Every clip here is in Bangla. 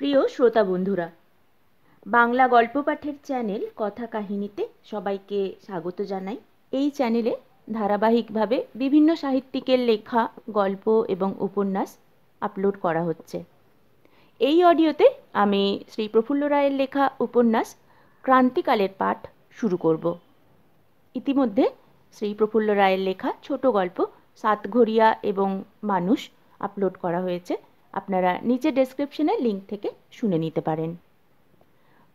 প্রিয় শ্রোতা বন্ধুরা বাংলা গল্প পাঠের চ্যানেল কথা কাহিনীতে সবাইকে স্বাগত জানাই এই চ্যানেলে ধারাবাহিকভাবে বিভিন্ন সাহিত্যিকের লেখা গল্প এবং উপন্যাস আপলোড করা হচ্ছে এই অডিওতে আমি শ্রী প্রফুল্ল রায়ের লেখা উপন্যাস ক্রান্তিকালের পাঠ শুরু করব ইতিমধ্যে শ্রী প্রফুল্ল রায়ের লেখা ছোট গল্প সাতঘড়িয়া এবং মানুষ আপলোড করা হয়েছে আপনারা নিচে ডেসক্রিপশনের লিঙ্ক থেকে শুনে নিতে পারেন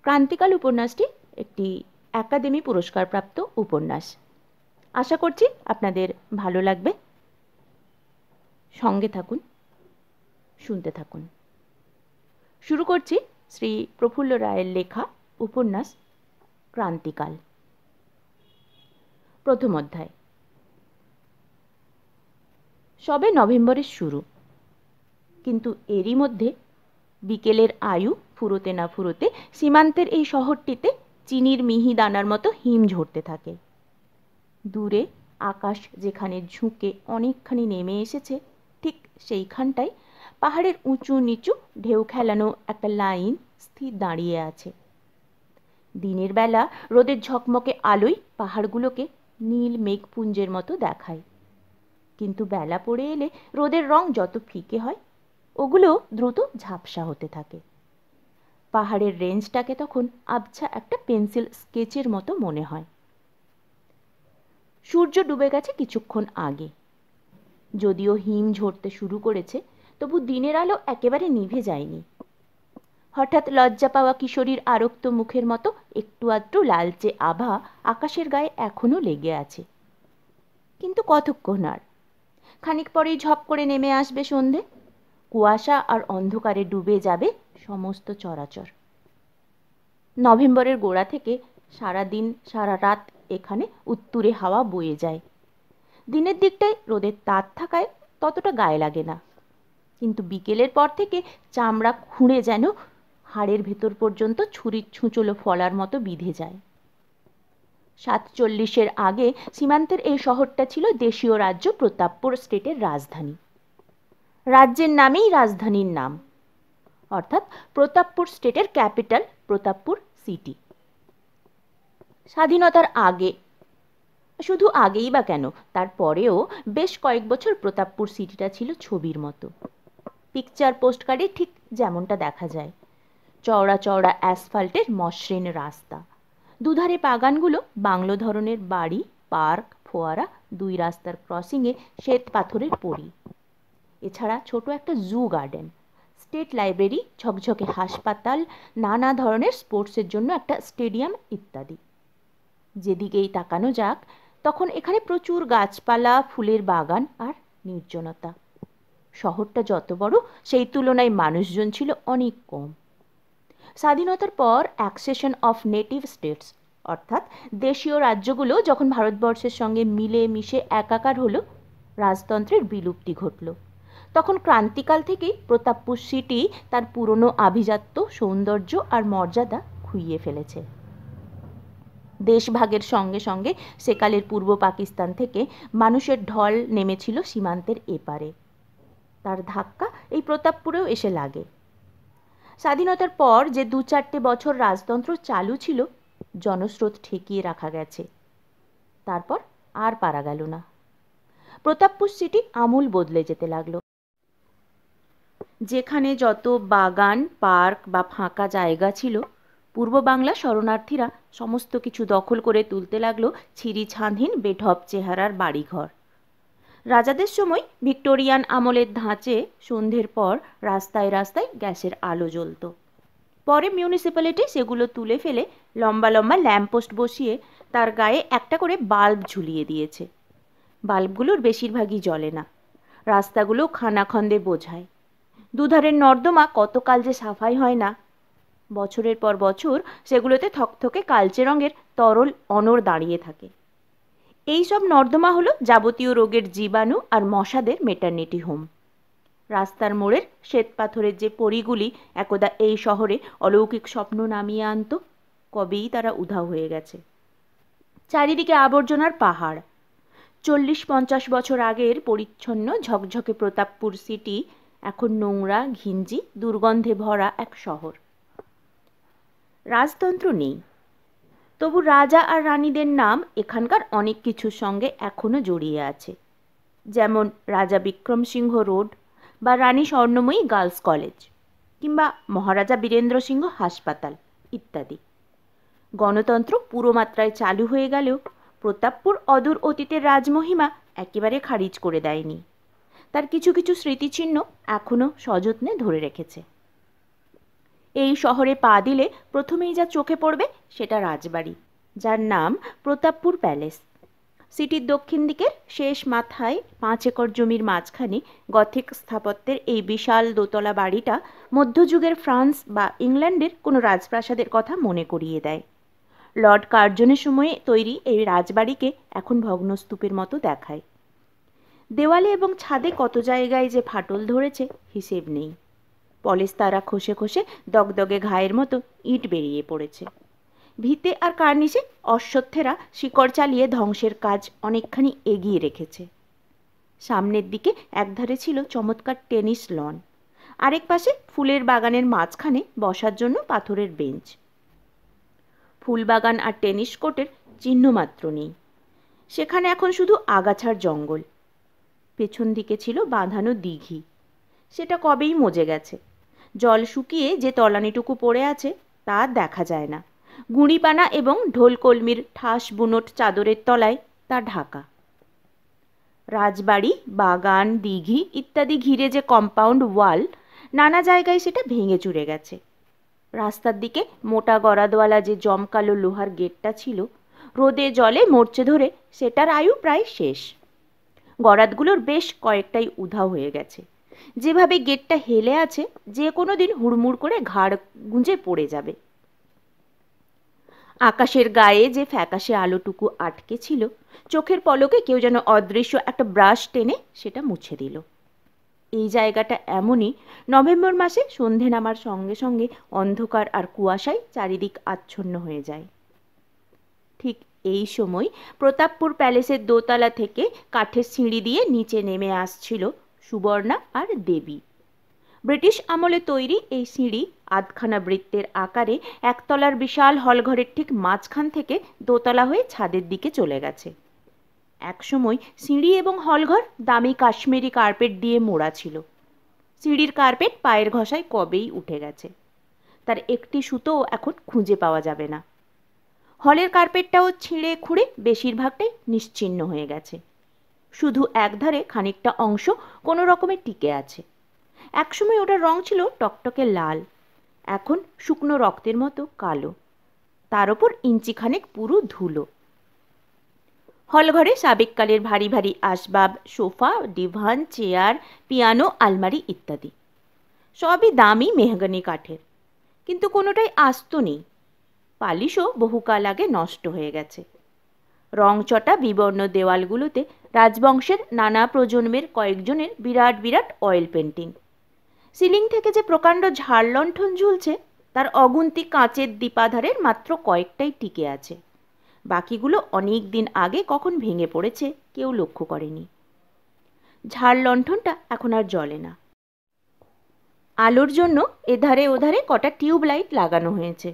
ক্রান্তিকাল উপন্যাসটি একটি একাডেমি পুরস্কারপ্রাপ্ত উপন্যাস আশা করছি আপনাদের ভালো লাগবে সঙ্গে থাকুন শুনতে থাকুন শুরু করছি শ্রী প্রফুল্ল রায়ের লেখা উপন্যাস ক্রান্তিকাল প্রথম অধ্যায় সবে নভেম্বরের শুরু কিন্তু এরই মধ্যে বিকেলের আয়ু ফুরোতে না ফুরোতে সীমান্তের এই শহরটিতে চিনির মিহি দানার মতো হিম ঝরতে থাকে দূরে আকাশ যেখানে ঝুঁকে অনেকখানি নেমে এসেছে ঠিক সেইখানটায় পাহাড়ের উঁচু নিচু ঢেউ খেলানো একটা লাইন স্থির দাঁড়িয়ে আছে দিনের বেলা রোদের ঝকমকে আলোই পাহাড়গুলোকে নীল মেঘপুঞ্জের মতো দেখায় কিন্তু বেলা পড়ে এলে রোদের রং যত ফিকে হয় ওগুলো দ্রুত ঝাপসা হতে থাকে পাহাড়ের রেঞ্জটাকে তখন আবছা একটা পেন্সিল স্কেচের মতো মনে হয় সূর্য ডুবে গেছে কিছুক্ষণ আগে যদিও হিম ঝরতে শুরু করেছে তবু দিনের আলো একেবারে নিভে যায়নি হঠাৎ লজ্জা পাওয়া কিশোরীর আরক্ত মুখের মতো একটু আধটু লালচে আভা আকাশের গায়ে এখনও লেগে আছে কিন্তু কতক্ষণ আর খানিক পরেই ঝপ করে নেমে আসবে সন্ধে কুয়াশা আর অন্ধকারে ডুবে যাবে সমস্ত চরাচর নভেম্বরের গোড়া থেকে সারা দিন সারা রাত এখানে উত্তুরে হাওয়া বয়ে যায় দিনের দিকটায় রোদের তাত থাকায় ততটা গায়ে লাগে না কিন্তু বিকেলের পর থেকে চামড়া খুঁড়ে যেন হাড়ের ভেতর পর্যন্ত ছুরির ছুঁচলো ফলার মতো বিধে যায় সাতচল্লিশের আগে সীমান্তের এই শহরটা ছিল দেশীয় রাজ্য প্রতাপপুর স্টেটের রাজধানী রাজ্যের নামেই রাজধানীর নাম অর্থাৎ প্রতাপপুর স্টেটের ক্যাপিটাল প্রতাপপুর সিটি স্বাধীনতার আগে শুধু আগেই বা কেন তারপরেও বেশ কয়েক বছর প্রতাপপুর সিটিটা ছিল ছবির মতো পিকচার পোস্টকার্ডে ঠিক যেমনটা দেখা যায় চওড়া চওড়া অ্যাসফাল্টের মসৃণ রাস্তা দুধারে বাগানগুলো বাংলো ধরনের বাড়ি পার্ক ফোয়ারা দুই রাস্তার ক্রসিংয়ে শ্বেত পাথরের পরি এছাড়া ছোট একটা জু গার্ডেন স্টেট লাইব্রেরি ঝকঝকে হাসপাতাল নানা ধরনের স্পোর্টসের জন্য একটা স্টেডিয়াম ইত্যাদি যেদিকেই তাকানো যাক তখন এখানে প্রচুর গাছপালা ফুলের বাগান আর নির্জনতা শহরটা যত বড় সেই তুলনায় মানুষজন ছিল অনেক কম স্বাধীনতার পর অ্যাক্সেশন অফ নেটিভ স্টেটস অর্থাৎ দেশীয় রাজ্যগুলো যখন ভারতবর্ষের সঙ্গে মিলে মিশে একাকার হলো রাজতন্ত্রের বিলুপ্তি ঘটলো তখন ক্রান্তিকাল থেকেই প্রতাপপুর সিটি তার পুরনো আভিজাত্য সৌন্দর্য আর মর্যাদা খুইয়ে ফেলেছে দেশভাগের সঙ্গে সঙ্গে সেকালের পূর্ব পাকিস্তান থেকে মানুষের ঢল নেমেছিল সীমান্তের এপারে তার ধাক্কা এই প্রতাপপুরেও এসে লাগে স্বাধীনতার পর যে দু চারটে বছর রাজতন্ত্র চালু ছিল জনস্রোত ঠেকিয়ে রাখা গেছে তারপর আর পারা গেল না প্রতাপপুর সিটি আমূল বদলে যেতে লাগলো যেখানে যত বাগান পার্ক বা ফাঁকা জায়গা ছিল পূর্ব বাংলা শরণার্থীরা সমস্ত কিছু দখল করে তুলতে লাগলো ছিঁড়ি ছাঁদহীন বেঢপ চেহারার বাড়িঘর রাজাদের সময় ভিক্টোরিয়ান আমলের ধাঁচে সন্ধ্যের পর রাস্তায় রাস্তায় গ্যাসের আলো জ্বলত পরে মিউনিসিপ্যালিটি সেগুলো তুলে ফেলে লম্বা লম্বা ল্যাম্পোস্ট বসিয়ে তার গায়ে একটা করে বাল্ব ঝুলিয়ে দিয়েছে বাল্বগুলোর বেশিরভাগই জ্বলে না রাস্তাগুলো খানাখন্দে বোঝায় দুধারের নর্দমা কতকাল যে সাফাই হয় না বছরের পর বছর সেগুলোতে থকথকে কালচে রঙের তরল অনর দাঁড়িয়ে থাকে এই সব নর্দমা হলো যাবতীয় রোগের জীবাণু আর মশাদের মেটার্নিটি হোম রাস্তার মোড়ের শ্বেত পাথরের যে পরিগুলি একদা এই শহরে অলৌকিক স্বপ্ন নামিয়ে আনত কবেই তারা উধাও হয়ে গেছে চারিদিকে আবর্জনার পাহাড় চল্লিশ পঞ্চাশ বছর আগের পরিচ্ছন্ন ঝকঝকে প্রতাপপুর সিটি এখন নোংরা ঘিঞ্জি দুর্গন্ধে ভরা এক শহর রাজতন্ত্র নেই তবু রাজা আর রানীদের নাম এখানকার অনেক কিছুর সঙ্গে এখনও জড়িয়ে আছে যেমন রাজা বিক্রম সিংহ রোড বা রানী স্বর্ণময়ী গার্লস কলেজ কিংবা মহারাজা বীরেন্দ্র সিংহ হাসপাতাল ইত্যাদি গণতন্ত্র পুরো মাত্রায় চালু হয়ে গেলেও প্রতাপপুর অদূর অতীতের রাজমহিমা একেবারে খারিজ করে দেয়নি তার কিছু কিছু স্মৃতিচিহ্ন এখনও সযত্নে ধরে রেখেছে এই শহরে পা দিলে প্রথমেই যা চোখে পড়বে সেটা রাজবাড়ি যার নাম প্রতাপপুর প্যালেস সিটির দক্ষিণ দিকের শেষ মাথায় পাঁচ একর জমির মাঝখানে গথিক স্থাপত্যের এই বিশাল দোতলা বাড়িটা মধ্যযুগের ফ্রান্স বা ইংল্যান্ডের কোনো রাজপ্রাসাদের কথা মনে করিয়ে দেয় লর্ড কার্জনের সময়ে তৈরি এই রাজবাড়িকে এখন ভগ্নস্তূপের মতো দেখায় দেওয়ালে এবং ছাদে কত জায়গায় যে ফাটল ধরেছে হিসেব নেই পলেস্তারা খসে খসে দগদগে ঘায়ের মতো ইট বেরিয়ে পড়েছে ভিতে আর কার্নিশে অশ্বত্থেরা শিকড় চালিয়ে ধ্বংসের কাজ অনেকখানি এগিয়ে রেখেছে সামনের দিকে একধারে ছিল চমৎকার টেনিস লন আরেক পাশে ফুলের বাগানের মাঝখানে বসার জন্য পাথরের বেঞ্চ ফুলবাগান আর টেনিস কোর্টের চিহ্ন মাত্র নেই সেখানে এখন শুধু আগাছার জঙ্গল পেছন দিকে ছিল বাঁধানো দিঘি সেটা কবেই মজে গেছে জল শুকিয়ে যে তলানিটুকু পড়ে আছে তা দেখা যায় না গুঁড়িপানা এবং ঢোলকলমির ঠাস বুনট চাদরের তলায় তা ঢাকা রাজবাড়ি বাগান দিঘি ইত্যাদি ঘিরে যে কম্পাউন্ড ওয়াল নানা জায়গায় সেটা ভেঙে চুরে গেছে রাস্তার দিকে মোটা গড়াদওয়ালা যে জমকালো লোহার গেটটা ছিল রোদে জলে মরচে ধরে সেটার আয়ু প্রায় শেষ গরাদগুলোর বেশ কয়েকটাই উধাও হয়ে গেছে যেভাবে গেটটা হেলে আছে যে কোনো দিন হুড়মুড় করে ঘাড় গুঁজে পড়ে যাবে আকাশের গায়ে যে ফ্যাকাশে আলোটুকু আটকে ছিল চোখের পলকে কেউ যেন অদৃশ্য একটা ব্রাশ টেনে সেটা মুছে দিল এই জায়গাটা এমনই নভেম্বর মাসে সন্ধে নামার সঙ্গে সঙ্গে অন্ধকার আর কুয়াশায় চারিদিক আচ্ছন্ন হয়ে যায় ঠিক এই সময় প্রতাপপুর প্যালেসের দোতলা থেকে কাঠের সিঁড়ি দিয়ে নিচে নেমে আসছিল সুবর্ণা আর দেবী ব্রিটিশ আমলে তৈরি এই সিঁড়ি আধখানা বৃত্তের আকারে একতলার বিশাল হলঘরের ঠিক মাঝখান থেকে দোতলা হয়ে ছাদের দিকে চলে গেছে একসময় সিঁড়ি এবং হলঘর দামি কাশ্মীরি কার্পেট দিয়ে মোড়া ছিল সিঁড়ির কার্পেট পায়ের ঘষায় কবেই উঠে গেছে তার একটি সুতো এখন খুঁজে পাওয়া যাবে না হলের কার্পেটটাও ছিঁড়ে খুঁড়ে বেশিরভাগটাই নিশ্চিহ্ন হয়ে গেছে শুধু একধারে খানিকটা অংশ কোনো রকমের টিকে আছে একসময় ওটার রং ছিল টকটকে লাল এখন শুকনো রক্তের মতো কালো তার ওপর ইঞ্চিখানেক পুরো ধুলো হলঘরে সাবেককালের ভারী ভারী আসবাব সোফা ডিভান চেয়ার পিয়ানো আলমারি ইত্যাদি সবই দামি মেহগানি কাঠের কিন্তু কোনোটাই আস্ত নেই পালিশও বহুকাল আগে নষ্ট হয়ে গেছে রংচটা বিবর্ণ দেওয়ালগুলোতে রাজবংশের নানা প্রজন্মের কয়েকজনের বিরাট বিরাট অয়েল পেন্টিং সিলিং থেকে যে প্রকাণ্ড ঝাড় লণ্ঠন ঝুলছে তার অগুন্তি কাঁচের দ্বীপাধারের মাত্র কয়েকটাই টিকে আছে বাকিগুলো অনেক দিন আগে কখন ভেঙে পড়েছে কেউ লক্ষ্য করেনি ঝাড় লণ্ঠনটা এখন আর জ্বলে না আলোর জন্য এধারে ওধারে কটা টিউব লাইট লাগানো হয়েছে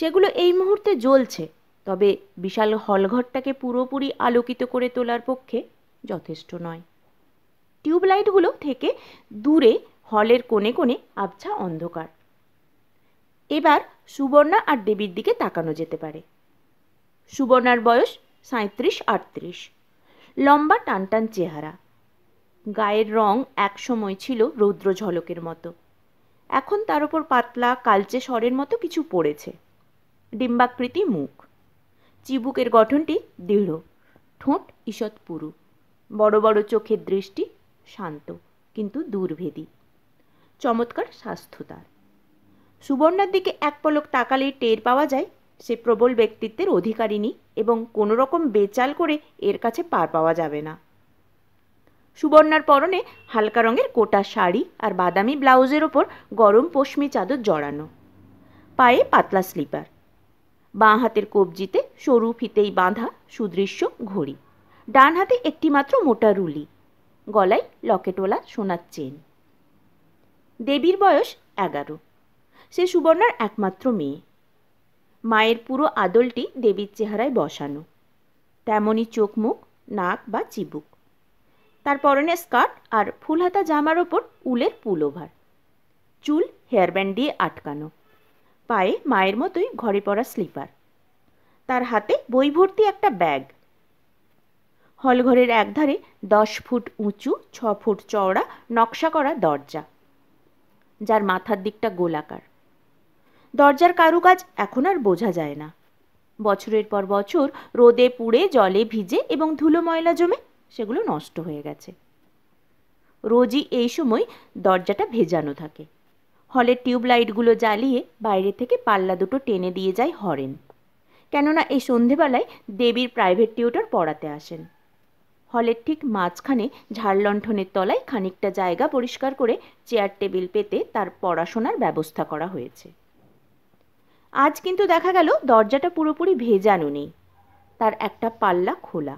সেগুলো এই মুহূর্তে জ্বলছে তবে বিশাল হলঘরটাকে পুরোপুরি আলোকিত করে তোলার পক্ষে যথেষ্ট নয় টিউবলাইটগুলো থেকে দূরে হলের কোণে কোণে আবছা অন্ধকার এবার সুবর্ণা আর দেবীর দিকে তাকানো যেতে পারে সুবর্ণার বয়স সাঁত্রিশ আটত্রিশ লম্বা টানটান চেহারা গায়ের রং সময় ছিল রৌদ্র ঝলকের মতো এখন তার ওপর পাতলা কালচে স্বরের মতো কিছু পড়েছে ডিম্বাকৃতি মুখ চিবুকের গঠনটি দৃঢ় ঠোঁট ঈষৎ পুরু বড় বড় চোখের দৃষ্টি শান্ত কিন্তু দুর্ভেদী চমৎকার স্বাস্থ্য তার সুবর্ণার দিকে এক পলক তাকালে টের পাওয়া যায় সে প্রবল ব্যক্তিত্বের অধিকারিণী এবং কোনো রকম বেচাল করে এর কাছে পার পাওয়া যাবে না সুবর্ণার পরনে হালকা রঙের কোটা শাড়ি আর বাদামি ব্লাউজের ওপর গরম পশমি চাদর জড়ানো পায়ে পাতলা স্লিপার বাঁ হাতের কবজিতে সরু ফিতেই বাঁধা সুদৃশ্য ঘড়ি ডান হাতে একটিমাত্র মোটা রুলি গলায় লকেটোলা সোনার চেন দেবীর বয়স এগারো সে সুবর্ণার একমাত্র মেয়ে মায়ের পুরো আদলটি দেবীর চেহারায় বসানো তেমনই চোখ মুখ নাক বা চিবুক তার পরনে স্কার্ট আর ফুলহাতা জামার ওপর উলের পুলোভার চুল হেয়ারব্যান্ড দিয়ে আটকানো পায়ে মায়ের মতোই ঘরে পড়া স্লিপার তার হাতে বই ভর্তি একটা ব্যাগ হলঘরের একধারে দশ ফুট উঁচু ছ ফুট চওড়া নকশা করা দরজা যার মাথার দিকটা গোলাকার দরজার কারুকাজ এখন আর বোঝা যায় না বছরের পর বছর রোদে পুড়ে জলে ভিজে এবং ধুলো ময়লা জমে সেগুলো নষ্ট হয়ে গেছে রোজই এই সময় দরজাটা ভেজানো থাকে হলের টিউবলাইটগুলো জ্বালিয়ে বাইরে থেকে পাল্লা দুটো টেনে দিয়ে যায় হরেন কেননা এই সন্ধেবেলায় দেবীর প্রাইভেট টিউটর পড়াতে আসেন হলের ঠিক মাঝখানে ঝাড়লণ্ঠনের তলায় খানিকটা জায়গা পরিষ্কার করে চেয়ার টেবিল পেতে তার পড়াশোনার ব্যবস্থা করা হয়েছে আজ কিন্তু দেখা গেল দরজাটা পুরোপুরি ভেজানো নেই তার একটা পাল্লা খোলা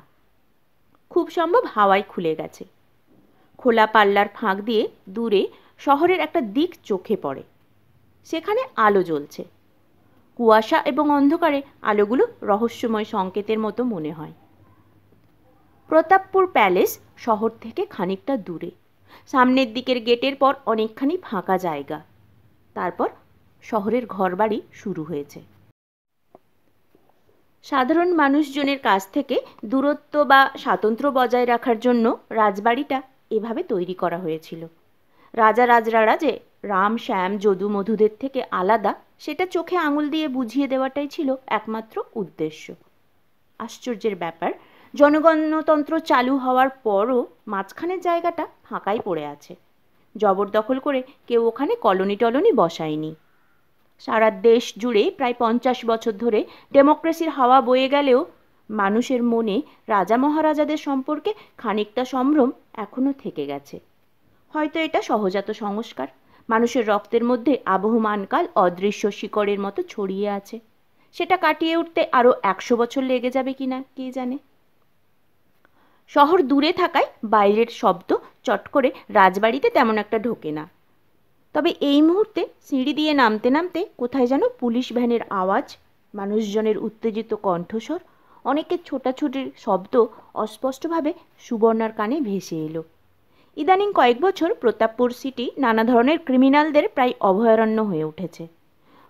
খুব সম্ভব হাওয়ায় খুলে গেছে খোলা পাল্লার ফাঁক দিয়ে দূরে শহরের একটা দিক চোখে পড়ে সেখানে আলো জ্বলছে কুয়াশা এবং অন্ধকারে আলোগুলো রহস্যময় সংকেতের মতো মনে হয় প্রতাপপুর প্যালেস শহর থেকে খানিকটা দূরে সামনের দিকের গেটের পর অনেকখানি ফাঁকা জায়গা তারপর শহরের ঘরবাড়ি শুরু হয়েছে সাধারণ মানুষজনের কাছ থেকে দূরত্ব বা স্বাতন্ত্র্য বজায় রাখার জন্য রাজবাড়িটা এভাবে তৈরি করা হয়েছিল রাজা রাজরাড়া যে রাম শ্যাম যদু মধুদের থেকে আলাদা সেটা চোখে আঙুল দিয়ে বুঝিয়ে দেওয়াটাই ছিল একমাত্র উদ্দেশ্য আশ্চর্যের ব্যাপার জনগণতন্ত্র চালু হওয়ার পরও মাঝখানের জায়গাটা ফাঁকাই পড়ে আছে জবরদখল করে কেউ ওখানে কলোনি টলোনি বসায়নি সারা দেশ জুড়ে প্রায় পঞ্চাশ বছর ধরে ডেমোক্রেসির হাওয়া বয়ে গেলেও মানুষের মনে রাজা মহারাজাদের সম্পর্কে খানিকটা সম্ভ্রম এখনও থেকে গেছে হয়তো এটা সহজাত সংস্কার মানুষের রক্তের মধ্যে আবহমানকাল অদৃশ্য শিকড়ের মতো ছড়িয়ে আছে সেটা কাটিয়ে উঠতে আরও একশো বছর লেগে যাবে কি না কে জানে শহর দূরে থাকায় বাইরের শব্দ চট করে রাজবাড়িতে তেমন একটা ঢোকে না তবে এই মুহূর্তে সিঁড়ি দিয়ে নামতে নামতে কোথায় যেন পুলিশ ভ্যানের আওয়াজ মানুষজনের উত্তেজিত কণ্ঠস্বর অনেকের ছোটাছুটির শব্দ অস্পষ্টভাবে সুবর্ণার কানে ভেসে এলো ইদানিং কয়েক বছর প্রতাপপুর সিটি নানা ধরনের ক্রিমিনালদের প্রায় অভয়ারণ্য হয়ে উঠেছে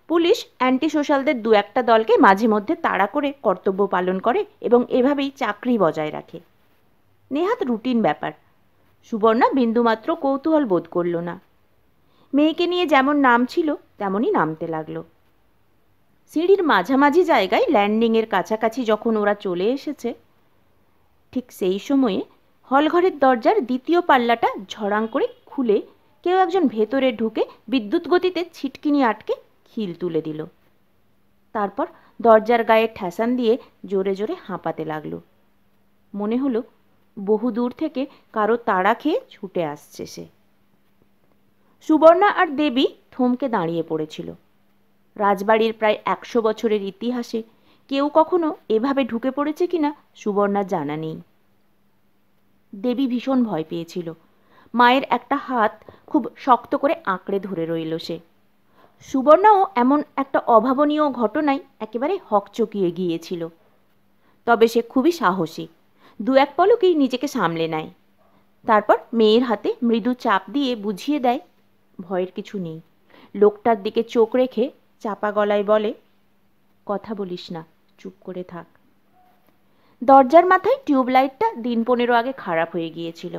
পুলিশ অ্যান্টি সোশ্যালদের দু একটা দলকে মাঝে মধ্যে তাড়া করে কর্তব্য পালন করে এবং এভাবেই চাকরি বজায় রাখে নেহাত রুটিন ব্যাপার সুবর্ণা বিন্দুমাত্র কৌতূহল বোধ করল না মেয়েকে নিয়ে যেমন নাম ছিল তেমনই নামতে লাগলো সিঁড়ির মাঝামাঝি জায়গায় ল্যান্ডিংয়ের কাছাকাছি যখন ওরা চলে এসেছে ঠিক সেই সময়ে হলঘরের দরজার দ্বিতীয় পাল্লাটা ঝড়াং করে খুলে কেউ একজন ভেতরে ঢুকে বিদ্যুৎ গতিতে ছিটকিনি আটকে খিল তুলে দিল তারপর দরজার গায়ে ঠ্যাসান দিয়ে জোরে জোরে হাঁপাতে লাগলো মনে হলো বহু দূর থেকে কারো তাড়া খেয়ে ছুটে আসছে সে সুবর্ণা আর দেবী থমকে দাঁড়িয়ে পড়েছিল রাজবাড়ির প্রায় একশো বছরের ইতিহাসে কেউ কখনো এভাবে ঢুকে পড়েছে কিনা সুবর্ণা জানা নেই দেবী ভীষণ ভয় পেয়েছিল মায়ের একটা হাত খুব শক্ত করে আঁকড়ে ধরে রইল সে সুবর্ণাও এমন একটা অভাবনীয় ঘটনায় একেবারে হকচকিয়ে গিয়েছিল তবে সে খুবই সাহসী দু এক পলকেই নিজেকে সামলে নেয় তারপর মেয়ের হাতে মৃদু চাপ দিয়ে বুঝিয়ে দেয় ভয়ের কিছু নেই লোকটার দিকে চোখ রেখে চাপা গলায় বলে কথা বলিস না চুপ করে থাক দরজার মাথায় টিউবলাইটটা দিন পনেরো আগে খারাপ হয়ে গিয়েছিল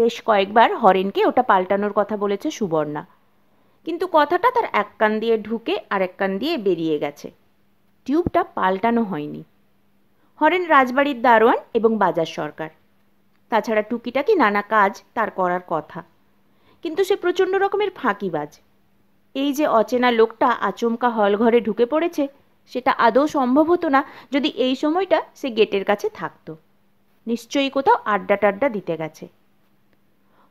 বেশ কয়েকবার হরেনকে ওটা পাল্টানোর কথা বলেছে সুবর্ণা কিন্তু কথাটা তার এক কান দিয়ে ঢুকে আর এক কান দিয়ে বেরিয়ে গেছে টিউবটা পাল্টানো হয়নি হরেন রাজবাড়ির দারোয়ান এবং বাজার সরকার তাছাড়া টুকিটাকি নানা কাজ তার করার কথা কিন্তু সে প্রচণ্ড রকমের ফাঁকিবাজ এই যে অচেনা লোকটা আচমকা হলঘরে ঢুকে পড়েছে সেটা আদৌ সম্ভব হতো না যদি এই সময়টা সে গেটের কাছে থাকতো নিশ্চয়ই কোথাও আড্ডা টাড্ডা দিতে গেছে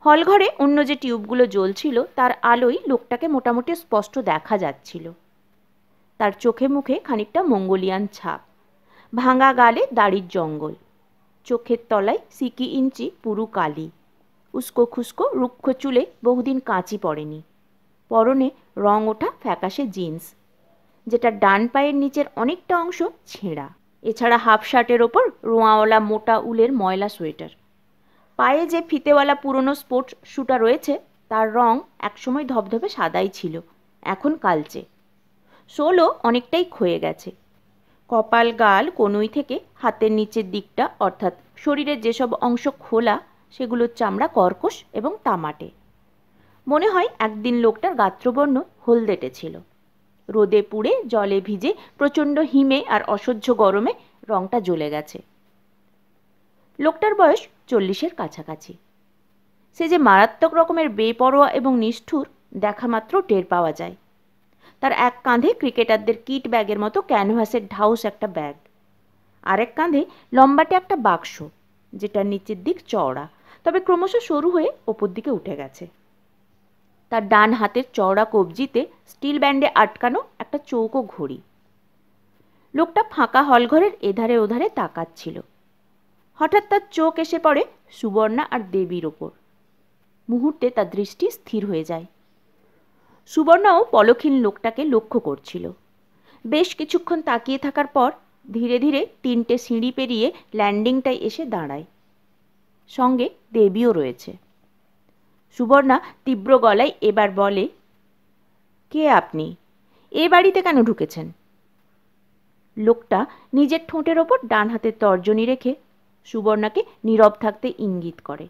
হলঘরে অন্য যে টিউবগুলো জ্বলছিল তার আলোই লোকটাকে মোটামুটি স্পষ্ট দেখা যাচ্ছিল তার চোখে মুখে খানিকটা মঙ্গোলিয়ান ছাপ ভাঙা গালে দাড়ির জঙ্গল চোখের তলায় সিকি ইঞ্চি পুরু কালি উস্কো খুস্কো রুক্ষ চুলে বহুদিন কাঁচি পড়েনি পরনে রং ওঠা ফ্যাকাশে জিন্স যেটা ডান পায়ের নিচের অনেকটা অংশ ছেঁড়া এছাড়া হাফ শার্টের ওপর রোঁয়াওয়ালা মোটা উলের ময়লা সোয়েটার পায়ে যে ফিতেওয়ালা পুরনো স্পোর্টস শ্যুটা রয়েছে তার রং একসময় ধবধবে সাদাই ছিল এখন কালচে সোলও অনেকটাই ক্ষয়ে গেছে কপাল গাল কনুই থেকে হাতের নিচের দিকটা অর্থাৎ শরীরের যেসব অংশ খোলা সেগুলোর চামড়া কর্কশ এবং তামাটে মনে হয় একদিন লোকটার গাত্রবর্ণ হলদেটে ছিল রোদে পুড়ে জলে ভিজে প্রচণ্ড হিমে আর অসহ্য গরমে রংটা জ্বলে গেছে লোকটার বয়স চল্লিশের কাছাকাছি সে যে মারাত্মক রকমের বেপরোয়া এবং নিষ্ঠুর দেখা মাত্র টের পাওয়া যায় তার এক কাঁধে ক্রিকেটারদের কিট ব্যাগের মতো ক্যানভাসের ঢাউস একটা ব্যাগ আরেক কাঁধে লম্বাটে একটা বাক্স যেটার নিচের দিক চওড়া তবে ক্রমশ সরু হয়ে ওপর দিকে উঠে গেছে তার ডান হাতের চওড়া কবজিতে স্টিল ব্যান্ডে আটকানো একটা চৌকো ঘড়ি লোকটা ফাঁকা হলঘরের এধারে ওধারে তাকাচ্ছিল হঠাৎ তার চোখ এসে পড়ে সুবর্ণা আর দেবীর ওপর মুহূর্তে তার দৃষ্টি স্থির হয়ে যায় সুবর্ণাও পলখিন লোকটাকে লক্ষ্য করছিল বেশ কিছুক্ষণ তাকিয়ে থাকার পর ধীরে ধীরে তিনটে সিঁড়ি পেরিয়ে ল্যান্ডিংটায় এসে দাঁড়ায় সঙ্গে দেবীও রয়েছে সুবর্ণা তীব্র গলায় এবার বলে কে আপনি এ বাড়িতে কেন ঢুকেছেন লোকটা নিজের ঠোঁটের ওপর ডান হাতে তর্জনী রেখে সুবর্ণাকে নীরব থাকতে ইঙ্গিত করে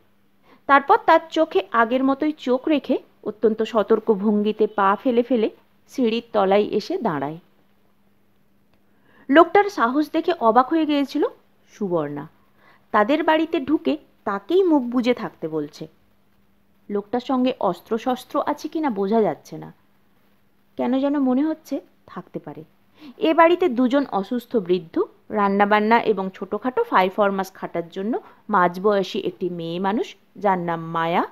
তারপর তার চোখে আগের মতোই চোখ রেখে অত্যন্ত সতর্ক ভঙ্গিতে পা ফেলে ফেলে সিঁড়ির তলায় এসে দাঁড়ায় লোকটার সাহস দেখে অবাক হয়ে গিয়েছিল সুবর্ণা তাদের বাড়িতে ঢুকে তাকেই মুখ বুঝে থাকতে বলছে লোকটার সঙ্গে অস্ত্রশস্ত্র আছে কি না বোঝা যাচ্ছে না কেন যেন মনে হচ্ছে থাকতে পারে এ বাড়িতে দুজন অসুস্থ বৃদ্ধ রান্নাবান্না এবং ছোটোখাটো ফাই ফরমাস খাটার জন্য মাঝবয়সী একটি মেয়ে মানুষ যার নাম মায়া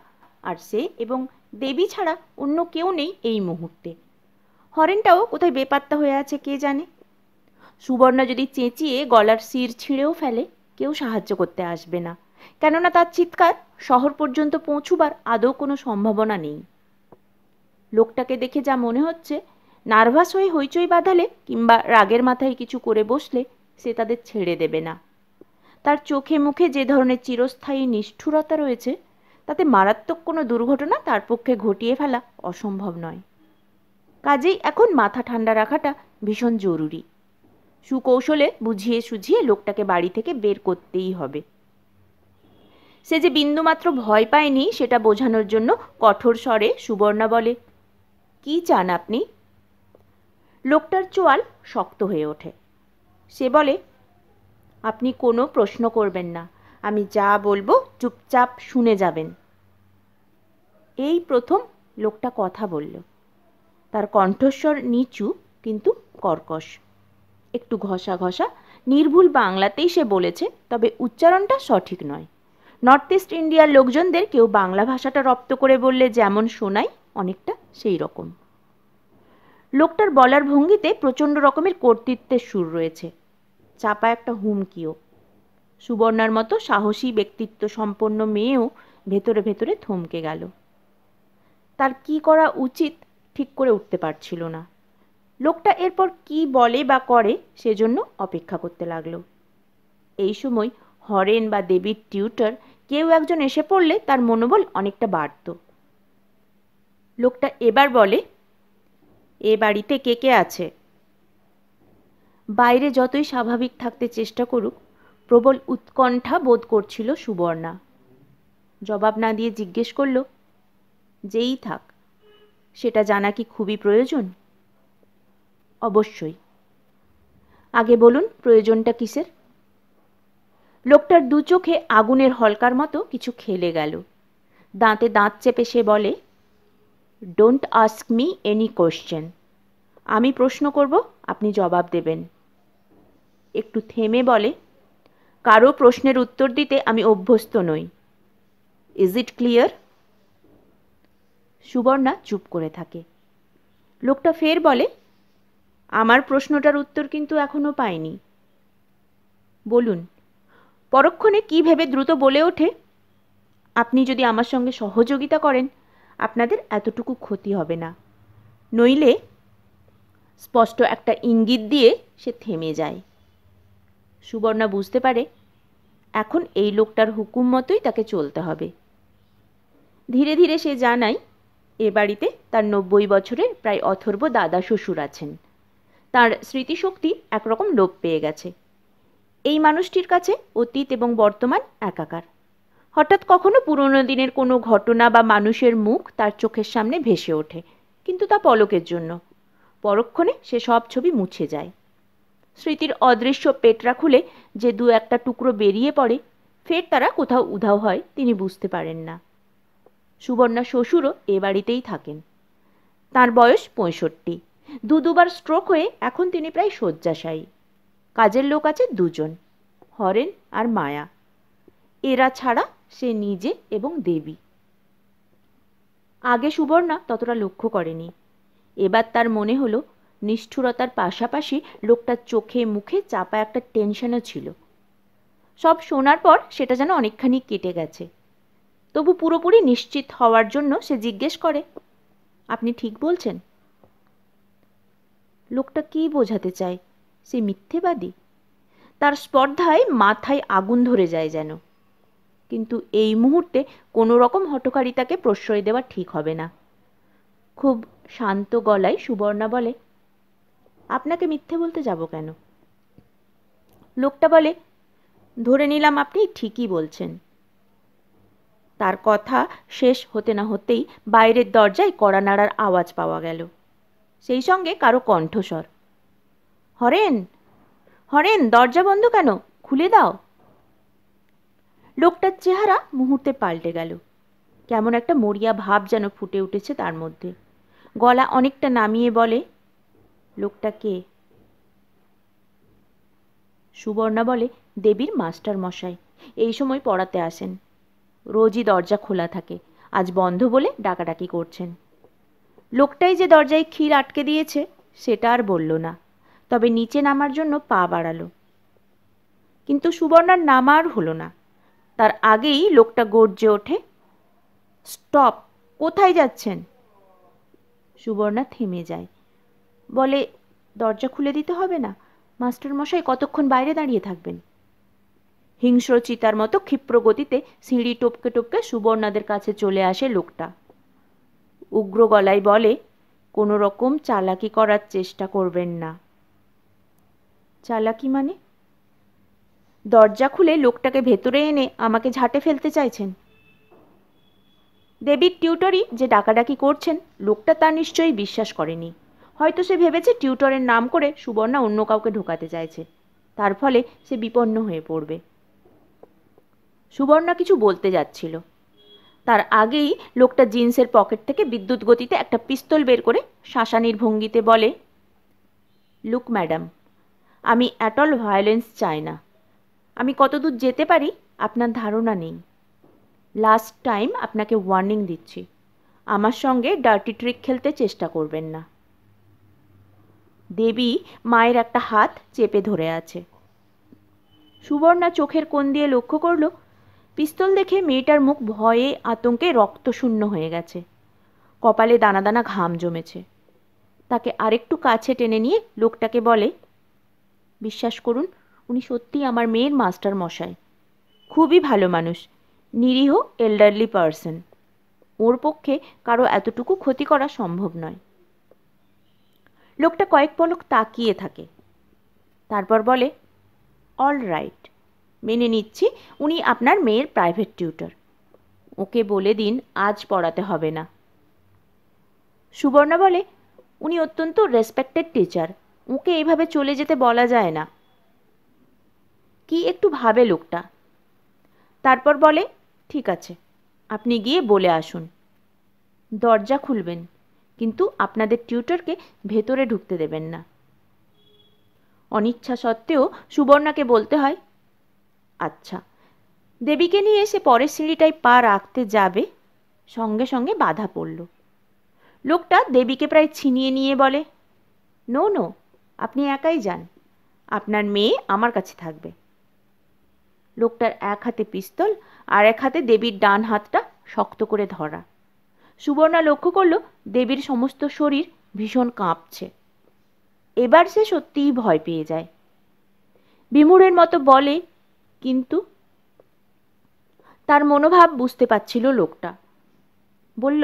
আর সে এবং দেবী ছাড়া অন্য কেউ নেই এই মুহূর্তে হরেনটাও কোথায় বেপাত্তা হয়ে আছে কে জানে সুবর্ণা যদি চেঁচিয়ে গলার শির ছিঁড়েও ফেলে কেউ সাহায্য করতে আসবে না কেননা তার চিৎকার শহর পর্যন্ত পৌঁছুবার আদৌ কোনো সম্ভাবনা নেই লোকটাকে দেখে যা মনে হচ্ছে নার্ভাস হয়ে হইচই বাঁধালে কিংবা রাগের মাথায় কিছু করে বসলে সে তাদের ছেড়ে দেবে না তার চোখে মুখে যে ধরনের চিরস্থায়ী নিষ্ঠুরতা রয়েছে তাতে মারাত্মক কোনো দুর্ঘটনা তার পক্ষে ঘটিয়ে ফেলা অসম্ভব নয় কাজেই এখন মাথা ঠান্ডা রাখাটা ভীষণ জরুরি সুকৌশলে বুঝিয়ে সুঝিয়ে লোকটাকে বাড়ি থেকে বের করতেই হবে সে যে বিন্দুমাত্র ভয় পায়নি সেটা বোঝানোর জন্য কঠোর স্বরে সুবর্ণা বলে কি চান আপনি লোকটার চোয়াল শক্ত হয়ে ওঠে সে বলে আপনি কোনো প্রশ্ন করবেন না আমি যা বলবো চুপচাপ শুনে যাবেন এই প্রথম লোকটা কথা বলল তার কণ্ঠস্বর নিচু কিন্তু কর্কশ একটু ঘষা ঘষা নির্ভুল বাংলাতেই সে বলেছে তবে উচ্চারণটা সঠিক নয় নর্থ ইস্ট ইন্ডিয়ার লোকজনদের কেউ বাংলা ভাষাটা রপ্ত করে বললে যেমন শোনায় অনেকটা সেই রকম লোকটার বলার ভঙ্গিতে প্রচণ্ড রকমের কর্তৃত্বের সুর রয়েছে চাপা একটা হুমকিও সুবর্ণার মতো সাহসী ব্যক্তিত্ব সম্পন্ন মেয়েও ভেতরে ভেতরে থমকে গেল তার কি করা উচিত ঠিক করে উঠতে পারছিল না লোকটা এরপর কি বলে বা করে সেজন্য অপেক্ষা করতে লাগলো এই সময় হরেন বা দেবীর টিউটার কেউ একজন এসে পড়লে তার মনোবল অনেকটা বাড়ত লোকটা এবার বলে এ বাড়িতে কে কে আছে বাইরে যতই স্বাভাবিক থাকতে চেষ্টা করুক প্রবল উৎকণ্ঠা বোধ করছিল সুবর্ণা জবাব না দিয়ে জিজ্ঞেস করল যেই থাক সেটা জানা কি খুবই প্রয়োজন অবশ্যই আগে বলুন প্রয়োজনটা কিসের লোকটার দু চোখে আগুনের হলকার মতো কিছু খেলে গেল দাঁতে দাঁত চেপে সে বলে don't ask me any question আমি প্রশ্ন করব আপনি জবাব দেবেন একটু থেমে বলে কারো প্রশ্নের উত্তর দিতে আমি অভ্যস্ত নই ইজ ইট ক্লিয়ার সুবর্ণা চুপ করে থাকে লোকটা ফের বলে আমার প্রশ্নটার উত্তর কিন্তু এখনও পাইনি বলুন পরক্ষণে কি ভেবে দ্রুত বলে ওঠে আপনি যদি আমার সঙ্গে সহযোগিতা করেন আপনাদের এতটুকু ক্ষতি হবে না নইলে স্পষ্ট একটা ইঙ্গিত দিয়ে সে থেমে যায় সুবর্ণা বুঝতে পারে এখন এই লোকটার হুকুম মতোই তাকে চলতে হবে ধীরে ধীরে সে জানায় এ বাড়িতে তার নব্বই বছরের প্রায় অথর্ব দাদা শ্বশুর আছেন তার স্মৃতিশক্তি একরকম লোপ পেয়ে গেছে এই মানুষটির কাছে অতীত এবং বর্তমান একাকার হঠাৎ কখনো পুরনো দিনের কোনো ঘটনা বা মানুষের মুখ তার চোখের সামনে ভেসে ওঠে কিন্তু তা পলকের জন্য পরক্ষণে সে সব ছবি মুছে যায় স্মৃতির অদৃশ্য পেটরা খুলে যে দু একটা টুকরো বেরিয়ে পড়ে ফের তারা কোথাও উধাও হয় তিনি বুঝতে পারেন না সুবর্ণা শ্বশুরও এ বাড়িতেই থাকেন তার বয়স পঁয়ষট্টি দু দুবার স্ট্রোক হয়ে এখন তিনি প্রায় শয্যাশায়ী কাজের লোক আছে দুজন হরেন আর মায়া এরা ছাড়া সে নিজে এবং দেবী আগে সুবর্ণা ততটা লক্ষ্য করেনি এবার তার মনে হলো নিষ্ঠুরতার পাশাপাশি লোকটার চোখে মুখে চাপা একটা টেনশনও ছিল সব শোনার পর সেটা যেন অনেকখানি কেটে গেছে তবু পুরোপুরি নিশ্চিত হওয়ার জন্য সে জিজ্ঞেস করে আপনি ঠিক বলছেন লোকটা কী বোঝাতে চায় সে মিথ্যেবাদী তার স্পর্ধায় মাথায় আগুন ধরে যায় যেন কিন্তু এই মুহূর্তে কোনো রকম হটকারিতাকে প্রশ্রয় দেওয়া ঠিক হবে না খুব শান্ত গলায় সুবর্ণা বলে আপনাকে মিথ্যে বলতে যাব কেন লোকটা বলে ধরে নিলাম আপনি ঠিকই বলছেন তার কথা শেষ হতে না হতেই বাইরের দরজায় কড়া নাড়ার আওয়াজ পাওয়া গেল সেই সঙ্গে কারো কণ্ঠস্বর হরেন হরেন দরজা বন্ধ কেন খুলে দাও লোকটার চেহারা মুহূর্তে পাল্টে গেল কেমন একটা মরিয়া ভাব যেন ফুটে উঠেছে তার মধ্যে গলা অনেকটা নামিয়ে বলে লোকটা কে সুবর্ণা বলে দেবীর মাস্টার মশাই এই সময় পড়াতে আসেন রোজই দরজা খোলা থাকে আজ বন্ধ বলে ডাকাডাকি করছেন লোকটাই যে দরজায় ক্ষীর আটকে দিয়েছে সেটা আর বলল না তবে নিচে নামার জন্য পা বাড়ালো কিন্তু সুবর্ণার নামার হলো না তার আগেই লোকটা গর্জে ওঠে স্টপ কোথায় যাচ্ছেন সুবর্ণা থেমে যায় বলে দরজা খুলে দিতে হবে না মাস্টার মশাই কতক্ষণ বাইরে দাঁড়িয়ে থাকবেন হিংস্র চিতার মতো ক্ষিপ্র গতিতে সিঁড়ি টপকে টপকে সুবর্ণাদের কাছে চলে আসে লোকটা উগ্র গলায় বলে কোনো রকম চালাকি করার চেষ্টা করবেন না চালাকি মানে দরজা খুলে লোকটাকে ভেতরে এনে আমাকে ঝাঁটে ফেলতে চাইছেন দেবীর টিউটরই যে ডাকাডাকি করছেন লোকটা তা নিশ্চয়ই বিশ্বাস করেনি হয়তো সে ভেবেছে টিউটরের নাম করে সুবর্ণা অন্য কাউকে ঢোকাতে চাইছে তার ফলে সে বিপন্ন হয়ে পড়বে সুবর্ণা কিছু বলতে যাচ্ছিল তার আগেই লোকটা জিন্সের পকেট থেকে বিদ্যুৎ গতিতে একটা পিস্তল বের করে শাসানির ভঙ্গিতে বলে লুক ম্যাডাম আমি অ্যাটল ভায়োলেন্স চাই না আমি কতদূর যেতে পারি আপনার ধারণা নেই লাস্ট টাইম আপনাকে ওয়ার্নিং দিচ্ছি আমার সঙ্গে ডার্টি ট্রিক খেলতে চেষ্টা করবেন না দেবী মায়ের একটা হাত চেপে ধরে আছে সুবর্ণা চোখের কোণ দিয়ে লক্ষ্য করল পিস্তল দেখে মেয়েটার মুখ ভয়ে আতঙ্কে রক্তশূন্য হয়ে গেছে কপালে দানা দানা ঘাম জমেছে তাকে আরেকটু কাছে টেনে নিয়ে লোকটাকে বলে বিশ্বাস করুন উনি সত্যিই আমার মেয়ের মাস্টার মশাই খুবই ভালো মানুষ নিরীহ এল্ডারলি পার্সন ওর পক্ষে কারো এতটুকু ক্ষতি করা সম্ভব নয় লোকটা কয়েক পলক তাকিয়ে থাকে তারপর বলে অল রাইট মেনে নিচ্ছি উনি আপনার মেয়ের প্রাইভেট টিউটর ওকে বলে দিন আজ পড়াতে হবে না সুবর্ণা বলে উনি অত্যন্ত রেসপেক্টেড টিচার ওকে এইভাবে চলে যেতে বলা যায় না কি একটু ভাবে লোকটা তারপর বলে ঠিক আছে আপনি গিয়ে বলে আসুন দরজা খুলবেন কিন্তু আপনাদের টিউটরকে ভেতরে ঢুকতে দেবেন না অনিচ্ছা সত্ত্বেও সুবর্ণাকে বলতে হয় আচ্ছা দেবীকে নিয়ে এসে পরের সিঁড়িটায় পা রাখতে যাবে সঙ্গে সঙ্গে বাধা পড়ল লোকটা দেবীকে প্রায় ছিনিয়ে নিয়ে বলে নো নো আপনি একাই যান আপনার মেয়ে আমার কাছে থাকবে লোকটার এক হাতে পিস্তল আর এক হাতে দেবীর ডান হাতটা শক্ত করে ধরা সুবর্ণা লক্ষ্য করল দেবীর সমস্ত শরীর ভীষণ কাঁপছে এবার সে সত্যিই ভয় পেয়ে যায় বিমুরের মতো বলে কিন্তু তার মনোভাব বুঝতে পারছিল লোকটা বলল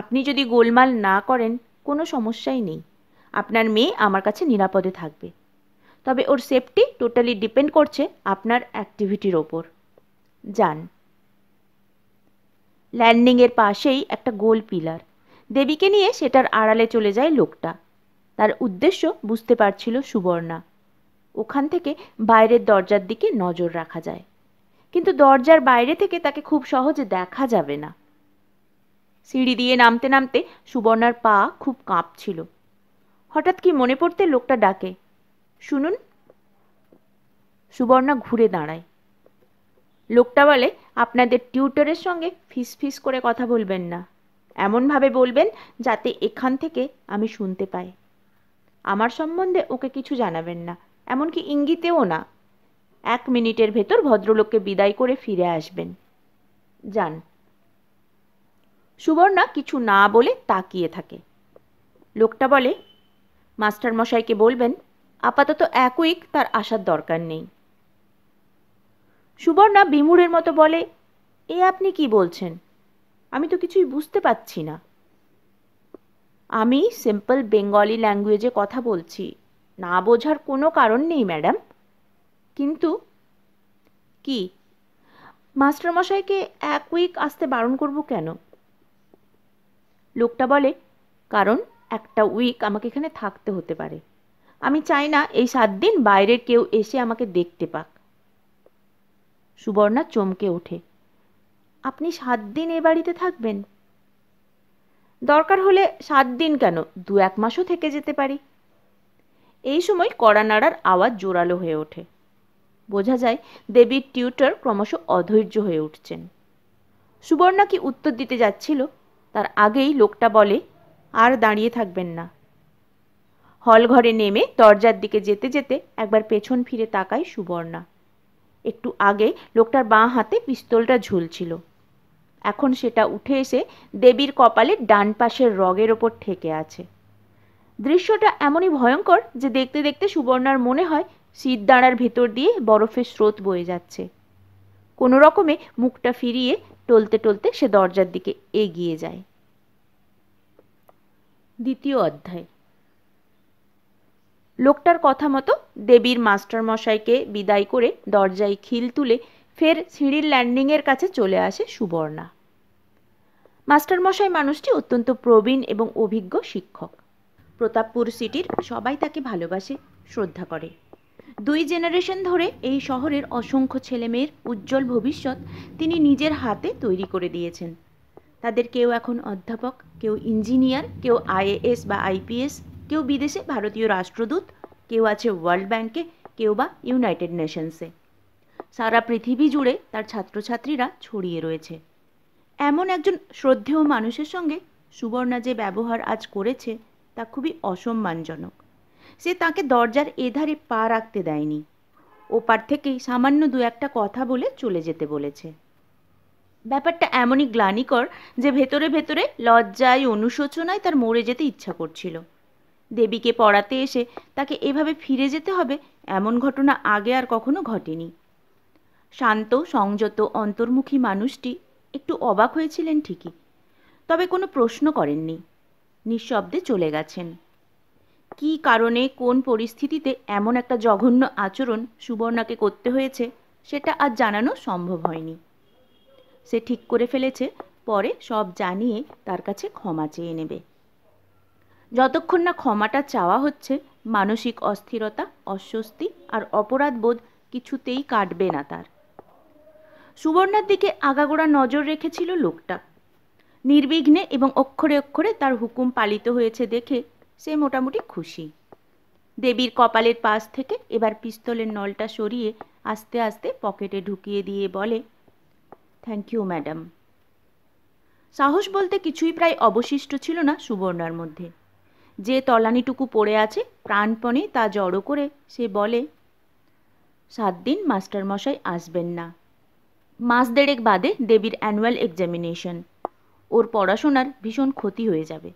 আপনি যদি গোলমাল না করেন কোনো সমস্যাই নেই আপনার মেয়ে আমার কাছে নিরাপদে থাকবে তবে ওর সেফটি টোটালি ডিপেন্ড করছে আপনার অ্যাক্টিভিটির ওপর যান ল্যান্ডিংয়ের পাশেই একটা গোল পিলার দেবীকে নিয়ে সেটার আড়ালে চলে যায় লোকটা তার উদ্দেশ্য বুঝতে পারছিল সুবর্ণা ওখান থেকে বাইরের দরজার দিকে নজর রাখা যায় কিন্তু দরজার বাইরে থেকে তাকে খুব সহজে দেখা যাবে না সিঁড়ি দিয়ে নামতে নামতে সুবর্ণার পা খুব কাঁপছিল হঠাৎ কি মনে পড়তে লোকটা ডাকে শুনুন সুবর্ণা ঘুরে দাঁড়ায় লোকটা বলে আপনাদের টিউটরের সঙ্গে ফিস ফিস করে কথা বলবেন না এমনভাবে বলবেন যাতে এখান থেকে আমি শুনতে পাই আমার সম্বন্ধে ওকে কিছু জানাবেন না এমনকি ইঙ্গিতেও না এক মিনিটের ভেতর ভদ্রলোককে বিদায় করে ফিরে আসবেন যান সুবর্ণা কিছু না বলে তাকিয়ে থাকে লোকটা বলে মাস্টার মশাইকে বলবেন আপাতত এক উইক তার আসার দরকার নেই সুবর্ণা বিমুরের মতো বলে এ আপনি কি বলছেন আমি তো কিছুই বুঝতে পাচ্ছি না আমি সিম্পল বেঙ্গলি ল্যাঙ্গুয়েজে কথা বলছি না বোঝার কোনো কারণ নেই ম্যাডাম কিন্তু কি মাস্টারমশাইকে এক উইক আসতে বারণ করব কেন লোকটা বলে কারণ একটা উইক আমাকে এখানে থাকতে হতে পারে আমি চাই না এই সাত দিন বাইরের কেউ এসে আমাকে দেখতে পাক সুবর্ণা চমকে ওঠে আপনি সাত দিন এ বাড়িতে থাকবেন দরকার হলে সাত দিন কেন দু এক মাসও থেকে যেতে পারি এই সময় কড়া নাড়ার আওয়াজ জোরালো হয়ে ওঠে বোঝা যায় দেবীর টিউটার ক্রমশ অধৈর্য হয়ে উঠছেন সুবর্ণা কি উত্তর দিতে যাচ্ছিল তার আগেই লোকটা বলে আর দাঁড়িয়ে থাকবেন না হল ঘরে নেমে দরজার দিকে যেতে যেতে একবার পেছন ফিরে তাকায় সুবর্ণা একটু আগে লোকটার বাঁ হাতে পিস্তলটা ঝুলছিল এখন সেটা উঠে এসে দেবীর কপালে ডান পাশের রগের ওপর ঠেকে আছে দৃশ্যটা এমনই ভয়ঙ্কর যে দেখতে দেখতে সুবর্ণার মনে হয় শীত দাঁড়ার ভেতর দিয়ে বরফের স্রোত বয়ে যাচ্ছে কোনো রকমে মুখটা ফিরিয়ে টলতে টলতে সে দরজার দিকে এগিয়ে যায় দ্বিতীয় অধ্যায় লোকটার কথা মতো দেবীর মাস্টার মশাইকে বিদায় করে দরজায় খিল তুলে ফের সিঁড়ির ল্যান্ডিংয়ের কাছে চলে আসে সুবর্ণা মাস্টারমশাই মানুষটি অত্যন্ত প্রবীণ এবং অভিজ্ঞ শিক্ষক প্রতাপপুর সিটির সবাই তাকে ভালোবাসে শ্রদ্ধা করে দুই জেনারেশন ধরে এই শহরের অসংখ্য ছেলেমেয়ের উজ্জ্বল ভবিষ্যৎ তিনি নিজের হাতে তৈরি করে দিয়েছেন তাদের কেউ এখন অধ্যাপক কেউ ইঞ্জিনিয়ার কেউ আইএএস বা আইপিএস কেউ বিদেশে ভারতীয় রাষ্ট্রদূত কেউ আছে ওয়ার্ল্ড ব্যাংকে কেউ বা ইউনাইটেড নেশনসে সারা পৃথিবী জুড়ে তার ছাত্রছাত্রীরা ছড়িয়ে রয়েছে এমন একজন শ্রদ্ধেয় মানুষের সঙ্গে সুবর্ণা যে ব্যবহার আজ করেছে তা খুবই অসম্মানজনক সে তাকে দরজার এধারে পা রাখতে দেয়নি ওপার থেকেই সামান্য দু একটা কথা বলে চলে যেতে বলেছে ব্যাপারটা এমনই গ্লানিকর যে ভেতরে ভেতরে লজ্জায় অনুশোচনায় তার মরে যেতে ইচ্ছা করছিল দেবীকে পড়াতে এসে তাকে এভাবে ফিরে যেতে হবে এমন ঘটনা আগে আর কখনো ঘটেনি শান্ত সংযত অন্তর্মুখী মানুষটি একটু অবাক হয়েছিলেন ঠিকই তবে কোনো প্রশ্ন করেননি নিঃশব্দে চলে গেছেন কি কারণে কোন পরিস্থিতিতে এমন একটা জঘন্য আচরণ সুবর্ণাকে করতে হয়েছে সেটা আর জানানো সম্ভব হয়নি সে ঠিক করে ফেলেছে পরে সব জানিয়ে তার কাছে ক্ষমা চেয়ে নেবে যতক্ষণ না ক্ষমাটা চাওয়া হচ্ছে মানসিক অস্থিরতা অস্বস্তি আর অপরাধবোধ কিছুতেই কাটবে না তার সুবর্ণার দিকে আগাগোড়া নজর রেখেছিল লোকটা নির্বিঘ্নে এবং অক্ষরে অক্ষরে তার হুকুম পালিত হয়েছে দেখে সে মোটামুটি খুশি দেবীর কপালের পাশ থেকে এবার পিস্তলের নলটা সরিয়ে আস্তে আস্তে পকেটে ঢুকিয়ে দিয়ে বলে থ্যাংক ইউ ম্যাডাম সাহস বলতে কিছুই প্রায় অবশিষ্ট ছিল না সুবর্ণার মধ্যে যে তলানিটুকু পড়ে আছে প্রাণপণে তা জড়ো করে সে বলে সাত দিন মাস্টারমশাই আসবেন না মাস দেড়েক বাদে দেবীর অ্যানুয়াল এক্সামিনেশন ওর পড়াশোনার ভীষণ ক্ষতি হয়ে যাবে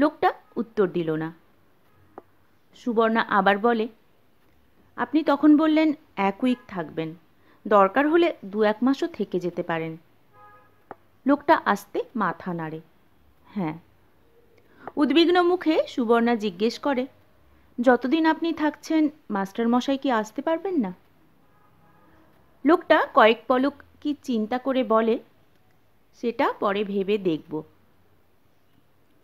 লোকটা উত্তর দিল না সুবর্ণা আবার বলে আপনি তখন বললেন এক উইক থাকবেন দরকার হলে দু এক মাসও থেকে যেতে পারেন লোকটা আসতে মাথা নাড়ে হ্যাঁ উদ্বিগ্ন মুখে সুবর্ণা জিজ্ঞেস করে যতদিন আপনি থাকছেন মাস্টারমশাই কি আসতে পারবেন না লোকটা কয়েক পলক কি চিন্তা করে বলে সেটা পরে ভেবে দেখব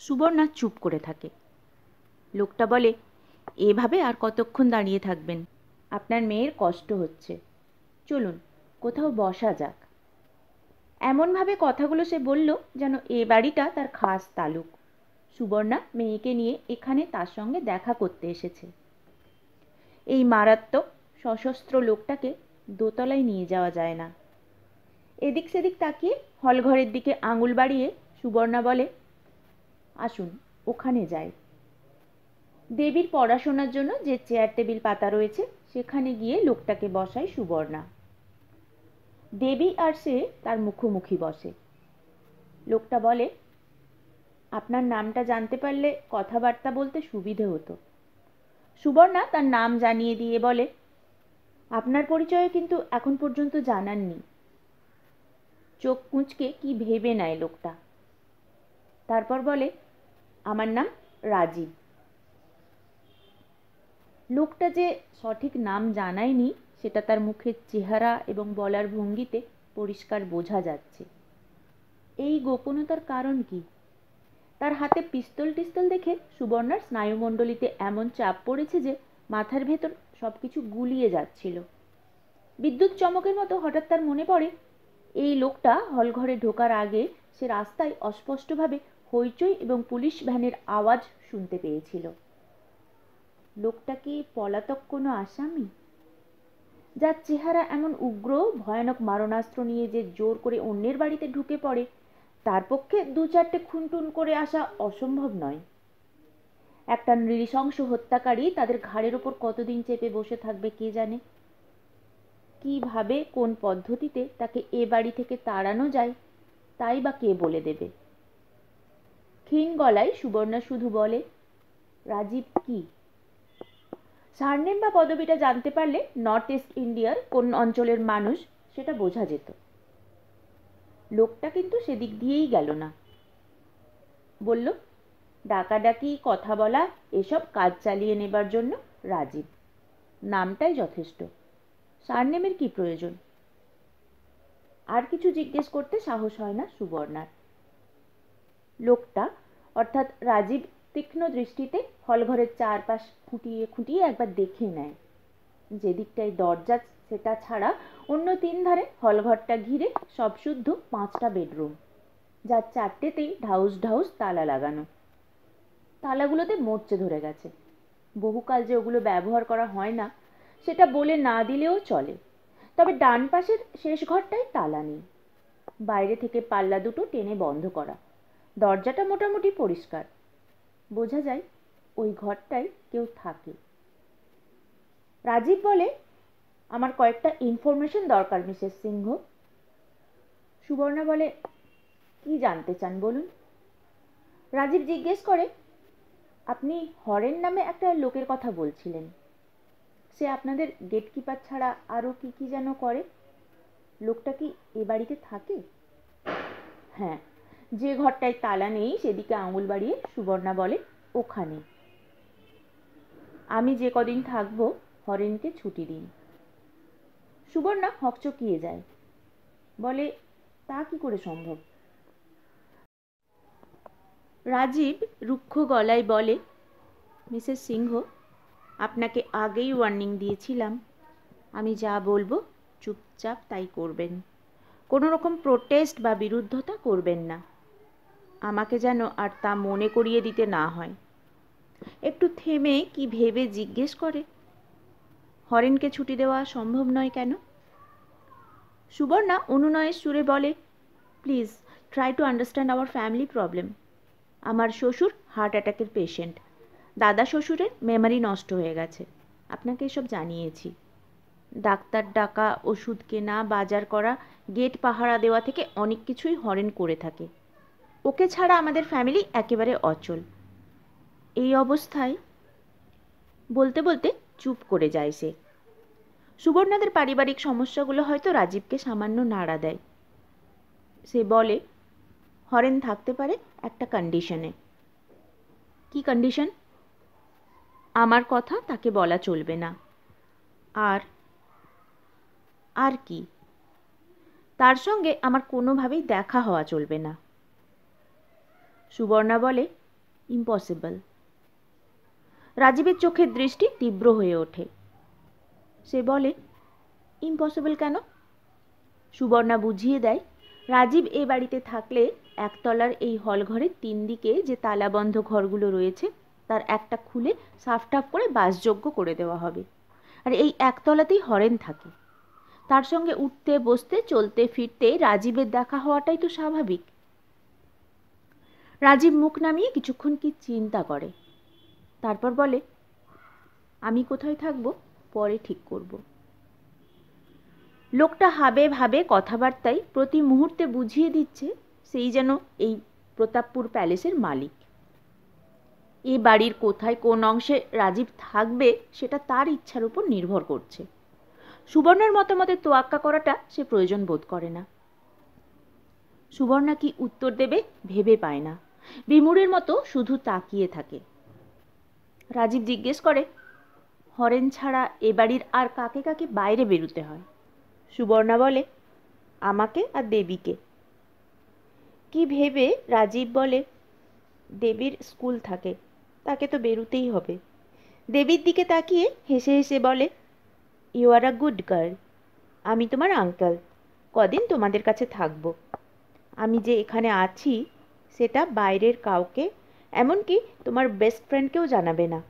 সুবর্ণা চুপ করে থাকে লোকটা বলে এভাবে আর কতক্ষণ দাঁড়িয়ে থাকবেন আপনার মেয়ের কষ্ট হচ্ছে চলুন কোথাও বসা যাক এমনভাবে কথাগুলো সে বলল যেন এ বাড়িটা তার খাস তালুক সুবর্ণা মেয়েকে নিয়ে এখানে তার সঙ্গে দেখা করতে এসেছে এই মারাত্মক সশস্ত্র লোকটাকে দোতলায় নিয়ে যাওয়া যায় না এদিক সেদিক তাকিয়ে হলঘরের দিকে আঙুল বাড়িয়ে সুবর্ণা বলে আসুন ওখানে যাই দেবীর পড়াশোনার জন্য যে চেয়ার টেবিল পাতা রয়েছে সেখানে গিয়ে লোকটাকে বসায় সুবর্ণা দেবী আর সে তার মুখোমুখি বসে লোকটা বলে আপনার নামটা জানতে পারলে কথাবার্তা বলতে সুবিধে হতো সুবর্ণা তার নাম জানিয়ে দিয়ে বলে আপনার পরিচয় কিন্তু এখন পর্যন্ত জানাননি চোখ কুঁচকে কি ভেবে নেয় লোকটা তারপর বলে আমার নাম রাজীব লোকটা যে সঠিক নাম জানায়নি সেটা তার মুখের চেহারা এবং বলার ভঙ্গিতে পরিষ্কার বোঝা যাচ্ছে এই গোপনতার কারণ কি তার হাতে পিস্তল টিস্তল দেখে সুবর্ণার স্নায়ুমণ্ডলীতে এমন চাপ পড়েছে যে মাথার ভেতর সব কিছু গুলিয়ে যাচ্ছিল বিদ্যুৎ চমকের মতো হঠাৎ তার মনে পড়ে এই লোকটা হলঘরে ঢোকার আগে সে রাস্তায় অস্পষ্টভাবে হইচই এবং পুলিশ ভ্যানের আওয়াজ শুনতে পেয়েছিল লোকটা কি পলাতক কোনো আসামি যার চেহারা এমন উগ্র ভয়ানক মারণাস্ত্র নিয়ে যে জোর করে অন্যের বাড়িতে ঢুকে পড়ে তার পক্ষে দু চারটে খুনটুন করে আসা অসম্ভব নয় একটা নৃশংস হত্যাকারী তাদের ঘাড়ের ওপর কতদিন চেপে বসে থাকবে কে জানে কিভাবে কোন পদ্ধতিতে তাকে এ বাড়ি থেকে তাড়ানো যায় তাই বা কে বলে দেবে ক্ষীণ গলায় সুবর্ণা শুধু বলে রাজীব কি সারনেম বা পদবিটা জানতে পারলে নর্থ ইস্ট ইন্ডিয়ার কোন অঞ্চলের মানুষ সেটা বোঝা যেত লোকটা কিন্তু সেদিক দিয়েই গেল না বলল ডাকাডাকি কথা বলা এসব কাজ চালিয়ে নেবার জন্য রাজীব নামটাই যথেষ্ট সারনেমের কি প্রয়োজন আর কিছু জিজ্ঞেস করতে সাহস হয় না সুবর্ণার লোকটা অর্থাৎ রাজীব তীক্ষ্ণ দৃষ্টিতে হলঘরের চারপাশ খুঁটিয়ে খুঁটিয়ে একবার দেখে নেয় যেদিকটায় দরজা সেটা ছাড়া অন্য তিন ধারে হলঘরটা ঘিরে সব শুদ্ধ পাঁচটা বেডরুম যার চারটেতেই ঢাউস ঢাউস তালা লাগানো তালাগুলোতে মরচে ধরে গেছে বহুকাল যে ওগুলো ব্যবহার করা হয় না সেটা বলে না দিলেও চলে তবে ডান পাশের শেষ ঘরটায় তালা নেই বাইরে থেকে পাল্লা দুটো টেনে বন্ধ করা দরজাটা মোটামুটি পরিষ্কার বোঝা যায় ওই ঘরটায় কেউ থাকে রাজীব বলে আমার কয়েকটা ইনফরমেশন দরকার মিসেস সিংহ সুবর্ণা বলে কি জানতে চান বলুন রাজীব জিজ্ঞেস করে আপনি হরেন নামে একটা লোকের কথা বলছিলেন সে আপনাদের গেটকিপার ছাড়া আরও কি কি যেন করে লোকটা কি এ বাড়িতে থাকে হ্যাঁ যে ঘরটায় তালা নেই সেদিকে আঙুল বাড়িয়ে সুবর্ণা বলে ওখানে আমি যে কদিন থাকব হরেনকে ছুটি দিন সুবর্ণা হকচকিয়ে যায় বলে তা কি করে সম্ভব রাজীব রুক্ষ গলায় বলে মিসেস সিংহ আপনাকে আগেই ওয়ার্নিং দিয়েছিলাম আমি যা বলবো চুপচাপ তাই করবেন কোনো রকম প্রোটেস্ট বা বিরুদ্ধতা করবেন না আমাকে যেন আর তা মনে করিয়ে দিতে না হয় একটু থেমে কি ভেবে জিজ্ঞেস করে হরেনকে ছুটি দেওয়া সম্ভব নয় কেন সুবর্ণা অনুনয়ের সুরে বলে please try to understand our family problem আমার শ্বশুর হার্ট অ্যাটাকের পেশেন্ট দাদা শ্বশুরের মেমারি নষ্ট হয়ে গেছে আপনাকে এসব জানিয়েছি ডাক্তার ডাকা ওষুধ কেনা বাজার করা গেট পাহারা দেওয়া থেকে অনেক কিছুই হরেন করে থাকে ওকে ছাড়া আমাদের ফ্যামিলি একেবারে অচল এই অবস্থায় বলতে বলতে চুপ করে যায় সে সুবর্ণাদের পারিবারিক সমস্যাগুলো হয়তো রাজীবকে সামান্য নাড়া দেয় সে বলে হরেন থাকতে পারে একটা কন্ডিশনে কি কন্ডিশন আমার কথা তাকে বলা চলবে না আর আর কি তার সঙ্গে আমার কোনোভাবেই দেখা হওয়া চলবে না সুবর্ণা বলে ইম্পসিবল রাজীবের চোখের দৃষ্টি তীব্র হয়ে ওঠে সে বলে ইম্পসিবল কেন সুবর্ণা বুঝিয়ে দেয় রাজীব এ বাড়িতে থাকলে একতলার এই হলঘরের তিন দিকে যে তালাবন্ধ ঘরগুলো রয়েছে তার একটা খুলে সাফটাফ করে বাসযোগ্য করে দেওয়া হবে আর এই একতলাতেই হরেন থাকে তার সঙ্গে উঠতে বসতে চলতে ফিরতে রাজীবের দেখা হওয়াটাই তো স্বাভাবিক রাজীব মুখ নামিয়ে কিছুক্ষণ কি চিন্তা করে তারপর বলে আমি কোথায় থাকবো পরে ঠিক করব লোকটা হাবে ভাবে কথাবার্তায় প্রতি মুহূর্তে বুঝিয়ে দিচ্ছে সেই যেন এই প্রতাপপুর প্যালেসের মালিক এ বাড়ির কোথায় কোন অংশে রাজীব থাকবে সেটা তার ইচ্ছার উপর নির্ভর করছে সুবর্ণার মতামতে তোয়াক্কা করাটা সে প্রয়োজন বোধ করে না সুবর্ণা কি উত্তর দেবে ভেবে পায় না বিমুরের মতো শুধু তাকিয়ে থাকে রাজীব জিজ্ঞেস করে হরেন ছাড়া এ বাড়ির আর কাকে কাকে বাইরে বেরুতে হয় সুবর্ণা বলে আমাকে আর দেবীকে কি ভেবে রাজীব বলে দেবীর স্কুল থাকে তাকে তো বেরুতেই হবে দেবীর দিকে তাকিয়ে হেসে হেসে বলে you are a good girl আমি তোমার আঙ্কাল কদিন তোমাদের কাছে থাকবো আমি যে এখানে আছি সেটা বাইরের কাউকে এমনকি তোমার বেস্ট ফ্রেন্ডকেও জানাবে না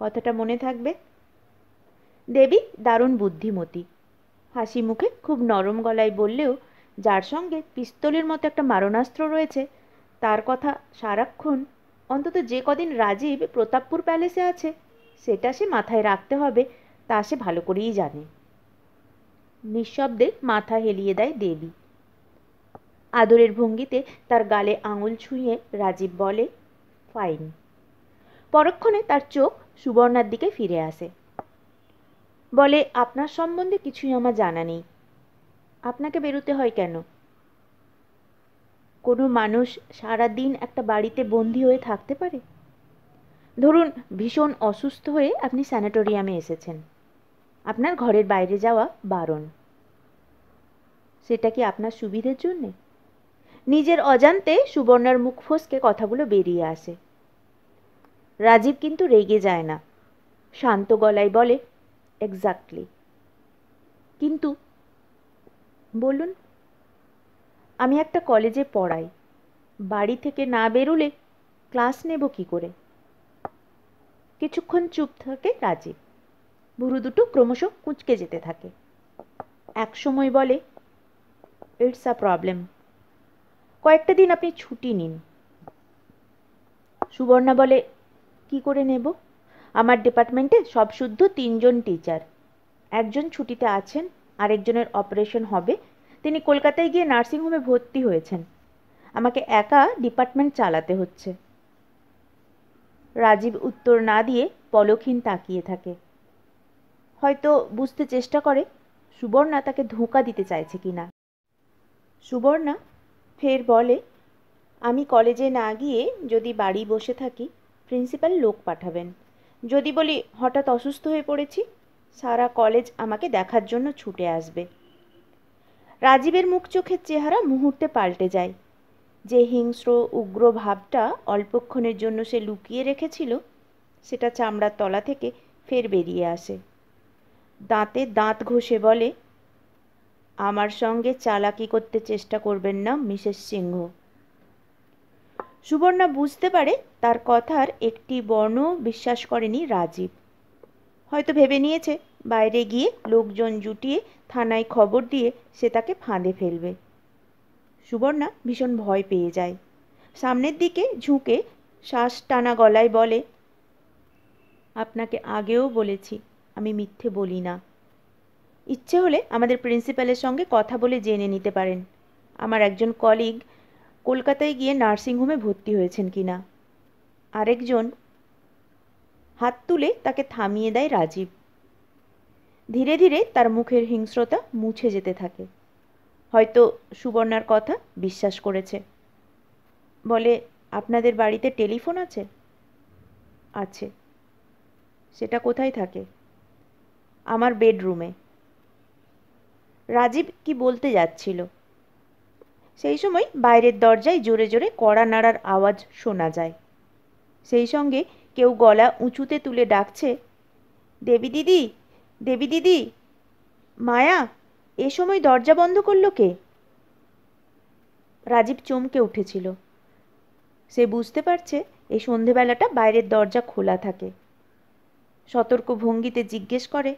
কথাটা মনে থাকবে দেবী দারুণ বুদ্ধিমতী হাসি মুখে খুব নরম গলায় বললেও যার সঙ্গে পিস্তলের মতো একটা মারণাস্ত্র রয়েছে তার কথা সারাক্ষণ অন্তত যে কদিন রাজীব প্রতাপপুর প্যালেসে আছে সেটা সে মাথায় রাখতে হবে তা সে ভালো করেই জানে নিঃশব্দে মাথা হেলিয়ে দেয় দেবী আদরের ভঙ্গিতে তার গালে আঙুল ছুঁয়ে রাজীব বলে ফাইন পরক্ষণে তার চোখ সুবর্ণার দিকে ফিরে আসে বলে আপনার সম্বন্ধে কিছুই আমার জানা নেই আপনাকে বেরোতে হয় কেন কোনো মানুষ সারা দিন একটা বাড়িতে বন্দি হয়ে থাকতে পারে ধরুন ভীষণ অসুস্থ হয়ে আপনি স্যানিটোরিয়ামে এসেছেন আপনার ঘরের বাইরে যাওয়া বারণ সেটা কি আপনার সুবিধের জন্যে নিজের অজান্তে সুবর্ণার মুখ ফসকে কথাগুলো বেরিয়ে আসে রাজীব কিন্তু রেগে যায় না শান্ত গলায় বলে এক্স্যাক্টলি কিন্তু বলুন আমি একটা কলেজে পড়াই বাড়ি থেকে না বেরোলে ক্লাস নেব কি করে কিছুক্ষণ চুপ থাকে রাজীব ভুরু দুটো ক্রমশ কুঁচকে যেতে থাকে একসময় বলে ইটস আ প্রবলেম কয়েকটা দিন আপনি ছুটি নিন সুবর্ণা বলে কি করে নেব আমার ডিপার্টমেন্টে সব শুদ্ধ তিনজন টিচার একজন ছুটিতে আছেন আরেকজনের অপারেশন হবে তিনি কলকাতায় গিয়ে নার্সিংহোমে ভর্তি হয়েছেন আমাকে একা ডিপার্টমেন্ট চালাতে হচ্ছে রাজীব উত্তর না দিয়ে পলকহীন তাকিয়ে থাকে হয়তো বুঝতে চেষ্টা করে সুবর্ণা তাকে ধোঁকা দিতে চাইছে কিনা সুবর্ণা ফের বলে আমি কলেজে না গিয়ে যদি বাড়ি বসে থাকি প্রিন্সিপাল লোক পাঠাবেন যদি বলি হঠাৎ অসুস্থ হয়ে পড়েছি সারা কলেজ আমাকে দেখার জন্য ছুটে আসবে রাজীবের মুখ চোখের চেহারা মুহূর্তে পাল্টে যায় যে হিংস্র উগ্র ভাবটা অল্পক্ষণের জন্য সে লুকিয়ে রেখেছিল সেটা চামড়ার তলা থেকে ফের বেরিয়ে আসে দাঁতে দাঁত ঘষে বলে আমার সঙ্গে চালাকি করতে চেষ্টা করবেন না মিসেস সিংহ সুবর্ণা বুঝতে পারে তার কথার একটি বর্ণ বিশ্বাস করেনি রাজীব হয়তো ভেবে নিয়েছে বাইরে গিয়ে লোকজন জুটিয়ে থানায় খবর দিয়ে সে তাকে ফাঁদে ফেলবে সুবর্ণা ভীষণ ভয় পেয়ে যায় সামনের দিকে ঝুঁকে শ্বাস টানা গলায় বলে আপনাকে আগেও বলেছি আমি মিথ্যে বলি না ইচ্ছে হলে আমাদের প্রিন্সিপালের সঙ্গে কথা বলে জেনে নিতে পারেন আমার একজন কলিগ কলকাতায় গিয়ে নার্সিংহোমে ভর্তি হয়েছেন কিনা আরেকজন হাত তুলে তাকে থামিয়ে দেয় রাজীব ধীরে ধীরে তার মুখের হিংস্রতা মুছে যেতে থাকে হয়তো সুবর্ণার কথা বিশ্বাস করেছে বলে আপনাদের বাড়িতে টেলিফোন আছে আছে সেটা কোথায় থাকে আমার বেডরুমে রাজীব কি বলতে যাচ্ছিল সেই সময় বাইরের দরজায় জোরে জোরে কড়া নাড়ার আওয়াজ শোনা যায় সেই সঙ্গে কেউ গলা উঁচুতে তুলে ডাকছে দেবী দিদি দেবী দিদি মায়া এ সময় দরজা বন্ধ করল কে রাজীব চমকে উঠেছিল সে বুঝতে পারছে এই সন্ধেবেলাটা বাইরের দরজা খোলা থাকে সতর্ক ভঙ্গিতে জিজ্ঞেস করে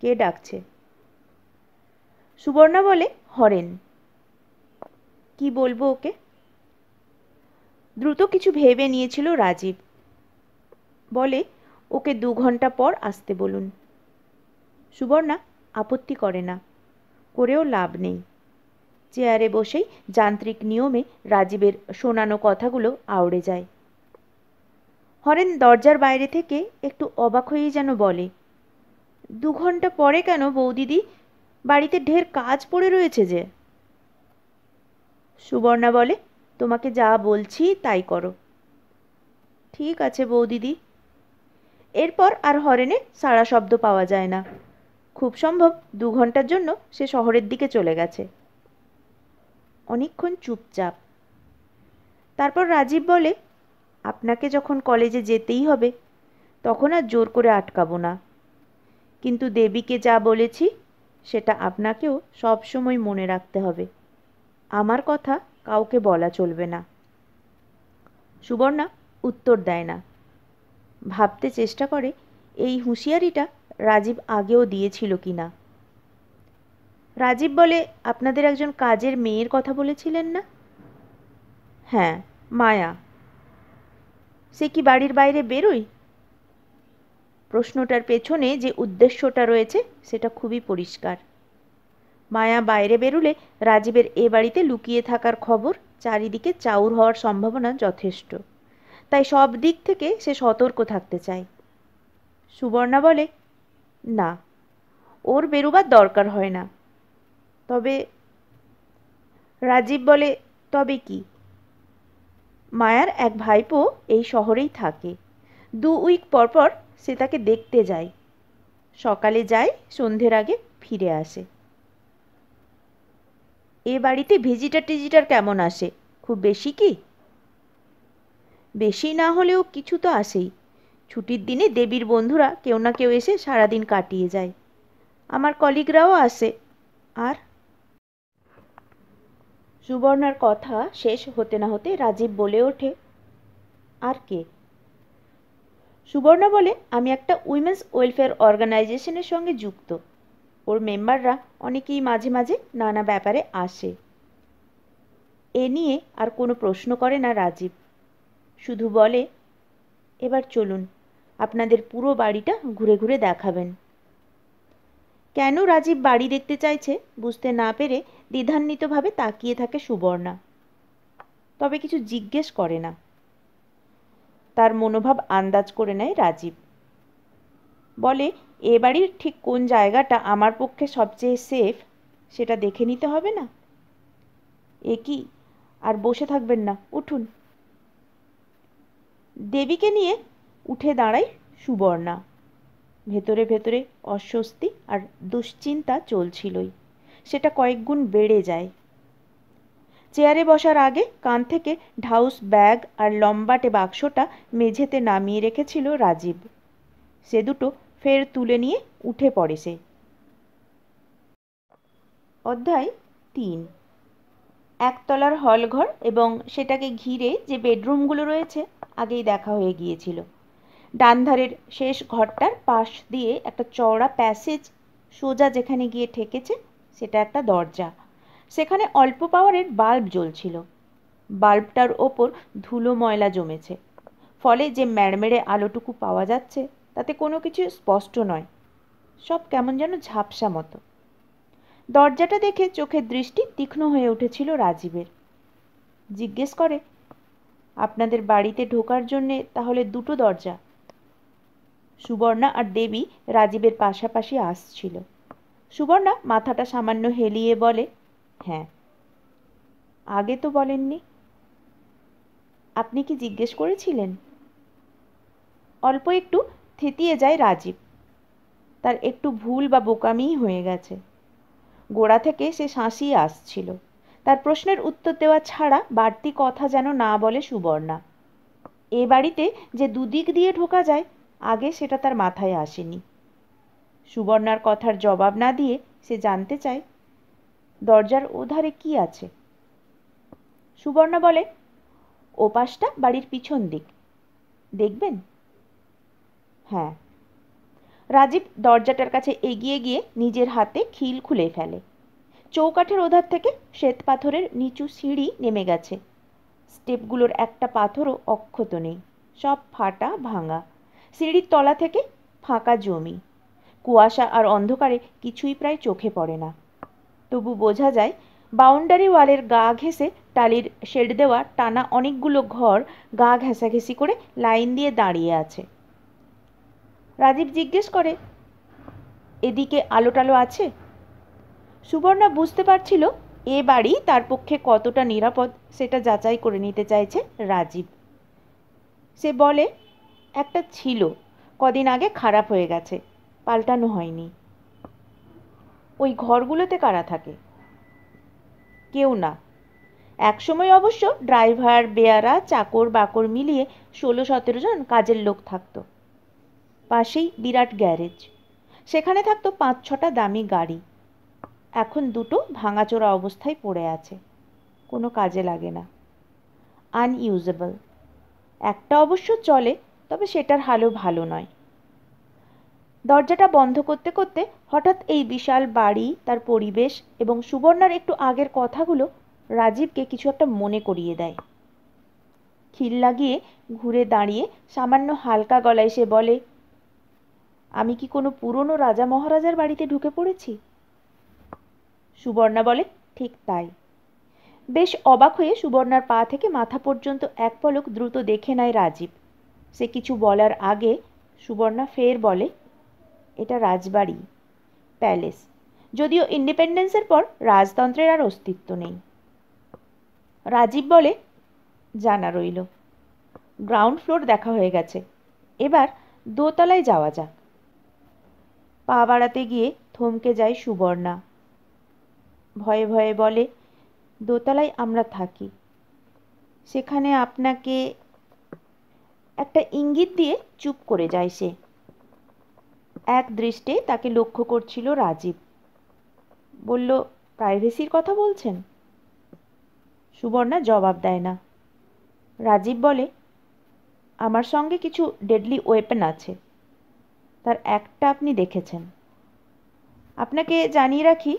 কে ডাকছে সুবর্ণা বলে হরেন কি বলবো ওকে দ্রুত কিছু ভেবে নিয়েছিল রাজীব বলে ওকে দু ঘন্টা পর আসতে বলুন সুবর্ণা আপত্তি করে না করেও লাভ নেই চেয়ারে বসেই যান্ত্রিক নিয়মে রাজীবের শোনানো কথাগুলো আউড়ে যায় হরেন দরজার বাইরে থেকে একটু অবাক হয়েই যেন বলে দু ঘন্টা পরে কেন বৌদিদি বাড়িতে ঢের কাজ পড়ে রয়েছে যে সুবর্ণা বলে তোমাকে যা বলছি তাই করো ঠিক আছে বৌদিদি এরপর আর হরেনে সারা শব্দ পাওয়া যায় না খুব সম্ভব দু ঘন্টার জন্য সে শহরের দিকে চলে গেছে অনেকক্ষণ চুপচাপ তারপর রাজীব বলে আপনাকে যখন কলেজে যেতেই হবে তখন আর জোর করে আটকাবো না কিন্তু দেবীকে যা বলেছি সেটা আপনাকেও সবসময় মনে রাখতে হবে আমার কথা কাউকে বলা চলবে না সুবর্ণা উত্তর দেয় না ভাবতে চেষ্টা করে এই হুঁশিয়ারিটা রাজীব আগেও দিয়েছিল কি না রাজীব বলে আপনাদের একজন কাজের মেয়ের কথা বলেছিলেন না হ্যাঁ মায়া সে কি বাড়ির বাইরে বেরোয় প্রশ্নটার পেছনে যে উদ্দেশ্যটা রয়েছে সেটা খুবই পরিষ্কার মায়া বাইরে বেরুলে রাজীবের এ বাড়িতে লুকিয়ে থাকার খবর চারিদিকে চাউর হওয়ার সম্ভাবনা যথেষ্ট তাই সব দিক থেকে সে সতর্ক থাকতে চায় সুবর্ণা বলে না ওর বেরুবার দরকার হয় না তবে রাজীব বলে তবে কি মায়ার এক ভাইপো এই শহরেই থাকে দু উইক পরপর সে তাকে দেখতে যায় সকালে যায় সন্ধ্যের আগে ফিরে আসে এ বাড়িতে ভিজিটার টিজিটার কেমন আসে খুব বেশি কি বেশি না হলেও কিছু তো আসেই ছুটির দিনে দেবীর বন্ধুরা কেউ না কেউ এসে সারাদিন কাটিয়ে যায় আমার কলিগরাও আসে আর সুবর্ণার কথা শেষ হতে না হতে রাজীব বলে ওঠে আর কে সুবর্ণা বলে আমি একটা উইমেন্স ওয়েলফেয়ার অর্গানাইজেশনের সঙ্গে যুক্ত ওর মেম্বাররা অনেকেই মাঝে মাঝে নানা ব্যাপারে আসে এ নিয়ে আর কোনো প্রশ্ন করে না রাজীব শুধু বলে এবার চলুন আপনাদের পুরো বাড়িটা ঘুরে ঘুরে দেখাবেন কেন রাজীব বাড়ি দেখতে চাইছে বুঝতে না পেরে দ্বিধান্বিতভাবে তাকিয়ে থাকে সুবর্ণা তবে কিছু জিজ্ঞেস করে না তার মনোভাব আন্দাজ করে নেয় রাজীব বলে এ বাড়ির ঠিক কোন জায়গাটা আমার পক্ষে সবচেয়ে সেফ সেটা দেখে নিতে হবে না এ কি আর বসে থাকবেন না উঠুন দেবীকে নিয়ে উঠে দাঁড়ায় সুবর্ণা ভেতরে ভেতরে অস্বস্তি আর দুশ্চিন্তা চলছিলই সেটা কয়েকগুণ বেড়ে যায় চেয়ারে বসার আগে কান থেকে ঢাউস ব্যাগ আর লম্বাটে বাক্সটা মেঝেতে নামিয়ে রেখেছিল রাজীব সে দুটো ফের তুলে নিয়ে উঠে পড়ে সে অধ্যায় তিন একতলার হলঘর এবং সেটাকে ঘিরে যে বেডরুমগুলো রয়েছে আগেই দেখা হয়ে গিয়েছিল ডানধারের শেষ ঘরটার পাশ দিয়ে একটা চওড়া প্যাসেজ সোজা যেখানে গিয়ে ঠেকেছে সেটা একটা দরজা সেখানে অল্প পাওয়ারের বাল্ব জ্বলছিল বাল্বটার ওপর ধুলো ময়লা জমেছে ফলে যে ম্যাড়মেড়ে আলোটুকু পাওয়া যাচ্ছে তাতে কোনো কিছু স্পষ্ট নয় সব কেমন যেন ঝাপসা মতো দরজাটা দেখে চোখের দৃষ্টি তীক্ষ্ণ হয়ে উঠেছিল রাজীবের জিজ্ঞেস করে আপনাদের বাড়িতে ঢোকার জন্যে তাহলে দুটো দরজা সুবর্ণা আর দেবী রাজীবের পাশাপাশি আসছিল সুবর্ণা মাথাটা সামান্য হেলিয়ে বলে হ্যাঁ আগে তো বলেননি আপনি কি জিজ্ঞেস করেছিলেন অল্প একটু থেতিয়ে যায় রাজীব তার একটু ভুল বা বোকামি হয়ে গেছে গোড়া থেকে সে শাঁসিয়ে আসছিল তার প্রশ্নের উত্তর দেওয়া ছাড়া বাড়তি কথা যেন না বলে সুবর্ণা এ বাড়িতে যে দুদিক দিয়ে ঢোকা যায় আগে সেটা তার মাথায় আসেনি সুবর্ণার কথার জবাব না দিয়ে সে জানতে চায় দরজার ওধারে কি আছে সুবর্ণা বলে ওপাশটা বাড়ির পিছন দিক দেখবেন হ্যাঁ রাজীব দরজাটার কাছে এগিয়ে গিয়ে নিজের হাতে খিল খুলে ফেলে চৌকাঠের ওধার থেকে শ্বেত পাথরের নিচু সিঁড়ি নেমে গেছে স্টেপগুলোর একটা পাথরও অক্ষত নেই সব ফাটা ভাঙা সিঁড়ির তলা থেকে ফাঁকা জমি কুয়াশা আর অন্ধকারে কিছুই প্রায় চোখে পড়ে না তবু বোঝা যায় বাউন্ডারি ওয়ালের গা ঘেঁষে টালির শেড দেওয়া টানা অনেকগুলো ঘর গা ঘেঁসাঘেঁসি করে লাইন দিয়ে দাঁড়িয়ে আছে রাজীব জিজ্ঞেস করে এদিকে আলো টালো আছে সুবর্ণা বুঝতে পারছিল এ বাড়ি তার পক্ষে কতটা নিরাপদ সেটা যাচাই করে নিতে চাইছে রাজীব সে বলে একটা ছিল কদিন আগে খারাপ হয়ে গেছে পাল্টানো হয়নি ওই ঘরগুলোতে কারা থাকে কেউ না একসময় অবশ্য ড্রাইভার বেয়ারা চাকর বাকর মিলিয়ে ষোলো সতেরো জন কাজের লোক থাকত পাশেই বিরাট গ্যারেজ সেখানে থাকতো পাঁচ ছটা দামি গাড়ি এখন দুটো ভাঙাচোরা অবস্থায় পড়ে আছে কোনো কাজে লাগে না আনইউজেবল একটা অবশ্য চলে তবে সেটার হালও ভালো নয় দরজাটা বন্ধ করতে করতে হঠাৎ এই বিশাল বাড়ি তার পরিবেশ এবং সুবর্ণার একটু আগের কথাগুলো রাজীবকে কিছু একটা মনে করিয়ে দেয় খিল লাগিয়ে ঘুরে দাঁড়িয়ে সামান্য হালকা গলায় সে বলে আমি কি কোনো পুরনো রাজা মহারাজার বাড়িতে ঢুকে পড়েছি সুবর্ণা বলে ঠিক তাই বেশ অবাক হয়ে সুবর্ণার পা থেকে মাথা পর্যন্ত এক পলক দ্রুত দেখে নেয় রাজীব সে কিছু বলার আগে সুবর্ণা ফের বলে এটা রাজবাড়ি প্যালেস যদিও ইন্ডিপেন্ডেন্সের পর রাজতন্ত্রের আর অস্তিত্ব নেই রাজীব বলে জানা রইল গ্রাউন্ড ফ্লোর দেখা হয়ে গেছে এবার দোতলায় যাওয়া যাক পা বাড়াতে গিয়ে থমকে যায় সুবর্ণা ভয়ে ভয়ে বলে দোতলায় আমরা থাকি সেখানে আপনাকে একটা ইঙ্গিত দিয়ে চুপ করে যায় সে এক দৃষ্টে তাকে লক্ষ্য করছিল রাজীব বলল প্রাইভেসির কথা বলছেন সুবর্ণা জবাব দেয় না রাজীব বলে আমার সঙ্গে কিছু ডেডলি ওয়েপেন আছে তার একটা আপনি দেখেছেন আপনাকে জানিয়ে রাখি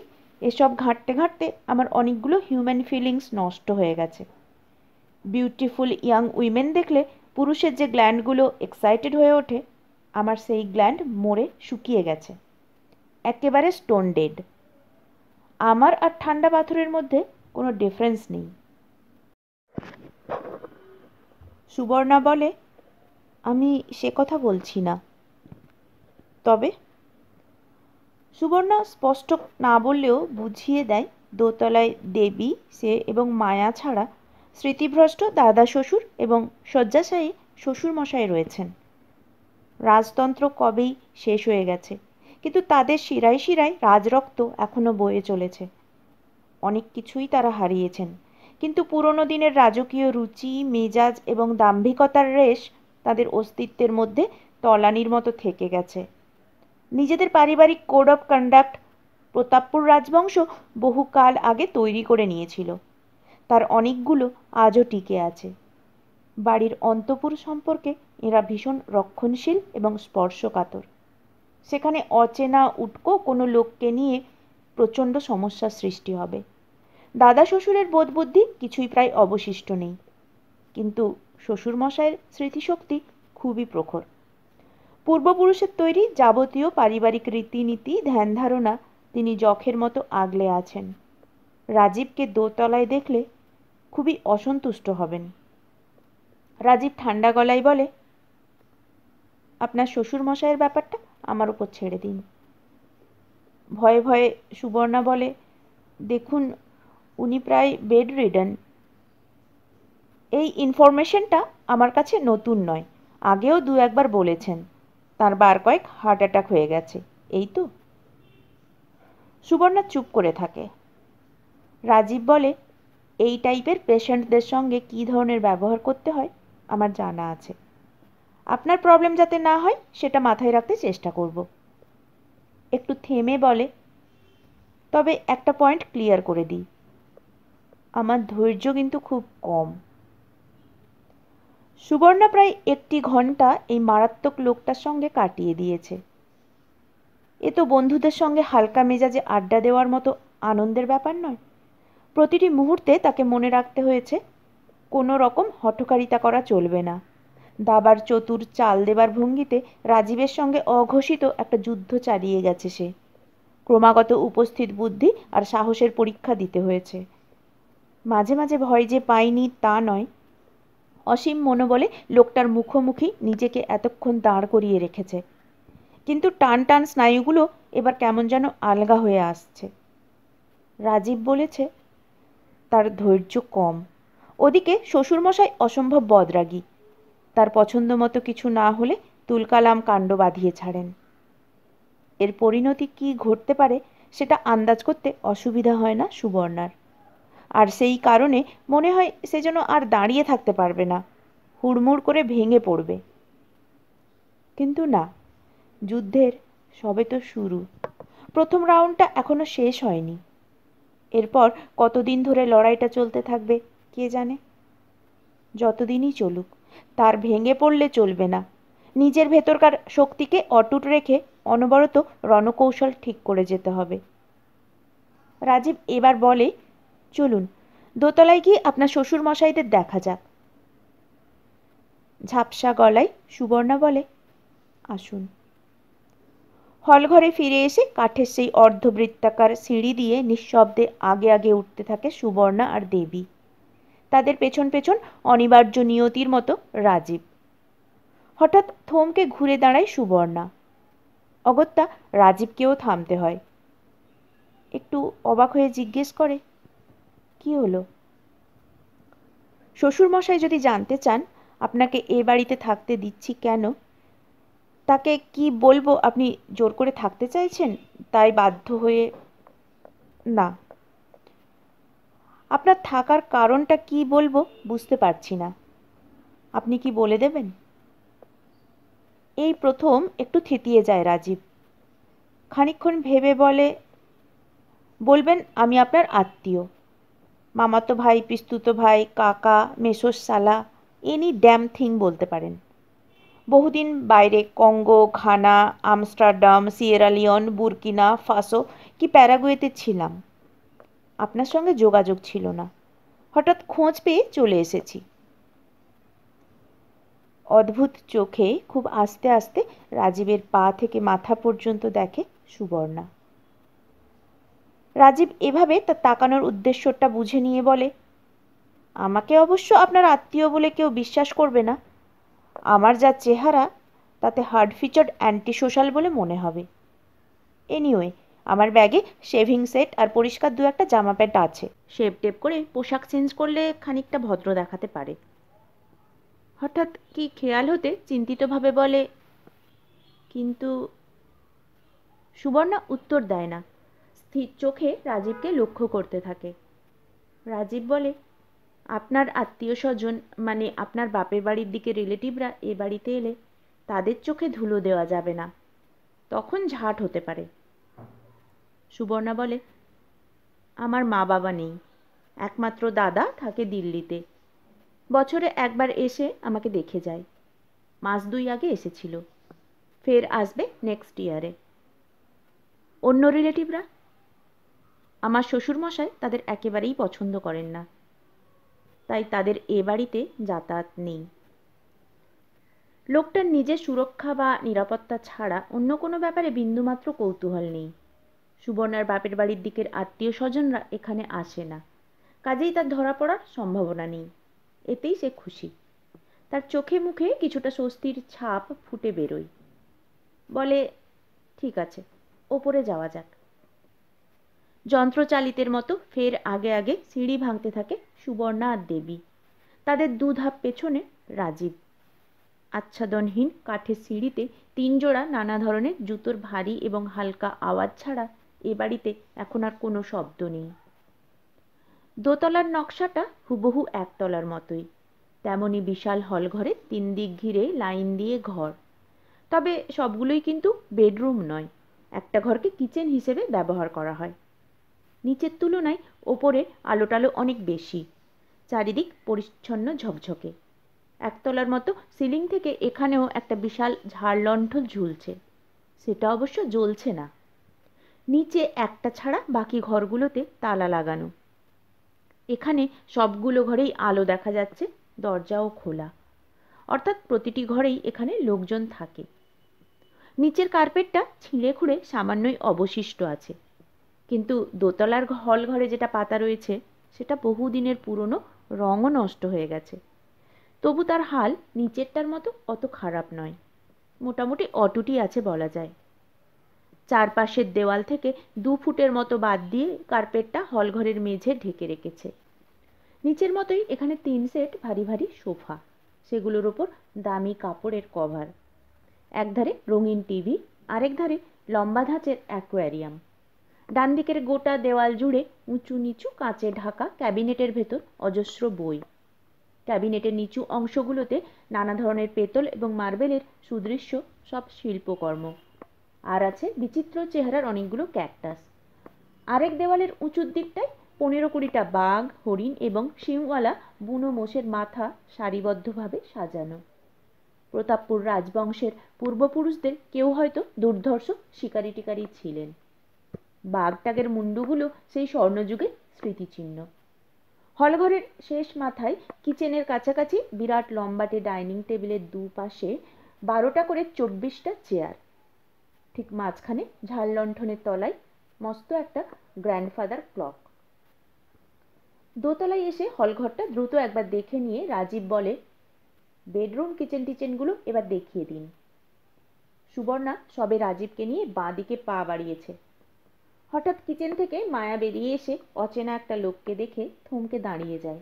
এসব ঘাঁটতে ঘাঁটতে আমার অনেকগুলো হিউম্যান ফিলিংস নষ্ট হয়ে গেছে বিউটিফুল ইয়াং উইমেন দেখলে পুরুষের যে গ্ল্যান্ডগুলো এক্সাইটেড হয়ে ওঠে আমার সেই গ্ল্যান্ড মরে শুকিয়ে গেছে একেবারে স্টোন ডেড আমার আর ঠান্ডা পাথরের মধ্যে কোনো ডিফারেন্স নেই সুবর্ণা বলে আমি সে কথা বলছি না তবে সুবর্ণা স্পষ্ট না বললেও বুঝিয়ে দেয় দোতলায় দেবী সে এবং মায়া ছাড়া স্মৃতিভ্রষ্ট দাদা শ্বশুর এবং শয্যাশায়ী শ্বশুরমশাই রয়েছেন রাজতন্ত্র কবেই শেষ হয়ে গেছে কিন্তু তাদের শিরায় শিরায় রাজরক্ত এখনও বয়ে চলেছে অনেক কিছুই তারা হারিয়েছেন কিন্তু পুরনো দিনের রাজকীয় রুচি মেজাজ এবং দাম্ভিকতার রেশ তাদের অস্তিত্বের মধ্যে তলানির মতো থেকে গেছে নিজেদের পারিবারিক কোড অফ কন্ডাক্ট প্রতাপপুর রাজবংশ বহুকাল আগে তৈরি করে নিয়েছিল তার অনেকগুলো আজও টিকে আছে বাড়ির অন্তপুর সম্পর্কে এরা ভীষণ রক্ষণশীল এবং স্পর্শকাতর সেখানে অচেনা উটকো কোনো লোককে নিয়ে প্রচণ্ড সমস্যার সৃষ্টি হবে দাদা শ্বশুরের বোধবুদ্ধি কিছুই প্রায় অবশিষ্ট নেই কিন্তু শ্বশুরমশাইয়ের স্মৃতিশক্তি খুবই প্রখর পূর্বপুরুষের তৈরি যাবতীয় পারিবারিক রীতিনীতি ধ্যান ধারণা তিনি যখের মতো আগলে আছেন রাজীবকে দোতলায় দেখলে খুবই অসন্তুষ্ট হবেন রাজীব ঠান্ডা গলায় বলে আপনার শ্বশুর মশাইয়ের ব্যাপারটা আমার উপর ছেড়ে দিন ভয়ে ভয়ে সুবর্ণা বলে দেখুন উনি প্রায় বেড রিডেন এই ইনফরমেশনটা আমার কাছে নতুন নয় আগেও দু একবার বলেছেন তার বার কয়েক হার্ট অ্যাটাক হয়ে গেছে এই তো সুবর্ণা চুপ করে থাকে রাজীব বলে এই টাইপের পেশেন্টদের সঙ্গে কী ধরনের ব্যবহার করতে হয় আমার জানা আছে আপনার প্রবলেম যাতে না হয় সেটা মাথায় রাখতে চেষ্টা করব একটু থেমে বলে তবে একটা পয়েন্ট ক্লিয়ার করে দিই আমার ধৈর্য কিন্তু খুব কম সুবর্ণা প্রায় একটি ঘন্টা এই মারাত্মক লোকটার সঙ্গে কাটিয়ে দিয়েছে এ তো বন্ধুদের সঙ্গে হালকা মেজাজে আড্ডা দেওয়ার মতো আনন্দের ব্যাপার নয় প্রতিটি মুহূর্তে তাকে মনে রাখতে হয়েছে কোনো রকম হঠকারিতা করা চলবে না দাবার চতুর চাল দেবার ভঙ্গিতে রাজীবের সঙ্গে অঘোষিত একটা যুদ্ধ চালিয়ে গেছে সে ক্রমাগত উপস্থিত বুদ্ধি আর সাহসের পরীক্ষা দিতে হয়েছে মাঝে মাঝে ভয় যে পাইনি তা নয় অসীম মনোবলে লোকটার মুখোমুখি নিজেকে এতক্ষণ দাঁড় করিয়ে রেখেছে কিন্তু টান টান স্নায়ুগুলো এবার কেমন যেন আলগা হয়ে আসছে রাজীব বলেছে তার ধৈর্য কম ওদিকে শ্বশুরমশাই অসম্ভব বদরাগী তার পছন্দ মতো কিছু না হলে তুলকালাম কাণ্ড বাঁধিয়ে ছাড়েন এর পরিণতি কি ঘটতে পারে সেটা আন্দাজ করতে অসুবিধা হয় না সুবর্ণার আর সেই কারণে মনে হয় সে যেন আর দাঁড়িয়ে থাকতে পারবে না হুড়মুড় করে ভেঙে পড়বে কিন্তু না যুদ্ধের সবে তো শুরু প্রথম রাউন্ডটা এখনো শেষ হয়নি এরপর কতদিন ধরে লড়াইটা চলতে থাকবে কে জানে যতদিনই চলুক তার ভেঙে পড়লে চলবে না নিজের ভেতরকার শক্তিকে অটুট রেখে অনবরত রণকৌশল ঠিক করে যেতে হবে রাজীব এবার বলে চলুন দোতলায় গিয়ে আপনার শ্বশুর মশাইদের দেখা যাক ঝাপসা গলায় সুবর্ণা বলে আসুন হলঘরে ফিরে এসে কাঠের সেই অর্ধবৃত্তাকার সিঁড়ি দিয়ে নিঃশব্দে আগে আগে উঠতে থাকে সুবর্ণা আর দেবী তাদের পেছন পেছন অনিবার্য নিয়তির মতো রাজীব হঠাৎ থমকে ঘুরে দাঁড়ায় সুবর্ণা অগত্যা রাজীবকেও থামতে হয় একটু অবাক হয়ে জিজ্ঞেস করে কি হলো শ্বশুরমশাই যদি জানতে চান আপনাকে এ বাড়িতে থাকতে দিচ্ছি কেন তাকে কি বলবো আপনি জোর করে থাকতে চাইছেন তাই বাধ্য হয়ে না আপনার থাকার কারণটা কি বলবো বুঝতে পারছি না আপনি কি বলে দেবেন এই প্রথম একটু থেতিয়ে যায় রাজীব খানিক্ষণ ভেবে বলে বলবেন আমি আপনার আত্মীয় মামাতো ভাই পিস্তুত ভাই কাকা মেসোর সালা এনি ড্যাম থিং বলতে পারেন বহুদিন বাইরে Congo Ghana Amsterdam Sierra Leone Burkina Faso কি প্যারাগুয়েতে ছিলাম আপনার সঙ্গে যোগাযোগ ছিল না হঠাৎ খোঁজ পেয়ে চলে এসেছি অদ্ভুত চোখে খুব আস্তে আস্তে রাজীবের পা থেকে মাথা পর্যন্ত দেখে সুবর্ণা রাজীব এভাবে তার তাকানোর উদ্দেশ্যটা বুঝে নিয়ে বলে আমাকে অবশ্য আপনার আত্মীয় বলে কেউ বিশ্বাস করবে না আমার যা চেহারা তাতে হার্ড ফিচার্ড অ্যান্টি সোশ্যাল বলে মনে হবে এনিওয়ে আমার ব্যাগে শেভিং সেট আর পরিষ্কার দু একটা জামা প্যান্ট আছে শেভ টেপ করে পোশাক চেঞ্জ করলে খানিকটা ভদ্র দেখাতে পারে হঠাৎ কি খেয়াল হতে চিন্তিতভাবে বলে কিন্তু সুবর্ণা উত্তর দেয় না স্থির চোখে রাজীবকে লক্ষ্য করতে থাকে রাজীব বলে আপনার আত্মীয় স্বজন মানে আপনার বাপের বাড়ির দিকে রিলেটিভরা এ বাড়িতে এলে তাদের চোখে ধুলো দেওয়া যাবে না তখন ঝাট হতে পারে সুবর্ণা বলে আমার মা বাবা নেই একমাত্র দাদা থাকে দিল্লিতে বছরে একবার এসে আমাকে দেখে যায় মাস দুই আগে এসেছিল ফের আসবে নেক্সট ইয়ারে অন্য রিলেটিভরা আমার শ্বশুরমশাই তাদের একেবারেই পছন্দ করেন না তাই তাদের এ বাড়িতে যাতায়াত নেই লোকটার নিজের সুরক্ষা বা নিরাপত্তা ছাড়া অন্য কোনো ব্যাপারে বিন্দুমাত্র কৌতূহল নেই সুবর্ণার বাপের বাড়ির দিকের আত্মীয় স্বজনরা এখানে আসে না কাজেই তার ধরা পড়ার সম্ভাবনা নেই এতেই সে খুশি তার চোখে মুখে কিছুটা স্বস্তির ছাপ ফুটে বেরোয় বলে ঠিক আছে ওপরে যাওয়া যাক যন্ত্রচালিতের মতো ফের আগে আগে সিঁড়ি ভাঙতে থাকে সুবর্ণা আর দেবী তাদের দুধাপ পেছনে রাজীব আচ্ছাদনহীন কাঠের সিঁড়িতে তিনজোড়া নানা ধরনের জুতোর ভারী এবং হালকা আওয়াজ ছাড়া এ বাড়িতে এখন আর কোনো শব্দ নেই দোতলার নকশাটা হুবহু একতলার মতোই তেমনই বিশাল হল ঘরে তিন দিক ঘিরে লাইন দিয়ে ঘর তবে সবগুলোই কিন্তু বেডরুম নয় একটা ঘরকে কিচেন হিসেবে ব্যবহার করা হয় নিচের তুলনায় ওপরে আলোটালো অনেক বেশি চারিদিক পরিচ্ছন্ন ঝকঝকে একতলার মতো সিলিং থেকে এখানেও একটা বিশাল ঝাড়লণ্ঠ ঝুলছে সেটা অবশ্য জ্বলছে না নিচে একটা ছাড়া বাকি ঘরগুলোতে তালা লাগানো এখানে সবগুলো ঘরেই আলো দেখা যাচ্ছে দরজাও খোলা অর্থাৎ প্রতিটি ঘরেই এখানে লোকজন থাকে নিচের কার্পেটটা ছিঁড়ে খুঁড়ে সামান্যই অবশিষ্ট আছে কিন্তু দোতলার হল ঘরে যেটা পাতা রয়েছে সেটা বহুদিনের পুরনো রঙও নষ্ট হয়ে গেছে তবু তার হাল নিচেরটার মতো অত খারাপ নয় মোটামুটি অটুটি আছে বলা যায় চারপাশের দেওয়াল থেকে দু ফুটের মতো বাদ দিয়ে কার্পেটটা হলঘরের মেঝে ঢেকে রেখেছে নিচের মতোই এখানে তিন সেট ভারী ভারী সোফা সেগুলোর ওপর দামি কাপড়ের কভার একধারে রঙিন টিভি আরেক ধারে লম্বা ধাঁচের অ্যাকোয়ারিয়াম ডান দিকের গোটা দেওয়াল জুড়ে উঁচু নিচু কাঁচে ঢাকা ক্যাবিনেটের ভেতর অজস্র বই ক্যাবিনেটের নিচু অংশগুলোতে নানা ধরনের পেতল এবং মার্বেলের সুদৃশ্য সব শিল্পকর্ম আর আছে বিচিত্র চেহারার অনেকগুলো ক্যাকটাস আরেক দেওয়ালের উঁচুর দিকটায় পনেরো কুড়িটা বাঘ হরিণ এবং শিমওয়ালা বুনো মোষের মাথা সারিবদ্ধভাবে সাজানো প্রতাপপুর রাজবংশের পূর্বপুরুষদের কেউ হয়তো দুর্ধর্ষ শিকারি টিকারি ছিলেন বাঘটাগের মুন্ডুগুলো সেই স্বর্ণযুগের স্মৃতিচিহ্ন হলঘরের শেষ মাথায় কিচেনের কাছাকাছি বিরাট লম্বাটে ডাইনিং টেবিলের দুপাশে বারোটা করে চব্বিশটা চেয়ার ঠিক মাঝখানে ঝাল লণ্ঠনের তলায় মস্ত একটা গ্র্যান্ডফাদার ক্লক দোতলায় এসে হলঘরটা দ্রুত একবার দেখে নিয়ে রাজীব বলে বেডরুম কিচেন টিচেনগুলো এবার দেখিয়ে দিন সুবর্ণা সবে রাজীবকে নিয়ে বাঁ দিকে পা বাড়িয়েছে হঠাৎ কিচেন থেকে মায়া বেরিয়ে এসে অচেনা একটা লোককে দেখে থমকে দাঁড়িয়ে যায়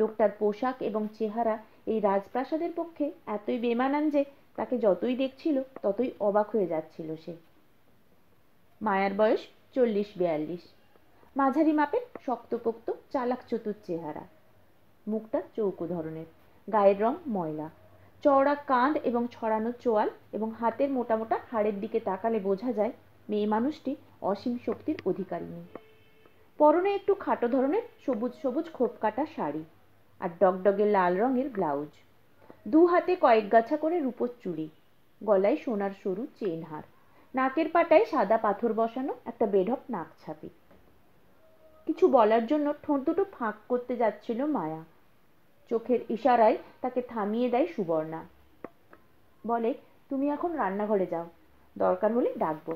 লোকটার পোশাক এবং চেহারা এই রাজপ্রাসাদের পক্ষে এতই বেমানান যে তাকে যতই দেখছিল ততই অবাক হয়ে যাচ্ছিল সে মায়ার বয়স চল্লিশ বিয়াল্লিশ মাঝারি মাপের শক্তপোক্ত চালাক চতুর চেহারা মুখটা চৌকো ধরনের গায়ের রং ময়লা চওড়া কাঁধ এবং ছড়ানো চোয়াল এবং হাতের মোটা মোটা হাড়ের দিকে তাকালে বোঝা যায় মেয়ে মানুষটি অসীম শক্তির অধিকারিণী পরনে একটু খাটো ধরনের সবুজ সবুজ খোপ কাটা শাড়ি আর ডগডগে লাল রঙের ব্লাউজ দু হাতে কয়েক গাছা করে রূপোর চুড়ি গলায় সোনার সরু চেনহার হার নাকের পাটায় সাদা পাথর বসানো একটা বেঢপ নাক ছাপি কিছু বলার জন্য ঠোঁট দুটো ফাঁক করতে যাচ্ছিল মায়া চোখের ইশারায় তাকে থামিয়ে দেয় সুবর্ণা বলে তুমি এখন রান্নাঘরে যাও দরকার হলে ডাকবো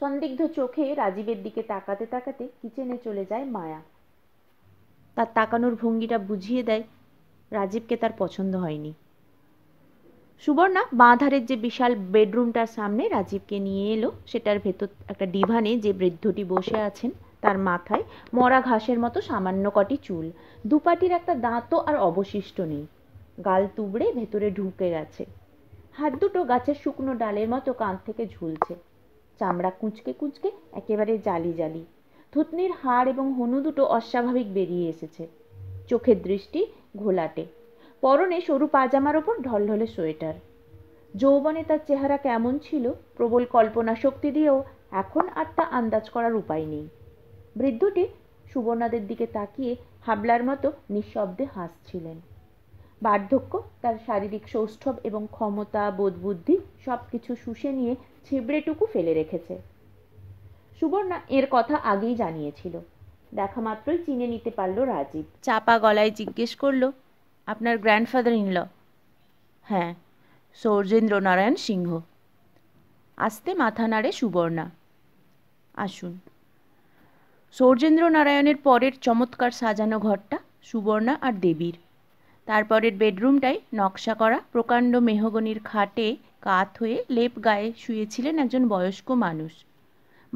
সন্দিগ্ধ চোখে রাজীবের দিকে তাকাতে তাকাতে কিচেনে চলে যায় মায়া তার তাকানোর ভঙ্গিটা বুঝিয়ে দেয় রাজীবকে তার পছন্দ হয়নি সুবর্ণা বাঁধারের যে বিশাল বেডরুমটার সামনে রাজীবকে নিয়ে এলো সেটার ভেতর একটা ডিভানে যে বৃদ্ধটি বসে আছেন তার মাথায় মরা ঘাসের মতো সামান্য কটি চুল দুপাটির একটা দাঁতও আর অবশিষ্ট নেই গাল তুবড়ে ভেতরে ঢুকে গেছে হাত দুটো গাছের শুকনো ডালের মতো কাঁধ থেকে ঝুলছে চামড়া কুঁচকে কুঁচকে একেবারে জালি জালি থুতনির হাড় এবং হনু দুটো অস্বাভাবিক বেরিয়ে এসেছে চোখের দৃষ্টি ঘোলাটে পরনে সরু পাজামার ওপর ঢলঢলে সোয়েটার যৌবনে তার চেহারা কেমন ছিল প্রবল কল্পনা শক্তি দিয়েও এখন আর তা আন্দাজ করার উপায় নেই বৃদ্ধটি সুবর্ণাদের দিকে তাকিয়ে হাবলার মতো নিঃশব্দে হাসছিলেন বার্ধক্য তার শারীরিক সৌষ্ঠব এবং ক্ষমতা বোধবুদ্ধি সব কিছু শুষে নিয়ে ছিবড়েটুকু ফেলে রেখেছে সুবর্ণা এর কথা আগেই জানিয়েছিল দেখা মাত্রই চিনে নিতে পারল রাজীব চাপা গলায় জিজ্ঞেস করলো আপনার গ্র্যান্ডফাদার ইনল হ্যাঁ সৌর্যেন্দ্র নারায়ণ সিংহ আসতে মাথা নাড়ে সুবর্ণা আসুন সৌর্যেন্দ্র নারায়ণের পরের চমৎকার সাজানো ঘরটা সুবর্ণা আর দেবীর তারপরের বেডরুমটায় নকশা করা প্রকাণ্ড মেহগনির খাটে কাত হয়ে লেপ গায়ে শুয়েছিলেন একজন বয়স্ক মানুষ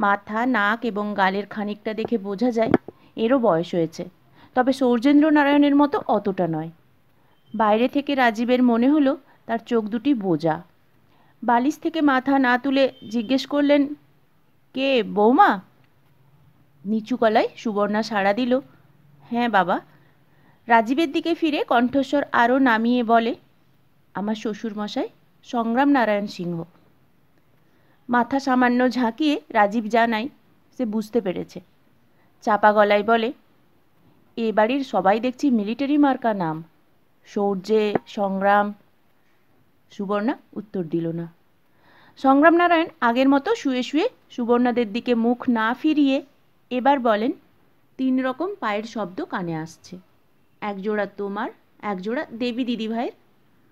মাথা নাক এবং গালের খানিকটা দেখে বোঝা যায় এরও বয়স হয়েছে তবে সৌর্যেন্দ্র নারায়ণের মতো অতটা নয় বাইরে থেকে রাজীবের মনে হলো তার চোখ দুটি বোঝা বালিশ থেকে মাথা না তুলে জিজ্ঞেস করলেন কে বৌমা নিচু কলায় সুবর্ণা সাড়া দিল হ্যাঁ বাবা রাজীবের দিকে ফিরে কণ্ঠস্বর আরও নামিয়ে বলে আমার শ্বশুরমশাই সংগ্রাম নারায়ণ সিংহ মাথা সামান্য ঝাঁকিয়ে রাজীব জানায় সে বুঝতে পেরেছে চাপা গলায় বলে এ বাড়ির সবাই দেখছি মিলিটারি মার্কা নাম শৌর্যে সংগ্রাম সুবর্ণা উত্তর দিল না সংগ্রাম নারায়ণ আগের মতো শুয়ে শুয়ে সুবর্ণাদের দিকে মুখ না ফিরিয়ে এবার বলেন তিন রকম পায়ের শব্দ কানে আসছে এক জোড়া তোমার এক জোড়া দেবী দিদিভাইয়ের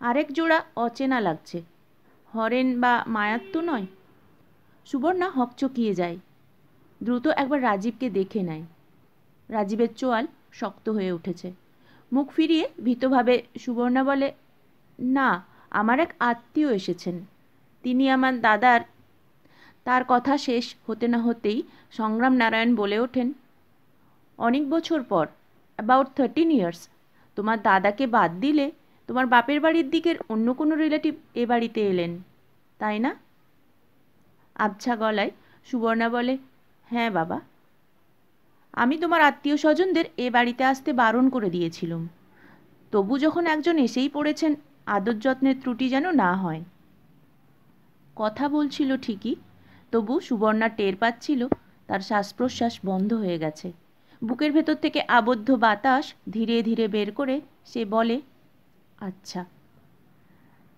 আরেক জোড়া অচেনা লাগছে হরেন বা মায়াত্ম নয় সুবর্ণা হকচকিয়ে যায় দ্রুত একবার রাজীবকে দেখে নেয় রাজীবের চোয়াল শক্ত হয়ে উঠেছে মুখ ফিরিয়ে ভীতভাবে সুবর্ণা বলে না আমার এক আত্মীয় এসেছেন তিনি আমার দাদার তার কথা শেষ হতে না হতেই সংগ্রাম নারায়ণ বলে ওঠেন অনেক বছর পর অ্যাবাউট থার্টিন ইয়ার্স তোমার দাদাকে বাদ দিলে তোমার বাপের বাড়ির দিকের অন্য কোনো রিলেটিভ এ বাড়িতে এলেন তাই না আবছা গলায় সুবর্ণা বলে হ্যাঁ বাবা আমি তোমার আত্মীয় স্বজনদের এ বাড়িতে আসতে বারণ করে দিয়েছিলাম তবু যখন একজন এসেই পড়েছেন আদর যত্নের ত্রুটি যেন না হয় কথা বলছিল ঠিকই তবু সুবর্ণা টের পাচ্ছিল তার শ্বাস প্রশ্বাস বন্ধ হয়ে গেছে বুকের ভেতর থেকে আবদ্ধ বাতাস ধীরে ধীরে বের করে সে বলে আচ্ছা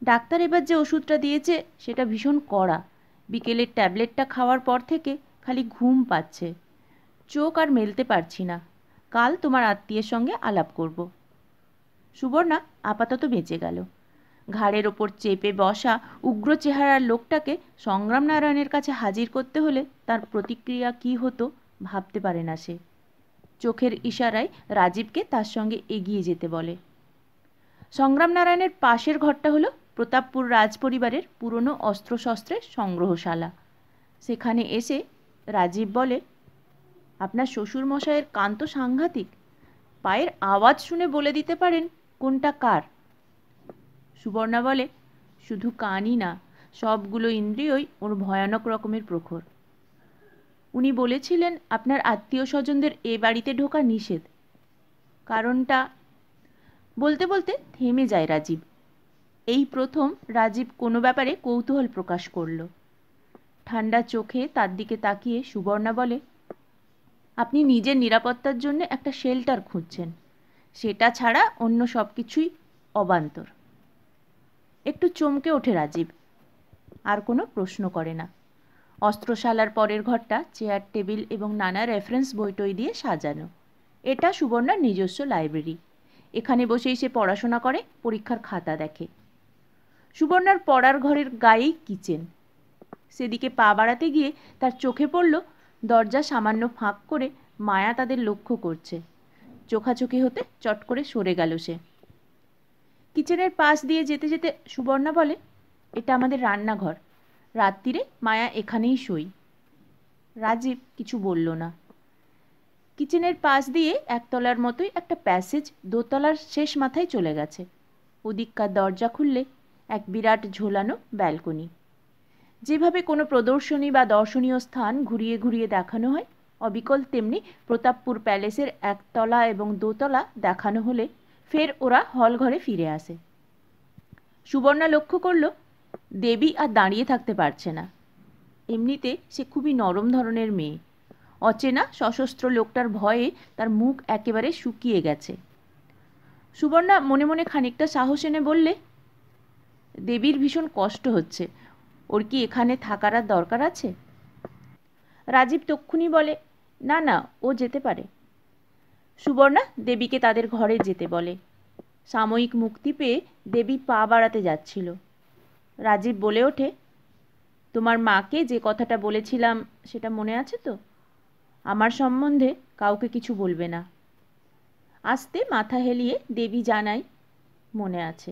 ডাক্তার এবার যে ওষুধটা দিয়েছে সেটা ভীষণ কড়া বিকেলের ট্যাবলেটটা খাওয়ার পর থেকে খালি ঘুম পাচ্ছে চোখ আর মেলতে পারছি না কাল তোমার আত্মীয়ের সঙ্গে আলাপ করব সুবর্ণা আপাতত বেঁচে গেল ঘাড়ের ওপর চেপে বসা উগ্র চেহারার লোকটাকে সংগ্রাম নারায়ণের কাছে হাজির করতে হলে তার প্রতিক্রিয়া কি হতো ভাবতে পারে না সে চোখের ইশারায় রাজীবকে তার সঙ্গে এগিয়ে যেতে বলে সংগ্রাম নারায়ণের পাশের ঘরটা হলো প্রতাপপুর রাজ পরিবারের পুরনো অস্ত্রশস্ত্রের সংগ্রহশালা সেখানে এসে রাজীব বলে আপনার শ্বশুর কান তো সাংঘাতিক পায়ের আওয়াজ শুনে বলে দিতে পারেন কোনটা কার সুবর্ণা বলে শুধু কানই না সবগুলো ইন্দ্রিয়ই ওর ভয়ানক রকমের প্রখর উনি বলেছিলেন আপনার আত্মীয় স্বজনদের এ বাড়িতে ঢোকা নিষেধ কারণটা বলতে বলতে থেমে যায় রাজীব এই প্রথম রাজীব কোনো ব্যাপারে কৌতূহল প্রকাশ করল ঠান্ডা চোখে তার দিকে তাকিয়ে সুবর্ণা বলে আপনি নিজের নিরাপত্তার জন্য একটা শেল্টার খুঁজছেন সেটা ছাড়া অন্য সব কিছুই অবান্তর একটু চমকে ওঠে রাজীব আর কোনো প্রশ্ন করে না অস্ত্রশালার পরের ঘরটা চেয়ার টেবিল এবং নানা রেফারেন্স বইটই দিয়ে সাজানো এটা সুবর্ণার নিজস্ব লাইব্রেরি এখানে বসেই সে পড়াশোনা করে পরীক্ষার খাতা দেখে সুবর্ণার পড়ার ঘরের গায়েই কিচেন সেদিকে পা বাড়াতে গিয়ে তার চোখে পড়ল দরজা সামান্য ফাঁক করে মায়া তাদের লক্ষ্য করছে চোখাচোখি হতে চট করে সরে গেল সে কিচেনের পাশ দিয়ে যেতে যেতে সুবর্ণা বলে এটা আমাদের রান্নাঘর রাত্রিরে মায়া এখানেই শই রাজীব কিছু বলল না কিচেনের পাশ দিয়ে একতলার মতোই একটা প্যাসেজ দোতলার শেষ মাথায় চলে গেছে ওদিককার দরজা খুললে এক বিরাট ঝোলানো ব্যালকনি যেভাবে কোনো প্রদর্শনী বা দর্শনীয় স্থান ঘুরিয়ে ঘুরিয়ে দেখানো হয় অবিকল তেমনি প্রতাপপুর প্যালেসের একতলা এবং দোতলা দেখানো হলে ফের ওরা হল ঘরে ফিরে আসে সুবর্ণা লক্ষ্য করল দেবী আর দাঁড়িয়ে থাকতে পারছে না এমনিতে সে খুবই নরম ধরনের মেয়ে অচেনা সশস্ত্র লোকটার ভয়ে তার মুখ একেবারে শুকিয়ে গেছে সুবর্ণা মনে মনে খানিকটা সাহস এনে বললে দেবীর ভীষণ কষ্ট হচ্ছে ওর কি এখানে থাকার আর দরকার আছে রাজীব তক্ষুনি বলে না না ও যেতে পারে সুবর্ণা দেবীকে তাদের ঘরে যেতে বলে সাময়িক মুক্তি পেয়ে দেবী পা বাড়াতে যাচ্ছিল রাজীব বলে ওঠে তোমার মাকে যে কথাটা বলেছিলাম সেটা মনে আছে তো আমার সম্বন্ধে কাউকে কিছু বলবে না আসতে মাথা হেলিয়ে দেবী জানায় মনে আছে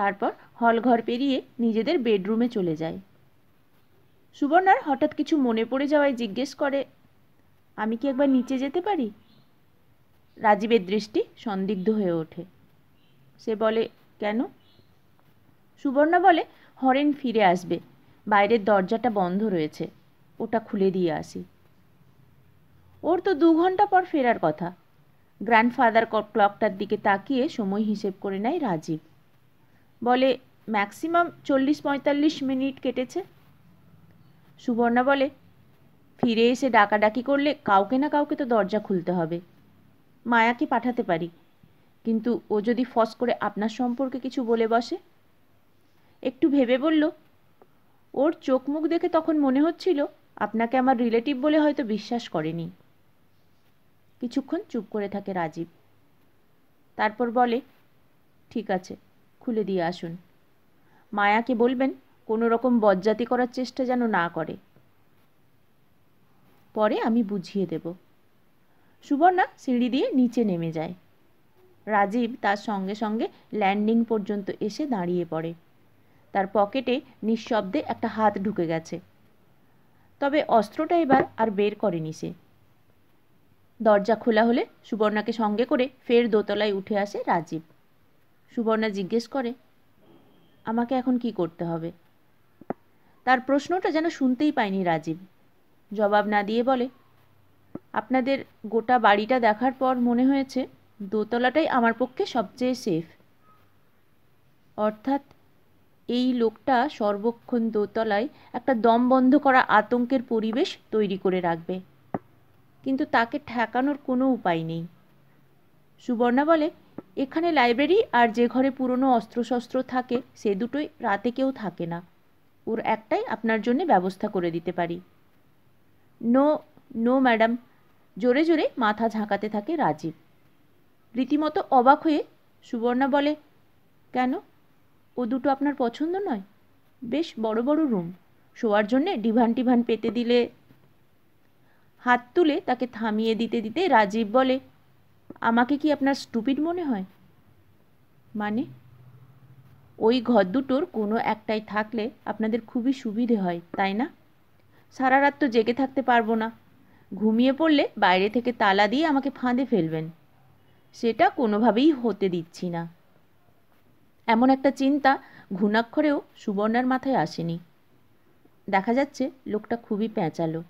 তারপর হলঘর পেরিয়ে নিজেদের বেডরুমে চলে যায় সুবর্ণার হঠাৎ কিছু মনে পড়ে যাওয়ায় জিজ্ঞেস করে আমি কি একবার নিচে যেতে পারি রাজীবের দৃষ্টি সন্দিগ্ধ হয়ে ওঠে সে বলে কেন সুবর্ণা বলে হরেন ফিরে আসবে বাইরের দরজাটা বন্ধ রয়েছে ওটা খুলে দিয়ে আসি ওর তো দু ঘন্টা পর ফেরার কথা গ্র্যান্ডফাদার ক্লকটার দিকে তাকিয়ে সময় হিসেব করে নেয় রাজীব বলে ম্যাক্সিমাম চল্লিশ পঁয়তাল্লিশ মিনিট কেটেছে সুবর্ণা বলে ফিরে এসে ডাকাডাকি করলে কাউকে না কাউকে তো দরজা খুলতে হবে মায়াকে পাঠাতে পারি কিন্তু ও যদি ফস করে আপনার সম্পর্কে কিছু বলে বসে একটু ভেবে বলল ওর চোখ মুখ দেখে তখন মনে হচ্ছিল আপনাকে আমার রিলেটিভ বলে হয়তো বিশ্বাস করেনি কিছুক্ষণ চুপ করে থাকে রাজীব তারপর বলে ঠিক আছে খুলে দিয়ে আসুন মায়াকে বলবেন কোনো রকম বজ্জাতি করার চেষ্টা যেন না করে পরে আমি বুঝিয়ে দেব সুবর্ণা সিঁড়ি দিয়ে নিচে নেমে যায় রাজীব তার সঙ্গে সঙ্গে ল্যান্ডিং পর্যন্ত এসে দাঁড়িয়ে পড়ে তার পকেটে নিঃশব্দে একটা হাত ঢুকে গেছে তবে অস্ত্রটা এবার আর বের করেনি সে দরজা খোলা হলে সুবর্ণাকে সঙ্গে করে ফের দোতলায় উঠে আসে রাজীব সুবর্ণা জিজ্ঞেস করে আমাকে এখন কি করতে হবে তার প্রশ্নটা যেন শুনতেই পায়নি রাজীব জবাব না দিয়ে বলে আপনাদের গোটা বাড়িটা দেখার পর মনে হয়েছে দোতলাটাই আমার পক্ষে সবচেয়ে সেফ অর্থাৎ এই লোকটা সর্বক্ষণ দোতলায় একটা দম বন্ধ করা আতঙ্কের পরিবেশ তৈরি করে রাখবে কিন্তু তাকে ঠেকানোর কোনো উপায় নেই সুবর্ণা বলে এখানে লাইব্রেরি আর যে ঘরে পুরনো অস্ত্রশস্ত্র থাকে সে দুটোই রাতে কেউ থাকে না ওর একটাই আপনার জন্য ব্যবস্থা করে দিতে পারি নো নো ম্যাডাম জোরে জোরে মাথা ঝাঁকাতে থাকে রাজীব রীতিমতো অবাক হয়ে সুবর্ণা বলে কেন ও দুটো আপনার পছন্দ নয় বেশ বড় বড় রুম শোয়ার জন্যে ডিভান টিভান পেতে দিলে হাত তুলে তাকে থামিয়ে দিতে দিতে রাজীব বলে আমাকে কি আপনার স্টুপিড মনে হয় মানে ওই ঘর দুটোর কোনো একটাই থাকলে আপনাদের খুবই সুবিধে হয় তাই না সারা রাত তো জেগে থাকতে পারবো না ঘুমিয়ে পড়লে বাইরে থেকে তালা দিয়ে আমাকে ফাঁদে ফেলবেন সেটা কোনোভাবেই হতে দিচ্ছি না এমন একটা চিন্তা ঘুণাক্ষরেও সুবর্ণার মাথায় আসেনি দেখা যাচ্ছে লোকটা খুবই প্যাঁচালো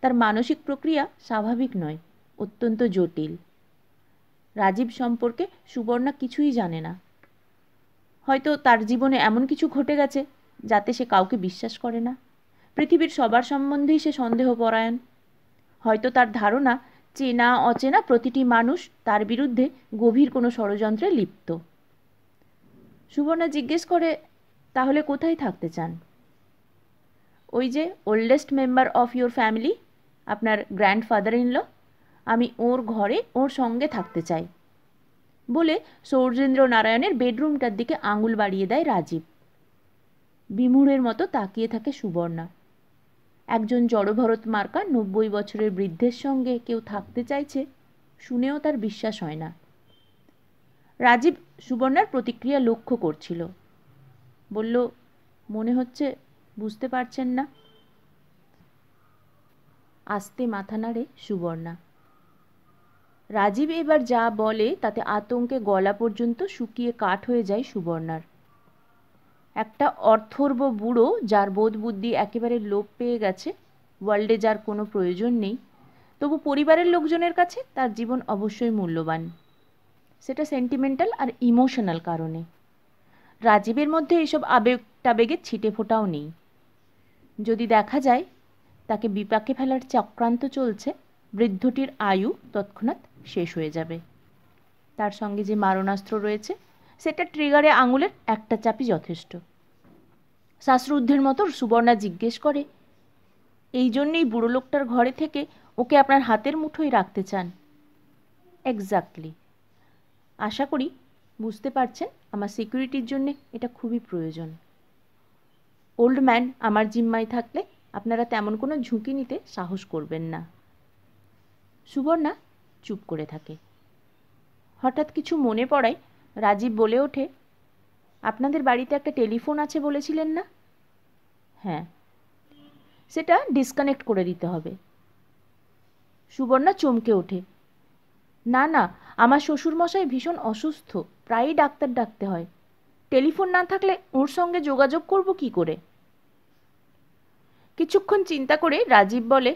তার মানসিক প্রক্রিয়া স্বাভাবিক নয় অত্যন্ত জটিল রাজীব সম্পর্কে সুবর্ণা কিছুই জানে না হয়তো তার জীবনে এমন কিছু ঘটে গেছে যাতে সে কাউকে বিশ্বাস করে না পৃথিবীর সবার সম্বন্ধেই সে সন্দেহপরায়ণ হয়তো তার ধারণা চেনা অচেনা প্রতিটি মানুষ তার বিরুদ্ধে গভীর কোনো ষড়যন্ত্রে লিপ্ত সুবর্ণা জিজ্ঞেস করে তাহলে কোথায় থাকতে চান ওই যে oldest member of your family আপনার গ্র্যান্ডফাদার ইন ল আমি ওর ঘরে ওর সঙ্গে থাকতে চাই বলে সৌরজেন্দ্র নারায়ণের বেডরুমটার দিকে আঙুল বাড়িয়ে দেয় রাজীব বিমুড়ের মতো তাকিয়ে থাকে সুবর্ণা একজন জড়ভরত মার্কা নব্বই বছরের বৃদ্ধের সঙ্গে কেউ থাকতে চাইছে শুনেও তার বিশ্বাস হয় না রাজীব সুবর্ণার প্রতিক্রিয়া লক্ষ্য করছিল বলল মনে হচ্ছে বুঝতে পারছেন না আস্তে মাথা নাড়ে সুবর্ণা রাজীব এবার যা বলে তাতে আতঙ্কে গলা পর্যন্ত শুকিয়ে কাঠ হয়ে যায় সুবর্ণার একটা অর্থর্ব বুড়ো যার বোধ বুদ্ধি একেবারে লোপ পেয়ে গেছে ওয়ার্ল্ডে যার কোনো প্রয়োজন নেই তবু পরিবারের লোকজনের কাছে তার জীবন অবশ্যই মূল্যবান সেটা সেন্টিমেন্টাল আর ইমোশনাল কারণে রাজীবের মধ্যে এইসব আবেগ টাবেগের ছিটে ফোটাও নেই যদি দেখা যায় তাকে বিপাকে ফেলার চক্রান্ত চলছে বৃদ্ধটির আয়ু তৎক্ষণাৎ শেষ হয়ে যাবে তার সঙ্গে যে মারণাস্ত্র রয়েছে সেটা ট্রিগারে আঙুলের একটা চাপই যথেষ্ট শ্বাসরুদ্ধের মতো সুবর্ণা জিজ্ঞেস করে এই জন্যেই বুড়ো লোকটার ঘরে থেকে ওকে আপনার হাতের মুঠোয় রাখতে চান এক্স্যাক্টলি আশা করি বুঝতে পারছেন আমার সিকিউরিটির জন্য এটা খুবই প্রয়োজন ওল্ড ম্যান আমার জিম্মায় থাকলে আপনারা তেমন কোনো ঝুঁকি নিতে সাহস করবেন না সুবর্ণা চুপ করে থাকে হঠাৎ কিছু মনে পড়ায় রাজীব বলে ওঠে আপনাদের বাড়িতে একটা টেলিফোন আছে বলেছিলেন না হ্যাঁ সেটা ডিসকানেক্ট করে দিতে হবে সুবর্ণা চমকে ওঠে না না আমার শ্বশুরমশাই ভীষণ অসুস্থ প্রায়ই ডাক্তার ডাকতে হয় টেলিফোন না থাকলে ওর সঙ্গে যোগাযোগ করব কি করে কিছুক্ষণ চিন্তা করে রাজীব বলে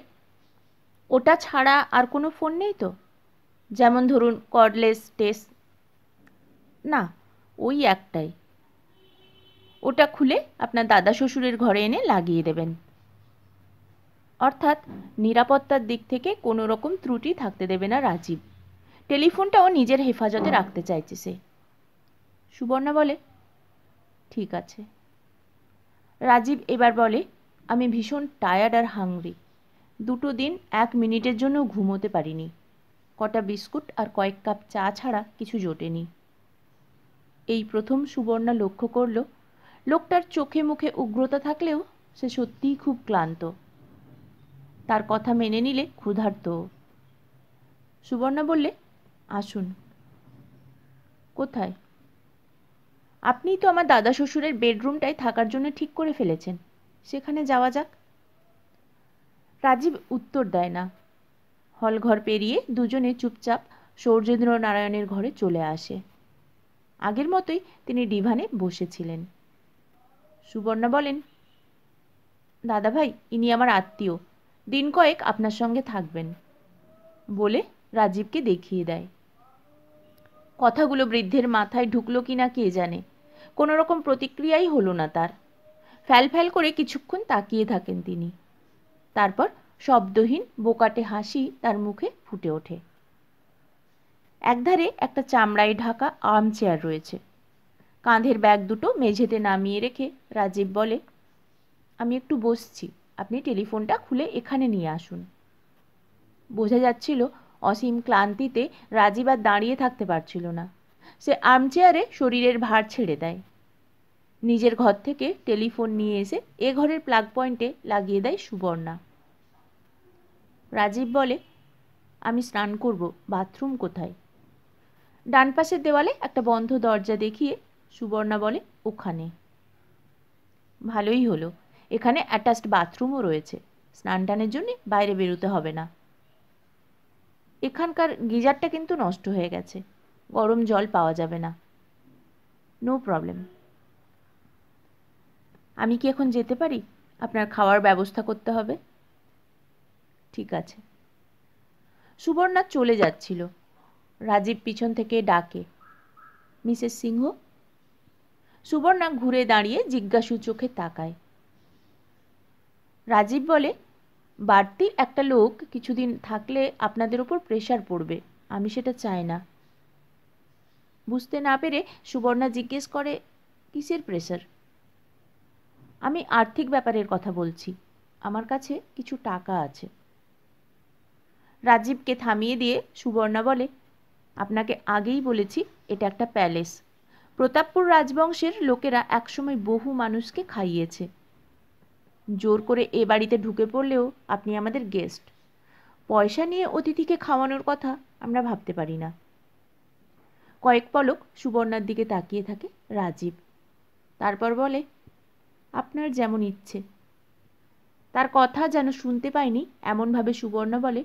ওটা ছাড়া আর কোনো ফোন নেই তো যেমন ধরুন কর্ডলেস টেস্ট না ওই একটাই ওটা খুলে আপনার দাদা শ্বশুরের ঘরে এনে লাগিয়ে দেবেন অর্থাৎ নিরাপত্তার দিক থেকে কোনো রকম ত্রুটি থাকতে দেবে না রাজীব টেলিফোনটাও নিজের হেফাজতে রাখতে চাইছে সে সুবর্ণা বলে ঠিক আছে রাজীব এবার বলে আমি ভীষণ টায়ার্ড আর হাংরি দুটো দিন এক মিনিটের জন্য ঘুমোতে পারিনি কটা বিস্কুট আর কয়েক কাপ চা ছাড়া কিছু জোটেনি এই প্রথম সুবর্ণা লক্ষ্য করল লোকটার চোখে মুখে উগ্রতা থাকলেও সে সত্যিই খুব ক্লান্ত তার কথা মেনে নিলে ক্ষুধার্ত সুবর্ণা বললে আসুন কোথায় আপনি তো আমার দাদা শ্বশুরের বেডরুমটায় থাকার জন্য ঠিক করে ফেলেছেন সেখানে যাওয়া যাক রাজীব উত্তর দেয় না হলঘর পেরিয়ে দুজনে চুপচাপ সৌর্যেন্দ্র নারায়ণের ঘরে চলে আসে আগের মতোই তিনি ডিভানে বসেছিলেন সুবর্ণা বলেন দাদা ভাই ইনি আমার আত্মীয় দিন কয়েক আপনার সঙ্গে থাকবেন বলে রাজীবকে দেখিয়ে দেয় কথাগুলো বৃদ্ধের মাথায় ঢুকলো কি না কে জানে কোনো রকম প্রতিক্রিয়াই হলো না তার ফ্যাল ফ্যাল করে কিছুক্ষণ তাকিয়ে থাকেন তিনি তারপর শব্দহীন বোকাটে হাসি তার মুখে ফুটে ওঠে একধারে একটা চামড়ায় ঢাকা আর্মচেয়ার রয়েছে কাঁধের ব্যাগ দুটো মেঝেতে নামিয়ে রেখে রাজীব বলে আমি একটু বসছি আপনি টেলিফোনটা খুলে এখানে নিয়ে আসুন বোঝা যাচ্ছিল অসীম ক্লান্তিতে রাজীব আর দাঁড়িয়ে থাকতে পারছিল না সে আর্মচেয়ারে শরীরের ভার ছেড়ে দেয় নিজের ঘর থেকে টেলিফোন নিয়ে এসে এ ঘরের প্লাগ পয়েন্টে লাগিয়ে দেয় সুবর্ণা রাজীব বলে আমি স্নান করব বাথরুম কোথায় ডান পাশের দেওয়ালে একটা বন্ধ দরজা দেখিয়ে সুবর্ণা বলে ওখানে ভালোই হলো এখানে অ্যাটাচড বাথরুমও রয়েছে স্নান টানের জন্যে বাইরে বেরোতে হবে না এখানকার গিজারটা কিন্তু নষ্ট হয়ে গেছে গরম জল পাওয়া যাবে না নো প্রবলেম আমি কি এখন যেতে পারি আপনার খাওয়ার ব্যবস্থা করতে হবে ঠিক আছে সুবর্ণা চলে যাচ্ছিল রাজীব পিছন থেকে ডাকে মিসেস সিংহ সুবর্ণা ঘুরে দাঁড়িয়ে জিজ্ঞাসু চোখে তাকায় রাজীব বলে বাড়তি একটা লোক কিছুদিন থাকলে আপনাদের ওপর প্রেশার পড়বে আমি সেটা চাই না বুঝতে না পেরে সুবর্ণা জিজ্ঞেস করে কিসের প্রেশার আমি আর্থিক ব্যাপারের কথা বলছি আমার কাছে কিছু টাকা আছে রাজীবকে থামিয়ে দিয়ে সুবর্ণা বলে আপনাকে আগেই বলেছি এটা একটা প্যালেস প্রতাপপুর রাজবংশের লোকেরা একসময় বহু মানুষকে খাইয়েছে জোর করে এ বাড়িতে ঢুকে পড়লেও আপনি আমাদের গেস্ট পয়সা নিয়ে অতিথিকে খাওয়ানোর কথা আমরা ভাবতে পারি না কয়েক পলক সুবর্ণার দিকে তাকিয়ে থাকে রাজীব তারপর বলে আপনার যেমন ইচ্ছে তার কথা যেন শুনতে পায়নি এমনভাবে সুবর্ণা বলে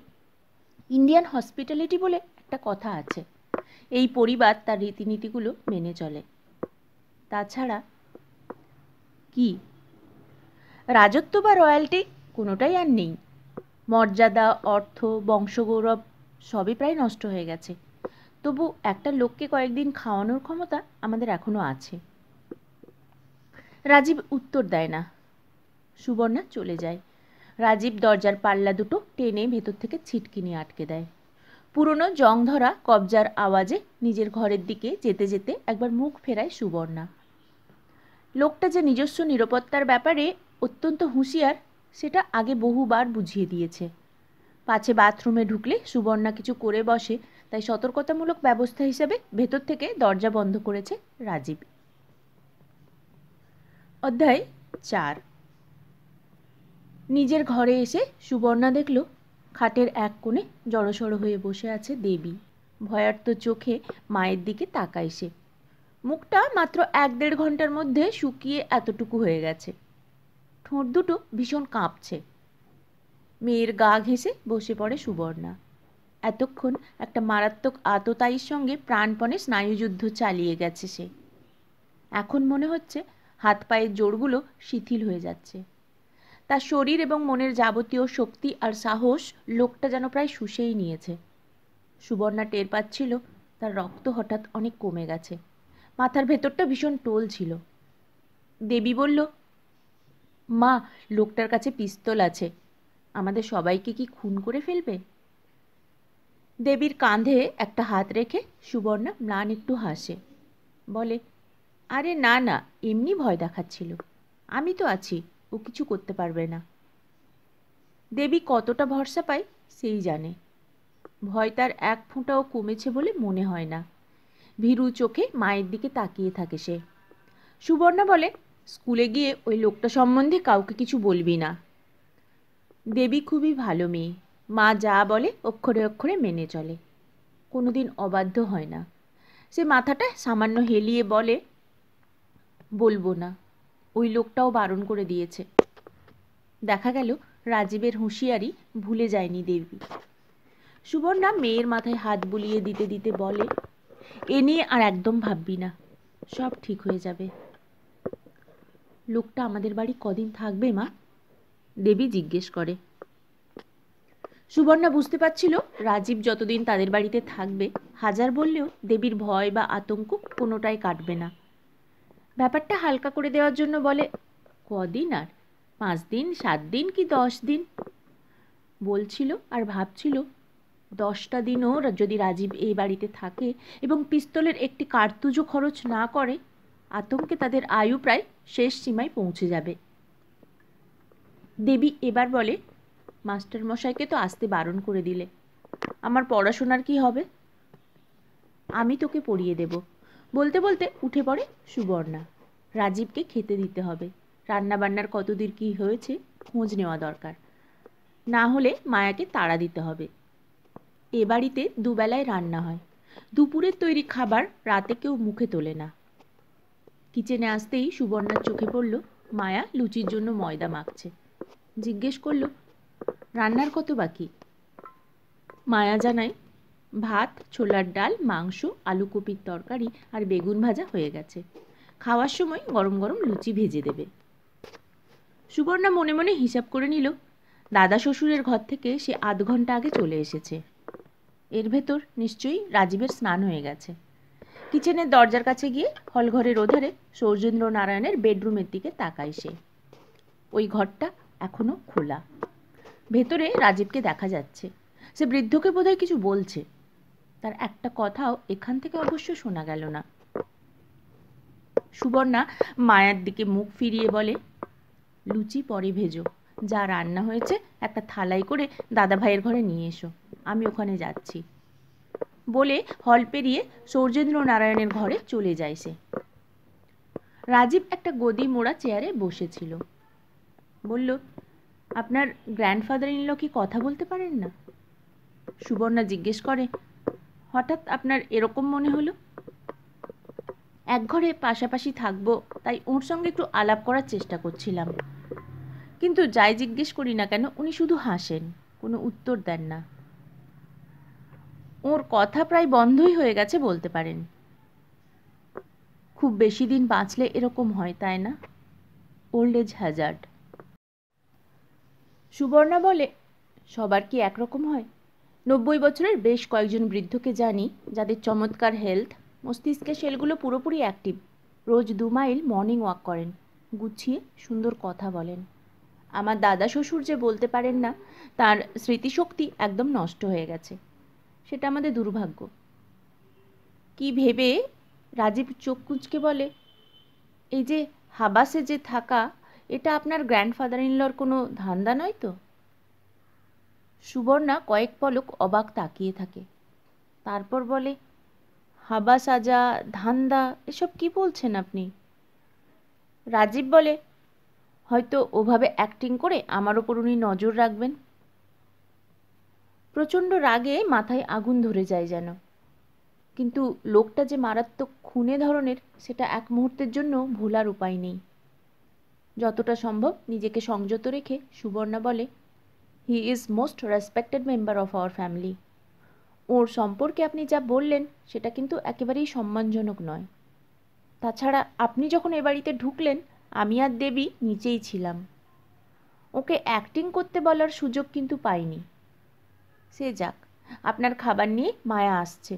ইন্ডিয়ান হসপিটালিটি বলে একটা কথা আছে এই পরিবার তার রীতিনীতিগুলো মেনে চলে তাছাড়া কি রাজত্ব বা রয়্যালটি কোনোটাই আর নেই মর্যাদা অর্থ বংশগৌরব সবই প্রায় নষ্ট হয়ে গেছে তবু একটা লোককে কয়েকদিন খাওয়ানোর ক্ষমতা আমাদের এখনও আছে রাজীব উত্তর দেয় না সুবর্ণা চলে যায় রাজীব দরজার পাল্লা দুটো টেনে ভেতর থেকে ছিটকি নিয়ে আটকে দেয় পুরনো জং ধরা কবজার আওয়াজে নিজের ঘরের দিকে যেতে যেতে একবার মুখ ফেরায় সুবর্ণা লোকটা যে নিজস্ব নিরাপত্তার ব্যাপারে অত্যন্ত হুঁশিয়ার সেটা আগে বহুবার বুঝিয়ে দিয়েছে পাছে বাথরুমে ঢুকলে সুবর্ণা কিছু করে বসে তাই সতর্কতামূলক ব্যবস্থা হিসেবে ভেতর থেকে দরজা বন্ধ করেছে রাজীব অধ্যায় চার নিজের ঘরে এসে সুবর্ণা দেখল খাটের এক কোণে জড়সড় হয়ে বসে আছে দেবী ভয়ার্ত চোখে মায়ের দিকে তাকায় সে মুখটা মাত্র এক দেড় ঘন্টার মধ্যে শুকিয়ে এতটুকু হয়ে গেছে ঠোঁট দুটো ভীষণ কাঁপছে মেয়ের গা ঘেঁষে বসে পড়ে সুবর্ণা এতক্ষণ একটা মারাত্মক আততায়ীর সঙ্গে প্রাণপণে স্নায়ুযুদ্ধ চালিয়ে গেছে সে এখন মনে হচ্ছে হাত পায়ের জোরগুলো শিথিল হয়ে যাচ্ছে তার শরীর এবং মনের যাবতীয় শক্তি আর সাহস লোকটা যেন প্রায় শুষেই নিয়েছে সুবর্ণা টের পাচ্ছিল তার রক্ত হঠাৎ অনেক কমে গেছে মাথার ভেতরটা ভীষণ টোল ছিল দেবী বলল মা লোকটার কাছে পিস্তল আছে আমাদের সবাইকে কি খুন করে ফেলবে দেবীর কাঁধে একটা হাত রেখে সুবর্ণা ম্লান একটু হাসে বলে আরে না না এমনি ভয় দেখাচ্ছিল আমি তো আছি ও কিছু করতে পারবে না দেবী কতটা ভরসা পায় সেই জানে ভয় তার এক ফোঁটাও কমেছে বলে মনে হয় না ভীরু চোখে মায়ের দিকে তাকিয়ে থাকে সে সুবর্ণা বলে স্কুলে গিয়ে ওই লোকটা সম্বন্ধে কাউকে কিছু বলবি না দেবী খুবই ভালো মেয়ে মা যা বলে অক্ষরে অক্ষরে মেনে চলে কোনোদিন অবাধ্য হয় না সে মাথাটা সামান্য হেলিয়ে বলে বলবো না ওই লোকটাও বারণ করে দিয়েছে দেখা গেল রাজীবের হুঁশিয়ারি ভুলে যায়নি দেবী সুবর্ণা মেয়ের মাথায় হাত বুলিয়ে দিতে দিতে বলে এ নিয়ে আর একদম ভাববি না সব ঠিক হয়ে যাবে লোকটা আমাদের বাড়ি কদিন থাকবে মা দেবী জিজ্ঞেস করে সুবর্ণা বুঝতে পারছিল রাজীব যতদিন তাদের বাড়িতে থাকবে হাজার বললেও দেবীর ভয় বা আতঙ্ক কোনোটাই কাটবে না ব্যাপারটা হালকা করে দেওয়ার জন্য বলে কদিন আর পাঁচ দিন সাত দিন কি দশ দিন বলছিল আর ভাবছিল দশটা দিনও যদি রাজীব এই বাড়িতে থাকে এবং পিস্তলের একটি কার্তুজও খরচ না করে আতঙ্কে তাদের আয়ু প্রায় শেষ সীমায় পৌঁছে যাবে দেবী এবার বলে মাস্টার মশাইকে তো আসতে বারণ করে দিলে আমার পড়াশোনার কি হবে আমি তোকে পড়িয়ে দেবো বলতে বলতে উঠে পড়ে সুবর্ণা রাজীবকে খেতে দিতে হবে রান্নাবান্নার কতদূর কি হয়েছে খোঁজ নেওয়া দরকার না হলে মায়াকে তাড়া দিতে হবে এ বাড়িতে দুবেলায় রান্না হয় দুপুরের তৈরি খাবার রাতে কেউ মুখে তোলে না কিচেনে আসতেই সুবর্ণার চোখে পড়ল মায়া লুচির জন্য ময়দা মাখছে জিজ্ঞেস করল রান্নার কত বাকি মায়া জানায় ভাত ছোলার ডাল মাংস আলু কপির তরকারি আর বেগুন ভাজা হয়ে গেছে খাওয়ার সময় গরম গরম লুচি ভেজে দেবে সুবর্ণা মনে মনে হিসাব করে নিল দাদা শ্বশুরের ঘর থেকে সে আধ ঘন্টা আগে চলে এসেছে এর ভেতর নিশ্চয়ই রাজীবের স্নান হয়ে গেছে কিচেনের দরজার কাছে গিয়ে হলঘরের ওধারে সৌজেন্দ্র নারায়ণের বেডরুমের দিকে তাকায় সে ওই ঘরটা এখনও খোলা ভেতরে রাজীবকে দেখা যাচ্ছে সে বৃদ্ধকে বোধহয় কিছু বলছে তার একটা কথাও এখান থেকে অবশ্য শোনা গেল না সুবর্ণা মায়ার দিকে মুখ ফিরিয়ে বলে লুচি পরে ভেজো যা রান্না হয়েছে একটা থালাই করে দাদা ভাইয়ের ঘরে নিয়ে এসো আমি ওখানে যাচ্ছি বলে হল পেরিয়ে সৌর্যেন্দ্র নারায়ণের ঘরে চলে যায় সে রাজীব একটা গদি মোড়া চেয়ারে বসেছিল বলল আপনার গ্র্যান্ডফাদার ইনল কি কথা বলতে পারেন না সুবর্ণা জিজ্ঞেস করে হঠাৎ আপনার এরকম মনে হলো এক ঘরে পাশাপাশি থাকবো তাই ওর সঙ্গে একটু আলাপ করার চেষ্টা করছিলাম কিন্তু যাই জিজ্ঞেস করি না কেন উনি শুধু হাসেন কোনো উত্তর দেন না ওর কথা প্রায় বন্ধই হয়ে গেছে বলতে পারেন খুব বেশি দিন বাঁচলে এরকম হয় তাই না ওল্ড এজ হ্যাজার্ড সুবর্ণা বলে সবার কি একরকম হয় নব্বই বছরের বেশ কয়েকজন বৃদ্ধকে জানি যাদের চমৎকার হেলথ মস্তিষ্কের সেলগুলো পুরোপুরি অ্যাক্টিভ রোজ দু মাইল মর্নিং ওয়াক করেন গুছিয়ে সুন্দর কথা বলেন আমার দাদা শ্বশুর যে বলতে পারেন না তার স্মৃতিশক্তি একদম নষ্ট হয়ে গেছে সেটা আমাদের দুর্ভাগ্য কি ভেবে রাজীব চোখ কুঁচকে বলে এই যে হাবাসে যে থাকা এটা আপনার গ্র্যান্ডফাদার ইনলর কোনো ধান্দা নয় তো সুবর্ণা কয়েক পলক অবাক তাকিয়ে থাকে তারপর বলে হাবা সাজা ধান্দা এসব কি বলছেন আপনি রাজীব বলে হয়তো ওভাবে অ্যাক্টিং করে আমার ওপর উনি নজর রাখবেন প্রচণ্ড রাগে মাথায় আগুন ধরে যায় যেন কিন্তু লোকটা যে মারাত্মক খুনে ধরনের সেটা এক মুহূর্তের জন্য ভোলার উপায় নেই যতটা সম্ভব নিজেকে সংযত রেখে সুবর্ণা বলে he is most respected member of our family ওর সম্পর্কে আপনি যা বললেন সেটা কিন্তু একেবারেই সম্মানজনক নয় তাছাড়া আপনি যখন এ বাড়িতে ঢুকলেন আমি আর দেবী নিচেই ছিলাম ওকে অ্যাক্টিং করতে বলার সুযোগ কিন্তু পাইনি সে যাক আপনার খাবার নিয়ে মায়া আসছে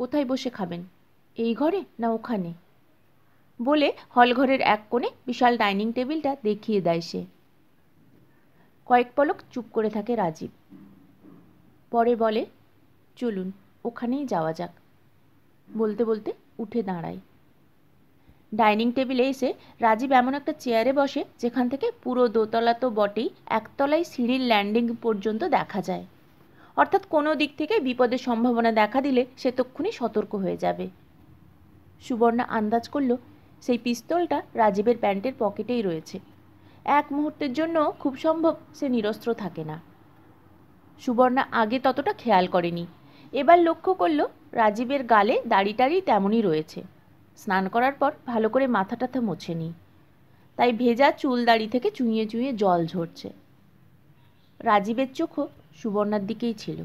কোথায় বসে খাবেন এই ঘরে না ওখানে বলে হল ঘরের এক কোণে বিশাল ডাইনিং টেবিলটা দেখিয়ে দেয় সে কয়েক পলক চুপ করে থাকে রাজীব পরে বলে চলুন ওখানেই যাওয়া যাক বলতে বলতে উঠে দাঁড়ায় ডাইনিং টেবিলে এসে রাজীব এমন একটা চেয়ারে বসে যেখান থেকে পুরো দোতলা তো বটেই একতলায় সিঁড়ির ল্যান্ডিং পর্যন্ত দেখা যায় অর্থাৎ কোনো দিক থেকে বিপদের সম্ভাবনা দেখা দিলে সে তক্ষুনি সতর্ক হয়ে যাবে সুবর্ণা আন্দাজ করল সেই পিস্তলটা রাজীবের প্যান্টের পকেটেই রয়েছে এক মুহূর্তের জন্য খুব সম্ভব সে নিরস্ত্র থাকে না সুবর্ণা আগে ততটা খেয়াল করেনি এবার লক্ষ্য করল রাজীবের গালে টাড়ি তেমনই রয়েছে স্নান করার পর ভালো করে মোছে মোছেনি তাই ভেজা চুল দাড়ি থেকে চুঁয়ে চুঁয়ে জল ঝরছে রাজীবের চোখও সুবর্ণার দিকেই ছিল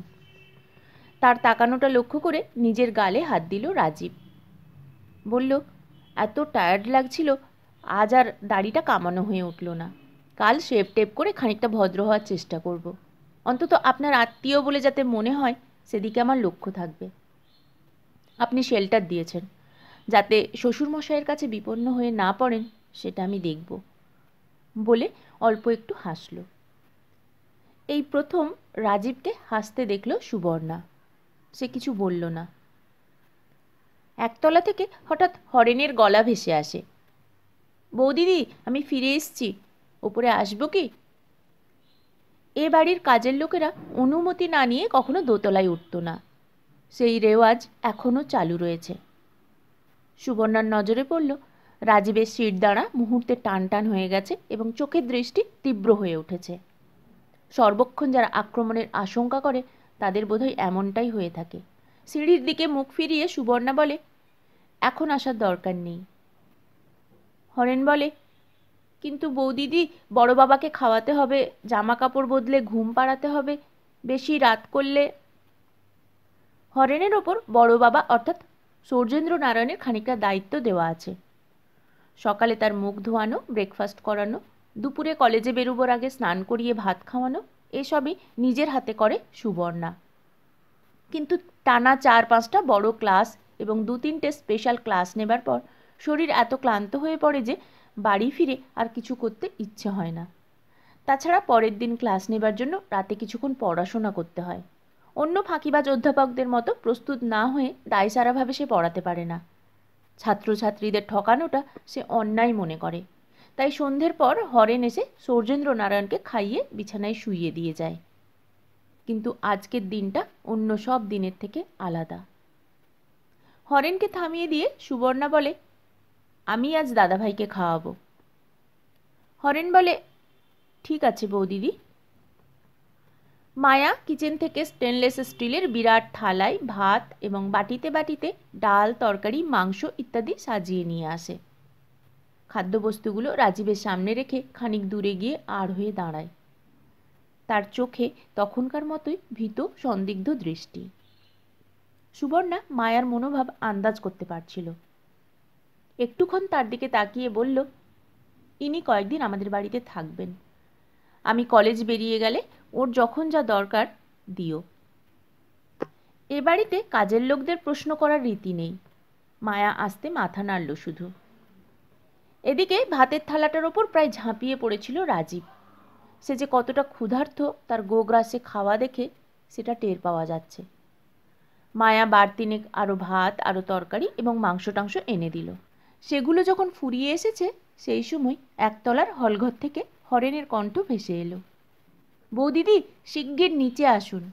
তার তাকানোটা লক্ষ্য করে নিজের গালে হাত দিল রাজীব বলল এত টায়ার্ড লাগছিল আজ আর দাড়িটা কামানো হয়ে উঠল না কাল শেপ টেপ করে খানিকটা ভদ্র হওয়ার চেষ্টা করব। অন্তত আপনার আত্মীয় বলে যাতে মনে হয় সেদিকে আমার লক্ষ্য থাকবে আপনি শেল্টার দিয়েছেন যাতে শ্বশুরমশাইয়ের কাছে বিপন্ন হয়ে না পড়েন সেটা আমি দেখব বলে অল্প একটু হাসল এই প্রথম রাজীবকে হাসতে দেখল সুবর্ণা সে কিছু বলল না একতলা থেকে হঠাৎ হরেনের গলা ভেসে আসে বৌদিদি আমি ফিরে এসছি ওপরে আসবো কি এ বাড়ির কাজের লোকেরা অনুমতি না নিয়ে কখনো দোতলায় উঠত না সেই রেওয়াজ এখনও চালু রয়েছে সুবর্ণার নজরে পড়ল রাজীবের শির দ্বারা মুহূর্তে টান টান হয়ে গেছে এবং চোখের দৃষ্টি তীব্র হয়ে উঠেছে সর্বক্ষণ যারা আক্রমণের আশঙ্কা করে তাদের বোধহয় এমনটাই হয়ে থাকে সিঁড়ির দিকে মুখ ফিরিয়ে সুবর্ণা বলে এখন আসার দরকার নেই হরেন বলে কিন্তু বৌদিদি বড় বাবাকে খাওয়াতে হবে জামা কাপড় বদলে ঘুম পাড়াতে হবে বেশি রাত করলে হরেনের ওপর বড় বাবা অর্থাৎ সৌর্যেন্দ্র নারায়ণের খানিকটা দায়িত্ব দেওয়া আছে সকালে তার মুখ ধোয়ানো ব্রেকফাস্ট করানো দুপুরে কলেজে বেরোবার আগে স্নান করিয়ে ভাত খাওয়ানো এসবই নিজের হাতে করে সুবর্ণা কিন্তু টানা চার পাঁচটা বড় ক্লাস এবং দু তিনটে স্পেশাল ক্লাস নেবার পর শরীর এত ক্লান্ত হয়ে পড়ে যে বাড়ি ফিরে আর কিছু করতে ইচ্ছে হয় না তাছাড়া পরের দিন ক্লাস নেবার জন্য রাতে কিছুক্ষণ পড়াশোনা করতে হয় অন্য ফাঁকিবাজ অধ্যাপকদের মতো প্রস্তুত না হয়ে দায়সারাভাবে সে পড়াতে পারে না ছাত্রছাত্রীদের ঠকানোটা সে অন্যায় মনে করে তাই সন্ধ্যের পর হরেন এসে সৌর্যেন্দ্র নারায়ণকে খাইয়ে বিছানায় শুইয়ে দিয়ে যায় কিন্তু আজকের দিনটা অন্য সব দিনের থেকে আলাদা হরেনকে থামিয়ে দিয়ে সুবর্ণা বলে আমি আজ দাদাভাইকে খাওয়াবো হরেন বলে ঠিক আছে বৌদিদি মায়া কিচেন থেকে স্টেনলেস স্টিলের বিরাট থালায় ভাত এবং বাটিতে বাটিতে ডাল তরকারি মাংস ইত্যাদি সাজিয়ে নিয়ে আসে খাদ্যবস্তুগুলো রাজীবের সামনে রেখে খানিক দূরে গিয়ে আর হয়ে দাঁড়ায় তার চোখে তখনকার মতোই ভীত সন্দিগ্ধ দৃষ্টি সুবর্ণা মায়ার মনোভাব আন্দাজ করতে পারছিল একটুক্ষণ তার দিকে তাকিয়ে বলল ইনি কয়েকদিন আমাদের বাড়িতে থাকবেন আমি কলেজ বেরিয়ে গেলে ওর যখন যা দরকার দিও এ বাড়িতে কাজের লোকদের প্রশ্ন করার রীতি নেই মায়া আসতে মাথা নাড়ল শুধু এদিকে ভাতের থালাটার ওপর প্রায় ঝাঁপিয়ে পড়েছিল রাজীব সে যে কতটা ক্ষুধার্ত তার গোগ্রাসে খাওয়া দেখে সেটা টের পাওয়া যাচ্ছে মায়া বাড়তিনেক আরও ভাত আরও তরকারি এবং মাংস টাংস এনে দিল সেগুলো যখন ফুরিয়ে এসেছে সেই সময় একতলার হলঘর থেকে হরেনের কণ্ঠ ভেসে এলো বৌদিদি শিগগির নিচে আসুন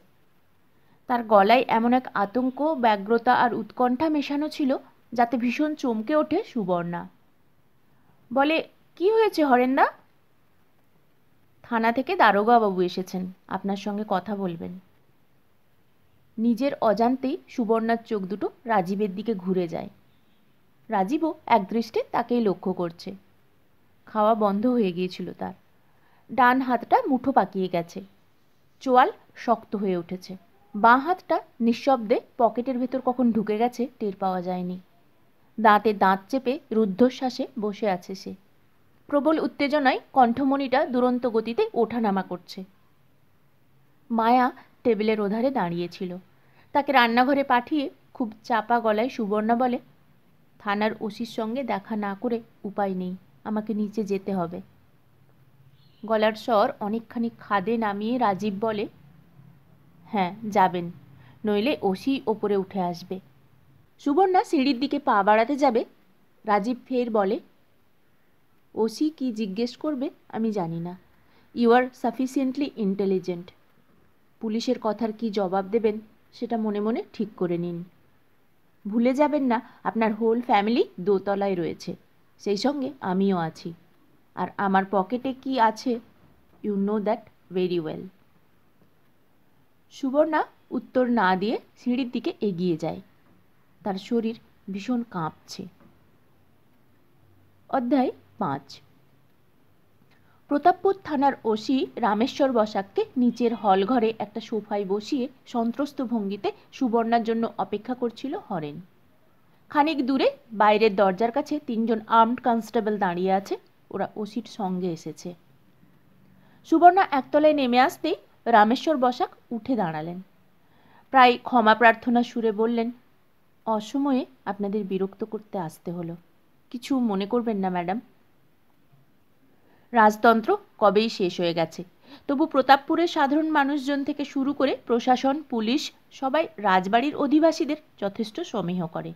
তার গলায় এমন এক আতঙ্ক ব্যগ্রতা আর উৎকণ্ঠা মেশানো ছিল যাতে ভীষণ চমকে ওঠে সুবর্ণা বলে কি হয়েছে হরেনদা থানা থেকে দারোগাবাবু এসেছেন আপনার সঙ্গে কথা বলবেন নিজের অজান্তেই সুবর্ণার চোখ দুটো রাজীবের দিকে ঘুরে যায় রাজীবও একদৃষ্টে তাকেই লক্ষ্য করছে খাওয়া বন্ধ হয়ে গিয়েছিল তার ডান হাতটা মুঠো পাকিয়ে গেছে চোয়াল শক্ত হয়ে উঠেছে বাঁ হাতটা নিঃশব্দে পকেটের ভেতর কখন ঢুকে গেছে টের পাওয়া যায়নি দাঁতে দাঁত চেপে রুদ্ধশ্বাসে বসে আছে সে প্রবল উত্তেজনায় কণ্ঠমণিটা দুরন্ত গতিতে ওঠানামা করছে মায়া টেবিলের ওধারে দাঁড়িয়েছিল তাকে রান্নাঘরে পাঠিয়ে খুব চাপা গলায় সুবর্ণা বলে থানার ওসির সঙ্গে দেখা না করে উপায় নেই আমাকে নিচে যেতে হবে গলার স্বর অনেকখানি খাদে নামিয়ে রাজীব বলে হ্যাঁ যাবেন নইলে ওসি ওপরে উঠে আসবে সুবর্ণা সিঁড়ির দিকে পা বাড়াতে যাবে রাজীব ফের বলে ওসি কি জিজ্ঞেস করবে আমি জানি না ইউ আর সাফিসিয়েন্টলি ইন্টেলিজেন্ট পুলিশের কথার কি জবাব দেবেন সেটা মনে মনে ঠিক করে নিন ভুলে যাবেন না আপনার হোল ফ্যামিলি দোতলায় রয়েছে সেই সঙ্গে আমিও আছি আর আমার পকেটে কি আছে you know that very well Subarna উত্তর না দিয়ে সিঁড়ির দিকে এগিয়ে যায় তার শরীর ভীষণ কাঁপছে অধ্যায় পাঁচ প্রতাপপুর থানার ওসি রামেশ্বর বসাককে নিচের হল ঘরে একটা সোফায় বসিয়ে সন্ত্রস্ত ভঙ্গিতে সুবর্ণার জন্য অপেক্ষা করছিল হরেন খানিক দূরে বাইরের দরজার কাছে তিনজন আর্মড কনস্টেবল দাঁড়িয়ে আছে ওরা ওসির সঙ্গে এসেছে সুবর্ণা একতলায় নেমে আসতেই রামেশ্বর বসাক উঠে দাঁড়ালেন প্রায় ক্ষমা প্রার্থনা সুরে বললেন অসময়ে আপনাদের বিরক্ত করতে আসতে হলো কিছু মনে করবেন না ম্যাডাম রাজতন্ত্র কবেই শেষ হয়ে গেছে তবু প্রতাপপুরের সাধারণ মানুষজন থেকে শুরু করে প্রশাসন পুলিশ সবাই রাজবাড়ির অধিবাসীদের যথেষ্ট সমীহ করে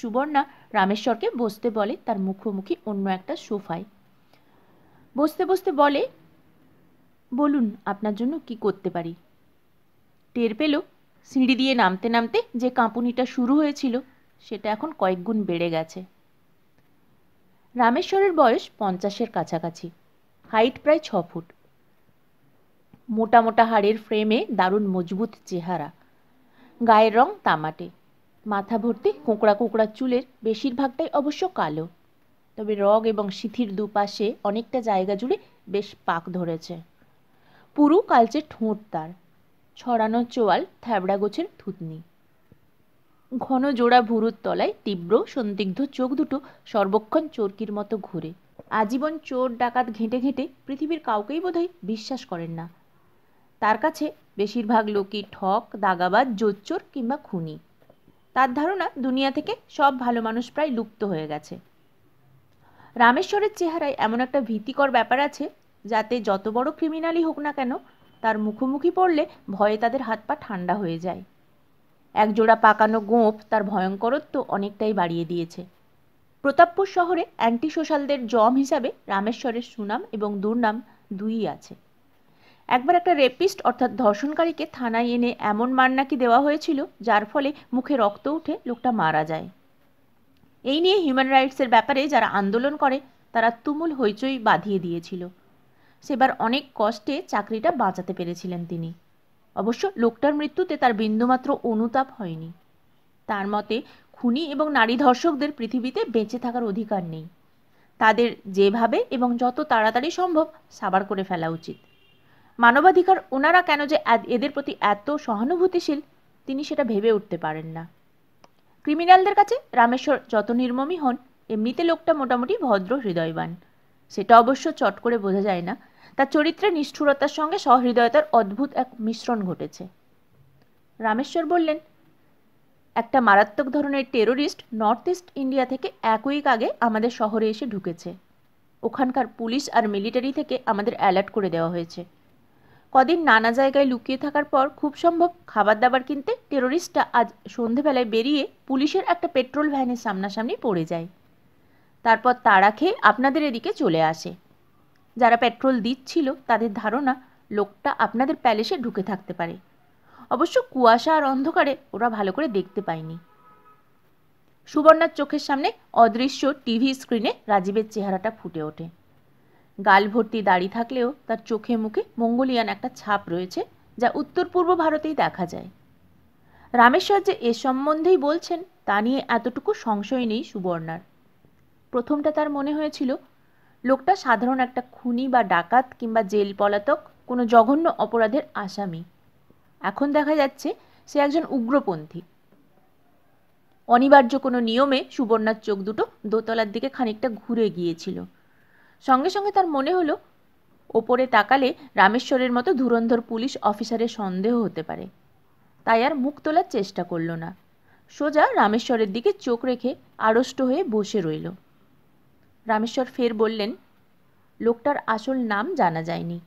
সুবর্ণা রামেশ্বরকে বসতে বলে তার মুখোমুখি অন্য একটা সোফায় বসতে বসতে বলে বলুন আপনার জন্য কি করতে পারি টের পেল সিঁড়ি দিয়ে নামতে নামতে যে কাঁপুনিটা শুরু হয়েছিল সেটা এখন কয়েক গুণ বেড়ে গেছে রামেশ্বরের বয়স পঞ্চাশের কাছাকাছি হাইট প্রায় ছ ফুট মোটা মোটা হাড়ের ফ্রেমে দারুণ মজবুত চেহারা গায়ের রং তামাটে মাথা ভর্তি কোঁকড়া কোঁকড়া চুলের বেশিরভাগটাই অবশ্য কালো তবে রগ এবং সিথির দুপাশে অনেকটা জায়গা জুড়ে বেশ পাক ধরেছে পুরু কালচে ঠোঁট তার ছড়ানো চোয়াল থ্যাবড়া গোছের থুতনি ঘন জোড়া ভুরুর তলায় তীব্র সন্দিগ্ধ চোখ দুটো সর্বক্ষণ চোরকির মতো ঘুরে আজীবন চোর ডাকাত ঘেঁটে ঘেঁটে পৃথিবীর কাউকেই বোধহয় বিশ্বাস করেন না তার কাছে বেশিরভাগ লোকই ঠক দাগাবাজ জোচ্চোর কিংবা খুনি তার ধারণা দুনিয়া থেকে সব ভালো মানুষ প্রায় লুপ্ত হয়ে গেছে রামেশ্বরের চেহারায় এমন একটা ভীতিকর ব্যাপার আছে যাতে যত বড় ক্রিমিনালই হোক না কেন তার মুখোমুখি পড়লে ভয়ে তাদের হাত পা ঠান্ডা হয়ে যায় একজোড়া পাকানো গোঁপ তার ভয়ঙ্করত্ব অনেকটাই বাড়িয়ে দিয়েছে প্রতাপপুর শহরে অ্যান্টি সোশ্যালদের জম হিসাবে রামেশ্বরের সুনাম এবং দুর্নাম দুইই আছে একবার একটা রেপিস্ট অর্থাৎ ধর্ষণকারীকে থানায় এনে এমন মার নাকি দেওয়া হয়েছিল যার ফলে মুখে রক্ত উঠে লোকটা মারা যায় এই নিয়ে হিউম্যান রাইটসের ব্যাপারে যারা আন্দোলন করে তারা তুমুল হইচই বাঁধিয়ে দিয়েছিল সেবার অনেক কষ্টে চাকরিটা বাঁচাতে পেরেছিলেন তিনি অবশ্য লোকটার মৃত্যুতে তার বিন্দুমাত্র অনুতাপ হয়নি তার মতে খুনি এবং নারী ধর্ষকদের পৃথিবীতে বেঁচে থাকার অধিকার নেই তাদের যেভাবে এবং যত তাড়াতাড়ি সম্ভব সাবার করে ফেলা উচিত মানবাধিকার ওনারা কেন যে এদের প্রতি এত সহানুভূতিশীল তিনি সেটা ভেবে উঠতে পারেন না ক্রিমিনালদের কাছে রামেশ্বর যত নির্মমই হন এমনিতে লোকটা মোটামুটি ভদ্র হৃদয়বান সেটা অবশ্য চট করে বোঝা যায় না তার চরিত্রে নিষ্ঠুরতার সঙ্গে সহৃদয়তার অদ্ভুত এক মিশ্রণ ঘটেছে রামেশ্বর বললেন একটা মারাত্মক ধরনের টেরোরিস্ট নর্থ ইস্ট ইন্ডিয়া থেকে এক উইক আগে আমাদের শহরে এসে ঢুকেছে ওখানকার পুলিশ আর মিলিটারি থেকে আমাদের অ্যালার্ট করে দেওয়া হয়েছে কদিন নানা জায়গায় লুকিয়ে থাকার পর খুব সম্ভব খাবার দাবার কিনতে টেরোরিস্টটা আজ সন্ধেবেলায় বেরিয়ে পুলিশের একটা পেট্রোল ভ্যানের সামনাসামনি পড়ে যায় তারপর তাড়া খেয়ে আপনাদের এদিকে চলে আসে যারা পেট্রোল দিচ্ছিল তাদের ধারণা লোকটা আপনাদের প্যালেসে ঢুকে থাকতে পারে অবশ্য কুয়াশা আর অন্ধকারে ওরা ভালো করে দেখতে পায়নি সুবর্ণার চোখের সামনে অদৃশ্য টিভি স্ক্রিনে রাজীবের চেহারাটা ফুটে ওঠে গাল ভর্তি দাড়ি থাকলেও তার চোখে মুখে মঙ্গোলিয়ান একটা ছাপ রয়েছে যা উত্তর পূর্ব ভারতেই দেখা যায় রামেশ্বর যে এ সম্বন্ধেই বলছেন তা নিয়ে এতটুকু সংশয় নেই সুবর্ণার প্রথমটা তার মনে হয়েছিল লোকটা সাধারণ একটা খুনি বা ডাকাত কিংবা জেল পলাতক কোনো জঘন্য অপরাধের আসামি এখন দেখা যাচ্ছে সে একজন উগ্রপন্থী অনিবার্য কোনো নিয়মে সুবর্ণার চোখ দুটো দোতলার দিকে খানিকটা ঘুরে গিয়েছিল সঙ্গে সঙ্গে তার মনে হলো ওপরে তাকালে রামেশ্বরের মতো ধুরন্ধর পুলিশ অফিসারের সন্দেহ হতে পারে তাই আর মুখ তোলার চেষ্টা করল না সোজা রামেশ্বরের দিকে চোখ রেখে আড়ষ্ট হয়ে বসে রইল রামেশ্বর ফের বললেন লোকটার আসল নাম জানা যায়নি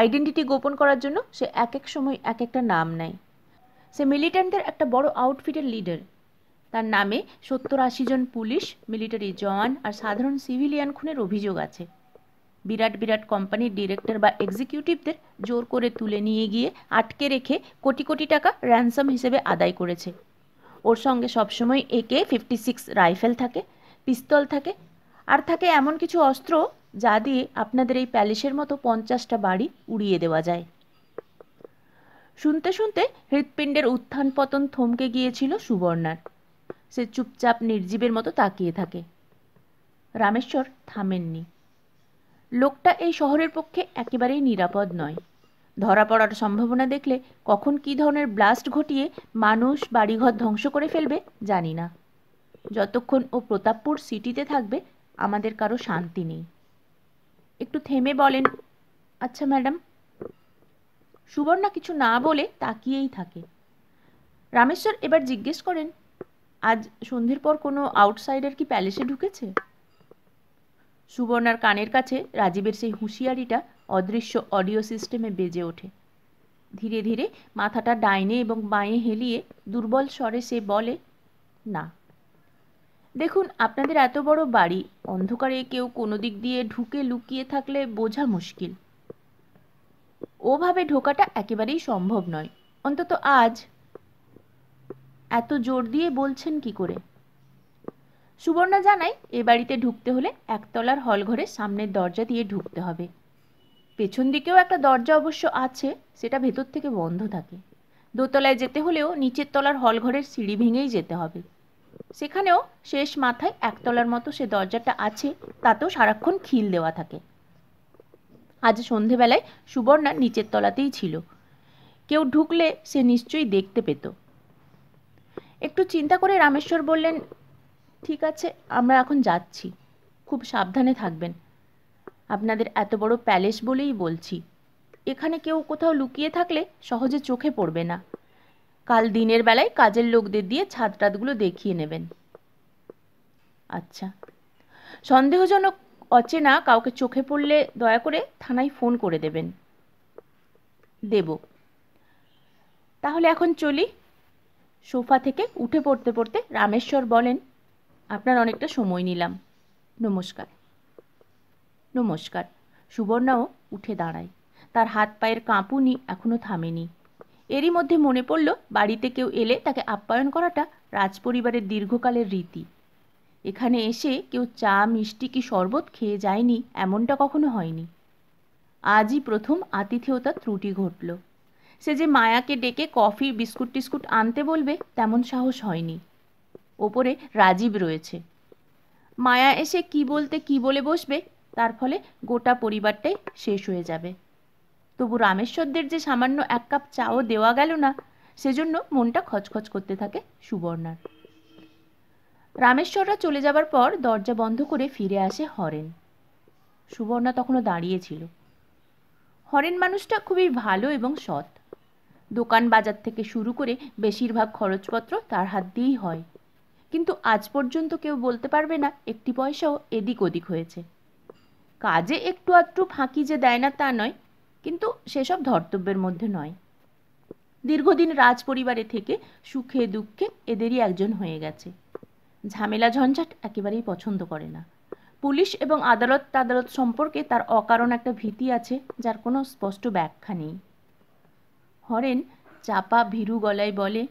আইডেন্টিটি গোপন করার জন্য সে এক এক সময় এক একটা নাম নেয় সে মিলিটেন্টদের একটা বড় আউটফিটের লিডার তার নামে সত্তর আশি জন পুলিশ মিলিটারি জওয়ান আর সাধারণ সিভিলিয়ান খুনের অভিযোগ আছে বিরাট বিরাট কোম্পানির ডিরেক্টর বা এক্সিকিউটিভদের জোর করে তুলে নিয়ে গিয়ে আটকে রেখে কোটি কোটি টাকা র্যানসাম হিসেবে আদায় করেছে ওর সঙ্গে সবসময় একে ফিফটি সিক্স রাইফেল থাকে পিস্তল থাকে আর থাকে এমন কিছু অস্ত্র যা দিয়ে আপনাদের এই প্যালেসের মতো পঞ্চাশটা বাড়ি উড়িয়ে দেওয়া যায় শুনতে শুনতে হৃৎপিণ্ডের উত্থান পতন থমকে গিয়েছিল সুবর্ণার সে চুপচাপ নির্জীবের মতো তাকিয়ে থাকে রামেশ্বর থামেননি লোকটা এই শহরের পক্ষে একেবারেই নিরাপদ নয় ধরা পড়ার সম্ভাবনা দেখলে কখন কী ধরনের ব্লাস্ট ঘটিয়ে মানুষ বাড়িঘর ধ্বংস করে ফেলবে জানি না যতক্ষণ ও প্রতাপপুর সিটিতে থাকবে আমাদের কারো শান্তি নেই একটু থেমে বলেন আচ্ছা ম্যাডাম সুবর্ণা কিছু না বলে তাকিয়েই থাকে রামেশ্বর এবার জিজ্ঞেস করেন আজ সন্ধ্যের পর কোনো আউটসাইডার কি প্যালেসে ঢুকেছে সুবর্ণার কানের কাছে রাজীবের সেই হুঁশিয়ারিটা অদৃশ্য অডিও সিস্টেমে বেজে ওঠে ধীরে ধীরে মাথাটা ডাইনে এবং বাঁয়ে হেলিয়ে দুর্বল স্বরে সে বলে না দেখুন আপনাদের এত বড় বাড়ি অন্ধকারে কেউ কোনো দিক দিয়ে ঢুকে লুকিয়ে থাকলে বোঝা মুশকিল ওভাবে ঢোকাটা একেবারেই সম্ভব নয় অন্তত আজ এত জোর দিয়ে বলছেন কি করে সুবর্ণা জানায় এ বাড়িতে ঢুকতে হলে একতলার হল ঘরের সামনের দরজা দিয়ে ঢুকতে হবে পেছন দিকেও একটা দরজা অবশ্য আছে সেটা ভেতর থেকে বন্ধ থাকে দোতলায় যেতে হলেও নিচের তলার হল ঘরের সিঁড়ি ভেঙেই যেতে হবে সেখানেও শেষ মাথায় একতলার মতো সে দরজাটা আছে তাতেও সারাক্ষণ খিল দেওয়া থাকে আজ সন্ধেবেলায় সুবর্ণা নিচের তলাতেই ছিল কেউ ঢুকলে সে নিশ্চয়ই দেখতে পেত একটু চিন্তা করে রামেশ্বর বললেন ঠিক আছে আমরা এখন যাচ্ছি খুব সাবধানে থাকবেন আপনাদের এত বড় প্যালেস বলেই বলছি এখানে কেউ কোথাও লুকিয়ে থাকলে সহজে চোখে পড়বে না কাল দিনের বেলায় কাজের লোকদের দিয়ে ছাদ টাদগুলো দেখিয়ে নেবেন আচ্ছা সন্দেহজনক অচেনা কাউকে চোখে পড়লে দয়া করে থানায় ফোন করে দেবেন দেব তাহলে এখন চলি সোফা থেকে উঠে পড়তে পড়তে রামেশ্বর বলেন আপনার অনেকটা সময় নিলাম নমস্কার নমস্কার সুবর্ণাও উঠে দাঁড়ায় তার হাত পায়ের কাঁপুনি এখনও থামেনি এরই মধ্যে মনে পড়ল বাড়িতে কেউ এলে তাকে আপ্যায়ন করাটা রাজপরিবারের দীর্ঘকালের রীতি এখানে এসে কেউ চা মিষ্টি কি শরবত খেয়ে যায়নি এমনটা কখনো হয়নি আজই প্রথম আতিথেয়তার ত্রুটি ঘটল সে যে মায়াকে ডেকে কফি বিস্কুট টিস্কুট আনতে বলবে তেমন সাহস হয়নি ওপরে রাজীব রয়েছে মায়া এসে কি বলতে কি বলে বসবে তার ফলে গোটা পরিবারটাই শেষ হয়ে যাবে তবু রামেশ্বরদের যে সামান্য এক কাপ চাও দেওয়া গেল না সেজন্য মনটা খচখচ করতে থাকে সুবর্ণার রামেশ্বররা চলে যাবার পর দরজা বন্ধ করে ফিরে আসে হরেন সুবর্ণা তখনও দাঁড়িয়েছিল হরেন মানুষটা খুবই ভালো এবং সৎ দোকান বাজার থেকে শুরু করে বেশিরভাগ খরচপত্র তার হাত দিয়েই হয় কিন্তু আজ পর্যন্ত কেউ বলতে পারবে না একটি পয়সাও এদিক ওদিক হয়েছে কাজে একটু আধটু ফাঁকি যে দেয় না তা নয় কিন্তু সেসব ধর্তব্যের মধ্যে নয় দীর্ঘদিন রাজ পরিবারে থেকে সুখে দুঃখে এদেরই একজন হয়ে গেছে ঝামেলা ঝঞ্ঝাট একেবারেই পছন্দ করে না পুলিশ এবং আদালত আদালত সম্পর্কে তার অকারণ একটা ভীতি আছে যার কোনো স্পষ্ট ব্যাখ্যা নেই হরেন চাপা ভীরু গলায় বলে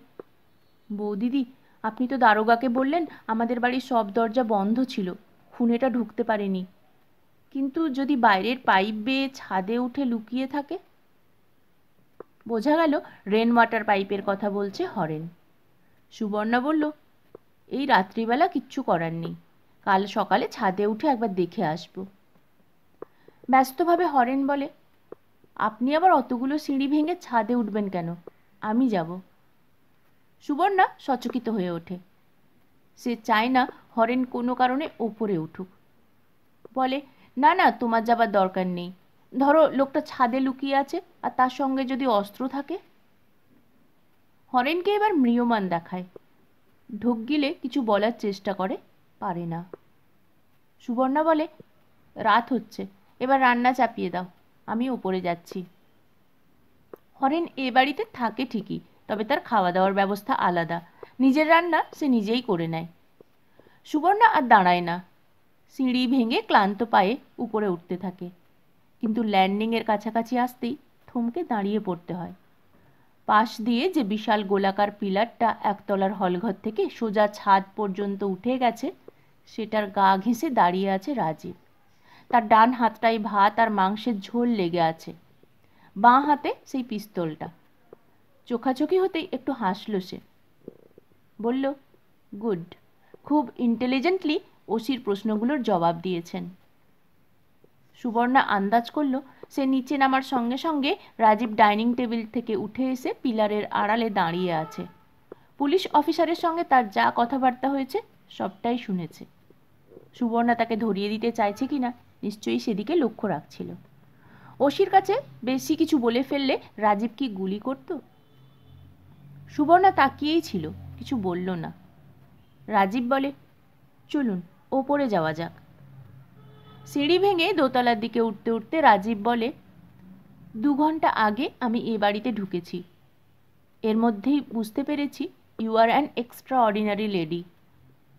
বৌদিদি আপনি তো দারোগাকে বললেন আমাদের বাড়ির সব দরজা বন্ধ ছিল খুনেটা ঢুকতে পারেনি কিন্তু যদি বাইরের পাইপ বেয়ে ছাদে উঠে লুকিয়ে থাকে বোঝা গেল রেন ওয়াটার পাইপের কথা বলছে হরেন সুবর্ণা বলল এই রাত্রিবেলা কিচ্ছু করার নেই কাল সকালে ছাদে উঠে একবার দেখে আসব ব্যস্তভাবে হরেন বলে আপনি আবার অতগুলো সিঁড়ি ভেঙে ছাদে উঠবেন কেন আমি যাব সুবর্ণা সচকিত হয়ে ওঠে সে চায় না হরেন কোনো কারণে ওপরে উঠুক বলে না না তোমার যাবার দরকার নেই ধরো লোকটা ছাদে লুকিয়ে আছে আর তার সঙ্গে যদি অস্ত্র থাকে হরেনকে এবার মৃয়মান দেখায় ঢোক গিলে কিছু বলার চেষ্টা করে পারে না সুবর্ণা বলে রাত হচ্ছে এবার রান্না চাপিয়ে দাও আমি ওপরে যাচ্ছি হরেন এ বাড়িতে থাকে ঠিকই তবে তার খাওয়া দাওয়ার ব্যবস্থা আলাদা নিজের রান্না সে নিজেই করে নেয় সুবর্ণা আর দাঁড়ায় না সিঁড়ি ভেঙে ক্লান্ত পায়ে উপরে উঠতে থাকে কিন্তু ল্যান্ডিংয়ের কাছাকাছি আসতেই থমকে দাঁড়িয়ে পড়তে হয় পাশ দিয়ে যে বিশাল গোলাকার পিলারটা একতলার হলঘর থেকে সোজা ছাদ পর্যন্ত উঠে গেছে সেটার গা ঘেঁষে দাঁড়িয়ে আছে রাজীব তার ডান হাতটায় ভাত আর মাংসের ঝোল লেগে আছে বাঁ হাতে সেই পিস্তলটা চোখাচোখি হতেই একটু হাসল সে বলল গুড খুব ইন্টেলিজেন্টলি ওসির প্রশ্নগুলোর জবাব দিয়েছেন সুবর্ণা আন্দাজ করল সে নিচে নামার সঙ্গে সঙ্গে রাজীব ডাইনিং টেবিল থেকে উঠে এসে পিলারের আড়ালে দাঁড়িয়ে আছে পুলিশ অফিসারের সঙ্গে তার যা কথাবার্তা হয়েছে সবটাই শুনেছে সুবর্ণা তাকে ধরিয়ে দিতে চাইছে কিনা নিশ্চয়ই সেদিকে লক্ষ্য রাখছিল ওসির কাছে বেশি কিছু বলে ফেললে রাজীব কি গুলি করত সুবর্ণা তাকিয়েই ছিল কিছু বলল না রাজীব বলে চলুন ওপরে যাওয়া যাক সিঁড়ি ভেঙে দোতলার দিকে উঠতে উঠতে রাজীব বলে দু ঘন্টা আগে আমি এ বাড়িতে ঢুকেছি এর মধ্যেই বুঝতে পেরেছি you are an extraordinary lady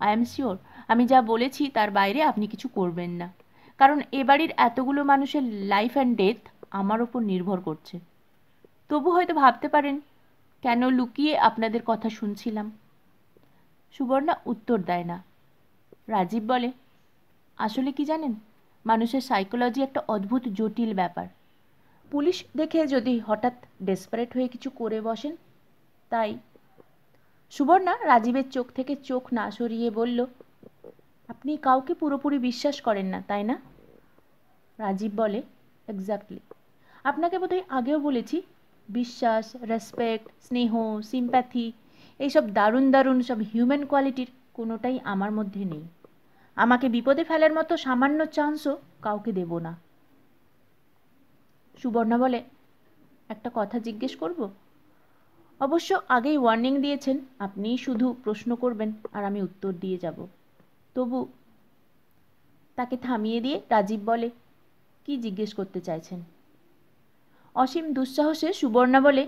I am sure আমি যা বলেছি তার বাইরে আপনি কিছু করবেন না কারণ এ বাড়ির এতগুলো মানুষের লাইফ অ্যান্ড ডেথ আমার ওপর নির্ভর করছে তবু হয়তো ভাবতে পারেন কেন লুকিয়ে আপনাদের কথা শুনছিলাম সুবর্ণা উত্তর দেয় না রাজীব বলে আসলে কি জানেন মানুষের সাইকোলজি একটা অদ্ভুত জটিল ব্যাপার পুলিশ দেখে যদি হঠাৎ ডেসপারেট হয়ে কিছু করে বসেন তাই সুবর্ণা রাজীবের চোখ থেকে চোখ না সরিয়ে বলল আপনি কাউকে পুরোপুরি বিশ্বাস করেন না তাই না রাজীব বলে এক্স্যাক্টলি আপনাকে বোধহয় আগেও বলেছি বিশ্বাস রেসপেক্ট স্নেহ সিম্প্যাথি এইসব দারুণ দারুণ সব হিউম্যান কোয়ালিটির কোনোটাই আমার মধ্যে নেই আমাকে বিপদে ফেলার মতো সামান্য চান্সও কাউকে দেব না সুবর্ণা বলে একটা কথা জিজ্ঞেস করব অবশ্য আগেই ওয়ার্নিং দিয়েছেন আপনি শুধু প্রশ্ন করবেন আর আমি উত্তর দিয়ে যাব তবু তাকে থামিয়ে দিয়ে রাজীব বলে কি জিজ্ঞেস করতে চাইছেন অসীম দুঃসাহসে সুবর্ণা বলে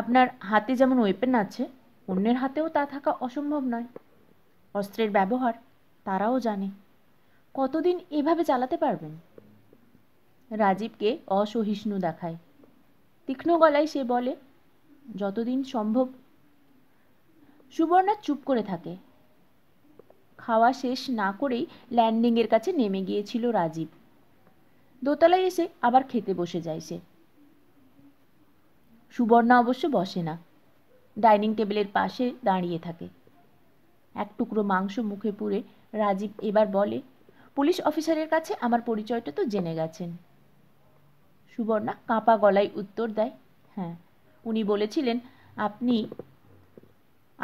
আপনার হাতে যেমন ওয়েপেন আছে অন্যের হাতেও তা থাকা অসম্ভব নয় অস্ত্রের ব্যবহার তারাও জানে কতদিন এভাবে চালাতে পারবেন রাজীবকে অসহিষ্ণু দেখায় তীক্ষ্ণ গলায় সে বলে যতদিন সম্ভব সুবর্ণা চুপ করে থাকে খাওয়া শেষ না করেই ল্যান্ডিংয়ের কাছে নেমে গিয়েছিল রাজীব দোতলায় এসে আবার খেতে বসে যায় সে সুবর্ণা অবশ্য বসে না ডাইনিং টেবিলের পাশে দাঁড়িয়ে থাকে এক টুকরো মাংস মুখে পুরে রাজীব এবার বলে পুলিশ অফিসারের কাছে আমার পরিচয়টা তো জেনে গেছেন সুবর্ণা কাঁপা গলায় উত্তর দেয় হ্যাঁ উনি বলেছিলেন আপনি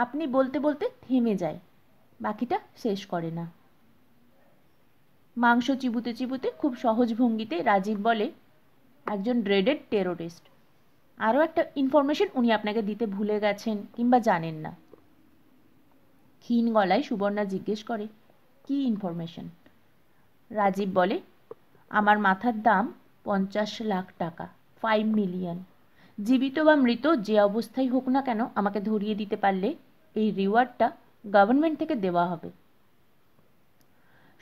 আপনি বলতে বলতে থেমে যায় বাকিটা শেষ করে না মাংস চিবুতে চিবুতে খুব সহজ ভঙ্গিতে রাজীব বলে একজন ড্রেডেড টেরোরিস্ট আরও একটা ইনফরমেশন উনি আপনাকে দিতে ভুলে গেছেন কিংবা জানেন না ক্ষীণ গলায় সুবর্ণা জিজ্ঞেস করে কি ইনফরমেশন রাজীব বলে আমার মাথার দাম পঞ্চাশ লাখ টাকা ফাইভ মিলিয়ন জীবিত বা মৃত যে অবস্থায় হোক না কেন আমাকে ধরিয়ে দিতে পারলে এই রিওয়ার্ডটা গভর্নমেন্ট থেকে দেওয়া হবে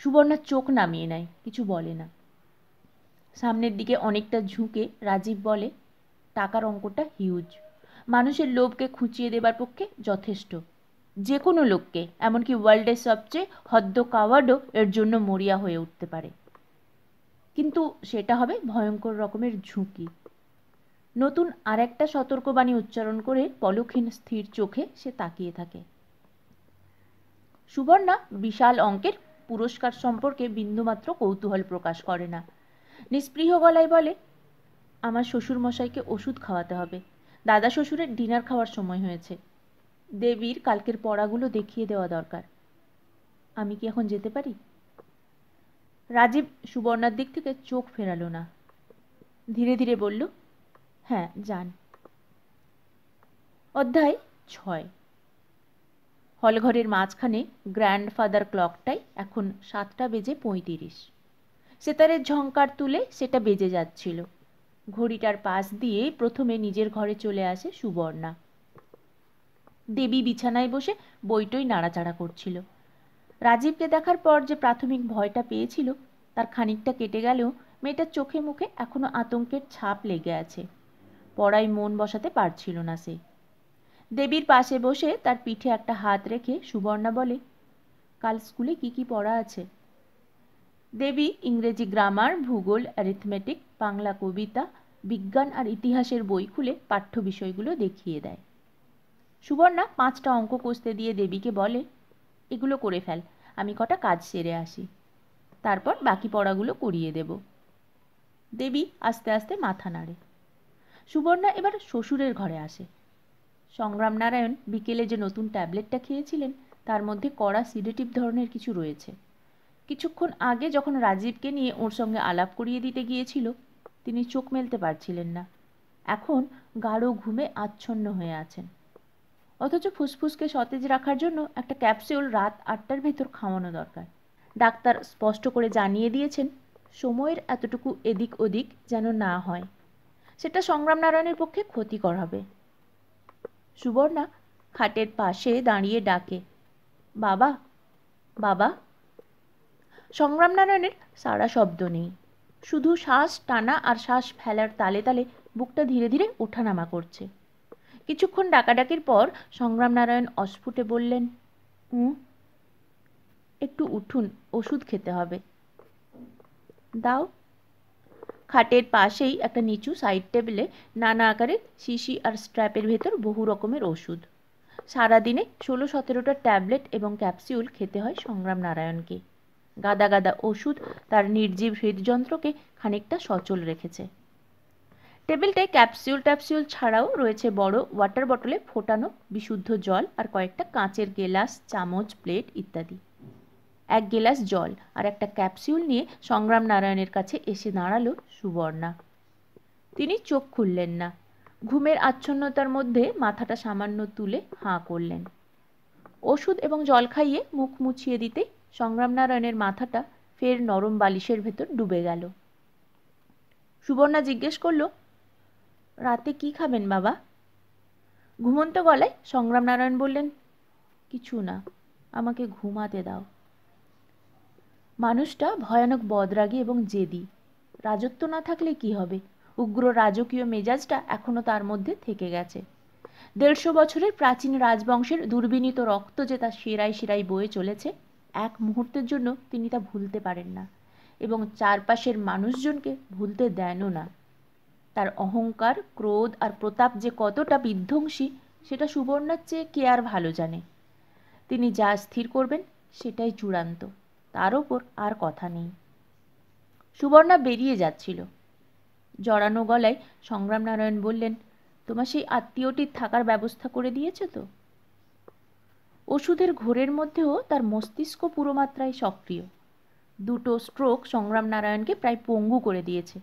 সুবর্ণার চোখ নামিয়ে নেয় কিছু বলে না সামনের দিকে অনেকটা ঝুঁকে রাজীব বলে টাকার অঙ্কটা হিউজ মানুষের লোভকে খুঁচিয়ে দেবার পক্ষে যথেষ্ট যে কোনো লোককে এমনকি ওয়ার্ল্ডের সবচেয়ে হদ্দ কাওয়ার্ডও এর জন্য মরিয়া হয়ে উঠতে পারে কিন্তু সেটা হবে ভয়ঙ্কর রকমের ঝুঁকি নতুন আর একটা সতর্কবাণী উচ্চারণ করে পলক্ষীন স্থির চোখে সে তাকিয়ে থাকে সুবর্ণা বিশাল অঙ্কের পুরস্কার সম্পর্কে বিন্দুমাত্র কৌতূহল প্রকাশ করে না নিস্পৃহ গলায় বলে আমার শ্বশুরমশাইকে ওষুধ খাওয়াতে হবে দাদা শ্বশুরের ডিনার খাওয়ার সময় হয়েছে দেবীর কালকের পড়াগুলো দেখিয়ে দেওয়া দরকার আমি কি এখন যেতে পারি রাজীব সুবর্ণার দিক থেকে চোখ ফেরালো না ধীরে ধীরে বলল হ্যাঁ যান অধ্যায় ছয় হলঘরের মাঝখানে গ্র্যান্ডফাদার ক্লকটাই এখন সাতটা বেজে পঁয়ত্রিশ সেতারের ঝঙ্কার তুলে সেটা বেজে যাচ্ছিল ঘড়িটার পাশ দিয়ে প্রথমে নিজের ঘরে চলে আসে সুবর্ণা দেবী বিছানায় বসে বইটই নাড়াচাড়া করছিল রাজীবকে দেখার পর যে প্রাথমিক ভয়টা পেয়েছিল তার খানিকটা কেটে গেলেও মেয়েটার চোখে মুখে এখনও আতঙ্কের ছাপ লেগে আছে পড়ায় মন বসাতে পারছিল না সে দেবীর পাশে বসে তার পিঠে একটা হাত রেখে সুবর্ণা বলে কাল স্কুলে কি কি পড়া আছে দেবী ইংরেজি গ্রামার ভূগোল অ্যারিথমেটিক বাংলা কবিতা বিজ্ঞান আর ইতিহাসের বই খুলে পাঠ্য বিষয়গুলো দেখিয়ে দেয় সুবর্ণা পাঁচটা অঙ্ক কষতে দিয়ে দেবীকে বলে এগুলো করে ফেল আমি কটা কাজ সেরে আসি তারপর বাকি পড়াগুলো করিয়ে দেব দেবী আস্তে আস্তে মাথা নাড়ে সুবর্ণা এবার শ্বশুরের ঘরে আসে সংগ্রাম নারায়ণ বিকেলে যে নতুন ট্যাবলেটটা খেয়েছিলেন তার মধ্যে কড়া সিডেটিভ ধরনের কিছু রয়েছে কিছুক্ষণ আগে যখন রাজীবকে নিয়ে ওর সঙ্গে আলাপ করিয়ে দিতে গিয়েছিল তিনি চোখ মেলতে পারছিলেন না এখন গাঢ় ঘুমে আচ্ছন্ন হয়ে আছেন অথচ ফুসফুসকে সতেজ রাখার জন্য একটা ক্যাপসিউল রাত আটটার ভেতর খাওয়ানো দরকার ডাক্তার স্পষ্ট করে জানিয়ে দিয়েছেন সময়ের এতটুকু এদিক ওদিক যেন না হয় সেটা সংগ্রাম নারায়ণের পক্ষে ক্ষতিকর হবে সুবর্ণা খাটের পাশে দাঁড়িয়ে ডাকে বাবা বাবা সংগ্রাম নারায়ণের সারা শব্দ নেই শুধু শ্বাস টানা আর শ্বাস ফেলার তালে তালে বুকটা ধীরে ধীরে ওঠানামা করছে কিছুক্ষণ ডাকাডাকির পর সংগ্রাম নারায়ণ অস্ফুটে বললেন হুম একটু উঠুন ওষুধ খেতে হবে দাও খাটের পাশেই একটা নিচু সাইড টেবিলে নানা আকারের শিশি আর স্ট্র্যাপের ভেতর বহু রকমের ওষুধ সারাদিনে ষোলো সতেরোটা ট্যাবলেট এবং ক্যাপসিউল খেতে হয় সংগ্রাম নারায়ণকে গাদা গাদা ওষুধ তার নির্জীব হৃদযন্ত্রকে খানিকটা সচল রেখেছে টেবিলটে ক্যাপসিউল ট্যাপসিউল ছাড়াও রয়েছে বড় ওয়াটার বটলে ফোটানো বিশুদ্ধ জল আর কয়েকটা কাঁচের গেলাস চামচ প্লেট ইত্যাদি এক গেলাস জল আর একটা ক্যাপসিউল নিয়ে সংগ্রাম নারায়ণের কাছে এসে দাঁড়ালো সুবর্ণা তিনি চোখ খুললেন না ঘুমের আচ্ছন্নতার মধ্যে মাথাটা সামান্য তুলে হাঁ করলেন ওষুধ এবং জল খাইয়ে মুখ মুছিয়ে দিতেই সংগ্রাম নারায়ণের মাথাটা ফের নরম বালিশের ভেতর ডুবে গেল সুবর্ণা জিজ্ঞেস করলো রাতে কি খাবেন বাবা ঘুমন্ত গলায় সংগ্রাম নারায়ণ বললেন কিছু না আমাকে ঘুমাতে দাও মানুষটা ভয়ানক বদরাগী এবং জেদি রাজত্ব না থাকলে কি হবে উগ্র রাজকীয় মেজাজটা এখনও তার মধ্যে থেকে গেছে দেড়শো বছরের প্রাচীন রাজবংশের দুর্বিনীত রক্ত যে তার শিরায় শিরায় বয়ে চলেছে এক মুহূর্তের জন্য তিনি তা ভুলতে পারেন না এবং চারপাশের মানুষজনকে ভুলতে দেনও না তার অহংকার ক্রোধ আর প্রতাপ যে কতটা বিধ্বংসী সেটা সুবর্ণার চেয়ে কে আর ভালো জানে তিনি যা স্থির করবেন সেটাই চূড়ান্ত তার ওপর আর কথা নেই সুবর্ণা বেরিয়ে যাচ্ছিল জড়ানো গলায় সংগ্রাম নারায়ণ বললেন তোমার সেই আত্মীয়টির থাকার ব্যবস্থা করে দিয়েছ তো ওষুধের ঘোরের মধ্যেও তার মস্তিষ্ক পুরোমাত্রায় সক্রিয় দুটো স্ট্রোক সংগ্রাম নারায়ণকে প্রায় পঙ্গু করে দিয়েছে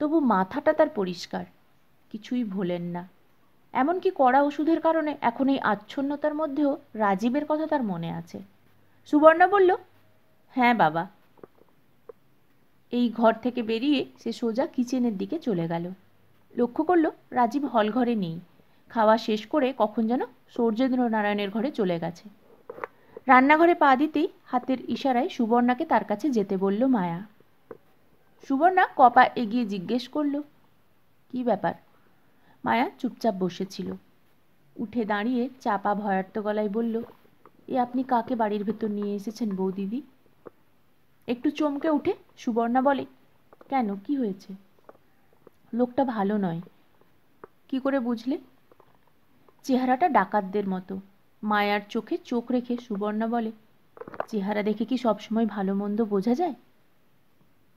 তবু মাথাটা তার পরিষ্কার কিছুই ভোলেন না এমনকি কড়া ওষুধের কারণে এখন এই আচ্ছন্নতার মধ্যেও রাজীবের কথা তার মনে আছে সুবর্ণা বলল হ্যাঁ বাবা এই ঘর থেকে বেরিয়ে সে সোজা কিচেনের দিকে চলে গেল লক্ষ্য করলো রাজীব হল ঘরে নেই খাওয়া শেষ করে কখন যেন সূর্যেন্দ্র নারায়ণের ঘরে চলে গেছে রান্নাঘরে পা দিতেই হাতের ইশারায় সুবর্ণাকে তার কাছে যেতে বলল মায়া সুবর্ণা কপা এগিয়ে জিজ্ঞেস করল কি ব্যাপার মায়া চুপচাপ বসেছিল উঠে দাঁড়িয়ে চাপা ভয়ার্থ গলায় বলল এ আপনি কাকে বাড়ির ভেতর নিয়ে এসেছেন বৌদিদি একটু চমকে উঠে সুবর্ণা বলে কেন কি হয়েছে লোকটা ভালো নয় কি করে বুঝলে চেহারাটা ডাকাতদের মতো মায়ার চোখে চোখ রেখে সুবর্ণা বলে চেহারা দেখে কি সবসময় ভালো মন্দ বোঝা যায়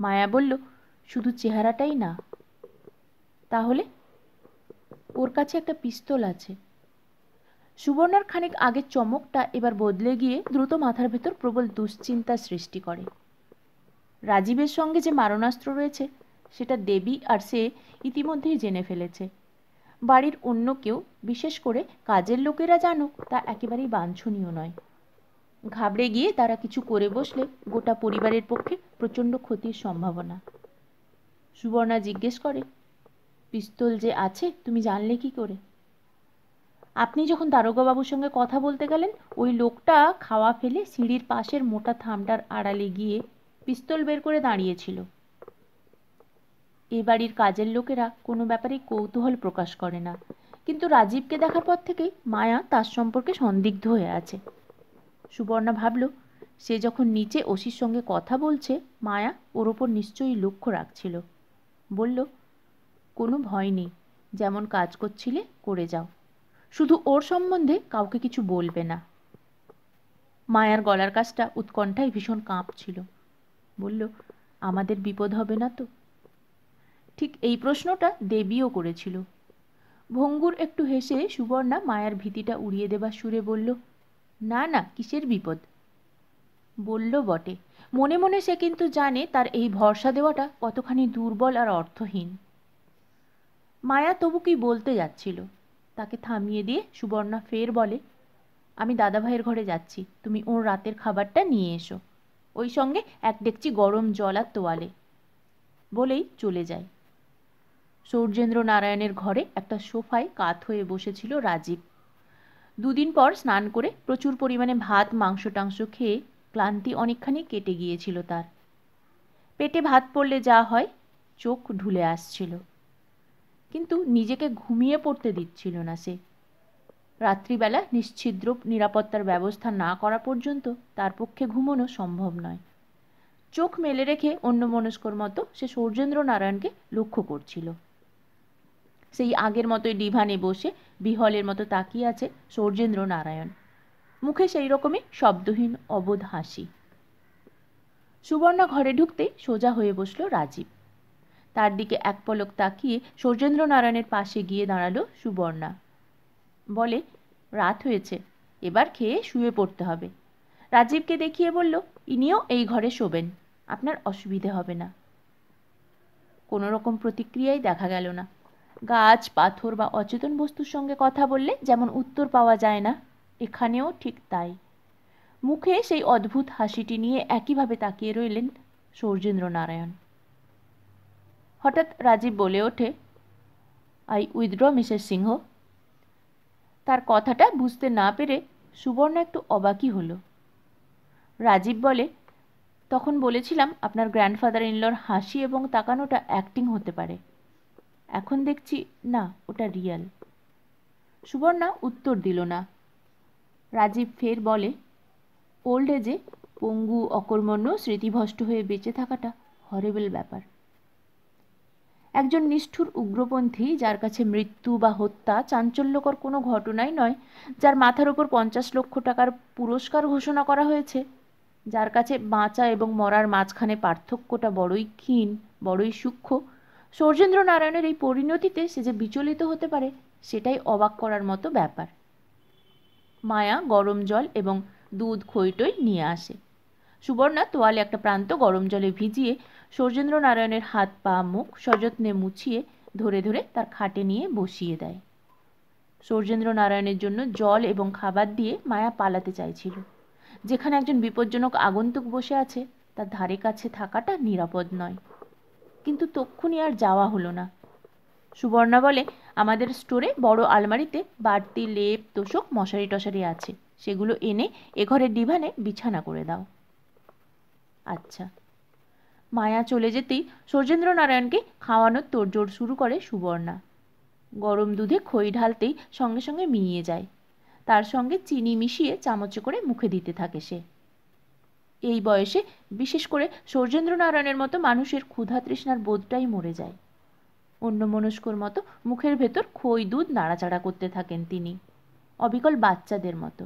মায়া বলল শুধু চেহারাটাই না তাহলে ওর কাছে একটা পিস্তল আছে সুবর্ণার খানিক আগের চমকটা এবার বদলে গিয়ে দ্রুত মাথার ভেতর প্রবল দুশ্চিন্তার সৃষ্টি করে রাজীবের সঙ্গে যে মারণাস্ত্র রয়েছে সেটা দেবী আর সে ইতিমধ্যেই জেনে ফেলেছে বাড়ির অন্য কেউ বিশেষ করে কাজের লোকেরা জানুক তা একেবারেই বাঞ্ছনীয় নয় ঘাবড়ে গিয়ে তারা কিছু করে বসলে গোটা পরিবারের পক্ষে প্রচণ্ড ক্ষতির সম্ভাবনা সুবর্ণা জিজ্ঞেস করে পিস্তল যে আছে তুমি জানলে কি করে আপনি যখন দারোগাবাবুর সঙ্গে কথা বলতে গেলেন ওই লোকটা খাওয়া ফেলে সিঁড়ির পাশের মোটা থামটার আড়ালে গিয়ে পিস্তল বের করে দাঁড়িয়েছিল এ বাড়ির কাজের লোকেরা কোনো ব্যাপারে কৌতূহল প্রকাশ করে না কিন্তু রাজীবকে দেখার পর থেকেই মায়া তার সম্পর্কে সন্দিগ্ধ হয়ে আছে সুবর্ণা ভাবল সে যখন নিচে ওসির সঙ্গে কথা বলছে মায়া ওর ওপর নিশ্চয়ই লক্ষ্য রাখছিল বলল কোনো ভয় নেই যেমন কাজ করছিলে করে যাও শুধু ওর সম্বন্ধে কাউকে কিছু বলবে না মায়ার গলার কাজটা উৎকণ্ঠায় ভীষণ কাঁপছিল বলল আমাদের বিপদ হবে না তো ঠিক এই প্রশ্নটা দেবীও করেছিল ভঙ্গুর একটু হেসে সুবর্ণা মায়ার ভীতিটা উড়িয়ে দেবার সুরে বলল না না কিসের বিপদ বলল বটে মনে মনে সে কিন্তু জানে তার এই ভরসা দেওয়াটা কতখানি দুর্বল আর অর্থহীন মায়া তবু কি বলতে যাচ্ছিল তাকে থামিয়ে দিয়ে সুবর্ণা ফের বলে আমি দাদাভাইয়ের ঘরে যাচ্ছি তুমি ওর রাতের খাবারটা নিয়ে এসো ওই সঙ্গে এক দেখছি গরম জল আর তোয়ালে বলেই চলে যায় সৌর্যেন্দ্র নারায়ণের ঘরে একটা সোফায় কাত হয়ে বসেছিল রাজীব দুদিন পর স্নান করে প্রচুর পরিমাণে ভাত মাংস টাংস খেয়ে ক্লান্তি অনেকখানি কেটে গিয়েছিল তার পেটে ভাত পড়লে যা হয় চোখ ঢুলে আসছিল কিন্তু নিজেকে ঘুমিয়ে পড়তে দিচ্ছিল না সে রাত্রিবেলা নিশ্ছিদ্র নিরাপত্তার ব্যবস্থা না করা পর্যন্ত তার পক্ষে ঘুমনো সম্ভব নয় চোখ মেলে রেখে অন্য মনস্কর মতো সে সৌর্যেন্দ্র নারায়ণকে লক্ষ্য করছিল সেই আগের মতোই ডিভানে বসে বিহলের মতো তাকিয়ে আছে সৌর্যেন্দ্র নারায়ণ মুখে সেই রকমই শব্দহীন অবোধ হাসি সুবর্ণা ঘরে ঢুকতেই সোজা হয়ে বসল রাজীব তার দিকে এক পলক তাকিয়ে সৌর্যেন্দ্র নারায়ণের পাশে গিয়ে দাঁড়ালো সুবর্ণা বলে রাত হয়েছে এবার খেয়ে শুয়ে পড়তে হবে রাজীবকে দেখিয়ে বলল ইনিও এই ঘরে শোবেন আপনার অসুবিধে হবে না কোনো রকম প্রতিক্রিয়াই দেখা গেল না গাছ পাথর বা অচেতন বস্তুর সঙ্গে কথা বললে যেমন উত্তর পাওয়া যায় না এখানেও ঠিক তাই মুখে সেই অদ্ভুত হাসিটি নিয়ে একইভাবে তাকিয়ে রইলেন নারায়ণ হঠাৎ রাজীব বলে ওঠে আই উইথড্র মিসেস সিংহ তার কথাটা বুঝতে না পেরে সুবর্ণ একটু অবাকই হলো রাজীব বলে তখন বলেছিলাম আপনার গ্র্যান্ডফাদার ইনলর হাসি এবং তাকানোটা অ্যাক্টিং হতে পারে এখন দেখছি না ওটা রিয়াল সুবর্ণা উত্তর দিল না রাজীব ফের বলে ওল্ড এজে পঙ্গু অকর্মণ্য স্মৃতিভষ্ট হয়ে বেঁচে থাকাটা হরেবেল ব্যাপার একজন নিষ্ঠুর উগ্রপন্থী যার কাছে মৃত্যু বা হত্যা চাঞ্চল্যকর কোনো ঘটনাই নয় যার মাথার ওপর পঞ্চাশ লক্ষ টাকার পুরস্কার ঘোষণা করা হয়েছে যার কাছে বাঁচা এবং মরার মাঝখানে পার্থক্যটা বড়ই ক্ষীণ বড়ই সূক্ষ্ম সৌর্যেন্দ্র নারায়ণের এই পরিণতিতে সে যে বিচলিত হতে পারে সেটাই অবাক করার মতো ব্যাপার মায়া গরম জল এবং দুধ খৈটই নিয়ে আসে সুবর্ণা তোয়ালে একটা প্রান্ত গরম জলে ভিজিয়ে সৌর্যেন্দ্র নারায়ণের হাত পা মুখ সযত্নে মুছিয়ে ধরে ধরে তার খাটে নিয়ে বসিয়ে দেয় সৌর্যেন্দ্র নারায়ণের জন্য জল এবং খাবার দিয়ে মায়া পালাতে চাইছিল যেখানে একজন বিপজ্জনক আগন্তুক বসে আছে তার ধারে কাছে থাকাটা নিরাপদ নয় কিন্তু তক্ষুনি আর যাওয়া হলো না সুবর্ণা বলে আমাদের স্টোরে বড় আলমারিতে বাড়তি লেপ তোষক মশারি টশারি আছে সেগুলো এনে এ ঘরের ডিভানে বিছানা করে দাও আচ্ছা মায়া চলে যেতেই সৌজেন্দ্রনারায়ণকে খাওয়ানোর তোড়জোড় শুরু করে সুবর্ণা গরম দুধে খই ঢালতেই সঙ্গে সঙ্গে মিলিয়ে যায় তার সঙ্গে চিনি মিশিয়ে চামচে করে মুখে দিতে থাকে সে এই বয়সে বিশেষ করে সৌরেন্দ্রনারায়ণের মতো মানুষের ক্ষুধা তৃষ্ণার বোধটাই মরে যায় অন্য মনস্কর মতো মুখের ভেতর খই দুধ নাড়াচাড়া করতে থাকেন তিনি অবিকল বাচ্চাদের মতো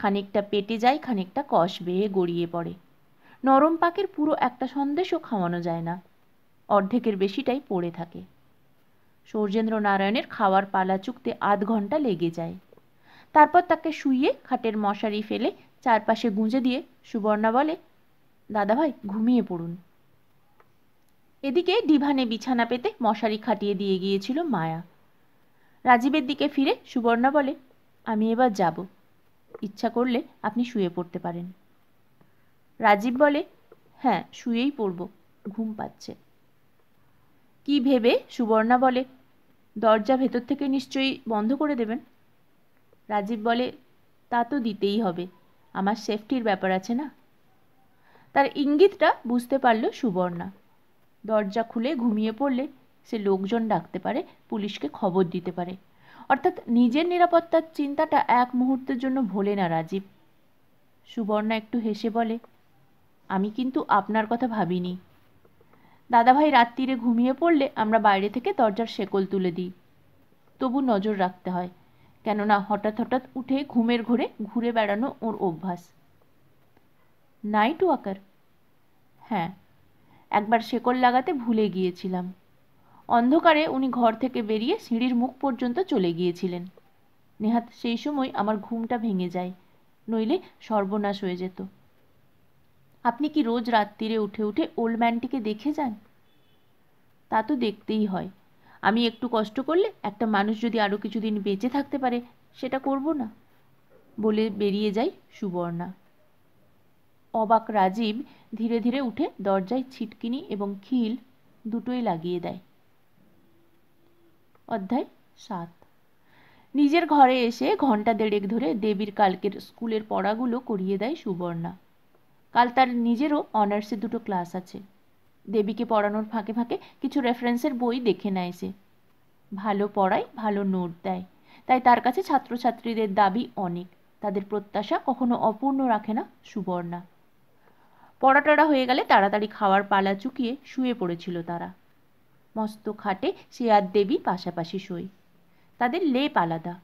খানিকটা পেটে যায় খানিকটা কষ বেয়ে গড়িয়ে পড়ে নরম পাকের পুরো একটা সন্দেশও খাওয়ানো যায় না অর্ধেকের বেশিটাই পড়ে থাকে সৌর্যেন্দ্র নারায়ণের খাওয়ার পালা চুকতে আধ ঘন্টা লেগে যায় তারপর তাকে শুইয়ে খাটের মশারি ফেলে চারপাশে গুঁজে দিয়ে সুবর্ণা বলে দাদাভাই ঘুমিয়ে পড়ুন এদিকে ডিভানে বিছানা পেতে মশারি খাটিয়ে দিয়ে গিয়েছিল মায়া রাজীবের দিকে ফিরে সুবর্ণা বলে আমি এবার যাব ইচ্ছা করলে আপনি শুয়ে পড়তে পারেন রাজীব বলে হ্যাঁ শুয়েই পড়ব ঘুম পাচ্ছে কি ভেবে সুবর্ণা বলে দরজা ভেতর থেকে নিশ্চয়ই বন্ধ করে দেবেন রাজীব বলে তা তো দিতেই হবে আমার সেফটির ব্যাপার আছে না তার ইঙ্গিতটা বুঝতে পারল সুবর্ণা দরজা খুলে ঘুমিয়ে পড়লে সে লোকজন ডাকতে পারে পুলিশকে খবর দিতে পারে অর্থাৎ নিজের নিরাপত্তার চিন্তাটা এক মুহূর্তের জন্য ভোলে না রাজীব সুবর্ণা একটু হেসে বলে আমি কিন্তু আপনার কথা ভাবিনি দাদাভাই রাত্রিরে ঘুমিয়ে পড়লে আমরা বাইরে থেকে দরজার শেকল তুলে দিই তবু নজর রাখতে হয় কেননা হঠাৎ হঠাৎ উঠে ঘুমের ঘোরে ঘুরে বেড়ানো ওর অভ্যাস নাইট ওয়াকার হ্যাঁ একবার শেকল লাগাতে ভুলে গিয়েছিলাম অন্ধকারে উনি ঘর থেকে বেরিয়ে সিঁড়ির মুখ পর্যন্ত চলে গিয়েছিলেন নেহাত সেই সময় আমার ঘুমটা ভেঙে যায় নইলে সর্বনাশ হয়ে যেত আপনি কি রোজ রাত্রিরে উঠে উঠে ওল্ড ম্যানটিকে দেখে যান তা তো দেখতেই হয় আমি একটু কষ্ট করলে একটা মানুষ যদি আরও কিছুদিন বেঁচে থাকতে পারে সেটা করব না বলে বেরিয়ে যায় সুবর্ণা অবাক রাজীব ধীরে ধীরে উঠে দরজায় ছিটকিনি এবং খিল দুটোই লাগিয়ে দেয় অধ্যায় সাত নিজের ঘরে এসে ঘন্টা দেড়েক ধরে দেবীর কালকের স্কুলের পড়াগুলো করিয়ে দেয় সুবর্ণা কাল তার নিজেরও অনার্সের দুটো ক্লাস আছে দেবীকে পড়ানোর ফাঁকে ফাঁকে কিছু রেফারেন্সের বই দেখে নেয় সে ভালো পড়ায় ভালো নোট দেয় তাই তার কাছে ছাত্রছাত্রীদের দাবি অনেক তাদের প্রত্যাশা কখনো অপূর্ণ রাখে না সুবর্ণা পড়াটাড়া হয়ে গেলে তাড়াতাড়ি খাওয়ার পালা চুকিয়ে শুয়ে পড়েছিল তারা মস্ত খাটে সে আর দেবী পাশাপাশি শোয় তাদের লেপ আলাদা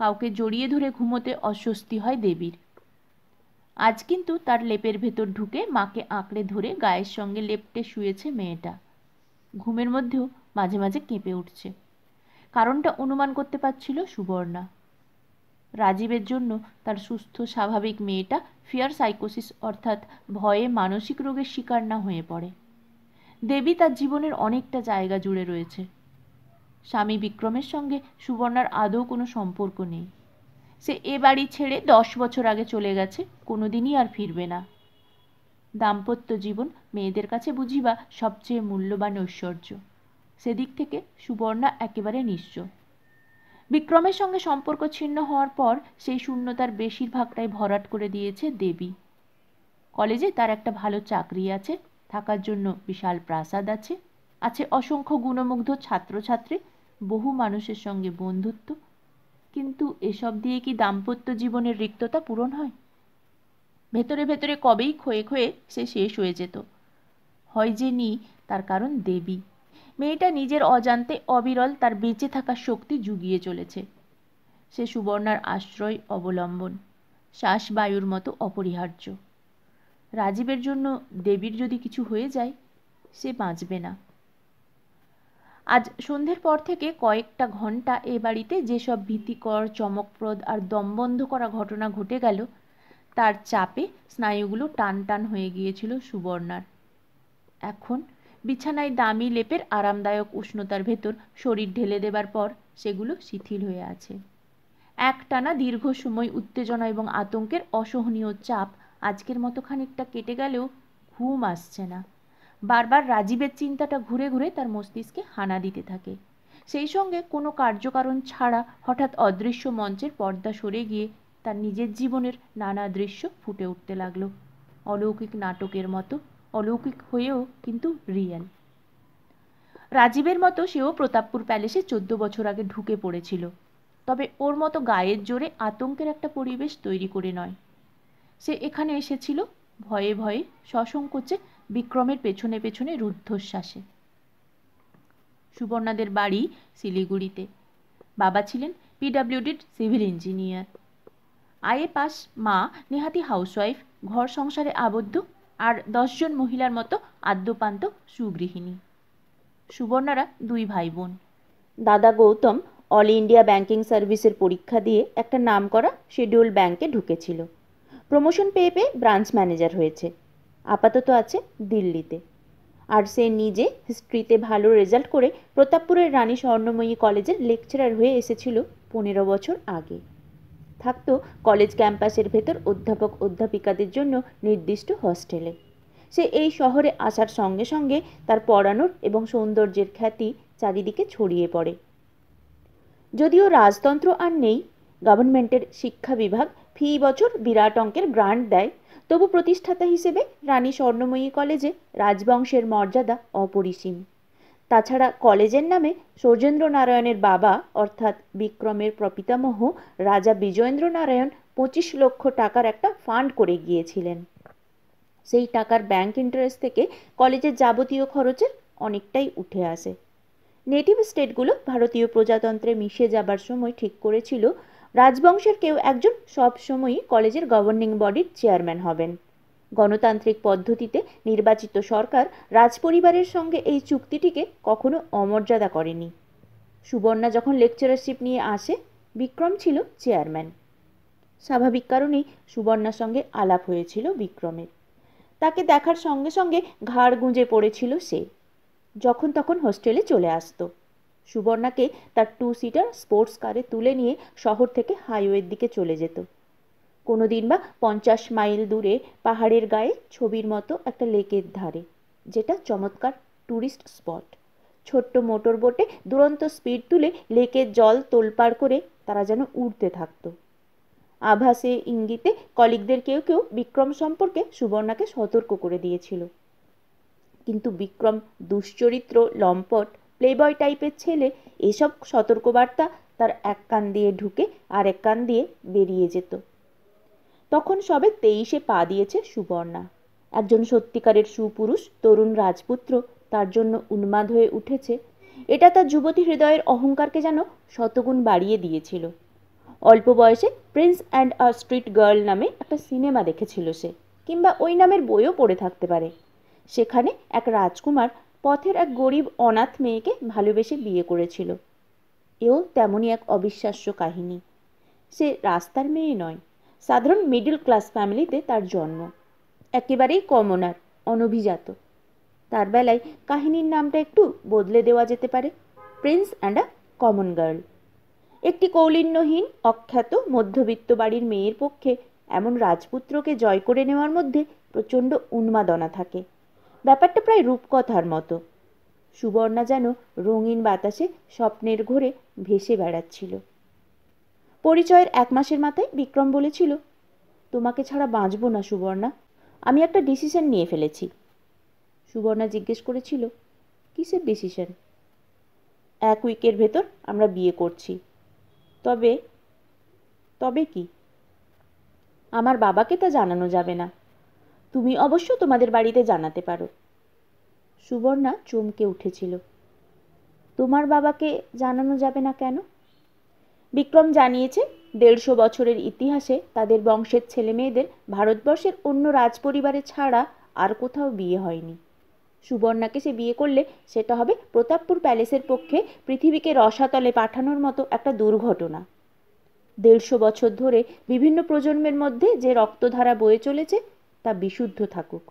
কাউকে জড়িয়ে ধরে ঘুমোতে অস্বস্তি হয় দেবীর আজ কিন্তু তার লেপের ভেতর ঢুকে মাকে আঁকড়ে ধরে গায়ের সঙ্গে লেপটে শুয়েছে মেয়েটা ঘুমের মধ্যেও মাঝে মাঝে কেঁপে উঠছে কারণটা অনুমান করতে পারছিল সুবর্ণা রাজীবের জন্য তার সুস্থ স্বাভাবিক মেয়েটা ফিয়ার সাইকোসিস অর্থাৎ ভয়ে মানসিক রোগের শিকার না হয়ে পড়ে দেবী তার জীবনের অনেকটা জায়গা জুড়ে রয়েছে স্বামী বিক্রমের সঙ্গে সুবর্ণার আদৌ কোনো সম্পর্ক নেই সে এ বাড়ি ছেড়ে দশ বছর আগে চলে গেছে কোনো দিনই আর ফিরবে না দাম্পত্য জীবন মেয়েদের কাছে বুঝিবা সবচেয়ে মূল্যবান ঐশ্বর্য সেদিক থেকে সুবর্ণা একেবারে নিঃস্ব বিক্রমের সঙ্গে সম্পর্ক ছিন্ন হওয়ার পর সেই শূন্যতার বেশিরভাগটাই ভরাট করে দিয়েছে দেবী কলেজে তার একটা ভালো চাকরি আছে থাকার জন্য বিশাল প্রাসাদ আছে আছে অসংখ্য গুণমুগ্ধ ছাত্রছাত্রী বহু মানুষের সঙ্গে বন্ধুত্ব কিন্তু এসব দিয়ে কি দাম্পত্য জীবনের রিক্ততা পূরণ হয় ভেতরে ভেতরে কবেই ক্ষয়ে ক্ষয়ে সে শেষ হয়ে যেত হয় যে নি তার কারণ দেবী মেয়েটা নিজের অজান্তে অবিরল তার বেঁচে থাকার শক্তি জুগিয়ে চলেছে সে সুবর্ণার আশ্রয় অবলম্বন শ্বাসবায়ুর মতো অপরিহার্য রাজীবের জন্য দেবীর যদি কিছু হয়ে যায় সে বাঁচবে না আজ সন্ধ্যের পর থেকে কয়েকটা ঘন্টা এ বাড়িতে যেসব ভীতিকর চমকপ্রদ আর দমবন্ধ করা ঘটনা ঘটে গেল তার চাপে স্নায়ুগুলো টান টান হয়ে গিয়েছিল সুবর্ণার এখন বিছানায় দামি লেপের আরামদায়ক উষ্ণতার ভেতর শরীর ঢেলে দেবার পর সেগুলো শিথিল হয়ে আছে একটানা দীর্ঘ সময় উত্তেজনা এবং আতঙ্কের অসহনীয় চাপ আজকের মতো খানিকটা কেটে গেলেও ঘুম আসছে না বারবার রাজীবের চিন্তাটা ঘুরে ঘুরে তার মস্তিষ্কে হানা দিতে থাকে সেই সঙ্গে কোনো কার্যকারণ ছাড়া হঠাৎ অদৃশ্য মঞ্চের পর্দা সরে গিয়ে তার নিজের জীবনের নানা দৃশ্য ফুটে উঠতে লাগলো অলৌকিক নাটকের মতো অলৌকিক হয়েও কিন্তু রিয়েল রাজীবের মতো সেও প্রতাপপুর প্যালেসে চোদ্দ বছর আগে ঢুকে পড়েছিল তবে ওর মতো গায়ের জোরে আতঙ্কের একটা পরিবেশ তৈরি করে নয় সে এখানে এসেছিল ভয়ে ভয়ে সসংকোচে বিক্রমের পেছনে পেছনে রুদ্ধশ্বাসে সুবর্ণাদের বাড়ি শিলিগুড়িতে বাবা ছিলেন পিডাব্লিউডির সিভিল ইঞ্জিনিয়ার আয়ে পাস মা নেহাতি হাউসওয়াইফ ঘর সংসারে আবদ্ধ আর দশজন মহিলার মতো আদ্যপান্ত সুগৃহিণী সুবর্ণারা দুই ভাই বোন দাদা গৌতম অল ইন্ডিয়া ব্যাংকিং সার্ভিসের পরীক্ষা দিয়ে একটা নাম করা শিডিউল ব্যাংকে ঢুকেছিল প্রমোশন পেয়ে পেয়ে ব্রাঞ্চ ম্যানেজার হয়েছে আপাতত আছে দিল্লিতে আর সে নিজে হিস্ট্রিতে ভালো রেজাল্ট করে প্রতাপপুরের রানী স্বর্ণময়ী কলেজের লেকচারার হয়ে এসেছিল পনেরো বছর আগে থাকত কলেজ ক্যাম্পাসের ভেতর অধ্যাপক অধ্যাপিকাদের জন্য নির্দিষ্ট হস্টেলে সে এই শহরে আসার সঙ্গে সঙ্গে তার পড়ানোর এবং সৌন্দর্যের খ্যাতি চারিদিকে ছড়িয়ে পড়ে যদিও রাজতন্ত্র আর নেই গভর্নমেন্টের শিক্ষা বিভাগ ফি বছর বিরাট অঙ্কের গ্রান্ট দেয় তবু প্রতিষ্ঠাতা হিসেবে রানী স্বর্ণময়ী কলেজে রাজবংশের মর্যাদা অপরিসীম তাছাড়া কলেজের নামে সৌজেন্দ্র নারায়ণের বাবা অর্থাৎ বিক্রমের প্রপিতামহ রাজা বিজয়েন্দ্র নারায়ণ পঁচিশ লক্ষ টাকার একটা ফান্ড করে গিয়েছিলেন সেই টাকার ব্যাংক ইন্টারেস্ট থেকে কলেজের যাবতীয় খরচের অনেকটাই উঠে আসে নেটিভ স্টেটগুলো ভারতীয় প্রজাতন্ত্রে মিশে যাবার সময় ঠিক করেছিল রাজবংশের কেউ একজন সবসময়ই কলেজের গভর্নিং বডির চেয়ারম্যান হবেন গণতান্ত্রিক পদ্ধতিতে নির্বাচিত সরকার রাজপরিবারের সঙ্গে এই চুক্তিটিকে কখনো অমর্যাদা করেনি সুবর্ণা যখন লেকচারারশিপ নিয়ে আসে বিক্রম ছিল চেয়ারম্যান স্বাভাবিক কারণেই সুবর্ণার সঙ্গে আলাপ হয়েছিল বিক্রমের তাকে দেখার সঙ্গে সঙ্গে ঘাড় গুঁজে পড়েছিল সে যখন তখন হোস্টেলে চলে আসতো সুবর্ণাকে তার টু সিটার স্পোর্টস কারে তুলে নিয়ে শহর থেকে হাইওয়ের দিকে চলে যেত কোনো দিন বা পঞ্চাশ মাইল দূরে পাহাড়ের গায়ে ছবির মতো একটা লেকের ধারে যেটা চমৎকার ট্যুরিস্ট স্পট ছোট্ট মোটর বোটে দুরন্ত স্পিড তুলে লেকের জল তোলপাড় করে তারা যেন উড়তে থাকতো আভাসে ইঙ্গিতে কলিগদের কেউ কেউ বিক্রম সম্পর্কে সুবর্ণাকে সতর্ক করে দিয়েছিল কিন্তু বিক্রম দুশ্চরিত্র লম্পট প্লেবয় টাইপের ছেলে এসব সতর্কবার্তা তার এক কান দিয়ে ঢুকে আর এক কান দিয়ে বেরিয়ে যেত তখন সবে তেইশে পা দিয়েছে সুবর্ণা একজন সত্যিকারের সুপুরুষ তরুণ রাজপুত্র তার জন্য উন্মাদ হয়ে উঠেছে এটা তার যুবতী হৃদয়ের অহংকারকে যেন শতগুণ বাড়িয়ে দিয়েছিল অল্প বয়সে Prince and a Street Girl নামে একটা সিনেমা দেখেছিল সে কিংবা ওই নামের বইও পড়ে থাকতে পারে সেখানে এক রাজকুমার পথের এক গরিব অনাথ মেয়েকে ভালোবেসে বিয়ে করেছিল এও তেমনই এক অবিশ্বাস্য কাহিনী সে রাস্তার মেয়ে নয় সাধারণ মিডল ক্লাস ফ্যামিলিতে তার জন্ম একেবারেই কমনার অনভিজাত তার বেলায় কাহিনীর নামটা একটু বদলে দেওয়া যেতে পারে prince and a common girl একটি কৌলিন্যহীন অখ্যাত মধ্যবিত্ত বাড়ির মেয়ের পক্ষে এমন রাজপুত্রকে জয় করে নেওয়ার মধ্যে প্রচণ্ড উন্মাদনা থাকে ব্যাপারটা প্রায় রূপকথার মতো সুবর্ণা যেন রঙিন বাতাসে স্বপ্নের ঘোরে ভেসে বেড়াচ্ছিল পরিচয়ের এক মাসের মাথায় বিক্রম বলেছিল তোমাকে ছাড়া বাঁচব না সুবর্ণা আমি একটা ডিসিশন নিয়ে ফেলেছি সুবর্ণা জিজ্ঞেস করেছিল কিসের ডিসিশন এক উইকের ভেতর আমরা বিয়ে করছি তবে তবে কি আমার বাবাকে তা জানানো যাবে না তুমি অবশ্য তোমাদের বাড়িতে জানাতে পারো সুবর্ণা চমকে উঠেছিল তোমার বাবাকে জানানো যাবে না কেন বিক্রম জানিয়েছে দেড়শো বছরের ইতিহাসে তাদের বংশের ছেলে মেয়েদের ভারতবর্ষের অন্য রাজপরিবারে ছাড়া আর কোথাও বিয়ে হয়নি সুবর্ণাকে সে বিয়ে করলে সেটা হবে প্রতাপপুর প্যালেসের পক্ষে পৃথিবীকে রসাতলে পাঠানোর মতো একটা দুর্ঘটনা দেড়শো বছর ধরে বিভিন্ন প্রজন্মের মধ্যে যে রক্তধারা বয়ে চলেছে তা বিশুদ্ধ থাকুক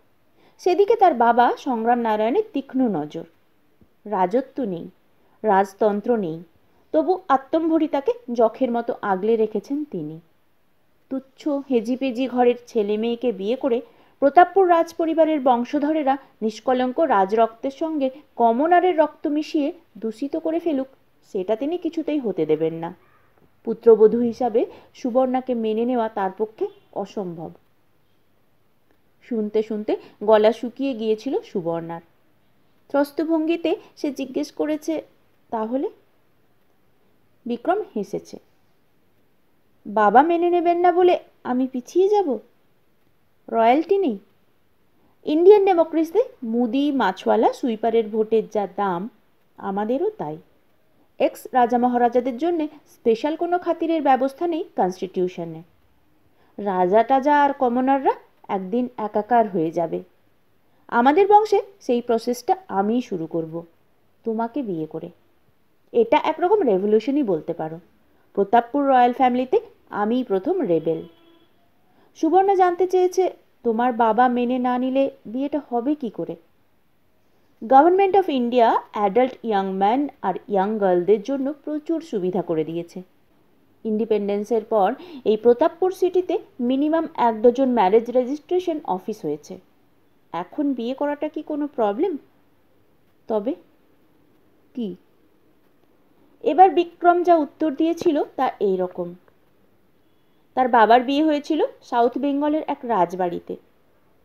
সেদিকে তার বাবা সংগ্রাম নারায়ণের তীক্ষ্ণ নজর রাজত্ব নেই রাজতন্ত্র নেই তবু আত্মম্ভরিতাকে যখের মতো আগলে রেখেছেন তিনি তুচ্ছ হেজিপেজি ঘরের ছেলে মেয়েকে বিয়ে করে প্রতাপপুর রাজ পরিবারের বংশধরেরা নিষ্কলঙ্ক রাজরক্তের সঙ্গে কমনারের রক্ত মিশিয়ে দূষিত করে ফেলুক সেটা তিনি কিছুতেই হতে দেবেন না পুত্রবধূ হিসাবে সুবর্ণাকে মেনে নেওয়া তার পক্ষে অসম্ভব শুনতে শুনতে গলা শুকিয়ে গিয়েছিল সুবর্ণার ত্রস্তভঙ্গিতে সে জিজ্ঞেস করেছে তাহলে বিক্রম হেসেছে বাবা মেনে নেবেন না বলে আমি পিছিয়ে যাব রয়্যালটি নেই ইন্ডিয়ান ডেমোক্রেসিতে মুদি মাছওয়ালা সুইপারের ভোটের যা দাম আমাদেরও তাই এক্স রাজা মহারাজাদের জন্যে স্পেশাল কোনো খাতিরের ব্যবস্থা নেই কনস্টিটিউশনে রাজা টাজা আর কমনাররা একদিন একাকার হয়ে যাবে আমাদের বংশে সেই প্রসেসটা আমি শুরু করব তোমাকে বিয়ে করে এটা একরকম রেভলিউশনই বলতে পারো প্রতাপপুর রয়্যাল ফ্যামিলিতে আমি প্রথম রেবেল সুবর্ণা জানতে চেয়েছে তোমার বাবা মেনে না নিলে বিয়েটা হবে কি করে government of India adult young man আর ইয়াং গার্লদের জন্য প্রচুর সুবিধা করে দিয়েছে ইন্ডিপেন্ডেন্সের পর এই প্রতাপপুর সিটিতে মিনিমাম এক ডজন ম্যারেজ রেজিস্ট্রেশন অফিস হয়েছে এখন বিয়ে করাটা কি কোনো প্রবলেম তবে কি এবার বিক্রম যা উত্তর দিয়েছিল তা এই রকম তার বাবার বিয়ে হয়েছিল সাউথ বেঙ্গলের এক রাজবাড়িতে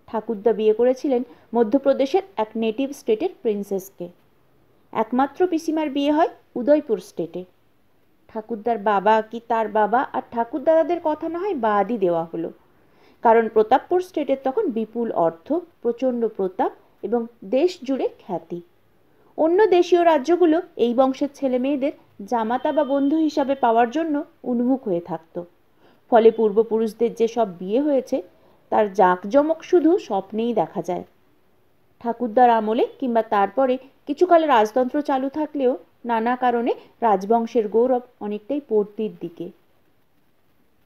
ঠাকুরদা বিয়ে করেছিলেন মধ্যপ্রদেশের এক নেটিভ স্টেটের প্রিন্সেসকে একমাত্র পিসিমার বিয়ে হয় উদয়পুর স্টেটে ঠাকুরদার বাবা কি তার বাবা আর ঠাকুর দাদাদের কথা না হয় বাদই দেওয়া হলো কারণ প্রতাপপুর স্টেটের তখন বিপুল অর্থ প্রচণ্ড প্রতাপ এবং দেশ জুড়ে খ্যাতি অন্য দেশীয় রাজ্যগুলো এই বংশের ছেলে মেয়েদের জামাতা বা বন্ধু হিসাবে পাওয়ার জন্য উন্মুখ হয়ে থাকত ফলে পূর্বপুরুষদের যে সব বিয়ে হয়েছে তার জাঁকজমক শুধু স্বপ্নেই দেখা যায় ঠাকুরদার আমলে কিংবা তারপরে কিছুকাল রাজতন্ত্র চালু থাকলেও নানা কারণে রাজবংশের গৌরব অনেকটাই পড়তির দিকে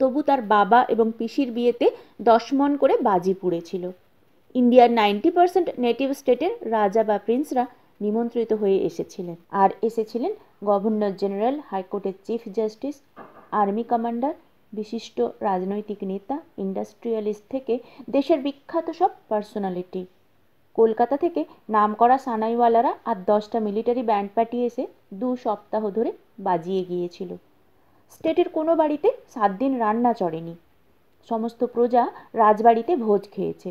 তবু তার বাবা এবং পিসির বিয়েতে দশ মন করে বাজি পুড়েছিল ইন্ডিয়ার নাইনটি পার্সেন্ট নেটিভ স্টেটের রাজা বা প্রিন্সরা নিমন্ত্রিত হয়ে এসেছিলেন আর এসেছিলেন গভর্নর জেনারেল হাইকোর্টের চিফ জাস্টিস আর্মি কমান্ডার বিশিষ্ট রাজনৈতিক নেতা ইন্ডাস্ট্রিয়ালিস্ট থেকে দেশের বিখ্যাত সব পার্সোনালিটি কলকাতা থেকে নামকরা সানাইওয়ালারা আর দশটা মিলিটারি ব্যান্ড পাঠিয়ে এসে দু সপ্তাহ ধরে বাজিয়ে গিয়েছিল স্টেটের কোনো বাড়িতে সাত দিন রান্না চড়েনি সমস্ত প্রজা রাজবাড়িতে ভোজ খেয়েছে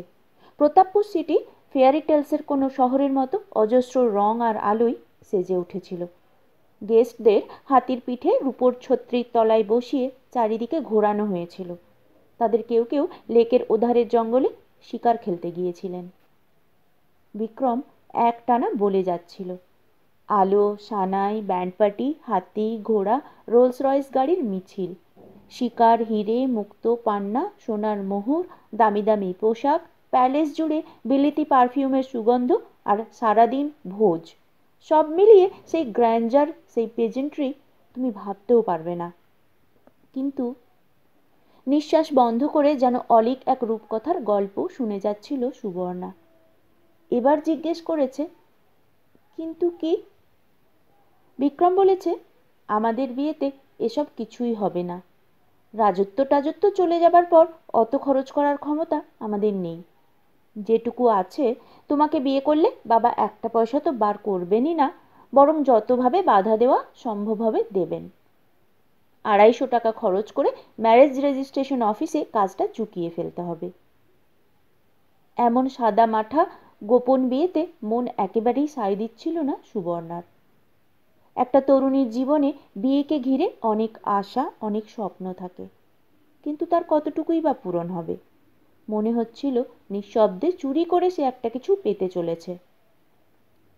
প্রতাপপুর সিটি ফেয়ারি টেলসের কোনো শহরের মতো অজস্র রং আর আলোয় সেজে উঠেছিল গেস্টদের হাতির পিঠে রূপোর ছত্রির তলায় বসিয়ে চারিদিকে ঘোরানো হয়েছিল তাদের কেউ কেউ লেকের ওধারের জঙ্গলে শিকার খেলতে গিয়েছিলেন বিক্রম একটানা বলে যাচ্ছিল আলো সানাই ব্যান্ডপাটি হাতি ঘোড়া রোলস রয়েস গাড়ির মিছিল শিকার হিরে মুক্ত পান্না সোনার মোহর দামি দামি পোশাক প্যালেস জুড়ে বিলিতি পারফিউমের সুগন্ধ আর সারাদিন ভোজ সব মিলিয়ে সেই গ্র্যান্ডার সেই পেজেন্ট্রি তুমি ভাবতেও পারবে না কিন্তু নিঃশ্বাস বন্ধ করে যেন অলিক এক রূপকথার গল্প শুনে যাচ্ছিল সুবর্ণা এবার জিজ্ঞেস করেছে কিন্তু কি বিক্রম বলেছে আমাদের বিয়েতে এসব কিছুই হবে না রাজত্ব টাজত্ব চলে যাবার পর অত খরচ করার ক্ষমতা আমাদের নেই যেটুকু আছে তোমাকে বিয়ে করলে বাবা একটা পয়সা তো বার করবেনই না বরং যতভাবে বাধা দেওয়া সম্ভব হবে দেবেন আড়াইশো টাকা খরচ করে ম্যারেজ রেজিস্ট্রেশন অফিসে কাজটা চুকিয়ে ফেলতে হবে এমন সাদা মাঠা গোপন বিয়েতে মন একেবারেই সায় দিচ্ছিল না সুবর্ণার একটা তরুণীর জীবনে বিয়েকে ঘিরে অনেক আশা অনেক স্বপ্ন থাকে কিন্তু তার কতটুকুই বা পূরণ হবে মনে হচ্ছিল নিঃশব্দে চুরি করে সে একটা কিছু পেতে চলেছে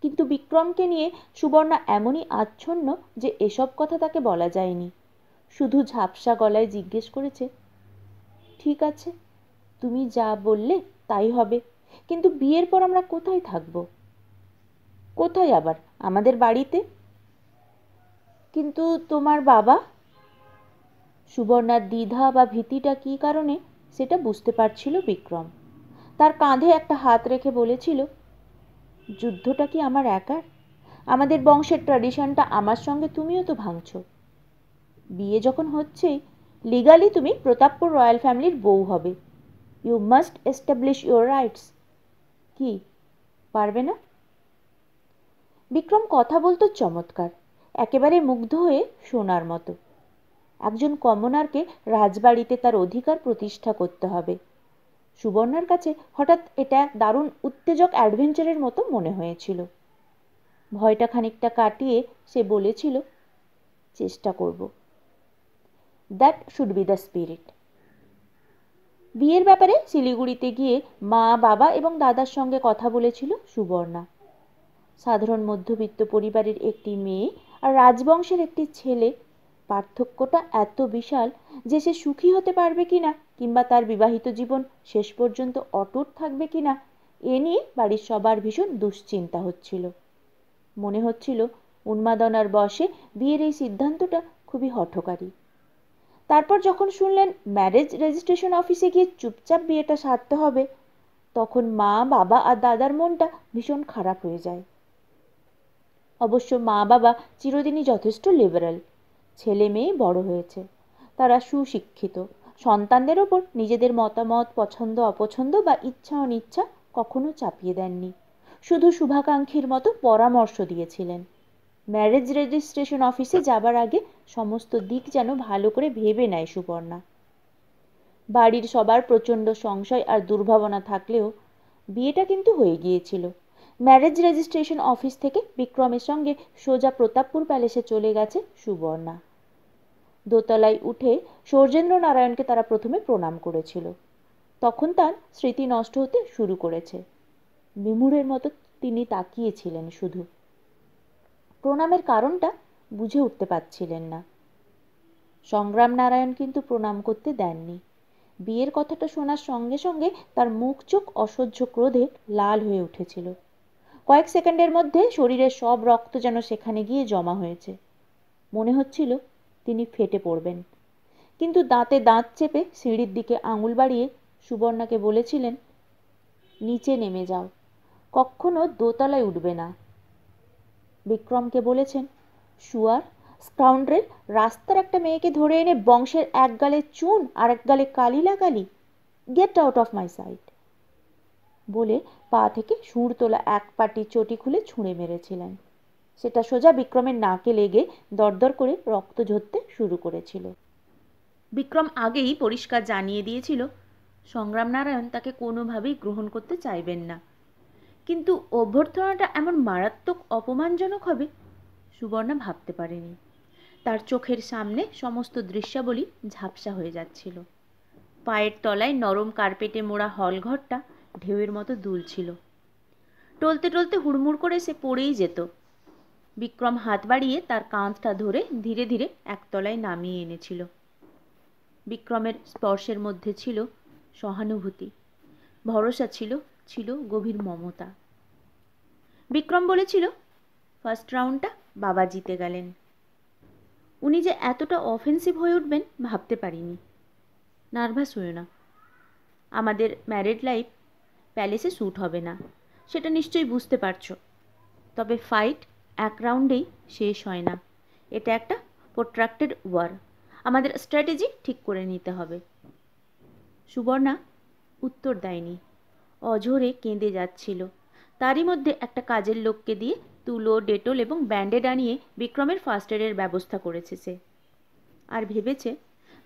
কিন্তু বিক্রমকে নিয়ে সুবর্ণা এমনই আচ্ছন্ন যে এসব কথা তাকে বলা যায়নি শুধু ঝাপসা গলায় জিজ্ঞেস করেছে ঠিক আছে তুমি যা বললে তাই হবে কিন্তু বিয়ের পর আমরা কোথায় থাকব কোথায় আবার আমাদের বাড়িতে কিন্তু তোমার বাবা সুবর্ণার দ্বিধা বা ভীতিটা কী কারণে সেটা বুঝতে পারছিল বিক্রম তার কাঁধে একটা হাত রেখে বলেছিল যুদ্ধটা কি আমার একার আমাদের বংশের ট্র্যাডিশনটা আমার সঙ্গে তুমিও তো ভাঙছ বিয়ে যখন হচ্ছেই লিগালি তুমি প্রতাপপুর রয়্যাল ফ্যামিলির বউ হবে you must establish your rights কি পারবে না বিক্রম কথা বলতো চমৎকার একেবারে মুগ্ধ হয়ে শোনার মতো একজন কমনারকে রাজবাড়িতে তার অধিকার প্রতিষ্ঠা করতে হবে সুবর্ণার কাছে হঠাৎ এটা দারুণ উত্তেজক অ্যাডভেঞ্চারের মতো মনে হয়েছিল ভয়টা খানিকটা কাটিয়ে সে বলেছিল চেষ্টা করব that should be the spirit বিয়ের ব্যাপারে শিলিগুড়িতে গিয়ে মা বাবা এবং দাদার সঙ্গে কথা বলেছিল সুবর্ণা সাধারণ মধ্যবিত্ত পরিবারের একটি মেয়ে আর রাজবংশের একটি ছেলে পার্থক্যটা এত বিশাল যে সে সুখী হতে পারবে কিনা কিংবা তার বিবাহিত জীবন শেষ পর্যন্ত অটুট থাকবে কিনা এ নিয়ে বাড়ির সবার ভীষণ দুশ্চিন্তা হচ্ছিল মনে হচ্ছিল উন্মাদনার বসে বিয়ের এই সিদ্ধান্তটা খুবই হঠকারী তারপর যখন শুনলেন ম্যারেজ রেজিস্ট্রেশন অফিসে গিয়ে চুপচাপ বিয়েটা সারতে হবে তখন মা বাবা আর দাদার মনটা ভীষণ খারাপ হয়ে যায় অবশ্য মা বাবা চিরদিনই যথেষ্ট লিবারেল ছেলে মেয়ে বড় হয়েছে তারা সুশিক্ষিত সন্তানদের ওপর নিজেদের মতামত পছন্দ অপছন্দ বা ইচ্ছা অনিচ্ছা কখনো চাপিয়ে দেননি শুধু শুভাকাঙ্ক্ষীর মতো পরামর্শ দিয়েছিলেন ম্যারেজ রেজিস্ট্রেশন অফিসে যাবার আগে সমস্ত দিক যেন ভালো করে ভেবে নেয় সুপর্ণা বাড়ির সবার প্রচণ্ড সংশয় আর দুর্ভাবনা থাকলেও বিয়েটা কিন্তু হয়ে গিয়েছিল ম্যারেজ রেজিস্ট্রেশন অফিস থেকে বিক্রমের সঙ্গে সোজা প্রতাপপুর প্যালেসে চলে গেছে সুবর্ণা দোতলায় উঠে সৌর্যেন্দ্র নারায়ণকে তারা প্রথমে প্রণাম করেছিল তখন তার স্মৃতি নষ্ট হতে শুরু করেছে বিমুরের মতো তিনি তাকিয়েছিলেন শুধু প্রণামের কারণটা বুঝে উঠতে পারছিলেন না সংগ্রাম নারায়ণ কিন্তু প্রণাম করতে দেননি বিয়ের কথাটা শোনার সঙ্গে সঙ্গে তার মুখ চোখ অসহ্য ক্রোধে লাল হয়ে উঠেছিল কয়েক সেকেন্ডের মধ্যে শরীরের সব রক্ত যেন সেখানে গিয়ে জমা হয়েছে মনে হচ্ছিল তিনি ফেটে পড়বেন কিন্তু দাঁতে দাঁত চেপে সিঁড়ির দিকে আঙুল বাড়িয়ে সুবর্ণাকে বলেছিলেন নিচে নেমে যাও কখনো দোতলায় উঠবে না বিক্রমকে বলেছেন শুয়ার স্কাউন্ড্রেল রাস্তার একটা মেয়েকে ধরে এনে বংশের এক গালে চুন আর এক গালে কালি লাগালি get out of my sight বলে পা থেকে সুর তোলা এক পাটি চটি খুলে ছুঁড়ে মেরেছিলেন সেটা সোজা বিক্রমের নাকে লেগে দরদর করে রক্ত ঝরতে শুরু করেছিল বিক্রম আগেই পরিষ্কার জানিয়ে দিয়েছিল সংগ্রাম নারায়ণ তাকে কোনোভাবেই গ্রহণ করতে চাইবেন না কিন্তু অভ্যর্থনাটা এমন মারাত্মক অপমানজনক হবে সুবর্ণা ভাবতে পারেনি তার চোখের সামনে সমস্ত দৃশ্যাবলী ঝাপসা হয়ে যাচ্ছিল পায়ের তলায় নরম কার্পেটে মোড়া হলঘরটা ঢেউয়ের মতো দুলছিল টলতে টলতে হুড়মুড় করে সে পড়েই যেত বিক্রম হাত বাড়িয়ে তার কাঁধটা ধরে ধীরে ধীরে একতলায় নামিয়ে এনেছিল বিক্রমের স্পর্শের মধ্যে ছিল সহানুভূতি ভরসা ছিল ছিল গভীর মমতা বিক্রম বলেছিল ফার্স্ট রাউন্ডটা বাবা জিতে গেলেন উনি যে এতটা অফেন্সিভ হয়ে উঠবেন ভাবতে পারিনি নার্ভাস হয়েও না আমাদের ম্যারিড লাইফ প্যালেসে শ্যুট হবে না সেটা নিশ্চয়ই বুঝতে পারছো তবে ফাইট এক রাউন্ডেই শেষ হয় না এটা একটা প্রোট্রাক্টেড ওয়ার আমাদের স্ট্র্যাটেজি ঠিক করে নিতে হবে সুবর্ণা উত্তর দেয়নি অঝরে কেঁদে যাচ্ছিল তারই মধ্যে একটা কাজের লোককে দিয়ে তুলো ডেটল এবং ব্যান্ডেড আনিয়ে বিক্রমের ফার্স্ট এডের ব্যবস্থা করেছে সে আর ভেবেছে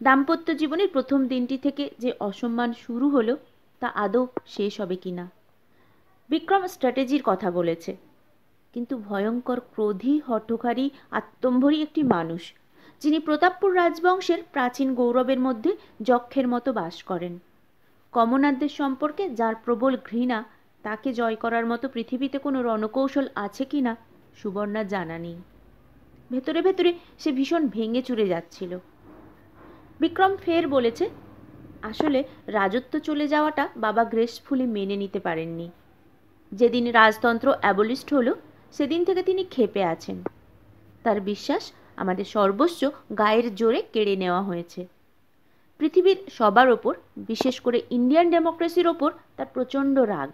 দাম্পত্য জীবনের প্রথম দিনটি থেকে যে অসম্মান শুরু হলো তা আদৌ শেষ হবে কি না বিক্রম স্ট্র্যাটেজির কথা বলেছে কিন্তু ভয়ঙ্কর ক্রোধী হঠকারী আত্মম্ভরী একটি মানুষ যিনি প্রতাপপুর রাজবংশের প্রাচীন গৌরবের মধ্যে যক্ষের মতো বাস করেন কমনাথদের সম্পর্কে যার প্রবল ঘৃণা তাকে জয় করার মতো পৃথিবীতে কোনো রণকৌশল আছে কি না সুবর্ণা জানা নেই ভেতরে ভেতরে সে ভীষণ ভেঙে চুরে যাচ্ছিল বিক্রম ফের বলেছে আসলে রাজত্ব চলে যাওয়াটা বাবা গ্রেসফুলি মেনে নিতে পারেননি যেদিন রাজতন্ত্র অ্যাবলিস্ট হল সেদিন থেকে তিনি খেপে আছেন তার বিশ্বাস আমাদের সর্বস্ব গায়ের জোরে কেড়ে নেওয়া হয়েছে পৃথিবীর সবার ওপর বিশেষ করে ইন্ডিয়ান ডেমোক্রেসির ওপর তার প্রচণ্ড রাগ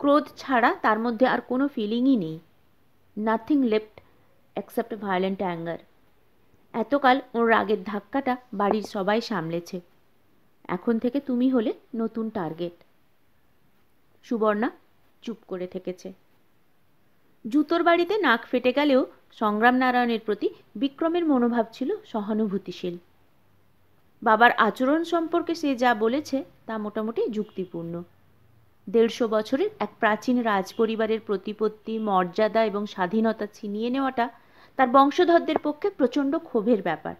ক্রোধ ছাড়া তার মধ্যে আর কোনো ফিলিংই নেই nothing left except violent anger এতকাল ওর রাগের ধাক্কাটা বাড়ির সবাই সামলেছে এখন থেকে তুমি হলে নতুন টার্গেট সুবর্ণা চুপ করে থেকেছে জুতোর বাড়িতে নাক ফেটে গেলেও সংগ্রাম নারায়ণের প্রতি বিক্রমের মনোভাব ছিল সহানুভূতিশীল বাবার আচরণ সম্পর্কে সে যা বলেছে তা মোটামুটি যুক্তিপূর্ণ দেড়শো বছরের এক প্রাচীন রাজ পরিবারের প্রতিপত্তি মর্যাদা এবং স্বাধীনতা ছিনিয়ে নেওয়াটা তার বংশধরদের পক্ষে প্রচণ্ড ক্ষোভের ব্যাপার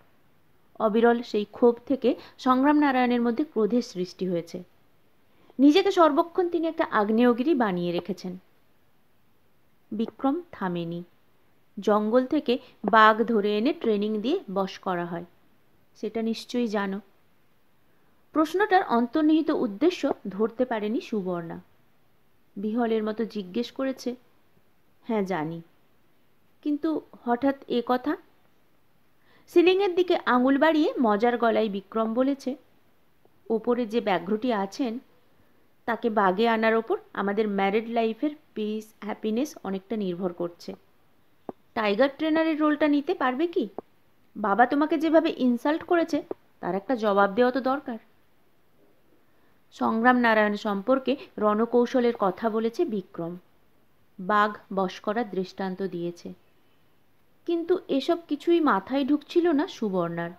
অবিরল সেই ক্ষোভ থেকে সংগ্রাম নারায়ণের মধ্যে ক্রোধের সৃষ্টি হয়েছে নিজেকে সর্বক্ষণ তিনি একটা আগ্নেয়গিরি বানিয়ে রেখেছেন বিক্রম থামেনি জঙ্গল থেকে বাঘ ধরে এনে ট্রেনিং দিয়ে বশ করা হয় সেটা নিশ্চয়ই জানো প্রশ্নটার অন্তর্নিহিত উদ্দেশ্য ধরতে পারেনি সুবর্ণা বিহলের মতো জিজ্ঞেস করেছে হ্যাঁ জানি কিন্তু হঠাৎ এ কথা সিলিংয়ের দিকে আঙুল বাড়িয়ে মজার গলায় বিক্রম বলেছে ওপরে যে ব্যাঘ্রটি আছেন তাকে বাগে আনার ওপর আমাদের ম্যারেড লাইফের পিস হ্যাপিনেস অনেকটা নির্ভর করছে টাইগার ট্রেনারের রোলটা নিতে পারবে কি বাবা তোমাকে যেভাবে ইনসাল্ট করেছে তার একটা জবাব দেওয়া তো দরকার সংগ্রাম নারায়ণ সম্পর্কে রণকৌশলের কথা বলেছে বিক্রম বাঘ বশ করার দৃষ্টান্ত দিয়েছে কিন্তু এসব কিছুই মাথায় ঢুকছিল না সুবর্ণার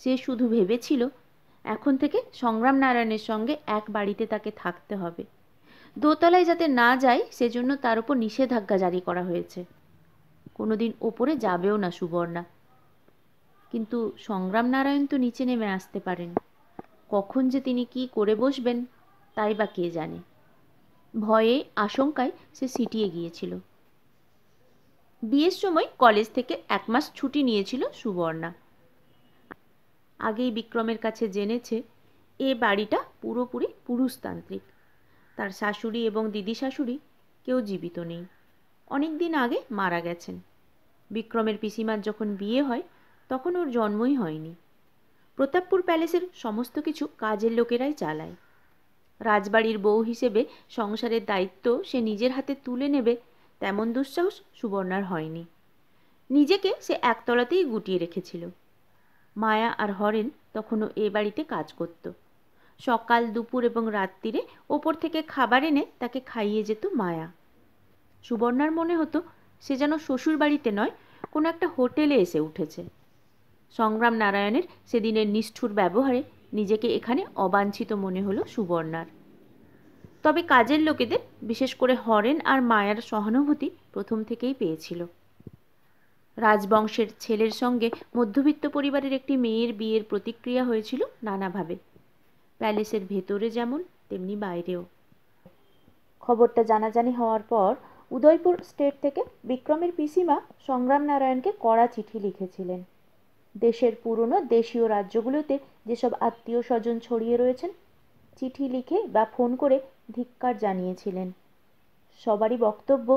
সে শুধু ভেবেছিল এখন থেকে সংগ্রাম নারায়ণের সঙ্গে এক বাড়িতে তাকে থাকতে হবে দোতলায় যাতে না যায় সেজন্য তার উপর নিষেধাজ্ঞা জারি করা হয়েছে কোনোদিন ওপরে যাবেও না সুবর্ণা কিন্তু সংগ্রাম নারায়ণ তো নিচে নেমে আসতে পারেন কখন যে তিনি কি করে বসবেন তাই বা কে জানে ভয়ে আশঙ্কায় সে সিটিয়ে গিয়েছিল বিয়ের সময় কলেজ থেকে এক মাস ছুটি নিয়েছিল সুবর্ণা আগেই বিক্রমের কাছে জেনেছে এ বাড়িটা পুরোপুরি পুরুষতান্ত্রিক তার শাশুড়ি এবং দিদি শাশুড়ি কেউ জীবিত নেই অনেক দিন আগে মারা গেছেন বিক্রমের পিসিমার যখন বিয়ে হয় তখন ওর জন্মই হয়নি প্রতাপপুর প্যালেসের সমস্ত কিছু কাজের লোকেরাই চালায় রাজবাড়ির বউ হিসেবে সংসারের দায়িত্ব সে নিজের হাতে তুলে নেবে তেমন দুঃসাহস সুবর্ণার হয়নি নিজেকে সে একতলাতেই গুটিয়ে রেখেছিল মায়া আর হরেন তখনও এ বাড়িতে কাজ করত সকাল দুপুর এবং রাত্রিরে ওপর থেকে খাবার এনে তাকে খাইয়ে যেত মায়া সুবর্ণার মনে হতো সে যেন শ্বশুর বাড়িতে নয় কোনো একটা হোটেলে এসে উঠেছে সংগ্রাম নারায়ণের সেদিনের নিষ্ঠুর ব্যবহারে নিজেকে এখানে অবাঞ্ছিত মনে হলো সুবর্ণার তবে কাজের লোকেদের বিশেষ করে হরেন আর মায়ার সহানুভূতি প্রথম থেকেই পেয়েছিল রাজবংশের ছেলের সঙ্গে মধ্যবিত্ত পরিবারের একটি মেয়ের বিয়ের প্রতিক্রিয়া হয়েছিল নানাভাবে প্যালেসের ভেতরে যেমন তেমনি বাইরেও খবরটা জানাজানি হওয়ার পর উদয়পুর স্টেট থেকে বিক্রমের পিসিমা সংগ্রাম নারায়ণকে কড়া চিঠি লিখেছিলেন দেশের পুরনো দেশীয় রাজ্যগুলোতে যেসব আত্মীয় স্বজন ছড়িয়ে রয়েছেন চিঠি লিখে বা ফোন করে ধিক্কার জানিয়েছিলেন সবারই বক্তব্য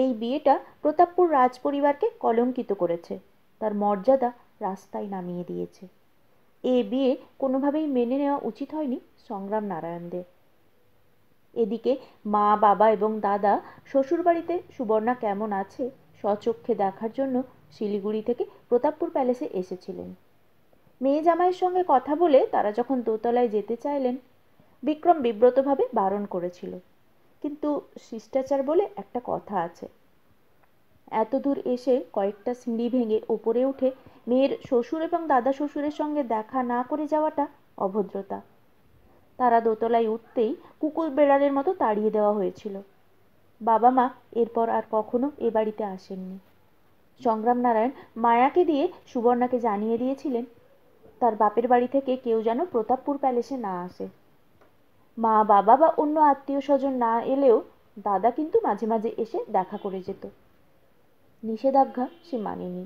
এই বিয়েটা প্রতাপপুর রাজ পরিবারকে কলঙ্কিত করেছে তার মর্যাদা রাস্তায় নামিয়ে দিয়েছে এ বিয়ে কোনোভাবেই মেনে নেওয়া উচিত হয়নি সংগ্রাম নারায়ণদের এদিকে মা বাবা এবং দাদা শ্বশুরবাড়িতে সুবর্ণা কেমন আছে স্বচক্ষে দেখার জন্য শিলিগুড়ি থেকে প্রতাপপুর প্যালেসে এসেছিলেন মেয়ে জামাইয়ের সঙ্গে কথা বলে তারা যখন দোতলায় যেতে চাইলেন বিক্রম বিব্রতভাবে বারণ করেছিল কিন্তু শিষ্টাচার বলে একটা কথা আছে এত দূর এসে কয়েকটা সিঁড়ি ভেঙে ওপরে উঠে মেয়ের শ্বশুর এবং দাদা শ্বশুরের সঙ্গে দেখা না করে যাওয়াটা অভদ্রতা তারা দোতলায় উঠতেই কুকুর বেড়ালের মতো তাড়িয়ে দেওয়া হয়েছিল বাবা মা এরপর আর কখনো এ বাড়িতে আসেননি সংগ্রাম নারায়ণ মায়াকে দিয়ে সুবর্ণাকে জানিয়ে দিয়েছিলেন তার বাপের বাড়ি থেকে কেউ যেন প্রতাপপুর প্যালেসে না আসে মা বাবা বা অন্য আত্মীয় স্বজন না এলেও দাদা কিন্তু মাঝে মাঝে এসে দেখা করে যেত নিষেধাজ্ঞা সে মানেনি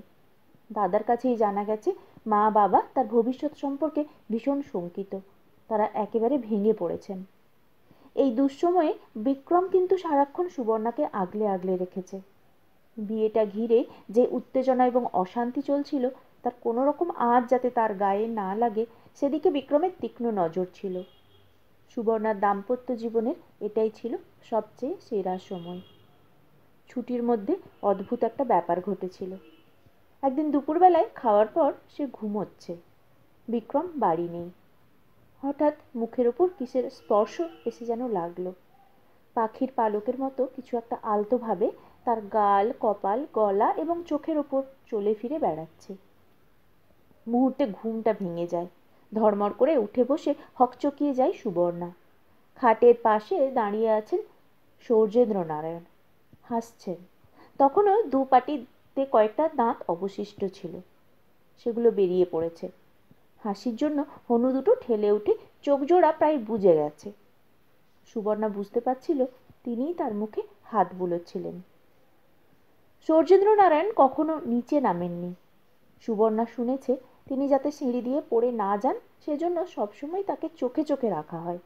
দাদার কাছেই জানা গেছে মা বাবা তার ভবিষ্যৎ সম্পর্কে ভীষণ শঙ্কিত তারা একেবারে ভেঙে পড়েছেন এই দুঃসময়ে বিক্রম কিন্তু সারাক্ষণ সুবর্ণাকে আগলে আগলে রেখেছে বিয়েটা ঘিরে যে উত্তেজনা এবং অশান্তি চলছিল তার কোনো রকম আজ যাতে তার গায়ে না লাগে সেদিকে বিক্রমের তীক্ষ্ণ নজর ছিল সুবর্ণার দাম্পত্য জীবনের এটাই ছিল সবচেয়ে সেরা সময় ছুটির মধ্যে অদ্ভুত একটা ব্যাপার ঘটেছিল একদিন দুপুরবেলায় খাওয়ার পর সে ঘুমোচ্ছে বিক্রম বাড়ি নেই হঠাৎ মুখের ওপর কিসের স্পর্শ এসে যেন লাগলো পাখির পালকের মতো কিছু একটা আলতোভাবে তার গাল কপাল গলা এবং চোখের ওপর চলে ফিরে বেড়াচ্ছে মুহূর্তে ঘুমটা ভেঙে যায় ধর্মর করে উঠে বসে হকচকিয়ে যায় সুবর্ণা খাটের পাশে দাঁড়িয়ে আছেন সৌর্যেন্দ্র নারায়ণ হাসছেন তখনও দুপাটিতে কয়েকটা দাঁত অবশিষ্ট ছিল সেগুলো বেরিয়ে পড়েছে হাসির জন্য হনু দুটো ঠেলে উঠে চোখ জোড়া প্রায় বুঝে গেছে সুবর্ণা বুঝতে পারছিল তিনিই তার মুখে হাত বুলোচ্ছিলেন নারায়ণ কখনো নিচে নামেননি সুবর্ণা শুনেছে তিনি যাতে সিঁড়ি দিয়ে পড়ে না যান সেজন্য সবসময় তাকে চোখে চোখে রাখা হয়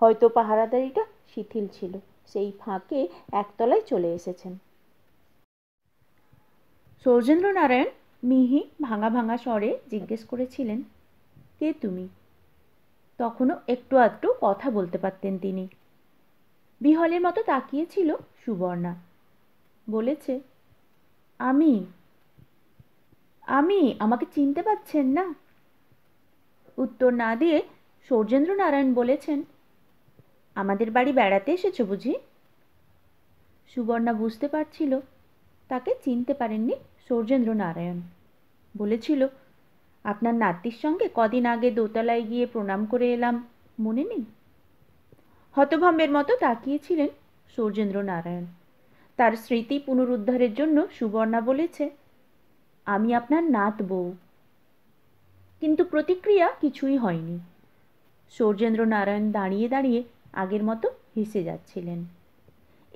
হয়তো পাহারাদারিটা শিথিল ছিল সেই ফাঁকে একতলায় চলে এসেছেন নারায়ণ মিহি ভাঙা ভাঙা স্বরে জিজ্ঞেস করেছিলেন কে তুমি তখনও একটু আধটু কথা বলতে পারতেন তিনি বিহলের মতো তাকিয়েছিল সুবর্ণা বলেছে আমি আমি আমাকে চিনতে পারছেন না উত্তর না দিয়ে সৌর্যেন্দ্র নারায়ণ বলেছেন আমাদের বাড়ি বেড়াতে এসেছো বুঝি সুবর্ণা বুঝতে পারছিল তাকে চিনতে পারেননি সৌর্যেন্দ্র নারায়ণ বলেছিল আপনার নাতির সঙ্গে কদিন আগে দোতলায় গিয়ে প্রণাম করে এলাম মনে নেই হতভম্বের মতো তাকিয়েছিলেন সৌর্যেন্দ্র নারায়ণ তার স্মৃতি পুনরুদ্ধারের জন্য সুবর্ণা বলেছে আমি আপনার নাত বউ কিন্তু প্রতিক্রিয়া কিছুই হয়নি সৌর্যেন্দ্র নারায়ণ দাঁড়িয়ে দাঁড়িয়ে আগের মতো হেসে যাচ্ছিলেন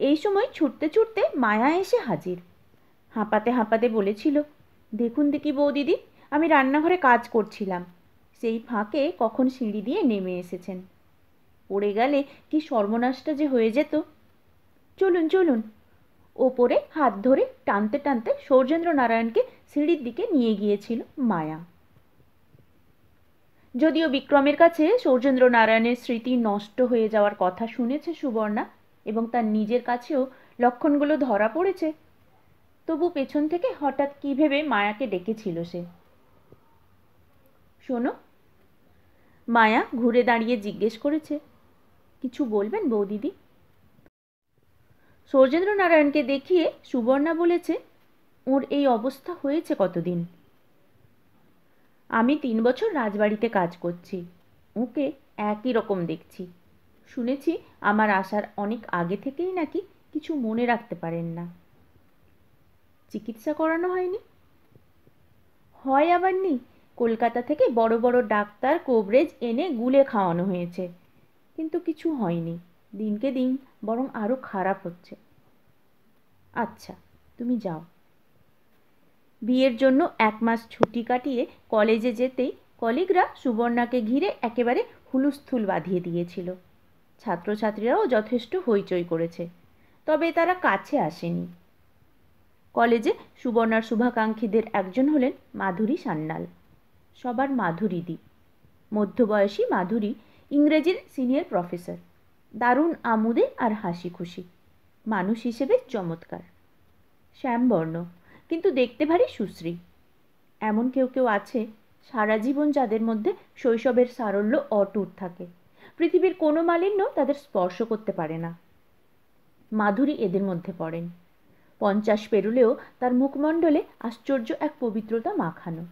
এই সময় ছুটতে ছুটতে মায়া এসে হাজির হাঁপাতে হাঁপাতে বলেছিল দেখুন দেখি বউ দিদি আমি রান্নাঘরে কাজ করছিলাম সেই ফাঁকে কখন সিঁড়ি দিয়ে নেমে এসেছেন পড়ে গেলে কি সর্বনাশটা যে হয়ে যেত চলুন চলুন ওপরে হাত ধরে টানতে টানতে সৌর্যেন্দ্র নারায়ণকে সিঁড়ির দিকে নিয়ে গিয়েছিল মায়া যদিও বিক্রমের কাছে সৌর্যেন্দ্র নারায়ণের স্মৃতি নষ্ট হয়ে যাওয়ার কথা শুনেছে সুবর্ণা এবং তার নিজের কাছেও লক্ষণগুলো ধরা পড়েছে তবু পেছন থেকে হঠাৎ কী ভেবে মায়াকে ডেকেছিল সে শোনো মায়া ঘুরে দাঁড়িয়ে জিজ্ঞেস করেছে কিছু বলবেন বৌদিদি সৌজেন্দ্র নারায়ণকে দেখিয়ে সুবর্ণা বলেছে ওর এই অবস্থা হয়েছে কতদিন আমি তিন বছর রাজবাড়িতে কাজ করছি ওকে একই রকম দেখছি শুনেছি আমার আসার অনেক আগে থেকেই নাকি কিছু মনে রাখতে পারেন না চিকিৎসা করানো হয়নি হয় আবার নি কলকাতা থেকে বড় বড় ডাক্তার কোভরেজ এনে গুলে খাওয়ানো হয়েছে কিন্তু কিছু হয়নি দিনকে দিন বরং আরও খারাপ হচ্ছে আচ্ছা তুমি যাও বিয়ের জন্য এক মাস ছুটি কাটিয়ে কলেজে যেতেই কলিগরা সুবর্ণাকে ঘিরে একেবারে হুলুস্থুল বাঁধিয়ে দিয়েছিল ছাত্রছাত্রীরাও যথেষ্ট হইচই করেছে তবে তারা কাছে আসেনি কলেজে সুবর্ণার শুভাকাঙ্ক্ষীদের একজন হলেন মাধুরী সান্যাল সবার মাধুরীদি মধ্যবয়সী মাধুরী ইংরেজির সিনিয়র প্রফেসর দারুণ আমোদে আর হাসি খুশি মানুষ হিসেবে চমৎকার শ্যামবর্ণ কিন্তু দেখতে ভারী সুশ্রী এমন কেউ কেউ আছে সারা জীবন যাদের মধ্যে শৈশবের সারল্য অটুট থাকে পৃথিবীর কোনো মালিন্য তাদের স্পর্শ করতে পারে না মাধুরী এদের মধ্যে পড়েন পঞ্চাশ পেরুলেও তার মুখমণ্ডলে আশ্চর্য এক পবিত্রতা মাখানো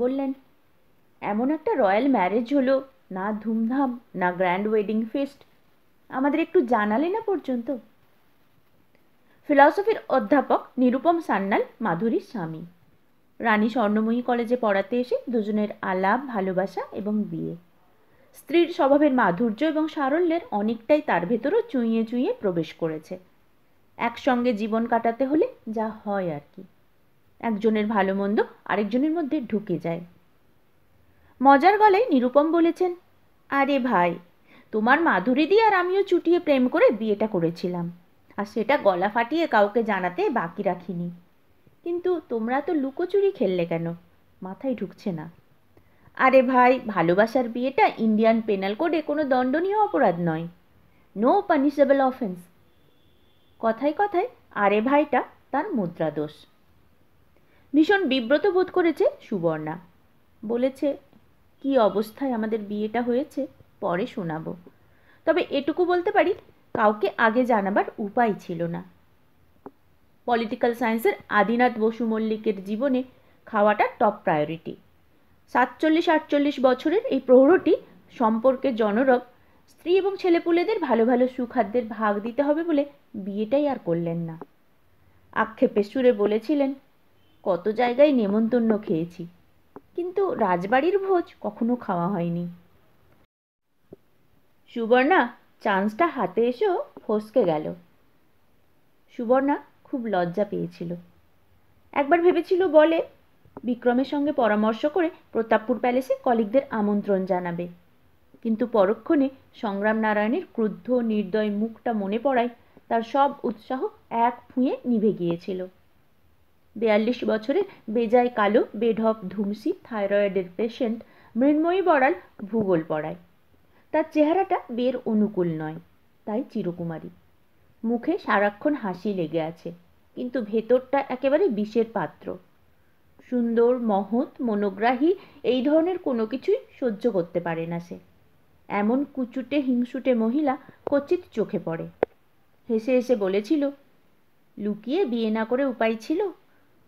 বললেন এমন একটা রয়্যাল ম্যারেজ হলো না ধুমধাম না গ্র্যান্ড ওয়েডিং ফিস্ট আমাদের একটু জানালে না পর্যন্ত ফিলসফির অধ্যাপক নিরুপম সান্নাল মাধুরীর স্বামী রানী স্বর্ণময়ী কলেজে পড়াতে এসে দুজনের আলাপ ভালোবাসা এবং বিয়ে স্ত্রীর স্বভাবের মাধুর্য এবং সারল্যের অনেকটাই তার ভেতরও চুঁইয়ে চুঁইয়ে প্রবেশ করেছে একসঙ্গে জীবন কাটাতে হলে যা হয় আর কি একজনের ভালো মন্দ আরেকজনের মধ্যে ঢুকে যায় মজার গলায় নিরুপম বলেছেন আরে ভাই তোমার মাধুরী দিয়ে আর আমিও চুটিয়ে প্রেম করে বিয়েটা করেছিলাম আর সেটা গলা ফাটিয়ে কাউকে জানাতে বাকি রাখিনি কিন্তু তোমরা তো লুকোচুরি খেললে কেন মাথায় ঢুকছে না আরে ভাই ভালোবাসার বিয়েটা ইন্ডিয়ান পেনাল কোডে কোনো দণ্ডনীয় অপরাধ নয় নো পানিশেবল অফেন্স কথায় কথায় আরে ভাইটা তার মুদ্রা দোষ ভীষণ বিব্রত বোধ করেছে সুবর্ণা বলেছে কি অবস্থায় আমাদের বিয়েটা হয়েছে পরে শোনাবো তবে এটুকু বলতে পারি কাউকে আগে জানাবার উপায় ছিল না পলিটিক্যাল সায়েন্সের আদিনাথ বসু মল্লিকের জীবনে খাওয়াটা টপ প্রায়োরিটি সাতচল্লিশ আটচল্লিশ বছরের এই প্রহরটি সম্পর্কে জনরব স্ত্রী এবং ছেলেপুলেদের ভালো ভালো সুখাদ্যের ভাগ দিতে হবে বলে বিয়েটাই আর করলেন না আক্ষেপের সুরে বলেছিলেন কত জায়গায় নেমন্তন্ন খেয়েছি কিন্তু রাজবাড়ির ভোজ কখনো খাওয়া হয়নি সুবর্ণা চান্সটা হাতে এসেও ফসকে গেল সুবর্ণা খুব লজ্জা পেয়েছিল একবার ভেবেছিল বলে বিক্রমের সঙ্গে পরামর্শ করে প্রতাপপুর প্যালেসে কলিকদের আমন্ত্রণ জানাবে কিন্তু পরক্ষণে সংগ্রাম নারায়ণের ক্রুদ্ধ নির্দয় মুখটা মনে পড়ায় তার সব উৎসাহ এক ফুঁয়ে নিভে গিয়েছিল বিয়াল্লিশ বছরে বেজায় কালো বেঢপ ধুমসি থাইরয়েডের পেশেন্ট মৃন্ময়ী বড়াল ভূগোল পড়ায় তার চেহারাটা বের অনুকূল নয় তাই চিরকুমারী মুখে সারাক্ষণ হাসি লেগে আছে কিন্তু ভেতরটা একেবারে বিষের পাত্র সুন্দর মহৎ মনোগ্রাহী এই ধরনের কোনো কিছুই সহ্য করতে পারে না সে এমন কুচুটে হিংসুটে মহিলা কচিত চোখে পড়ে হেসে হেসে বলেছিল লুকিয়ে বিয়ে না করে উপায় ছিল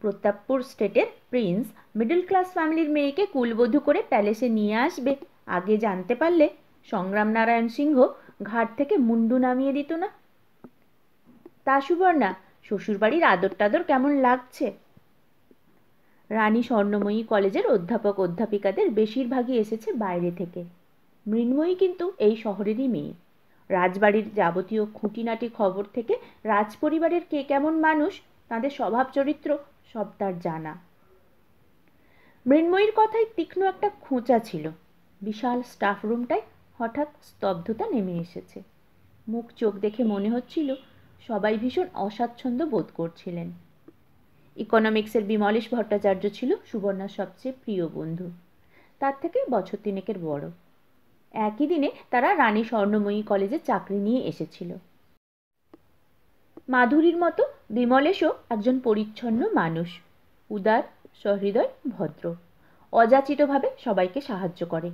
প্রতাপপুর স্টেটের প্রিন্স মিডল ক্লাস ফ্যামিলির মেয়েকে কুলবধু করে প্যালেসে নিয়ে আসবে আগে জানতে পারলে সংগ্রাম নারায়ণ সিংহ ঘাট থেকে মুন্ডু নামিয়ে দিত না তা সুবর্ণা শ্বশুরবাড়ির আদর টাদর কেমন লাগছে রানী স্বর্ণময়ী কলেজের অধ্যাপক অধ্যাপিকাদের বেশিরভাগই এসেছে বাইরে থেকে মৃন্ময়ী কিন্তু এই শহরেরই মেয়ে রাজবাড়ির যাবতীয় খুঁটিনাটি খবর থেকে রাজপরিবারের কে কেমন মানুষ তাদের স্বভাব চরিত্র সব তার জানা মৃন্ময়ীর কথায় তীক্ষ্ণ একটা খোঁচা ছিল বিশাল স্টাফ রুমটায় হঠাৎ স্তব্ধতা নেমে এসেছে মুখ চোখ দেখে মনে হচ্ছিল সবাই ভীষণ অস্বাচ্ছন্দ্য বোধ করছিলেন ইকোনমিক্সের বিমলেশ ভট্টাচার্য ছিল সুবর্ণার সবচেয়ে প্রিয় বন্ধু তার থেকে বছর তিনেকের বড় একই দিনে তারা রানী স্বর্ণময়ী কলেজে চাকরি নিয়ে এসেছিল মাধুরীর মতো বিমলেশও একজন পরিচ্ছন্ন মানুষ উদার সহৃদয় ভদ্র অযাচিতভাবে সবাইকে সাহায্য করে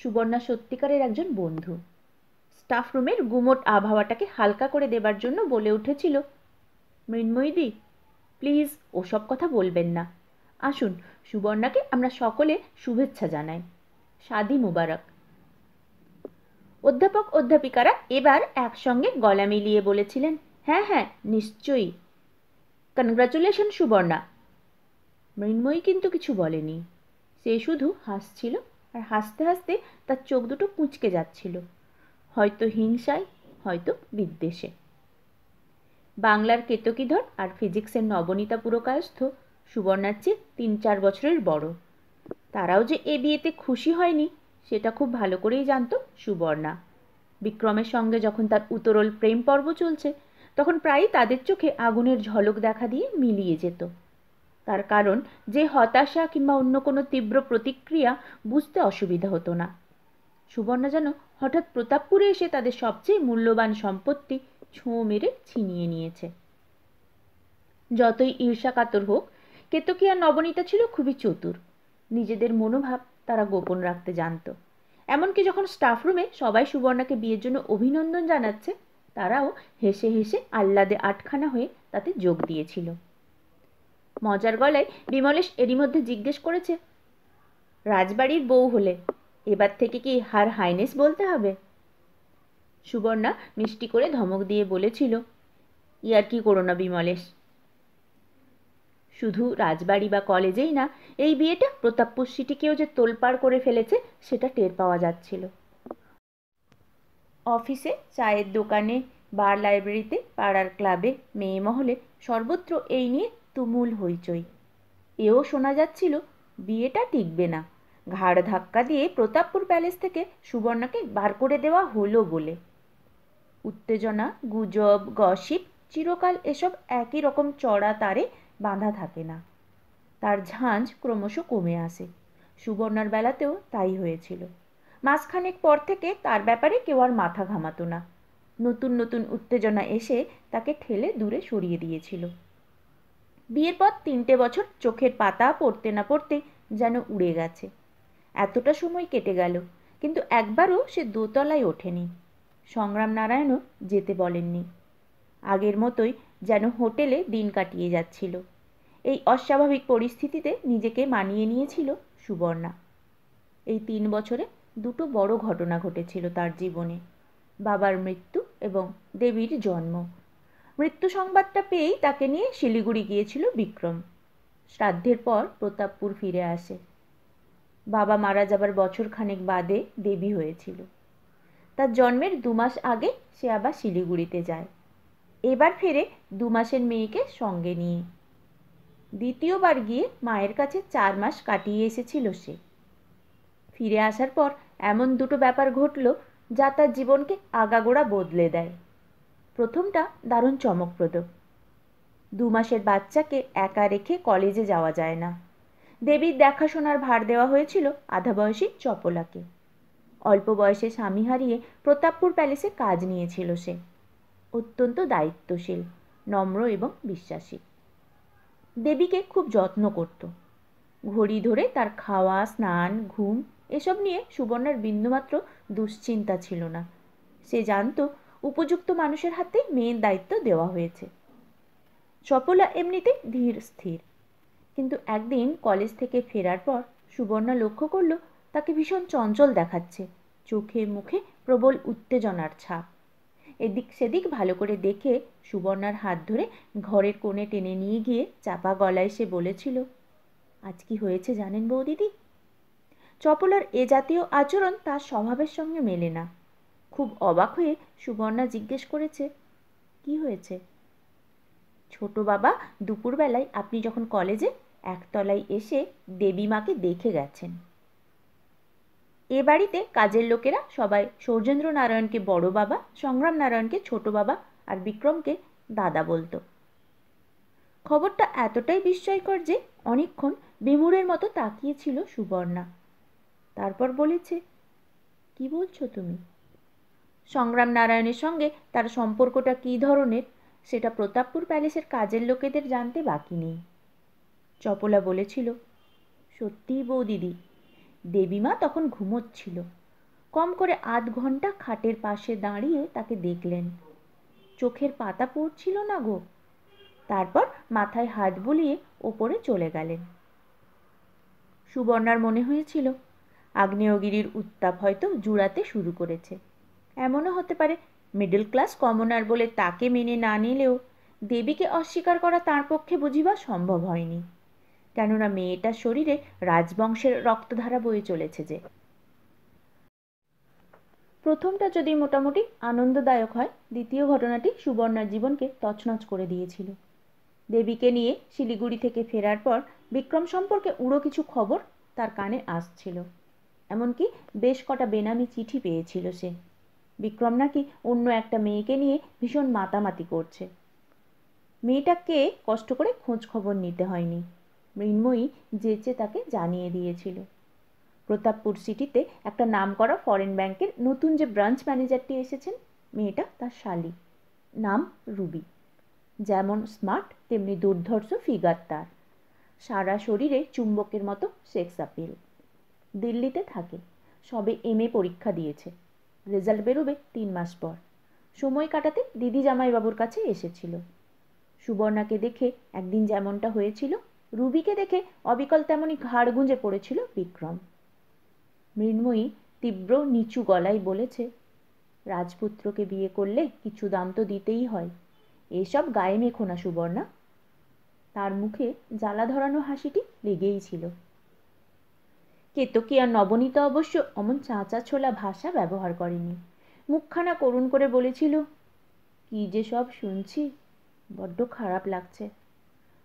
সুবর্ণা সত্যিকারের একজন বন্ধু স্টাফ রুমের গুমোট আবহাওয়াটাকে হালকা করে দেবার জন্য বলে উঠেছিল মৃন্ময়ীদি প্লিজ ওসব কথা বলবেন না আসুন সুবর্ণাকে আমরা সকলে শুভেচ্ছা জানাই সাদি মুবারক অধ্যাপক অধ্যাপিকারা এবার একসঙ্গে গলা মিলিয়ে বলেছিলেন হ্যাঁ হ্যাঁ নিশ্চয়ই কনগ্রাচুলেশন সুবর্ণা মৃন্ময়ী কিন্তু কিছু বলেনি সে শুধু হাসছিল আর হাসতে হাসতে তার চোখ দুটো কুঁচকে যাচ্ছিল হয়তো হিংসায় হয়তো বিদ্বেষে বাংলার কেতকীধর আর ফিজিক্সের নবনীতা পুরকায়স্থ সুবর্ণার চেয়ে তিন চার বছরের বড় তারাও যে এ বিয়েতে খুশি হয়নি সেটা খুব ভালো করেই জানত সুবর্ণা বিক্রমের সঙ্গে যখন তার উতরল প্রেম পর্ব চলছে তখন প্রায়ই তাদের চোখে আগুনের ঝলক দেখা দিয়ে মিলিয়ে যেত তার কারণ যে হতাশা কিংবা অন্য কোনো তীব্র প্রতিক্রিয়া বুঝতে অসুবিধা হতো না সুবর্ণা যেন হঠাৎ প্রতাপপুরে এসে তাদের সবচেয়ে মূল্যবান সম্পত্তি ছোঁ মেরে ছিনিয়ে নিয়েছে যতই ঈর্ষা কাতর হোক কেতকী আর নবনীতা ছিল খুবই চতুর নিজেদের মনোভাব তারা গোপন রাখতে জানত এমনকি যখন স্টাফ রুমে সবাই সুবর্ণাকে বিয়ের জন্য অভিনন্দন জানাচ্ছে তারাও হেসে হেসে আহ্লাদে আটখানা হয়ে তাতে যোগ দিয়েছিল মজার গলায় বিমলেশ এরই মধ্যে জিজ্ঞেস করেছে রাজবাড়ির বউ হলে এবার থেকে কি হার হাইনেস বলতে হবে সুবর্ণা মিষ্টি করে ধমক দিয়ে বলেছিল আর কি করো না বিমলেশ শুধু রাজবাড়ি বা কলেজেই না এই বিয়েটা প্রতাপপুর সিটিকেও যে তোলপাড় করে ফেলেছে সেটা টের পাওয়া যাচ্ছিল অফিসে চায়ের দোকানে বার লাইব্রেরিতে পাড়ার ক্লাবে মেয়ে মহলে সর্বত্র এই নিয়ে তুমুল হইচই এও শোনা যাচ্ছিল বিয়েটা টিকবে না ঘাড় ধাক্কা দিয়ে প্রতাপপুর প্যালেস থেকে সুবর্ণাকে বার করে দেওয়া হলো বলে উত্তেজনা গুজব গসিপ চিরকাল এসব একই রকম চড়া তারে বাঁধা থাকে না তার ঝাঁঝ ক্রমশ কমে আসে সুবর্ণার বেলাতেও তাই হয়েছিল মাসখানেক পর থেকে তার ব্যাপারে কেউ আর মাথা ঘামাতো না নতুন নতুন উত্তেজনা এসে তাকে ঠেলে দূরে সরিয়ে দিয়েছিল বিয়ের পর তিনটে বছর চোখের পাতা পড়তে না পড়তে যেন উড়ে গেছে এতটা সময় কেটে গেল কিন্তু একবারও সে দোতলায় ওঠেনি সংগ্রাম নারায়ণও যেতে বলেননি আগের মতোই যেন হোটেলে দিন কাটিয়ে যাচ্ছিল এই অস্বাভাবিক পরিস্থিতিতে নিজেকে মানিয়ে নিয়েছিল সুবর্ণা এই তিন বছরে দুটো বড় ঘটনা ঘটেছিল তার জীবনে বাবার মৃত্যু এবং দেবীর জন্ম মৃত্যু সংবাদটা পেয়েই তাকে নিয়ে শিলিগুড়ি গিয়েছিল বিক্রম শ্রাদ্ধের পর প্রতাপপুর ফিরে আসে বাবা মারা যাবার বছর খানেক বাদে দেবী হয়েছিল তার জন্মের দু মাস আগে সে আবার শিলিগুড়িতে যায় এবার ফেরে দু মাসের মেয়েকে সঙ্গে নিয়ে দ্বিতীয়বার গিয়ে মায়ের কাছে চার মাস কাটিয়ে এসেছিল সে ফিরে আসার পর এমন দুটো ব্যাপার ঘটল যা তার জীবনকে আগাগোড়া বদলে দেয় প্রথমটা দারুণ চমকপ্রদ দু মাসের বাচ্চাকে একা রেখে কলেজে যাওয়া যায় না দেবীর দেখাশোনার ভার দেওয়া হয়েছিল বয়সী চপলাকে অল্প বয়সে স্বামী হারিয়ে প্রতাপপুর প্যালেসে কাজ নিয়েছিল সে অত্যন্ত দায়িত্বশীল নম্র এবং বিশ্বাসী দেবীকে খুব যত্ন করত ঘড়ি ধরে তার খাওয়া স্নান ঘুম এসব নিয়ে সুবর্ণার বিন্দুমাত্র দুশ্চিন্তা ছিল না সে জানত উপযুক্ত মানুষের হাতে মেয়ের দায়িত্ব দেওয়া হয়েছে সপলা এমনিতে ধীর স্থির কিন্তু একদিন কলেজ থেকে ফেরার পর সুবর্ণা লক্ষ্য করল তাকে ভীষণ চঞ্চল দেখাচ্ছে চোখে মুখে প্রবল উত্তেজনার ছাপ এদিক সেদিক ভালো করে দেখে সুবর্ণার হাত ধরে ঘরের কোণে টেনে নিয়ে গিয়ে চাপা গলায় সে বলেছিল আজ কি হয়েছে জানেন বৌদিদি চপলার এ জাতীয় আচরণ তার স্বভাবের সঙ্গে মেলে না খুব অবাক হয়ে সুবর্ণা জিজ্ঞেস করেছে কি হয়েছে ছোট বাবা দুপুরবেলায় আপনি যখন কলেজে একতলায় এসে দেবী মাকে দেখে গেছেন এ বাড়িতে কাজের লোকেরা সবাই সৌজেন্দ্র নারায়ণকে বড় বাবা সংগ্রাম নারায়ণকে ছোট বাবা আর বিক্রমকে দাদা বলতো খবরটা এতটাই বিস্ময়কর যে অনেকক্ষণ বিমুরের মতো তাকিয়েছিল সুবর্ণা তারপর বলেছে কি বলছো তুমি সংগ্রাম নারায়ণের সঙ্গে তার সম্পর্কটা কী ধরনের সেটা প্রতাপপুর প্যালেসের কাজের লোকেদের জানতে বাকি নেই চপলা বলেছিল সত্যিই বৌদিদি দেবীমা তখন ঘুমোচ্ছিল কম করে আধ ঘন্টা খাটের পাশে দাঁড়িয়ে তাকে দেখলেন চোখের পাতা পড়ছিল না গো তারপর মাথায় হাত বুলিয়ে ওপরে চলে গেলেন সুবর্ণার মনে হয়েছিল আগ্নেয়গিরির উত্তাপ হয়তো জুড়াতে শুরু করেছে এমনও হতে পারে মিডল ক্লাস কমনার বলে তাকে মেনে না নিলেও দেবীকে অস্বীকার করা তার পক্ষে বুঝিবা সম্ভব হয়নি কেননা মেয়েটার শরীরে রাজবংশের রক্তধারা বয়ে চলেছে যে প্রথমটা যদি মোটামুটি আনন্দদায়ক হয় দ্বিতীয় ঘটনাটি সুবর্ণার জীবনকে তছনছ করে দিয়েছিল দেবীকে নিয়ে শিলিগুড়ি থেকে ফেরার পর বিক্রম সম্পর্কে উড়ো কিছু খবর তার কানে আসছিল এমনকি বেশ কটা বেনামি চিঠি পেয়েছিল সে বিক্রম নাকি অন্য একটা মেয়েকে নিয়ে ভীষণ মাতামাতি করছে মেয়েটাকে কষ্ট করে খোঁজ খবর নিতে হয়নি মৃন্ময়ী যেচে তাকে জানিয়ে দিয়েছিল প্রতাপপুর সিটিতে একটা নাম করা ফরেন ব্যাংকের নতুন যে ব্রাঞ্চ ম্যানেজারটি এসেছেন মেয়েটা তার শালি নাম রুবি যেমন স্মার্ট তেমনি দুর্ধর্ষ ফিগার তার সারা শরীরে চুম্বকের মতো সেক্স আপিল দিল্লিতে থাকে সবে এম এ পরীক্ষা দিয়েছে রেজাল্ট বেরোবে তিন মাস পর সময় কাটাতে দিদি জামাইবাবুর কাছে এসেছিল সুবর্ণাকে দেখে একদিন যেমনটা হয়েছিল রুবিকে দেখে অবিকল তেমনই ঘাড় গুঁজে পড়েছিল বিক্রম মৃন্ময়ী তীব্র নিচু গলায় বলেছে রাজপুত্রকে বিয়ে করলে কিছু দাম তো দিতেই হয় এসব গায়ে মেখো না সুবর্ণা তার মুখে জ্বালা ধরানো হাসিটি লেগেই ছিল কেতকিয়া আর নবনীতা অবশ্য অমন চাঁচা ছোলা ভাষা ব্যবহার করেনি মুখখানা করুণ করে বলেছিল কি যে সব শুনছি বড্ড খারাপ লাগছে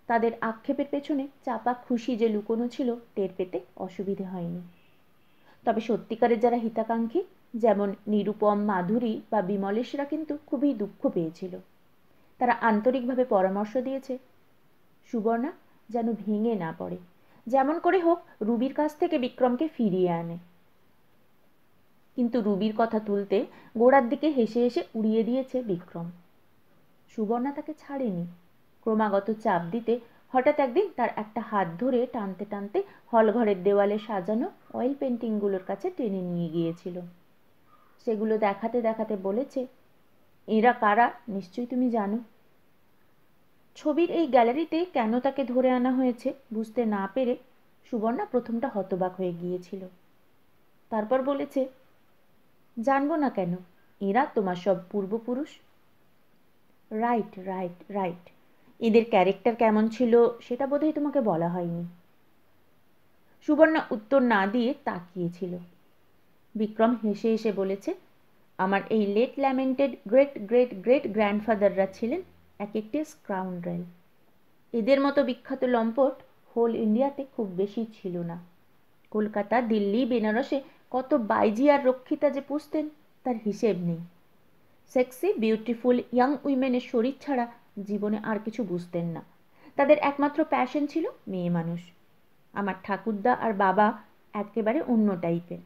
তাদের আক্ষেপের পেছনে চাপা খুশি যে লুকোনো ছিল টের পেতে অসুবিধে হয়নি তবে সত্যিকারের যারা হিতাকাঙ্ক্ষী যেমন নিরুপম মাধুরী বা বিমলেশরা কিন্তু খুবই দুঃখ পেয়েছিল তারা আন্তরিকভাবে পরামর্শ দিয়েছে সুবর্ণা যেন ভেঙে না পড়ে যেমন করে হোক রুবির কাছ থেকে বিক্রমকে ফিরিয়ে আনে কিন্তু রুবির কথা তুলতে গোড়ার দিকে হেসে হেসে উড়িয়ে দিয়েছে বিক্রম সুবর্ণা তাকে ছাড়েনি ক্রমাগত চাপ দিতে হঠাৎ একদিন তার একটা হাত ধরে টানতে টানতে হলঘরের দেওয়ালে সাজানো অয়েল পেন্টিংগুলোর কাছে টেনে নিয়ে গিয়েছিল সেগুলো দেখাতে দেখাতে বলেছে এরা কারা নিশ্চয়ই তুমি জানো ছবির এই গ্যালারিতে কেন তাকে ধরে আনা হয়েছে বুঝতে না পেরে সুবর্ণা প্রথমটা হতবাক হয়ে গিয়েছিল তারপর বলেছে জানবো না কেন এরা তোমার সব পূর্বপুরুষ রাইট রাইট রাইট এদের ক্যারেক্টার কেমন ছিল সেটা বোধহয় তোমাকে বলা হয়নি সুবর্ণা উত্তর না দিয়ে তাকিয়েছিল বিক্রম হেসে হেসে বলেছে আমার এই late lamented great great great গ্র্যান্ডফাদাররা ছিলেন এক একটি স্ক্রাউন রেল এদের মতো বিখ্যাত লম্পট হোল ইন্ডিয়াতে খুব বেশি ছিল না কলকাতা দিল্লি বেনারসে কত বাইজি আর রক্ষিতা যে পুষতেন তার হিসেব নেই সেক্সি বিউটিফুল ইয়াং উইমেনের শরীর ছাড়া জীবনে আর কিছু বুঝতেন না তাদের একমাত্র প্যাশন ছিল মেয়ে মানুষ আমার ঠাকুরদা আর বাবা একেবারে অন্য টাইপের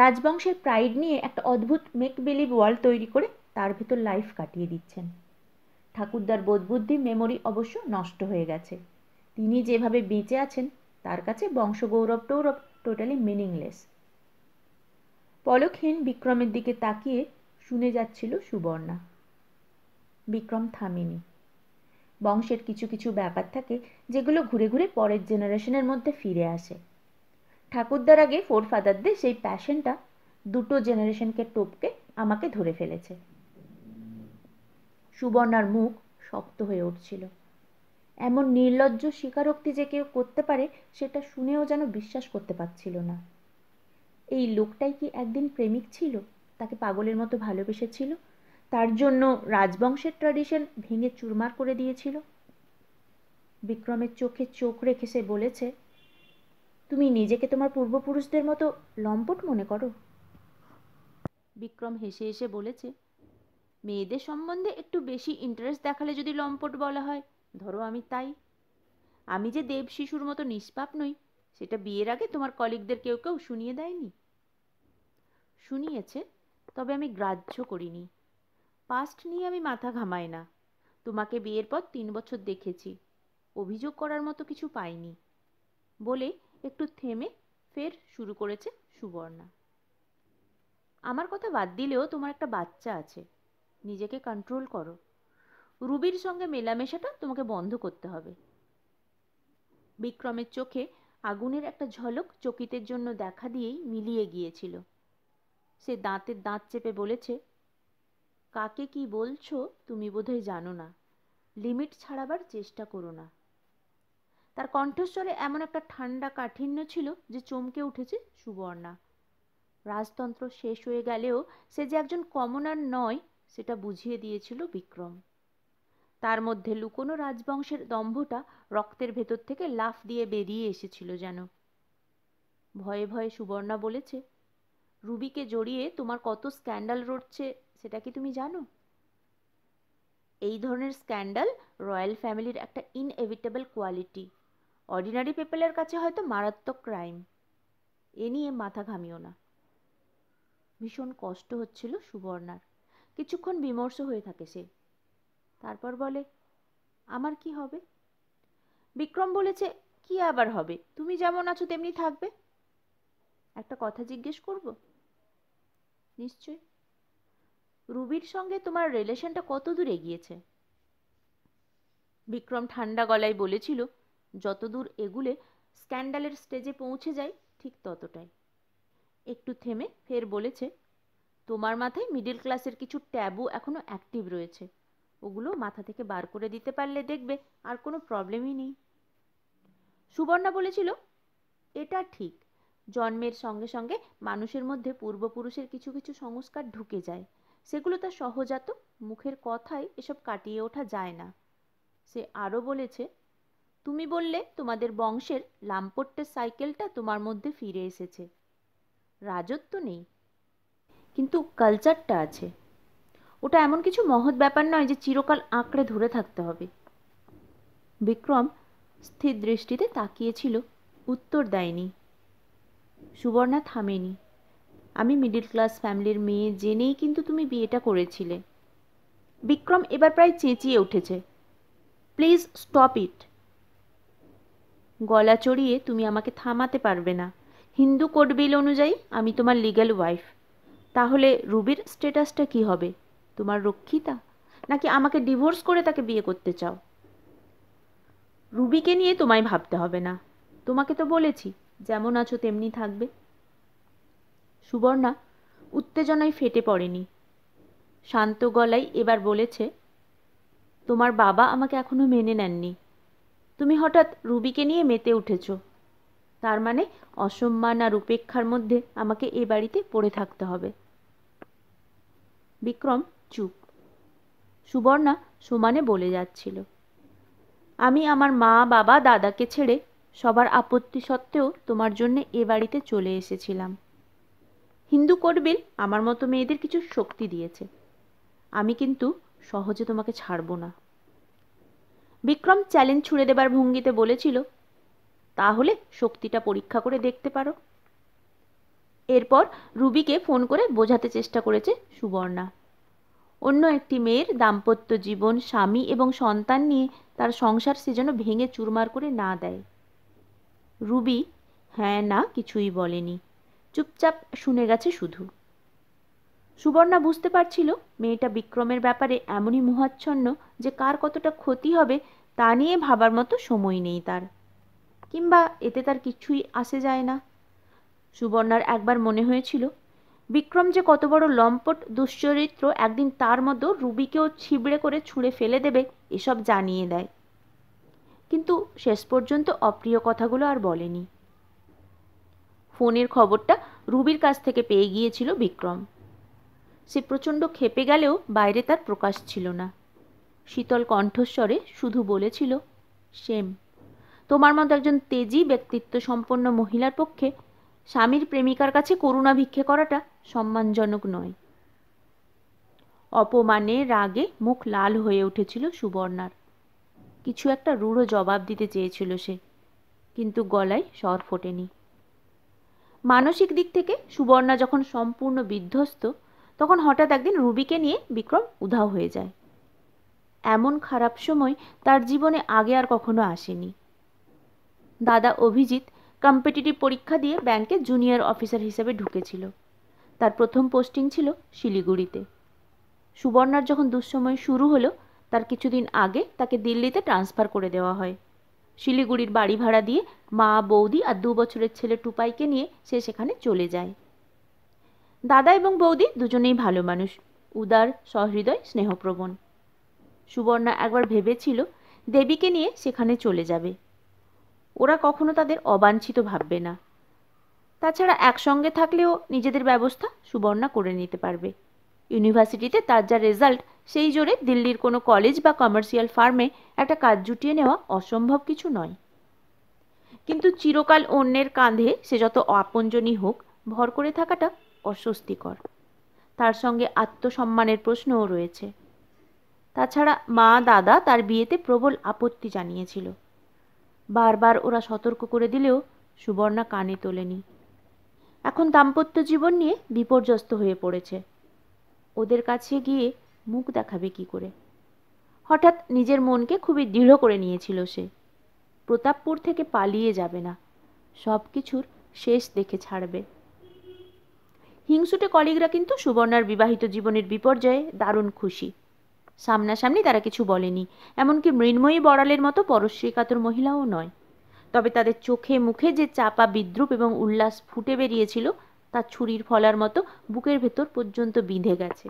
রাজবংশের প্রাইড নিয়ে একটা অদ্ভুত মেক বিলিভ ওয়ার্ল্ড তৈরি করে তার ভেতর লাইফ কাটিয়ে দিচ্ছেন ঠাকুরদার বোধবুদ্ধি মেমোরি অবশ্য নষ্ট হয়ে গেছে তিনি যেভাবে বেঁচে আছেন তার কাছে বংশগৌরব টৌরব টোটালি মিনিংলেস পলকহীন বিক্রমের দিকে তাকিয়ে শুনে যাচ্ছিল সুবর্ণা বিক্রম থামেনি বংশের কিছু কিছু ব্যাপার থাকে যেগুলো ঘুরে ঘুরে পরের জেনারেশনের মধ্যে ফিরে আসে ঠাকুরদার আগে ফোর ফাদারদের সেই প্যাশনটা দুটো জেনারেশনকে টোপকে আমাকে ধরে ফেলেছে সুবর্ণার মুখ শক্ত হয়ে উঠছিল এমন নির্লজ্জ স্বীকারোক্তি যে কেউ করতে পারে সেটা শুনেও যেন বিশ্বাস করতে পারছিল না এই লোকটাই কি একদিন প্রেমিক ছিল তাকে পাগলের মতো ভালোবেসেছিল তার জন্য রাজবংশের ট্র্যাডিশন ভেঙে চুরমার করে দিয়েছিল বিক্রমের চোখে চোখ রেখে সে বলেছে তুমি নিজেকে তোমার পূর্বপুরুষদের মতো লম্পট মনে করো বিক্রম হেসে হেসে বলেছে মেয়েদের সম্বন্ধে একটু বেশি ইন্টারেস্ট দেখালে যদি লম্পট বলা হয় ধরো আমি তাই আমি যে দেব শিশুর মতো নিষ্পাপ নই সেটা বিয়ের আগে তোমার কলিগদের কেউ কেউ শুনিয়ে দেয়নি শুনিয়েছে তবে আমি গ্রাহ্য করিনি পাস্ট নিয়ে আমি মাথা ঘামাই না তোমাকে বিয়ের পর তিন বছর দেখেছি অভিযোগ করার মতো কিছু পাইনি বলে একটু থেমে ফের শুরু করেছে সুবর্ণা আমার কথা বাদ দিলেও তোমার একটা বাচ্চা আছে নিজেকে কন্ট্রোল করো রুবির সঙ্গে মেলামেশাটা তোমাকে বন্ধ করতে হবে বিক্রমের চোখে আগুনের একটা ঝলক চকিতের জন্য দেখা দিয়েই মিলিয়ে গিয়েছিল সে দাঁতের দাঁত চেপে বলেছে কাকে কি বলছো তুমি বোধহয় জানো না লিমিট ছাড়াবার চেষ্টা করো না তার কণ্ঠস্বরে এমন একটা ঠান্ডা কাঠিন্য ছিল যে চমকে উঠেছে সুবর্ণা রাজতন্ত্র শেষ হয়ে গেলেও সে যে একজন কমনার নয় সেটা বুঝিয়ে দিয়েছিল বিক্রম তার মধ্যে লুকোনো রাজবংশের দম্ভটা রক্তের ভেতর থেকে লাফ দিয়ে বেরিয়ে এসেছিল যেন ভয়ে ভয়ে সুবর্ণা বলেছে রুবিকে জড়িয়ে তোমার কত স্ক্যান্ডাল রটছে সেটা কি তুমি জানো এই ধরনের স্ক্যান্ডাল রয়্যাল ফ্যামিলির একটা ইনএভিটেবল কোয়ালিটি অর্ডিনারি পিপলের কাছে হয়তো মারাত্মক ক্রাইম এ নিয়ে মাথা ঘামিও না ভীষণ কষ্ট হচ্ছিল সুবর্ণার কিছুক্ষণ বিমর্ষ হয়ে থাকে সে তারপর বলে আমার কি হবে বিক্রম বলেছে কি আবার হবে তুমি যেমন আছো তেমনি থাকবে একটা কথা জিজ্ঞেস করব নিশ্চয় রুবির সঙ্গে তোমার রিলেশনটা কত দূর এগিয়েছে বিক্রম ঠান্ডা গলায় বলেছিল যতদূর এগুলে স্ক্যান্ডালের স্টেজে পৌঁছে যায় ঠিক ততটাই একটু থেমে ফের বলেছে তোমার মাথায় মিডিল ক্লাসের কিছু ট্যাবু এখনও অ্যাক্টিভ রয়েছে ওগুলো মাথা থেকে বার করে দিতে পারলে দেখবে আর কোনো প্রবলেমই নেই সুবর্ণা বলেছিল এটা ঠিক জন্মের সঙ্গে সঙ্গে মানুষের মধ্যে পূর্বপুরুষের কিছু কিছু সংস্কার ঢুকে যায় সেগুলো তার সহজাত মুখের কথাই এসব কাটিয়ে ওঠা যায় না সে আরও বলেছে তুমি বললে তোমাদের বংশের লাম্পট্যের সাইকেলটা তোমার মধ্যে ফিরে এসেছে রাজত্ব নেই কিন্তু কালচারটা আছে ওটা এমন কিছু মহৎ ব্যাপার নয় যে চিরকাল আঁকড়ে ধরে থাকতে হবে বিক্রম স্থির দৃষ্টিতে তাকিয়েছিল উত্তর দেয়নি সুবর্ণা থামেনি আমি মিডিল ক্লাস ফ্যামিলির মেয়ে জেনেই কিন্তু তুমি বিয়েটা করেছিলে বিক্রম এবার প্রায় চেঁচিয়ে উঠেছে প্লিজ স্টপ ইট গলা চড়িয়ে তুমি আমাকে থামাতে পারবে না হিন্দু কোড বিল অনুযায়ী আমি তোমার লিগ্যাল ওয়াইফ তাহলে রুবির স্ট্যাটাসটা কি হবে তোমার রক্ষিতা নাকি আমাকে ডিভোর্স করে তাকে বিয়ে করতে চাও রুবিকে নিয়ে তোমায় ভাবতে হবে না তোমাকে তো বলেছি যেমন আছো তেমনি থাকবে সুবর্ণা উত্তেজনায় ফেটে পড়েনি শান্ত গলায় এবার বলেছে তোমার বাবা আমাকে এখনো মেনে নেননি তুমি হঠাৎ রুবিকে নিয়ে মেতে উঠেছো তার মানে অসম্মান আর উপেক্ষার মধ্যে আমাকে এ বাড়িতে পড়ে থাকতে হবে বিক্রম চুপ সুবর্ণা সমানে বলে যাচ্ছিল আমি আমার মা বাবা দাদাকে ছেড়ে সবার আপত্তি সত্ত্বেও তোমার জন্য এ বাড়িতে চলে এসেছিলাম হিন্দু করবিল আমার মতো মেয়েদের কিছু শক্তি দিয়েছে আমি কিন্তু সহজে তোমাকে ছাড়ব না বিক্রম চ্যালেঞ্জ ছুড়ে দেবার ভঙ্গিতে বলেছিল তাহলে শক্তিটা পরীক্ষা করে দেখতে পারো এরপর রুবিকে ফোন করে বোঝাতে চেষ্টা করেছে সুবর্ণা অন্য একটি মেয়ের দাম্পত্য জীবন স্বামী এবং সন্তান নিয়ে তার সংসার সে যেন ভেঙে চুরমার করে না দেয় রুবি হ্যাঁ না কিছুই বলেনি চুপচাপ শুনে গেছে শুধু সুবর্ণা বুঝতে পারছিল মেয়েটা বিক্রমের ব্যাপারে এমনই মোহাচ্ছন্ন যে কার কতটা ক্ষতি হবে তা নিয়ে ভাবার মতো সময় নেই তার কিংবা এতে তার কিছুই আসে যায় না সুবর্ণার একবার মনে হয়েছিল বিক্রম যে কত বড় লম্পট দুশ্চরিত্র একদিন তার মতো রুবিকেও ছিবড়ে করে ছুঁড়ে ফেলে দেবে এসব জানিয়ে দেয় কিন্তু শেষ পর্যন্ত অপ্রিয় কথাগুলো আর বলেনি ফোনের খবরটা রুবির কাছ থেকে পেয়ে গিয়েছিল বিক্রম সে প্রচণ্ড খেপে গেলেও বাইরে তার প্রকাশ ছিল না শীতল কণ্ঠস্বরে শুধু বলেছিল সেম তোমার মতো একজন তেজি ব্যক্তিত্ব সম্পন্ন মহিলার পক্ষে স্বামীর প্রেমিকার কাছে করুণা ভিক্ষে করাটা সম্মানজনক নয় অপমানে রাগে মুখ লাল হয়ে উঠেছিল সুবর্ণার কিছু একটা রূঢ় জবাব দিতে চেয়েছিল সে কিন্তু গলায় স্বর ফোটেনি মানসিক দিক থেকে সুবর্ণা যখন সম্পূর্ণ বিধ্বস্ত তখন হঠাৎ একদিন রুবিকে নিয়ে বিক্রম উধাও হয়ে যায় এমন খারাপ সময় তার জীবনে আগে আর কখনো আসেনি দাদা অভিজিৎ কম্পিটিটিভ পরীক্ষা দিয়ে ব্যাংকে জুনিয়র অফিসার হিসেবে ঢুকেছিল তার প্রথম পোস্টিং ছিল শিলিগুড়িতে সুবর্ণার যখন দুঃসময় শুরু হলো তার কিছুদিন আগে তাকে দিল্লিতে ট্রান্সফার করে দেওয়া হয় শিলিগুড়ির বাড়ি ভাড়া দিয়ে মা বৌদি আর দু বছরের ছেলে টুপাইকে নিয়ে সে সেখানে চলে যায় দাদা এবং বৌদি দুজনেই ভালো মানুষ উদার সহৃদয় স্নেহপ্রবণ সুবর্ণা একবার ভেবেছিল দেবীকে নিয়ে সেখানে চলে যাবে ওরা কখনো তাদের অবাঞ্ছিত ভাববে না তাছাড়া একসঙ্গে থাকলেও নিজেদের ব্যবস্থা সুবর্ণা করে নিতে পারবে ইউনিভার্সিটিতে তার যা রেজাল্ট সেই জোরে দিল্লির কোনো কলেজ বা কমার্শিয়াল ফার্মে একটা কাজ জুটিয়ে নেওয়া অসম্ভব কিছু নয় কিন্তু চিরকাল অন্যের কাঁধে সে যত আপনজনই হোক ভর করে থাকাটা অস্বস্তিকর তার সঙ্গে আত্মসম্মানের প্রশ্নও রয়েছে তাছাড়া মা দাদা তার বিয়েতে প্রবল আপত্তি জানিয়েছিল বারবার ওরা সতর্ক করে দিলেও সুবর্ণা কানে তোলেনি এখন দাম্পত্য জীবন নিয়ে বিপর্যস্ত হয়ে পড়েছে ওদের কাছে গিয়ে মুখ দেখাবে কি করে হঠাৎ নিজের মনকে খুবই দৃঢ় করে নিয়েছিল সে প্রতাপপুর থেকে পালিয়ে যাবে না সব কিছুর শেষ দেখে ছাড়বে হিংসুটে কলিগরা কিন্তু সুবর্ণার বিবাহিত জীবনের বিপর্যয়ে দারুণ খুশি সামনাসামনি তারা কিছু বলেনি এমনকি মৃন্ময়ী বড়ালের মতো পরশ্রীকাতর মহিলাও নয় তবে তাদের চোখে মুখে যে চাপা বিদ্রুপ এবং উল্লাস ফুটে বেরিয়েছিল তা ছুরির ফলার মতো বুকের ভেতর পর্যন্ত বিঁধে গেছে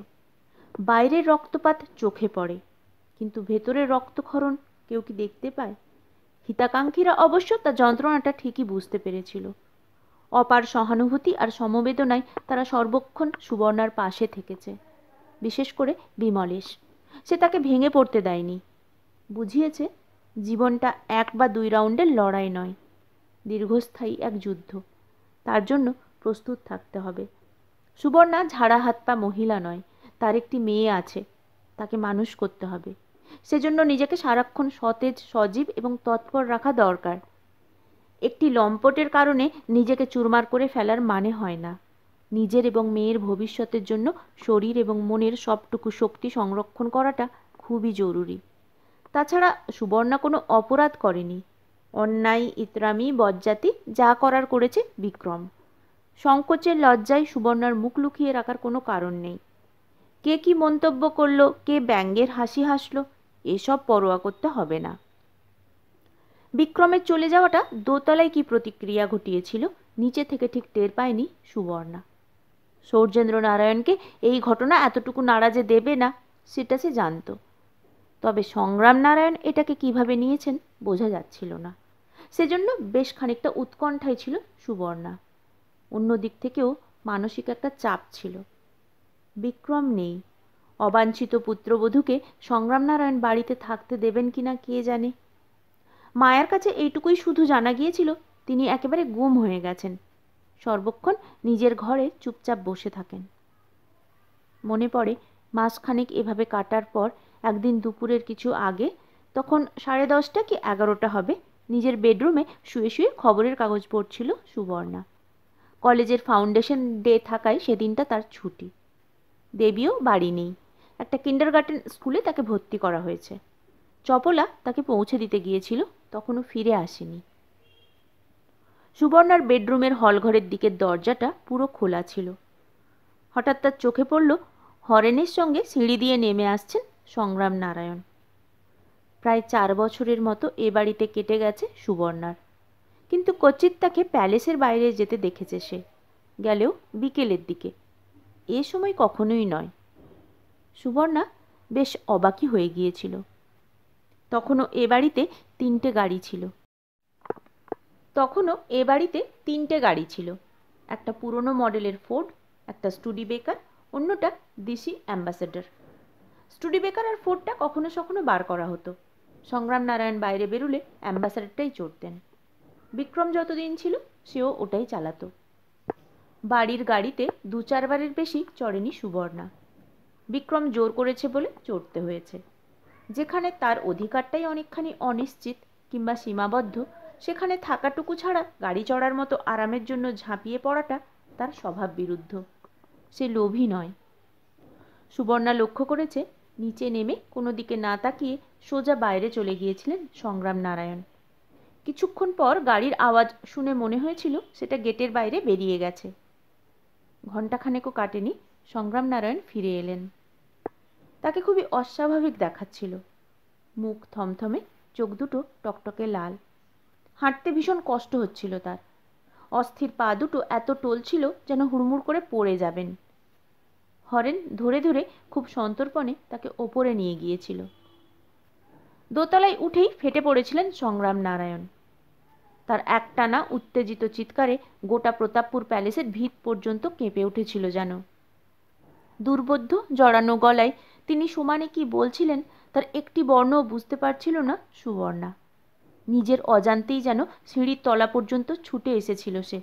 বাইরের রক্তপাত চোখে পড়ে কিন্তু ভেতরের রক্তক্ষরণ কেউ কি দেখতে পায় হিতাকাঙ্ক্ষীরা অবশ্য তা যন্ত্রণাটা ঠিকই বুঝতে পেরেছিল অপার সহানুভূতি আর সমবেদনায় তারা সর্বক্ষণ সুবর্ণার পাশে থেকেছে বিশেষ করে বিমলেশ সে তাকে ভেঙে পড়তে দেয়নি বুঝিয়েছে জীবনটা এক বা দুই রাউন্ডের লড়াই নয় দীর্ঘস্থায়ী এক যুদ্ধ তার জন্য প্রস্তুত থাকতে হবে সুবর্ণা ঝাড়া হাত পা মহিলা নয় তার একটি মেয়ে আছে তাকে মানুষ করতে হবে সেজন্য নিজেকে সারাক্ষণ সতেজ সজীব এবং তৎপর রাখা দরকার একটি লম্পটের কারণে নিজেকে চুরমার করে ফেলার মানে হয় না নিজের এবং মেয়ের ভবিষ্যতের জন্য শরীর এবং মনের সবটুকু শক্তি সংরক্ষণ করাটা খুবই জরুরি তাছাড়া সুবর্ণা কোনো অপরাধ করেনি অন্যায় ইতরামি বজ্জাতি যা করার করেছে বিক্রম সংকোচের লজ্জায় সুবর্ণার মুখ লুকিয়ে রাখার কোনো কারণ নেই কে কি মন্তব্য করলো কে ব্যঙ্গের হাসি হাসলো এসব পরোয়া করতে হবে না বিক্রমের চলে যাওয়াটা দোতলায় কি প্রতিক্রিয়া ঘটিয়েছিল নিচে থেকে ঠিক টের পায়নি সুবর্ণা সৌর্যেন্দ্র নারায়ণকে এই ঘটনা এতটুকু নারাজে দেবে না সেটা সে জানত তবে সংগ্রাম নারায়ণ এটাকে কিভাবে নিয়েছেন বোঝা যাচ্ছিল না সেজন্য বেশ খানিকটা উৎকণ্ঠাই ছিল সুবর্ণা অন্য দিক থেকেও মানসিক একটা চাপ ছিল বিক্রম নেই অবাঞ্ছিত পুত্রবধূকে সংগ্রাম নারায়ণ বাড়িতে থাকতে দেবেন কি না কে জানে মায়ের কাছে এইটুকুই শুধু জানা গিয়েছিল তিনি একেবারে গুম হয়ে গেছেন সর্বক্ষণ নিজের ঘরে চুপচাপ বসে থাকেন মনে পড়ে মাসখানেক এভাবে কাটার পর একদিন দুপুরের কিছু আগে তখন সাড়ে দশটা কি এগারোটা হবে নিজের বেডরুমে শুয়ে শুয়ে খবরের কাগজ পড়ছিল সুবর্ণা কলেজের ফাউন্ডেশন ডে থাকায় সেদিনটা তার ছুটি দেবীও বাড়ি নেই একটা কিন্ডারগার্টেন স্কুলে তাকে ভর্তি করা হয়েছে চপলা তাকে পৌঁছে দিতে গিয়েছিল তখনও ফিরে আসেনি সুবর্ণার বেডরুমের হলঘরের দিকের দরজাটা পুরো খোলা ছিল হঠাৎ তার চোখে পড়ল হরেনের সঙ্গে সিঁড়ি দিয়ে নেমে আসছেন সংগ্রাম নারায়ণ প্রায় চার বছরের মতো এ বাড়িতে কেটে গেছে সুবর্ণার কিন্তু কচিত তাকে প্যালেসের বাইরে যেতে দেখেছে সে গেলেও বিকেলের দিকে এ সময় কখনোই নয় সুবর্ণা বেশ অবাকি হয়ে গিয়েছিল তখনও এ বাড়িতে তিনটে গাড়ি ছিল তখনও এ বাড়িতে তিনটে গাড়ি ছিল একটা পুরনো মডেলের ফোর্ড একটা স্টুডি বেকার অন্যটা দিশি অ্যাম্বাসেডর স্টুডি বেকার আর ফোর্ডটা কখনো সখনো বার করা হতো সংগ্রাম নারায়ণ বাইরে বেরুলে অ্যাম্বাসেডরটাই চড়তেন বিক্রম যতদিন ছিল সেও ওটাই চালাতো বাড়ির গাড়িতে দু চারবারের বেশি চড়েনি সুবর্ণা বিক্রম জোর করেছে বলে চড়তে হয়েছে যেখানে তার অধিকারটাই অনেকখানি অনিশ্চিত কিংবা সীমাবদ্ধ সেখানে থাকাটুকু ছাড়া গাড়ি চড়ার মতো আরামের জন্য ঝাঁপিয়ে পড়াটা তার স্বভাব বিরুদ্ধ সে লোভী নয় সুবর্ণা লক্ষ্য করেছে নিচে নেমে কোনো দিকে না তাকিয়ে সোজা বাইরে চলে গিয়েছিলেন সংগ্রাম নারায়ণ কিছুক্ষণ পর গাড়ির আওয়াজ শুনে মনে হয়েছিল সেটা গেটের বাইরে বেরিয়ে গেছে ঘণ্টাখানেকও কাটেনি সংগ্রাম নারায়ণ ফিরে এলেন তাকে খুবই অস্বাভাবিক দেখাচ্ছিল মুখ থমথমে চোখ দুটো টকটকে লাল হাঁটতে ভীষণ কষ্ট হচ্ছিল তার অস্থির পা দুটো এত টলছিল যেন হুড়মুড় করে পড়ে যাবেন হরেন ধরে ধরে খুব সন্তর্পণে তাকে ওপরে নিয়ে গিয়েছিল দোতলায় উঠেই ফেটে পড়েছিলেন সংগ্রাম নারায়ণ তার একটানা উত্তেজিত চিৎকারে গোটা প্রতাপপুর প্যালেসের ভিত পর্যন্ত কেঁপে উঠেছিল যেন দুর্বোধ্য জড়ানো গলায় তিনি সমানে কি বলছিলেন তার একটি বর্ণও বুঝতে পারছিল না সুবর্ণা নিজের অজান্তেই যেন সিঁড়ির তলা পর্যন্ত ছুটে এসেছিল সে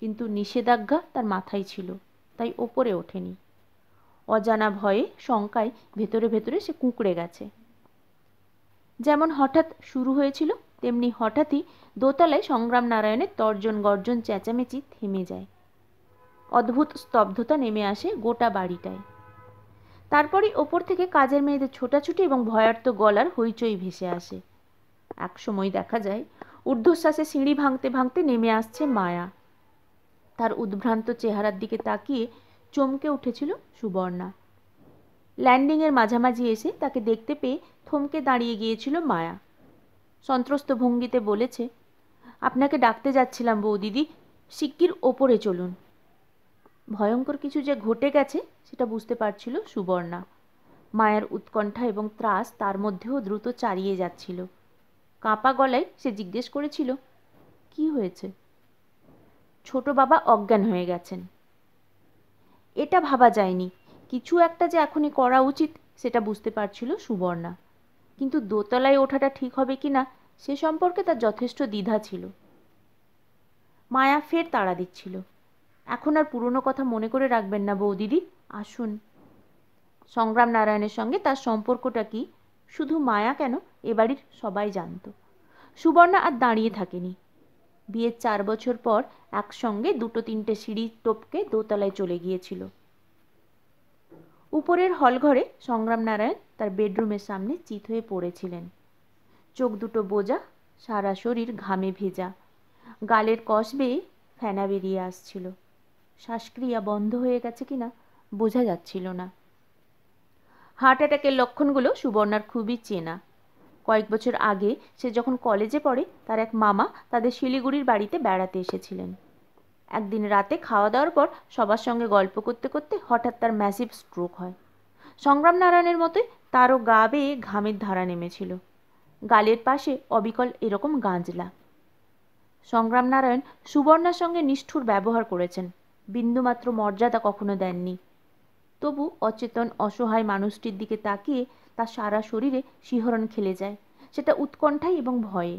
কিন্তু নিষেধাজ্ঞা তার মাথায় ছিল তাই ওপরে ওঠেনি অজানা ভয়ে শঙ্কায় ভেতরে ভেতরে সে কুঁকড়ে গেছে যেমন হঠাৎ শুরু হয়েছিল তেমনি হঠাৎই দোতলায় সংগ্রাম নারায়ণের তর্জন গর্জন চেঁচামেচি থেমে যায় অদ্ভুত স্তব্ধতা নেমে আসে গোটা বাড়িটায় তারপরে ওপর থেকে কাজের মেয়েদের ছোটাছুটি এবং ভয়ার্থ গলার হইচই ভেসে আসে একসময় দেখা যায় ঊর্ধ্বশ্বাসে সিঁড়ি ভাঙতে ভাঙতে নেমে আসছে মায়া তার উদ্ভ্রান্ত চেহারার দিকে তাকিয়ে চমকে উঠেছিল সুবর্ণা ল্যান্ডিংয়ের মাঝামাঝি এসে তাকে দেখতে পেয়ে থমকে দাঁড়িয়ে গিয়েছিল মায়া সন্ত্রস্ত ভঙ্গিতে বলেছে আপনাকে ডাকতে যাচ্ছিলাম বৌদিদি সিক্কির ওপরে চলুন ভয়ঙ্কর কিছু যে ঘটে গেছে সেটা বুঝতে পারছিল সুবর্ণা মায়ের উৎকণ্ঠা এবং ত্রাস তার মধ্যেও দ্রুত চারিয়ে যাচ্ছিল কাঁপা গলায় সে জিজ্ঞেস করেছিল কি হয়েছে ছোট বাবা অজ্ঞান হয়ে গেছেন এটা ভাবা যায়নি কিছু একটা যে এখনই করা উচিত সেটা বুঝতে পারছিল সুবর্ণা কিন্তু দোতলায় ওঠাটা ঠিক হবে কি না সে সম্পর্কে তার যথেষ্ট দ্বিধা ছিল মায়া ফের তাড়া দিচ্ছিল এখন আর পুরনো কথা মনে করে রাখবেন না বৌদিদি আসুন সংগ্রাম নারায়ণের সঙ্গে তার সম্পর্কটা কি শুধু মায়া কেন এবাড়ির সবাই জানত সুবর্ণা আর দাঁড়িয়ে থাকেনি বিয়ের চার বছর পর একসঙ্গে দুটো তিনটে সিঁড়ি টপকে দোতলায় চলে গিয়েছিল উপরের হলঘরে সংগ্রাম নারায়ণ তার বেডরুমের সামনে চিত হয়ে পড়েছিলেন চোখ দুটো বোঝা সারা শরীর ঘামে ভেজা গালের কষ বেয়ে ফেনা বেরিয়ে আসছিল শ্বাসক্রিয়া বন্ধ হয়ে গেছে কিনা বোঝা যাচ্ছিল না হার্ট অ্যাটাকের লক্ষণগুলো সুবর্ণার খুবই চেনা কয়েক বছর আগে সে যখন কলেজে পড়ে তার এক মামা তাদের শিলিগুড়ির বাড়িতে বেড়াতে এসেছিলেন একদিন রাতে খাওয়া দাওয়ার পর সবার সঙ্গে গল্প করতে করতে হঠাৎ তার ম্যাসিভ স্ট্রোক হয় সংগ্রাম নারায়ণের মতোই তারও গা বেয়ে ঘামের ধারা নেমেছিল গালের পাশে অবিকল এরকম গাঁজলা সংগ্রাম নারায়ণ সুবর্ণার সঙ্গে নিষ্ঠুর ব্যবহার করেছেন বিন্দুমাত্র মর্যাদা কখনো দেননি তবু অচেতন অসহায় মানুষটির দিকে তাকিয়ে তার সারা শরীরে শিহরণ খেলে যায় সেটা উৎকণ্ঠায় এবং ভয়ে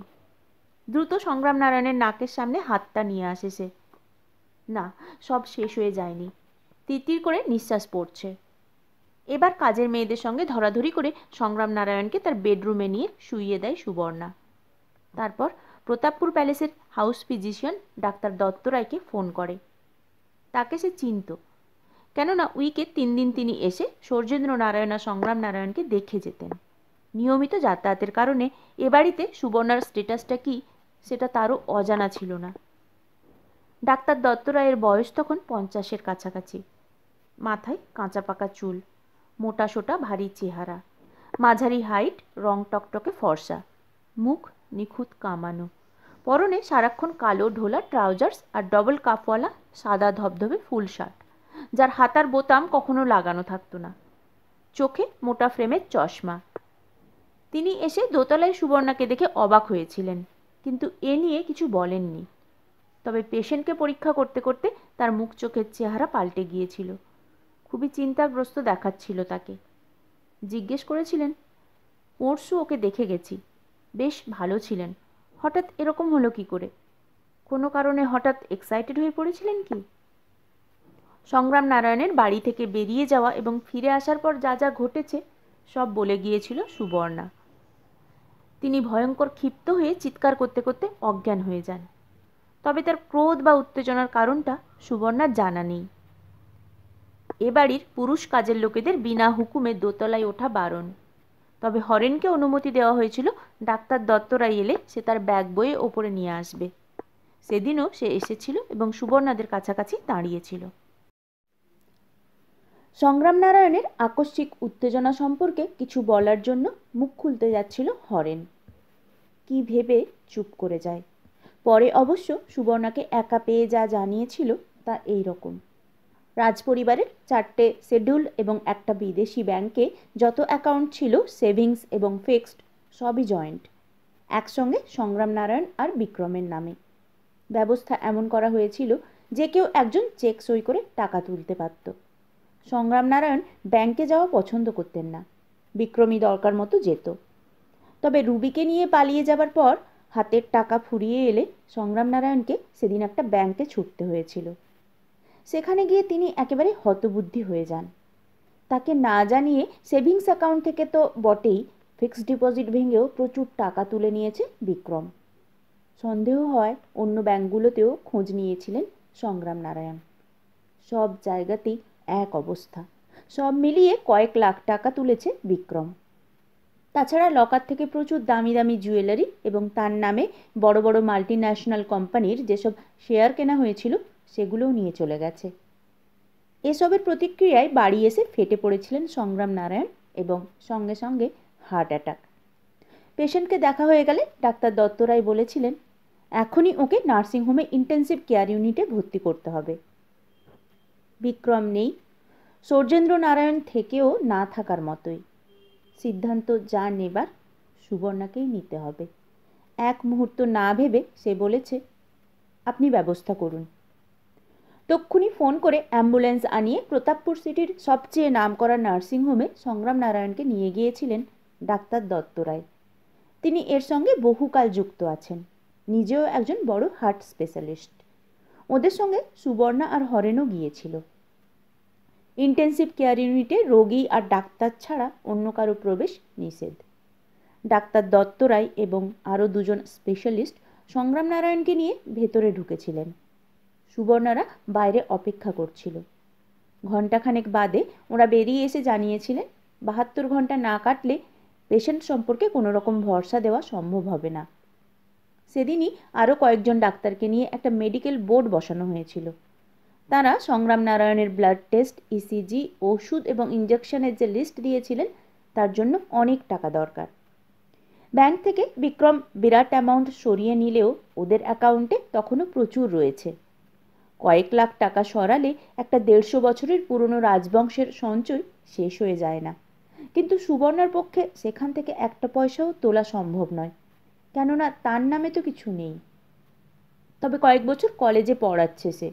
দ্রুত সংগ্রাম নারায়ণের নাকের সামনে হাতটা নিয়ে আসে সে না সব শেষ হয়ে যায়নি তিতির করে নিঃশ্বাস পড়ছে এবার কাজের মেয়েদের সঙ্গে ধরাধরি করে সংগ্রাম নারায়ণকে তার বেডরুমে নিয়ে শুইয়ে দেয় সুবর্ণা তারপর প্রতাপপুর প্যালেসের হাউস ফিজিশিয়ান ডাক্তার দত্ত রায়কে ফোন করে তাকে সে চিনত কেননা উইকে তিন দিন তিনি এসে সৌর্যেন্দ্র নারায়ণ আর সংগ্রাম নারায়ণকে দেখে যেতেন নিয়মিত যাতায়াতের কারণে এ বাড়িতে সুবর্ণার স্টেটাসটা কি সেটা তারও অজানা ছিল না ডাক্তার দত্ত রায়ের বয়স তখন পঞ্চাশের কাছাকাছি মাথায় কাঁচা পাকা চুল মোটা সোটা ভারী চেহারা মাঝারি হাইট রং টকটকে ফর্সা মুখ নিখুঁত কামানো পরনে সারাক্ষণ কালো ঢোলা ট্রাউজার্স আর ডবল কাপওয়ালা সাদা ধবধবে ফুল শার্ট যার হাতার বোতাম কখনো লাগানো থাকতো না চোখে মোটা ফ্রেমের চশমা তিনি এসে দোতলায় সুবর্ণাকে দেখে অবাক হয়েছিলেন কিন্তু এ নিয়ে কিছু বলেননি তবে পেশেন্টকে পরীক্ষা করতে করতে তার মুখ চোখের চেহারা পাল্টে গিয়েছিল খুবই চিন্তাগ্রস্ত দেখাচ্ছিল তাকে জিজ্ঞেস করেছিলেন পরশু ওকে দেখে গেছি বেশ ভালো ছিলেন হঠাৎ এরকম হলো কি করে কোনো কারণে হঠাৎ এক্সাইটেড হয়ে পড়েছিলেন কি সংগ্রাম নারায়ণের বাড়ি থেকে বেরিয়ে যাওয়া এবং ফিরে আসার পর যা যা ঘটেছে সব বলে গিয়েছিল সুবর্ণা তিনি ভয়ঙ্কর ক্ষিপ্ত হয়ে চিৎকার করতে করতে অজ্ঞান হয়ে যান তবে তার ক্রোধ বা উত্তেজনার কারণটা সুবর্ণার জানা নেই এ বাড়ির পুরুষ কাজের লোকেদের বিনা হুকুমে দোতলায় ওঠা বারণ তবে হরেনকে অনুমতি দেওয়া হয়েছিল ডাক্তার দত্তরা এলে সে তার ব্যাগ বয়ে ওপরে নিয়ে আসবে সেদিনও সে এসেছিল এবং সুবর্ণাদের কাছাকাছি দাঁড়িয়েছিল সংগ্রাম নারায়ণের আকস্মিক উত্তেজনা সম্পর্কে কিছু বলার জন্য মুখ খুলতে যাচ্ছিল হরেন কি ভেবে চুপ করে যায় পরে অবশ্য সুবর্ণাকে একা পেয়ে যা জানিয়েছিল তা এই রকম রাজপরিবারের চারটে শেডিউল এবং একটা বিদেশি ব্যাংকে যত অ্যাকাউন্ট ছিল সেভিংস এবং ফিক্সড সবই জয়েন্ট একসঙ্গে সংগ্রাম নারায়ণ আর বিক্রমের নামে ব্যবস্থা এমন করা হয়েছিল যে কেউ একজন চেক সই করে টাকা তুলতে পারত সংগ্রাম নারায়ণ ব্যাংকে যাওয়া পছন্দ করতেন না বিক্রমী দরকার মতো যেত তবে রুবিকে নিয়ে পালিয়ে যাবার পর হাতের টাকা ফুরিয়ে এলে সংগ্রাম নারায়ণকে সেদিন একটা ব্যাংকে ছুটতে হয়েছিল সেখানে গিয়ে তিনি একেবারে হতবুদ্ধি হয়ে যান তাকে না জানিয়ে সেভিংস অ্যাকাউন্ট থেকে তো বটেই ফিক্সড ডিপোজিট ভেঙেও প্রচুর টাকা তুলে নিয়েছে বিক্রম সন্দেহ হয় অন্য ব্যাংকগুলোতেও খোঁজ নিয়েছিলেন সংগ্রাম নারায়ণ সব জায়গাতেই এক অবস্থা সব মিলিয়ে কয়েক লাখ টাকা তুলেছে বিক্রম তাছাড়া লকার থেকে প্রচুর দামি দামি জুয়েলারি এবং তার নামে বড় বড় মাল্টি ন্যাশনাল কোম্পানির যেসব শেয়ার কেনা হয়েছিল সেগুলোও নিয়ে চলে গেছে এসবের প্রতিক্রিয়ায় বাড়ি এসে ফেটে পড়েছিলেন সংগ্রাম নারায়ণ এবং সঙ্গে সঙ্গে হার্ট অ্যাটাক পেশেন্টকে দেখা হয়ে গেলে ডাক্তার দত্ত রায় বলেছিলেন এখনই ওকে নার্সিংহোমে ইন্টেন্সিভ কেয়ার ইউনিটে ভর্তি করতে হবে বিক্রম নেই সৌর্যেন্দ্র নারায়ণ থেকেও না থাকার মতোই সিদ্ধান্ত যা নেবার সুবর্ণাকেই নিতে হবে এক মুহূর্ত না ভেবে সে বলেছে আপনি ব্যবস্থা করুন তক্ষুনি ফোন করে অ্যাম্বুলেন্স আনিয়ে প্রতাপপুর সিটির সবচেয়ে নামকরা নার্সিংহোমে সংগ্রাম নারায়ণকে নিয়ে গিয়েছিলেন ডাক্তার দত্ত রায় তিনি এর সঙ্গে বহুকাল যুক্ত আছেন নিজেও একজন বড় হার্ট স্পেশালিস্ট ওদের সঙ্গে সুবর্ণা আর হরেনও গিয়েছিল ইন্টেন্সিভ কেয়ার ইউনিটে রোগী আর ডাক্তার ছাড়া অন্য কারো প্রবেশ নিষেধ ডাক্তার দত্ত রায় এবং আরও দুজন স্পেশালিস্ট সংগ্রাম নারায়ণকে নিয়ে ভেতরে ঢুকেছিলেন সুবর্ণারা বাইরে অপেক্ষা করছিল ঘণ্টাখানেক বাদে ওরা বেরিয়ে এসে জানিয়েছিলেন বাহাত্তর ঘন্টা না কাটলে পেশেন্ট সম্পর্কে কোনো রকম ভরসা দেওয়া সম্ভব হবে না সেদিনই আরও কয়েকজন ডাক্তারকে নিয়ে একটা মেডিকেল বোর্ড বসানো হয়েছিল তারা সংগ্রাম নারায়ণের ব্লাড টেস্ট ইসিজি e ওষুধ এবং ইঞ্জেকশনের যে লিস্ট দিয়েছিলেন তার জন্য অনেক টাকা দরকার ব্যাংক থেকে বিক্রম বিরাট অ্যামাউন্ট সরিয়ে নিলেও ওদের অ্যাকাউন্টে তখনও প্রচুর রয়েছে কয়েক লাখ টাকা সরালে একটা দেড়শো বছরের পুরনো রাজবংশের সঞ্চয় শেষ হয়ে যায় না কিন্তু সুবর্ণার পক্ষে সেখান থেকে একটা পয়সাও তোলা সম্ভব নয় কেননা তার নামে তো কিছু নেই তবে কয়েক বছর কলেজে পড়াচ্ছে সে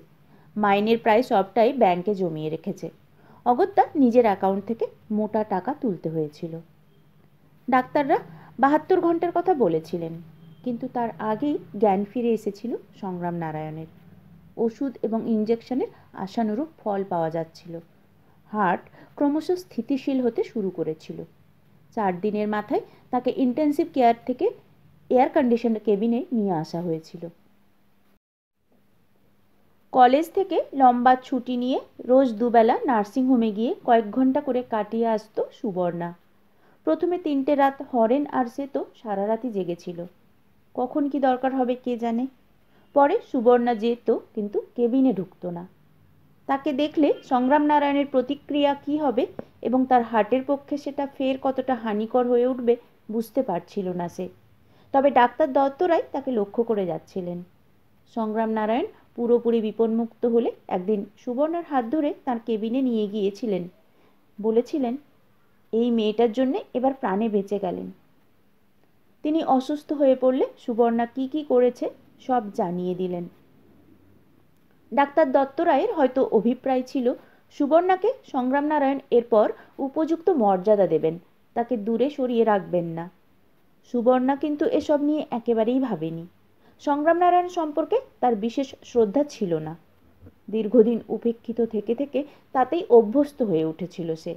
মাইনের প্রায় সবটাই ব্যাংকে জমিয়ে রেখেছে অগত্যা নিজের অ্যাকাউন্ট থেকে মোটা টাকা তুলতে হয়েছিল ডাক্তাররা বাহাত্তর ঘন্টার কথা বলেছিলেন কিন্তু তার আগেই জ্ঞান ফিরে এসেছিল সংগ্রাম নারায়ণের ওষুধ এবং ইঞ্জেকশনের আশানুরূপ ফল পাওয়া যাচ্ছিল হার্ট ক্রমশ স্থিতিশীল হতে শুরু করেছিল চার দিনের মাথায় তাকে ইন্টেন্সিভ কেয়ার থেকে এয়ার কন্ডিশন কেবিনে নিয়ে আসা হয়েছিল কলেজ থেকে লম্বা ছুটি নিয়ে রোজ দুবেলা নার্সিংহোমে গিয়ে কয়েক ঘন্টা করে কাটিয়ে আসত সুবর্ণা প্রথমে তিনটে রাত হরেন আর সে তো সারা রাতই জেগেছিল কখন কি দরকার হবে কে জানে পরে সুবর্ণা যেত কিন্তু কেবিনে ঢুকতো না তাকে দেখলে সংগ্রাম নারায়ণের প্রতিক্রিয়া কি হবে এবং তার হার্টের পক্ষে সেটা ফের কতটা হানিকর হয়ে উঠবে বুঝতে পারছিল না সে তবে ডাক্তার রায় তাকে লক্ষ্য করে যাচ্ছিলেন সংগ্রাম নারায়ণ পুরোপুরি বিপন্মুক্ত হলে একদিন সুবর্ণার হাত ধরে তার কেবিনে নিয়ে গিয়েছিলেন বলেছিলেন এই মেয়েটার জন্যে এবার প্রাণে বেঁচে গেলেন তিনি অসুস্থ হয়ে পড়লে সুবর্ণা কি কি করেছে সব জানিয়ে দিলেন ডাক্তার দত্ত রায়ের হয়তো অভিপ্রায় ছিল সুবর্ণাকে সংগ্রাম নারায়ণ এরপর উপযুক্ত মর্যাদা দেবেন তাকে দূরে সরিয়ে রাখবেন না সুবর্ণা কিন্তু এসব নিয়ে একেবারেই ভাবেনি সংগ্রাম নারায়ণ সম্পর্কে তার বিশেষ শ্রদ্ধা ছিল না দীর্ঘদিন উপেক্ষিত থেকে থেকে তাতেই অভ্যস্ত হয়ে উঠেছিল সে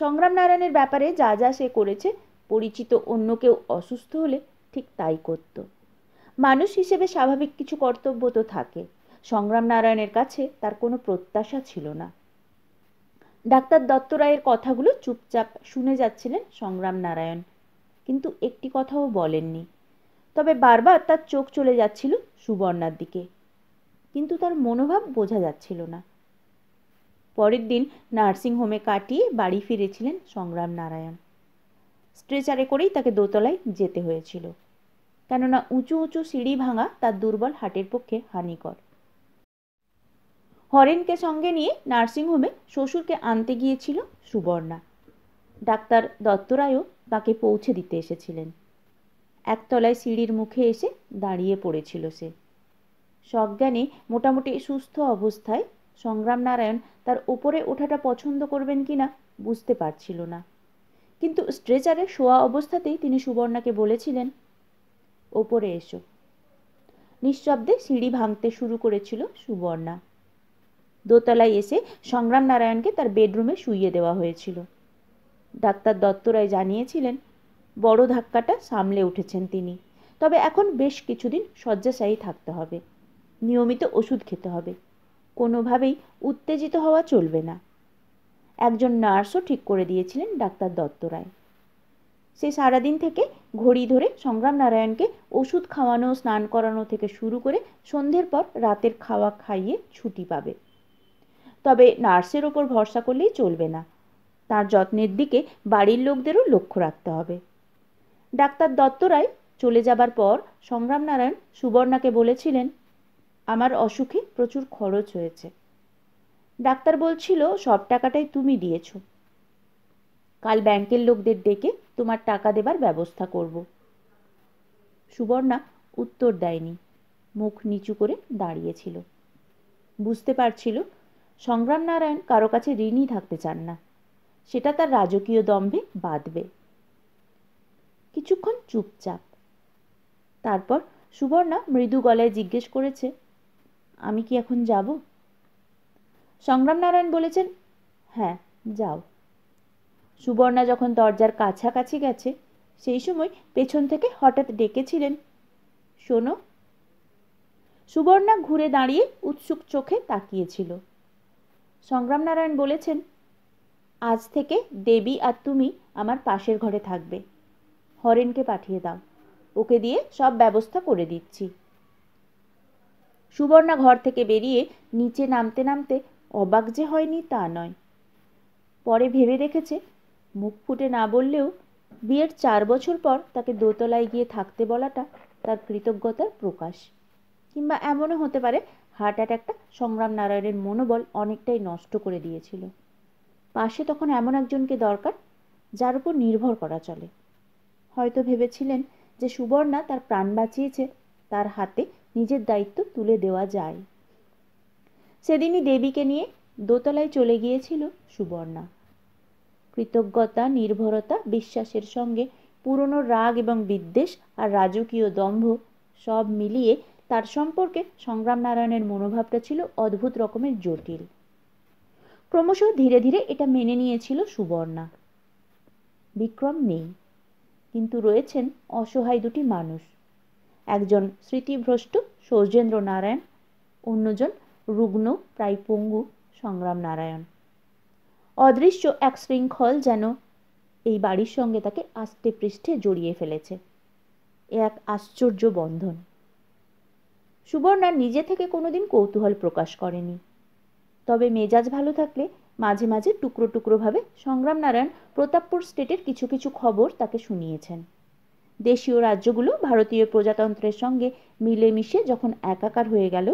সংগ্রাম নারায়ণের ব্যাপারে যা যা সে করেছে পরিচিত অন্য কেউ অসুস্থ হলে ঠিক তাই করত মানুষ হিসেবে স্বাভাবিক কিছু কর্তব্য তো থাকে সংগ্রাম নারায়ণের কাছে তার কোনো প্রত্যাশা ছিল না ডাক্তার দত্ত রায়ের কথাগুলো চুপচাপ শুনে যাচ্ছিলেন সংগ্রাম নারায়ণ কিন্তু একটি কথাও বলেননি তবে বারবার তার চোখ চলে যাচ্ছিল সুবর্ণার দিকে কিন্তু তার মনোভাব বোঝা যাচ্ছিল না পরের দিন নার্সিংহোমে কাটিয়ে বাড়ি ফিরেছিলেন সংগ্রাম নারায়ণ স্ট্রেচারে করেই তাকে দোতলায় যেতে হয়েছিল কেননা উঁচু উঁচু সিঁড়ি ভাঙা তার দুর্বল হাটের পক্ষে হানিকর হরেনকে সঙ্গে নিয়ে নার্সিংহোমে শ্বশুরকে আনতে গিয়েছিল সুবর্ণা ডাক্তার দত্তরায়ও তাকে পৌঁছে দিতে এসেছিলেন একতলায় সিঁড়ির মুখে এসে দাঁড়িয়ে পড়েছিল সে সজ্ঞানে মোটামুটি সুস্থ অবস্থায় সংগ্রাম নারায়ণ তার ওপরে ওঠাটা পছন্দ করবেন কি না বুঝতে পারছিল না কিন্তু স্ট্রেচারে শোয়া অবস্থাতেই তিনি সুবর্ণাকে বলেছিলেন ওপরে এসো নিঃশব্দে সিঁড়ি ভাঙতে শুরু করেছিল সুবর্ণা দোতলায় এসে সংগ্রাম নারায়ণকে তার বেডরুমে শুইয়ে দেওয়া হয়েছিল ডাক্তার দত্তরায় জানিয়েছিলেন বড় ধাক্কাটা সামলে উঠেছেন তিনি তবে এখন বেশ কিছুদিন শয্যাশায়ী থাকতে হবে নিয়মিত ওষুধ খেতে হবে কোনোভাবেই উত্তেজিত হওয়া চলবে না একজন নার্সও ঠিক করে দিয়েছিলেন ডাক্তার দত্ত রায় সে সারাদিন থেকে ঘড়ি ধরে সংগ্রাম নারায়ণকে ওষুধ খাওয়ানো স্নান করানো থেকে শুরু করে সন্ধ্যের পর রাতের খাওয়া খাইয়ে ছুটি পাবে তবে নার্সের ওপর ভরসা করলেই চলবে না তার যত্নের দিকে বাড়ির লোকদেরও লক্ষ্য রাখতে হবে ডাক্তার দত্তরায় চলে যাবার পর সংগ্রামনারায়ণ সুবর্ণাকে বলেছিলেন আমার অসুখে প্রচুর খরচ হয়েছে ডাক্তার বলছিল সব টাকাটাই তুমি দিয়েছ কাল ব্যাংকের লোকদের ডেকে তোমার টাকা দেবার ব্যবস্থা করব সুবর্ণা উত্তর দেয়নি মুখ নিচু করে দাঁড়িয়েছিল বুঝতে পারছিল সংগ্রাম নারায়ণ কারো কাছে ঋণই থাকতে চান না সেটা তার রাজকীয় দম্ভে বাঁধবে কিছুক্ষণ চুপচাপ তারপর সুবর্ণা মৃদু গলায় জিজ্ঞেস করেছে আমি কি এখন যাব সংগ্রাম নারায়ণ বলেছেন হ্যাঁ যাও সুবর্ণা যখন দরজার কাছাকাছি গেছে সেই সময় পেছন থেকে হঠাৎ ডেকেছিলেন শোনো সুবর্ণা ঘুরে দাঁড়িয়ে উৎসুক চোখে তাকিয়েছিল সংগ্রাম নারায়ণ বলেছেন আজ থেকে দেবী আর তুমি আমার পাশের ঘরে থাকবে হরেনকে পাঠিয়ে দাও ওকে দিয়ে সব ব্যবস্থা করে দিচ্ছি সুবর্ণা ঘর থেকে বেরিয়ে নিচে নামতে নামতে অবাক যে হয়নি তা নয় পরে ভেবে দেখেছে মুখ ফুটে না বললেও বিয়ের চার বছর পর তাকে দোতলায় গিয়ে থাকতে বলাটা তার কৃতজ্ঞতার প্রকাশ কিংবা এমনও হতে পারে হার্ট অ্যাটাকটা সংগ্রাম নারায়ণের মনোবল অনেকটাই নষ্ট করে দিয়েছিল পাশে তখন এমন একজনকে দরকার যার উপর নির্ভর করা চলে হয়তো ভেবেছিলেন যে সুবর্ণা তার প্রাণ বাঁচিয়েছে তার হাতে নিজের দায়িত্ব তুলে দেওয়া যায় সেদিনই দেবীকে নিয়ে দোতলায় চলে গিয়েছিল সুবর্ণা কৃতজ্ঞতা নির্ভরতা বিশ্বাসের সঙ্গে পুরনো রাগ এবং বিদ্বেষ আর রাজকীয় দম্ভ সব মিলিয়ে তার সম্পর্কে সংগ্রাম নারায়ণের মনোভাবটা ছিল অদ্ভুত রকমের জটিল ক্রমশ ধীরে ধীরে এটা মেনে নিয়েছিল সুবর্ণা বিক্রম নেই কিন্তু রয়েছেন অসহায় দুটি মানুষ একজন স্মৃতিভ্রষ্ট সৌজেন্দ্র নারায়ণ অন্যজন রুগ্ন প্রায় পঙ্গু সংগ্রাম নারায়ণ অদৃশ্য এক শৃঙ্খল যেন এই বাড়ির সঙ্গে তাকে আস্তে পৃষ্ঠে জড়িয়ে ফেলেছে এ এক আশ্চর্য বন্ধন সুবর্ণা নিজে থেকে কোনোদিন কৌতূহল প্রকাশ করেনি তবে মেজাজ ভালো থাকলে মাঝে মাঝে টুকরো টুকরোভাবে সংগ্রাম নারায়ণ প্রতাপপুর স্টেটের কিছু কিছু খবর তাকে শুনিয়েছেন দেশীয় রাজ্যগুলো ভারতীয় প্রজাতন্ত্রের সঙ্গে মিলেমিশে যখন একাকার হয়ে গেল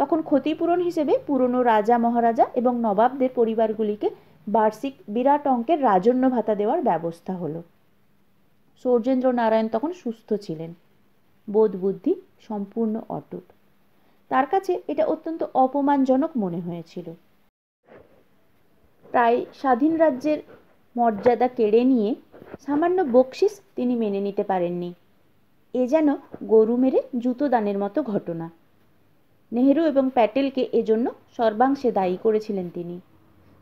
তখন ক্ষতিপূরণ হিসেবে পুরনো রাজা মহারাজা এবং নবাবদের পরিবারগুলিকে বার্ষিক বিরাট অঙ্কের রাজন্য ভাতা দেওয়ার ব্যবস্থা হলো সৌর্যেন্দ্র নারায়ণ তখন সুস্থ ছিলেন বোধ বুদ্ধি সম্পূর্ণ অটুট তার কাছে এটা অত্যন্ত অপমানজনক মনে হয়েছিল প্রায় স্বাধীন রাজ্যের মর্যাদা কেড়ে নিয়ে সামান্য বকশিস তিনি মেনে নিতে পারেননি এ যেন গরু মেরে জুতো দানের মতো ঘটনা নেহেরু এবং প্যাটেলকে এজন্য সর্বাংশে দায়ী করেছিলেন তিনি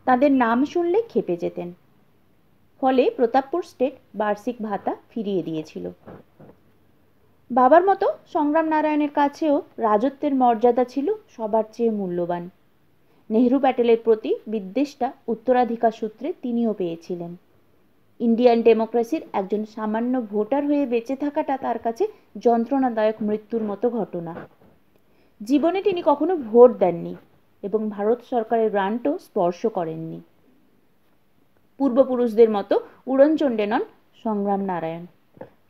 তাদের নাম শুনলে খেপে যেতেন ফলে প্রতাপপুর স্টেট বার্ষিক ভাতা ফিরিয়ে দিয়েছিল বাবার মতো সংগ্রাম নারায়ণের কাছেও রাজত্বের মর্যাদা ছিল সবার চেয়ে মূল্যবান নেহরু প্যাটেলের প্রতি বিদ্বেষটা উত্তরাধিকার সূত্রে তিনিও পেয়েছিলেন ইন্ডিয়ান ডেমোক্রেসির একজন সামান্য ভোটার হয়ে বেঁচে থাকাটা তার কাছে যন্ত্রণাদায়ক মৃত্যুর মতো ঘটনা জীবনে তিনি কখনো ভোট দেননি এবং ভারত সরকারের গ্রান্টও স্পর্শ করেননি পূর্বপুরুষদের মতো উড়নচণ্ডে নন সংগ্রাম নারায়ণ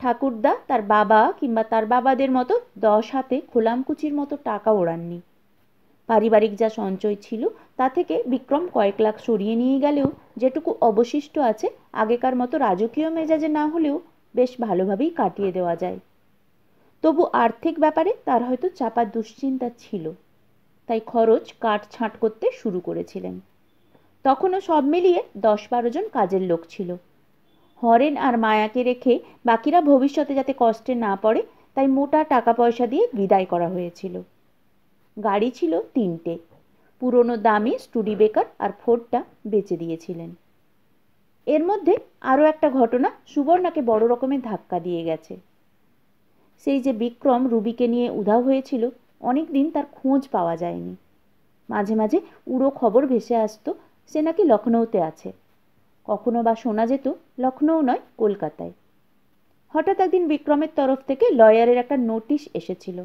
ঠাকুরদা তার বাবা কিংবা তার বাবাদের মতো দশ হাতে খোলামকুচির মতো টাকা ওড়াননি পারিবারিক যা সঞ্চয় ছিল তা থেকে বিক্রম কয়েক লাখ সরিয়ে নিয়ে গেলেও যেটুকু অবশিষ্ট আছে আগেকার মতো রাজকীয় মেজাজে না হলেও বেশ ভালোভাবেই কাটিয়ে দেওয়া যায় তবু আর্থিক ব্যাপারে তার হয়তো চাপা দুশ্চিন্তা ছিল তাই খরচ কাট ছাঁট করতে শুরু করেছিলেন তখনও সব মিলিয়ে দশ বারো জন কাজের লোক ছিল হরেন আর মায়াকে রেখে বাকিরা ভবিষ্যতে যাতে কষ্টে না পড়ে তাই মোটা টাকা পয়সা দিয়ে বিদায় করা হয়েছিল গাড়ি ছিল তিনটে পুরনো দামে বেকার আর ফোর্ডটা বেচে দিয়েছিলেন এর মধ্যে আরও একটা ঘটনা সুবর্ণাকে বড় রকমের ধাক্কা দিয়ে গেছে সেই যে বিক্রম রুবিকে নিয়ে উধাও হয়েছিল অনেক দিন তার খোঁজ পাওয়া যায়নি মাঝে মাঝে উড়ো খবর ভেসে আসতো সে নাকি লখনৌতে আছে কখনো বা শোনা যেত লখনৌ নয় কলকাতায় হঠাৎ একদিন বিক্রমের তরফ থেকে লয়ারের একটা নোটিশ এসেছিল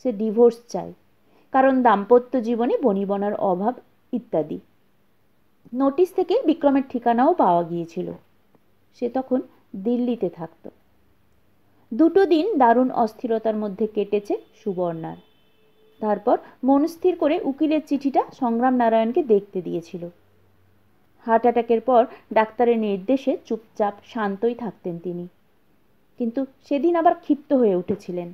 সে ডিভোর্স চায় কারণ দাম্পত্য জীবনে বনিবনার অভাব ইত্যাদি নোটিশ থেকে বিক্রমের ঠিকানাও পাওয়া গিয়েছিল সে তখন দিল্লিতে থাকত দুটো দিন দারুণ অস্থিরতার মধ্যে কেটেছে সুবর্ণার তারপর মনস্থির করে উকিলের চিঠিটা সংগ্রাম নারায়ণকে দেখতে দিয়েছিল হার্ট অ্যাটাকের পর ডাক্তারের নির্দেশে চুপচাপ শান্তই থাকতেন তিনি কিন্তু সেদিন আবার ক্ষিপ্ত হয়ে উঠেছিলেন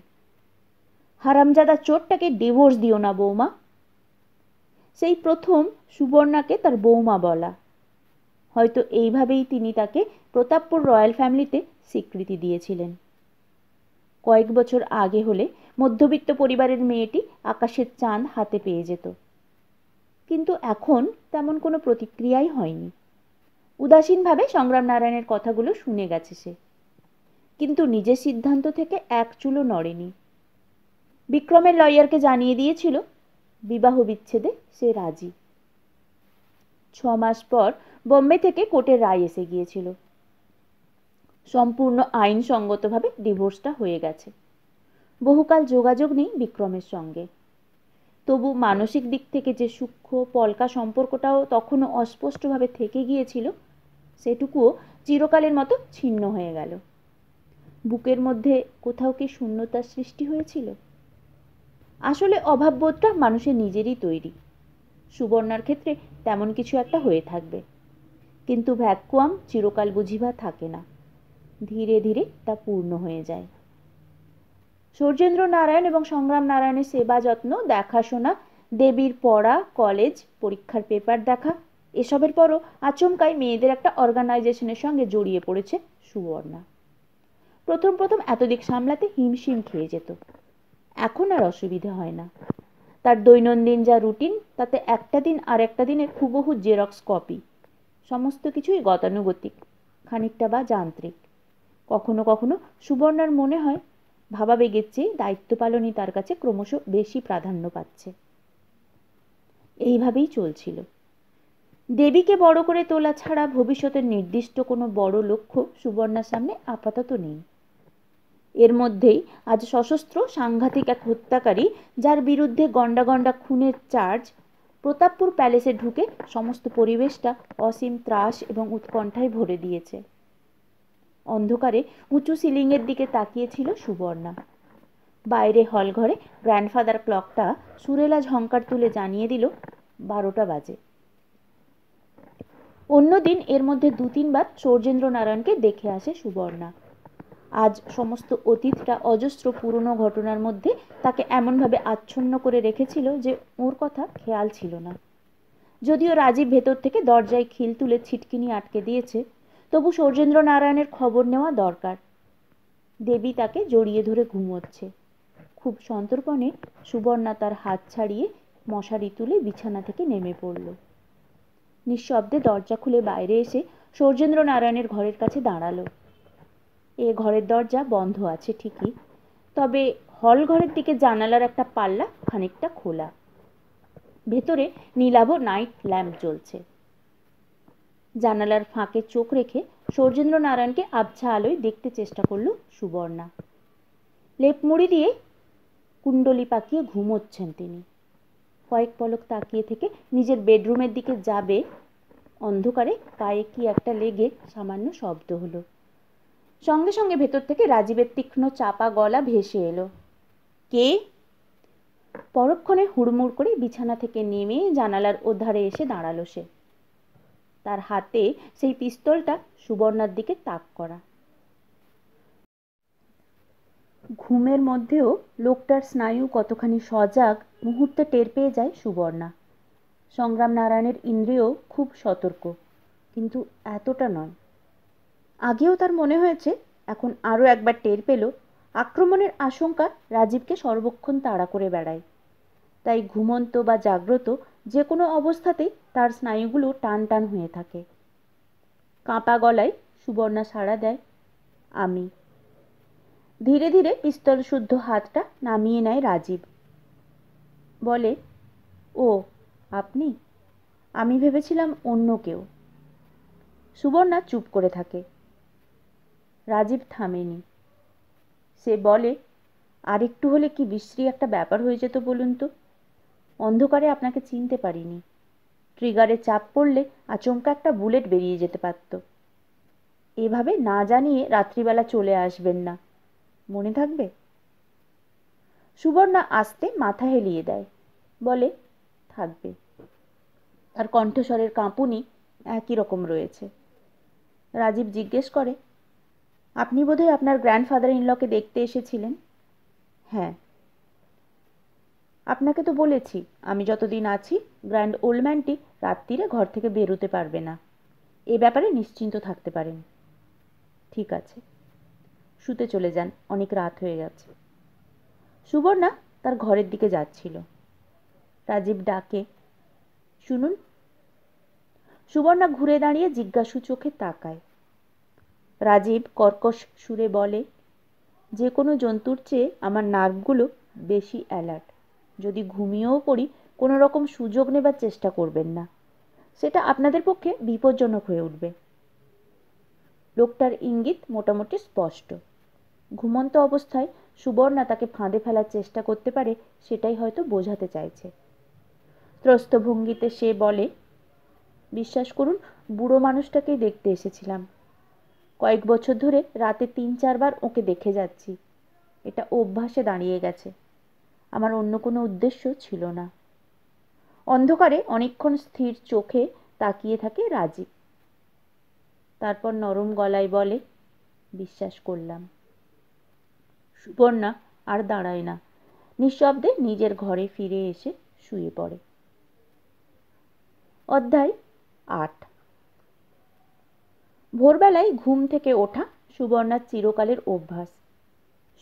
হারামজাদা চোরটাকে ডিভোর্স দিও না বৌমা সেই প্রথম সুবর্ণাকে তার বৌমা বলা হয়তো এইভাবেই তিনি তাকে প্রতাপপুর রয়্যাল ফ্যামিলিতে স্বীকৃতি দিয়েছিলেন কয়েক বছর আগে হলে মধ্যবিত্ত পরিবারের মেয়েটি আকাশের চাঁদ হাতে পেয়ে যেত কিন্তু এখন তেমন কোনো প্রতিক্রিয়াই হয়নি উদাসীনভাবে সংগ্রাম নারায়ণের কথাগুলো শুনে গেছে সে কিন্তু নিজের সিদ্ধান্ত থেকে এক চুলো নড়েনি বিক্রমের লয়ারকে জানিয়ে দিয়েছিল বিবাহ বিচ্ছেদে সে রাজি ছ মাস পর বোম্বে থেকে কোর্টের রায় এসে গিয়েছিল সম্পূর্ণ আইনসঙ্গতভাবে ডিভোর্সটা হয়ে গেছে বহুকাল যোগাযোগ নেই বিক্রমের সঙ্গে তবু মানসিক দিক থেকে যে সূক্ষ্ম পলকা সম্পর্কটাও তখনও অস্পষ্টভাবে থেকে গিয়েছিল সেটুকুও চিরকালের মতো ছিন্ন হয়ে গেল বুকের মধ্যে কোথাও কি শূন্যতার সৃষ্টি হয়েছিল আসলে অভাববোধটা মানুষের নিজেরই তৈরি সুবর্ণার ক্ষেত্রে তেমন কিছু একটা হয়ে থাকবে কিন্তু ভ্যাকুয়াম চিরকাল বুঝিবা থাকে না ধীরে ধীরে তা পূর্ণ হয়ে যায় সূর্যেন্দ্র নারায়ণ এবং সংগ্রাম নারায়ণের সেবা যত্ন দেখাশোনা দেবীর পড়া কলেজ পরীক্ষার পেপার দেখা এসবের পরও আচমকাই মেয়েদের একটা অর্গানাইজেশনের সঙ্গে জড়িয়ে পড়েছে সুবর্ণা প্রথম প্রথম এত দিক সামলাতে হিমশিম খেয়ে যেত এখন আর অসুবিধে হয় না তার দৈনন্দিন যা রুটিন তাতে একটা দিন আর একটা দিনের খুবহু জেরক্স কপি সমস্ত কিছুই গতানুগতিক খানিকটা বা যান্ত্রিক কখনো কখনো সুবর্ণার মনে হয় ভাবাবেগের চেয়ে দায়িত্ব পালনই তার কাছে ক্রমশ বেশি প্রাধান্য পাচ্ছে এইভাবেই চলছিল দেবীকে বড় করে তোলা ছাড়া ভবিষ্যতের নির্দিষ্ট কোনো বড় লক্ষ্য সুবর্ণার সামনে আপাতত নেই এর মধ্যেই আজ সশস্ত্র সাংঘাতিক এক হত্যাকারী যার বিরুদ্ধে গন্ডা গণ্ডা খুনের চার্জ প্রতাপপুর প্যালেসে ঢুকে সমস্ত পরিবেশটা অসীম ত্রাস এবং উৎকণ্ঠায় ভরে দিয়েছে অন্ধকারে উঁচু সিলিংয়ের দিকে তাকিয়েছিল সুবর্ণা বাইরে হলঘরে গ্র্যান্ডফাদার ক্লকটা সুরেলা ঝঙ্কার তুলে জানিয়ে দিল বারোটা বাজে অন্যদিন এর মধ্যে দু তিনবার সৌর্যেন্দ্র নারায়ণকে দেখে আসে সুবর্ণা আজ সমস্ত অতীতটা অজস্র পুরনো ঘটনার মধ্যে তাকে এমনভাবে আচ্ছন্ন করে রেখেছিল যে ওর কথা খেয়াল ছিল না যদিও রাজীব ভেতর থেকে দরজায় খিল তুলে ছিটকিনি আটকে দিয়েছে তবু সৌর্যেন্দ্র নারায়ণের খবর নেওয়া দরকার দেবী তাকে জড়িয়ে ধরে ঘুমোচ্ছে খুব সন্তর্পণে সুবর্ণা তার হাত ছাড়িয়ে মশারি তুলে বিছানা থেকে নেমে পড়ল নিঃশব্দে দরজা খুলে বাইরে এসে সৌর্যেন্দ্র নারায়ণের ঘরের কাছে দাঁড়ালো এ ঘরের দরজা বন্ধ আছে ঠিকই তবে হল ঘরের দিকে জানালার একটা পাল্লা খানিকটা খোলা ভেতরে নীলাভ নাইট ল্যাম্প জ্বলছে জানালার ফাঁকে চোখ রেখে সৌর্যেন্দ্র নারায়ণকে আবছা আলোয় দেখতে চেষ্টা করল সুবর্ণা লেপ মুড়ি দিয়ে কুণ্ডলি পাকিয়ে ঘুমোচ্ছেন তিনি কয়েক পলক তাকিয়ে থেকে নিজের বেডরুমের দিকে যাবে অন্ধকারে পায়ে কি একটা লেগে সামান্য শব্দ হলো সঙ্গে সঙ্গে ভেতর থেকে রাজীবের তীক্ষ্ণ চাপা গলা ভেসে এলো কে পরক্ষণে হুড়মুড় করে বিছানা থেকে নেমে জানালার ওধারে এসে দাঁড়ালো সে তার হাতে সেই পিস্তলটা সুবর্ণার দিকে তাক করা ঘুমের মধ্যেও লোকটার স্নায়ু কতখানি সজাগ মুহূর্তে টের পেয়ে যায় সুবর্ণা সংগ্রাম নারায়ণের ইন্দ্রিয় খুব সতর্ক কিন্তু এতটা নয় আগেও তার মনে হয়েছে এখন আরও একবার টের পেল আক্রমণের আশঙ্কা রাজীবকে সর্বক্ষণ তাড়া করে বেড়ায় তাই ঘুমন্ত বা জাগ্রত যে কোনো অবস্থাতেই তার স্নায়ুগুলো টান টান হয়ে থাকে কাঁপা গলায় সুবর্ণা সাড়া দেয় আমি ধীরে ধীরে পিস্তল শুদ্ধ হাতটা নামিয়ে নেয় রাজীব বলে ও আপনি আমি ভেবেছিলাম অন্য কেউ সুবর্ণা চুপ করে থাকে রাজীব থামেনি সে বলে আরেকটু হলে কি বিশ্রী একটা ব্যাপার হয়ে যেত বলুন তো অন্ধকারে আপনাকে চিনতে পারিনি ট্রিগারে চাপ পড়লে আচমকা একটা বুলেট বেরিয়ে যেতে পারত এভাবে না জানিয়ে রাত্রিবেলা চলে আসবেন না মনে থাকবে সুবর্ণা আসতে মাথা হেলিয়ে দেয় বলে থাকবে তার কণ্ঠস্বরের কাঁপুনি একই রকম রয়েছে রাজীব জিজ্ঞেস করে আপনি বোধহয় আপনার গ্র্যান্ডফাদার ইনলকে দেখতে এসেছিলেন হ্যাঁ আপনাকে তো বলেছি আমি যতদিন আছি গ্র্যান্ড ওল্ডম্যানটি রাত্রিরে ঘর থেকে বেরোতে পারবে না এ ব্যাপারে নিশ্চিন্ত থাকতে পারেন ঠিক আছে শুতে চলে যান অনেক রাত হয়ে গেছে সুবর্ণা তার ঘরের দিকে যাচ্ছিল রাজীব ডাকে শুনুন সুবর্ণা ঘুরে দাঁড়িয়ে জিজ্ঞাসু চোখে তাকায় রাজীব কর্কশ সুরে বলে যে কোনো জন্তুর চেয়ে আমার নার্ভগুলো বেশি অ্যালার্ট যদি ঘুমিয়েও পড়ি কোনো রকম সুযোগ নেবার চেষ্টা করবেন না সেটা আপনাদের পক্ষে বিপজ্জনক হয়ে উঠবে লোকটার ইঙ্গিত মোটামুটি স্পষ্ট ঘুমন্ত অবস্থায় সুবর্ণা তাকে ফাঁদে ফেলার চেষ্টা করতে পারে সেটাই হয়তো বোঝাতে চাইছে ত্রস্ত ভঙ্গিতে সে বলে বিশ্বাস করুন বুড়ো মানুষটাকেই দেখতে এসেছিলাম কয়েক বছর ধরে রাতে তিন চারবার ওকে দেখে যাচ্ছি এটা অভ্যাসে দাঁড়িয়ে গেছে আমার অন্য কোনো উদ্দেশ্য ছিল না অন্ধকারে অনেকক্ষণ স্থির চোখে তাকিয়ে থাকে রাজীব তারপর নরম গলায় বলে বিশ্বাস করলাম সুবর্ণা আর দাঁড়ায় না নিঃশব্দে নিজের ঘরে ফিরে এসে শুয়ে পড়ে অধ্যায় আট ভোরবেলায় ঘুম থেকে ওঠা সুবর্ণার চিরকালের অভ্যাস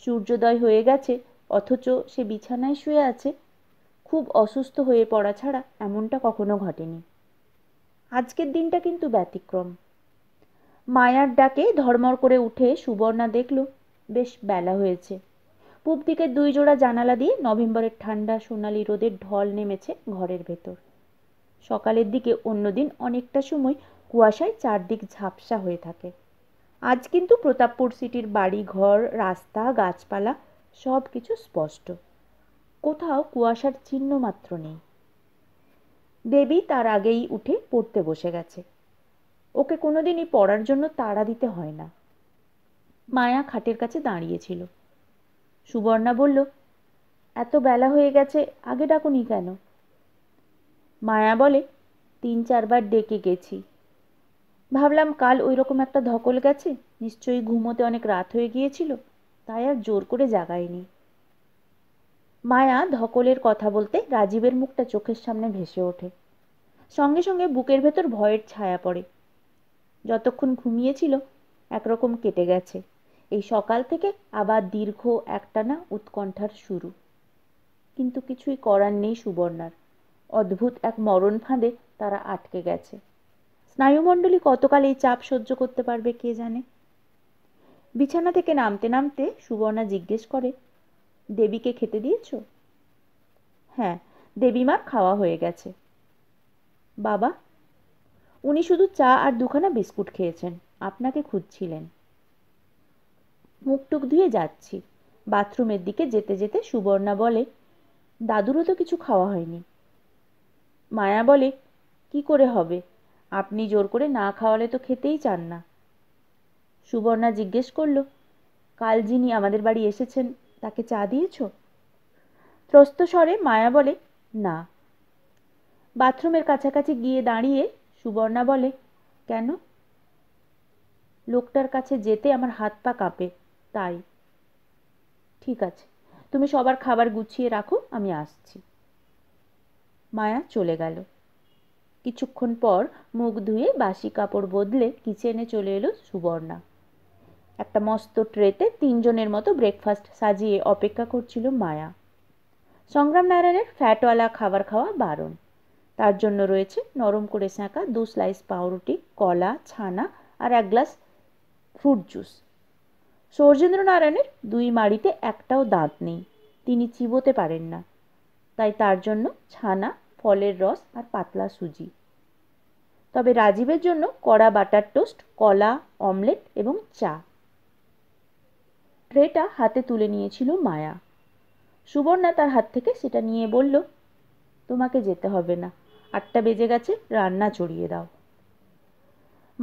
সূর্যোদয় হয়ে গেছে অথচ সে বিছানায় শুয়ে আছে খুব অসুস্থ হয়ে পড়া ছাড়া এমনটা কখনো ঘটেনি আজকের দিনটা কিন্তু ব্যতিক্রম মায়ার ডাকে ধর্মর করে উঠে সুবর্ণা দেখল বেশ বেলা হয়েছে পূব দিকে দুই জোড়া জানালা দিয়ে নভেম্বরের ঠান্ডা সোনালি রোদের ঢল নেমেছে ঘরের ভেতর সকালের দিকে অন্যদিন অনেকটা সময় কুয়াশায় চারদিক ঝাপসা হয়ে থাকে আজ কিন্তু প্রতাপপুর সিটির বাড়ি ঘর রাস্তা গাছপালা সব কিছু স্পষ্ট কোথাও কুয়াশার চিহ্ন মাত্র নেই দেবী তার আগেই উঠে পড়তে বসে গেছে ওকে কোনোদিনই পড়ার জন্য তাড়া দিতে হয় না মায়া খাটের কাছে দাঁড়িয়েছিল সুবর্ণা বলল এত বেলা হয়ে গেছে আগে ডাকুনি কেন মায়া বলে তিন চারবার ডেকে গেছি ভাবলাম কাল ওই রকম একটা ধকল গেছে নিশ্চয়ই ঘুমোতে অনেক রাত হয়ে গিয়েছিল তাই আর জোর করে জাগায়নি মায়া ধকলের কথা বলতে রাজীবের মুখটা চোখের সামনে ভেসে ওঠে সঙ্গে সঙ্গে বুকের ভেতর ভয়ের ছায়া পড়ে যতক্ষণ ঘুমিয়েছিল একরকম কেটে গেছে এই সকাল থেকে আবার দীর্ঘ একটানা উৎকণ্ঠার শুরু কিন্তু কিছুই করার নেই সুবর্ণার অদ্ভুত এক মরণ ফাঁদে তারা আটকে গেছে স্নায়ুমণ্ডলী কতকাল এই চাপ সহ্য করতে পারবে কে জানে বিছানা থেকে নামতে নামতে সুবর্ণা জিজ্ঞেস করে দেবীকে খেতে দিয়েছ হ্যাঁ দেবীমার খাওয়া হয়ে গেছে বাবা উনি শুধু চা আর দুখানা বিস্কুট খেয়েছেন আপনাকে খুঁজছিলেন মুখটুক ধুয়ে যাচ্ছি বাথরুমের দিকে যেতে যেতে সুবর্ণা বলে দাদুরও তো কিছু খাওয়া হয়নি মায়া বলে কি করে হবে আপনি জোর করে না খাওয়ালে তো খেতেই চান না সুবর্ণা জিজ্ঞেস করল কাল যিনি আমাদের বাড়ি এসেছেন তাকে চা দিয়েছ ত্রস্ত স্বরে মায়া বলে না বাথরুমের কাছাকাছি গিয়ে দাঁড়িয়ে সুবর্ণা বলে কেন লোকটার কাছে যেতে আমার হাত পা কাঁপে তাই ঠিক আছে তুমি সবার খাবার গুছিয়ে রাখো আমি আসছি মায়া চলে গেল কিছুক্ষণ পর মুখ ধুয়ে বাসি কাপড় বদলে কিচেনে চলে এলো সুবর্ণা একটা মস্ত ট্রেতে তিনজনের মতো ব্রেকফাস্ট সাজিয়ে অপেক্ষা করছিল মায়া সংগ্রাম নারায়ণের ফ্যাটওয়ালা খাবার খাওয়া বারণ তার জন্য রয়েছে নরম করে সাঁকা দু স্লাইস পাউরুটি কলা ছানা আর এক গ্লাস ফ্রুট জুস সৌর্যেন্দ্র নারায়ণের দুই মাড়িতে একটাও দাঁত নেই তিনি চিবোতে পারেন না তাই তার জন্য ছানা ফলের রস আর পাতলা সুজি তবে রাজীবের জন্য কড়া বাটার টোস্ট কলা অমলেট এবং চা ট্রেটা হাতে তুলে নিয়েছিল মায়া সুবর্ণা তার হাত থেকে সেটা নিয়ে বলল তোমাকে যেতে হবে না আটটা বেজে গেছে রান্না চড়িয়ে দাও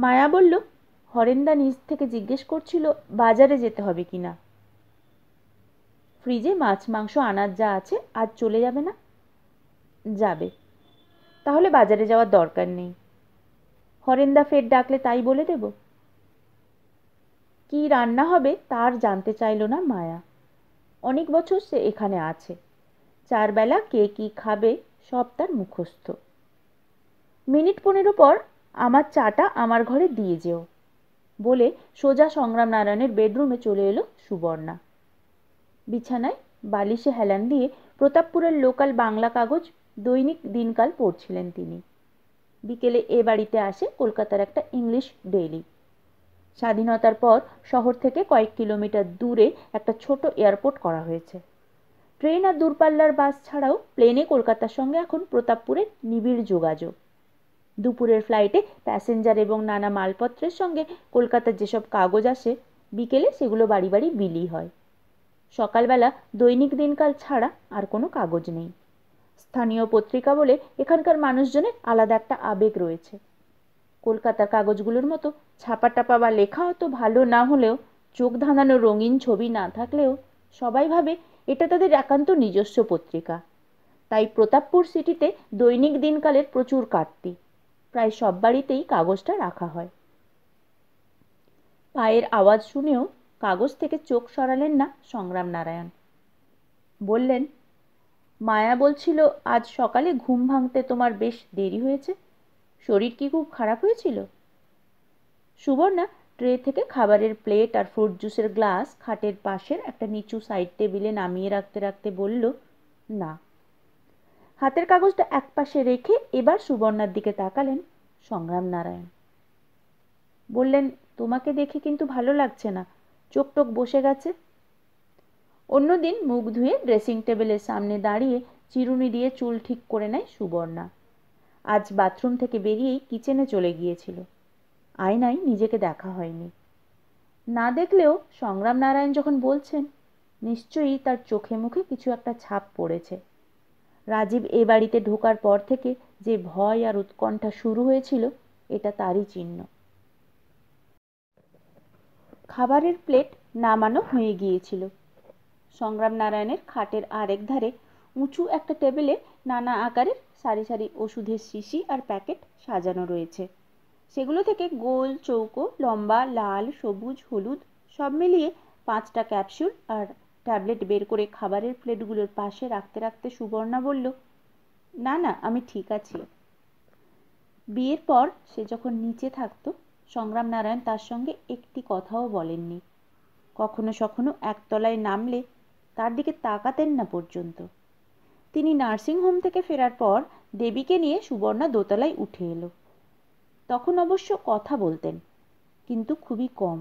মায়া বলল হরেন্দা নিজ থেকে জিজ্ঞেস করছিল বাজারে যেতে হবে কি না ফ্রিজে মাছ মাংস আনার যা আছে আজ চলে যাবে না যাবে তাহলে বাজারে যাওয়ার দরকার নেই হরেন্দা ফের ডাকলে তাই বলে দেবো কি রান্না হবে তার জানতে চাইল না মায়া অনেক বছর সে এখানে আছে চারবেলা কে কি খাবে সব তার মুখস্থ মিনিট পনেরো পর আমার চাটা আমার ঘরে দিয়ে যেও বলে সোজা সংগ্রাম নারায়ণের বেডরুমে চলে এলো সুবর্ণা বিছানায় বালিশে হেলান দিয়ে প্রতাপপুরের লোকাল বাংলা কাগজ দৈনিক দিনকাল পড়ছিলেন তিনি বিকেলে এ বাড়িতে আসে কলকাতার একটা ইংলিশ ডেইলি স্বাধীনতার পর শহর থেকে কয়েক কিলোমিটার দূরে একটা ছোট এয়ারপোর্ট করা হয়েছে ট্রেন আর দূরপাল্লার বাস ছাড়াও প্লেনে কলকাতার সঙ্গে এখন প্রতাপপুরের নিবিড় যোগাযোগ দুপুরের ফ্লাইটে প্যাসেঞ্জার এবং নানা মালপত্রের সঙ্গে কলকাতার যেসব কাগজ আসে বিকেলে সেগুলো বাড়ি বাড়ি বিলি হয় সকালবেলা দৈনিক দিনকাল ছাড়া আর কোনো কাগজ নেই স্থানীয় পত্রিকা বলে এখানকার মানুষজনের আলাদা একটা আবেগ রয়েছে কলকাতার কাগজগুলোর মতো ছাপা টাপা বা লেখা অত ভালো না হলেও চোখ ধাঁধানো রঙিন ছবি না থাকলেও সবাই ভাবে এটা তাদের একান্ত নিজস্ব পত্রিকা তাই প্রতাপপুর সিটিতে দৈনিক দিনকালের প্রচুর কাটতি প্রায় সব বাড়িতেই কাগজটা রাখা হয় পায়ের আওয়াজ শুনেও কাগজ থেকে চোখ সরালেন না সংগ্রাম নারায়ণ বললেন মায়া বলছিল আজ সকালে ঘুম ভাঙতে তোমার বেশ দেরি হয়েছে শরীর কি খুব খারাপ হয়েছিল সুবর্ণা ট্রে থেকে খাবারের প্লেট আর ফ্রুট জুসের গ্লাস খাটের পাশের একটা নিচু সাইড টেবিলে নামিয়ে রাখতে রাখতে বলল না হাতের কাগজটা এক পাশে রেখে এবার সুবর্ণার দিকে তাকালেন সংগ্রাম নারায়ণ বললেন তোমাকে দেখে কিন্তু ভালো লাগছে না চোখ টোক বসে গেছে অন্যদিন মুখ ধুয়ে ড্রেসিং টেবিলের সামনে দাঁড়িয়ে চিরুনি দিয়ে চুল ঠিক করে নেয় সুবর্ণা আজ বাথরুম থেকে বেরিয়েই কিচেনে চলে গিয়েছিল আয়নায় নিজেকে দেখা হয়নি না দেখলেও সংগ্রাম নারায়ণ যখন বলছেন নিশ্চয়ই তার চোখে মুখে কিছু একটা ছাপ পড়েছে রাজীব এ বাড়িতে ঢোকার পর থেকে যে ভয় আর উৎকণ্ঠা শুরু হয়েছিল এটা তারই চিহ্ন খাবারের প্লেট নামানো হয়ে গিয়েছিল সংগ্রাম নারায়ণের খাটের আরেক ধারে উঁচু একটা টেবিলে নানা আকারের সারি সারি ওষুধের শিশি আর প্যাকেট সাজানো রয়েছে সেগুলো থেকে গোল চৌকো লম্বা লাল সবুজ হলুদ সব মিলিয়ে পাঁচটা ক্যাপসুল আর ট্যাবলেট বের করে খাবারের প্লেটগুলোর পাশে রাখতে রাখতে সুবর্ণা বলল না না আমি ঠিক আছি বিয়ের পর সে যখন নিচে থাকতো সংগ্রাম নারায়ণ তার সঙ্গে একটি কথাও বলেননি কখনো সখনো একতলায় নামলে তার দিকে তাকাতেন না পর্যন্ত তিনি নার্সিংহোম থেকে ফেরার পর দেবীকে নিয়ে সুবর্ণা দোতলায় উঠে এলো তখন অবশ্য কথা বলতেন কিন্তু খুবই কম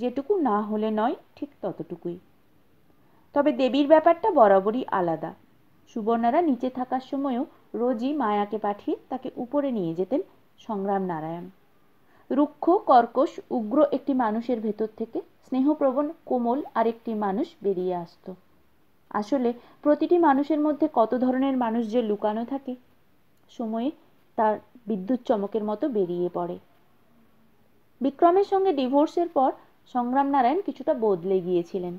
যেটুকু না হলে নয় ঠিক ততটুকুই তবে দেবীর ব্যাপারটা বরাবরই আলাদা সুবর্ণারা নিচে থাকার সময়ও রোজই মায়াকে পাঠিয়ে তাকে উপরে নিয়ে যেতেন সংগ্রাম নারায়ণ রুক্ষ কর্কশ উগ্র একটি মানুষের ভেতর থেকে স্নেহপ্রবণ কোমল আরেকটি মানুষ বেরিয়ে আসতো আসলে প্রতিটি মানুষের মধ্যে কত ধরনের মানুষ যে লুকানো থাকে সময়ে তার বিদ্যুৎ চমকের মতো বেরিয়ে পড়ে বিক্রমের সঙ্গে ডিভোর্সের পর সংগ্রাম নারায়ণ কিছুটা বদলে গিয়েছিলেন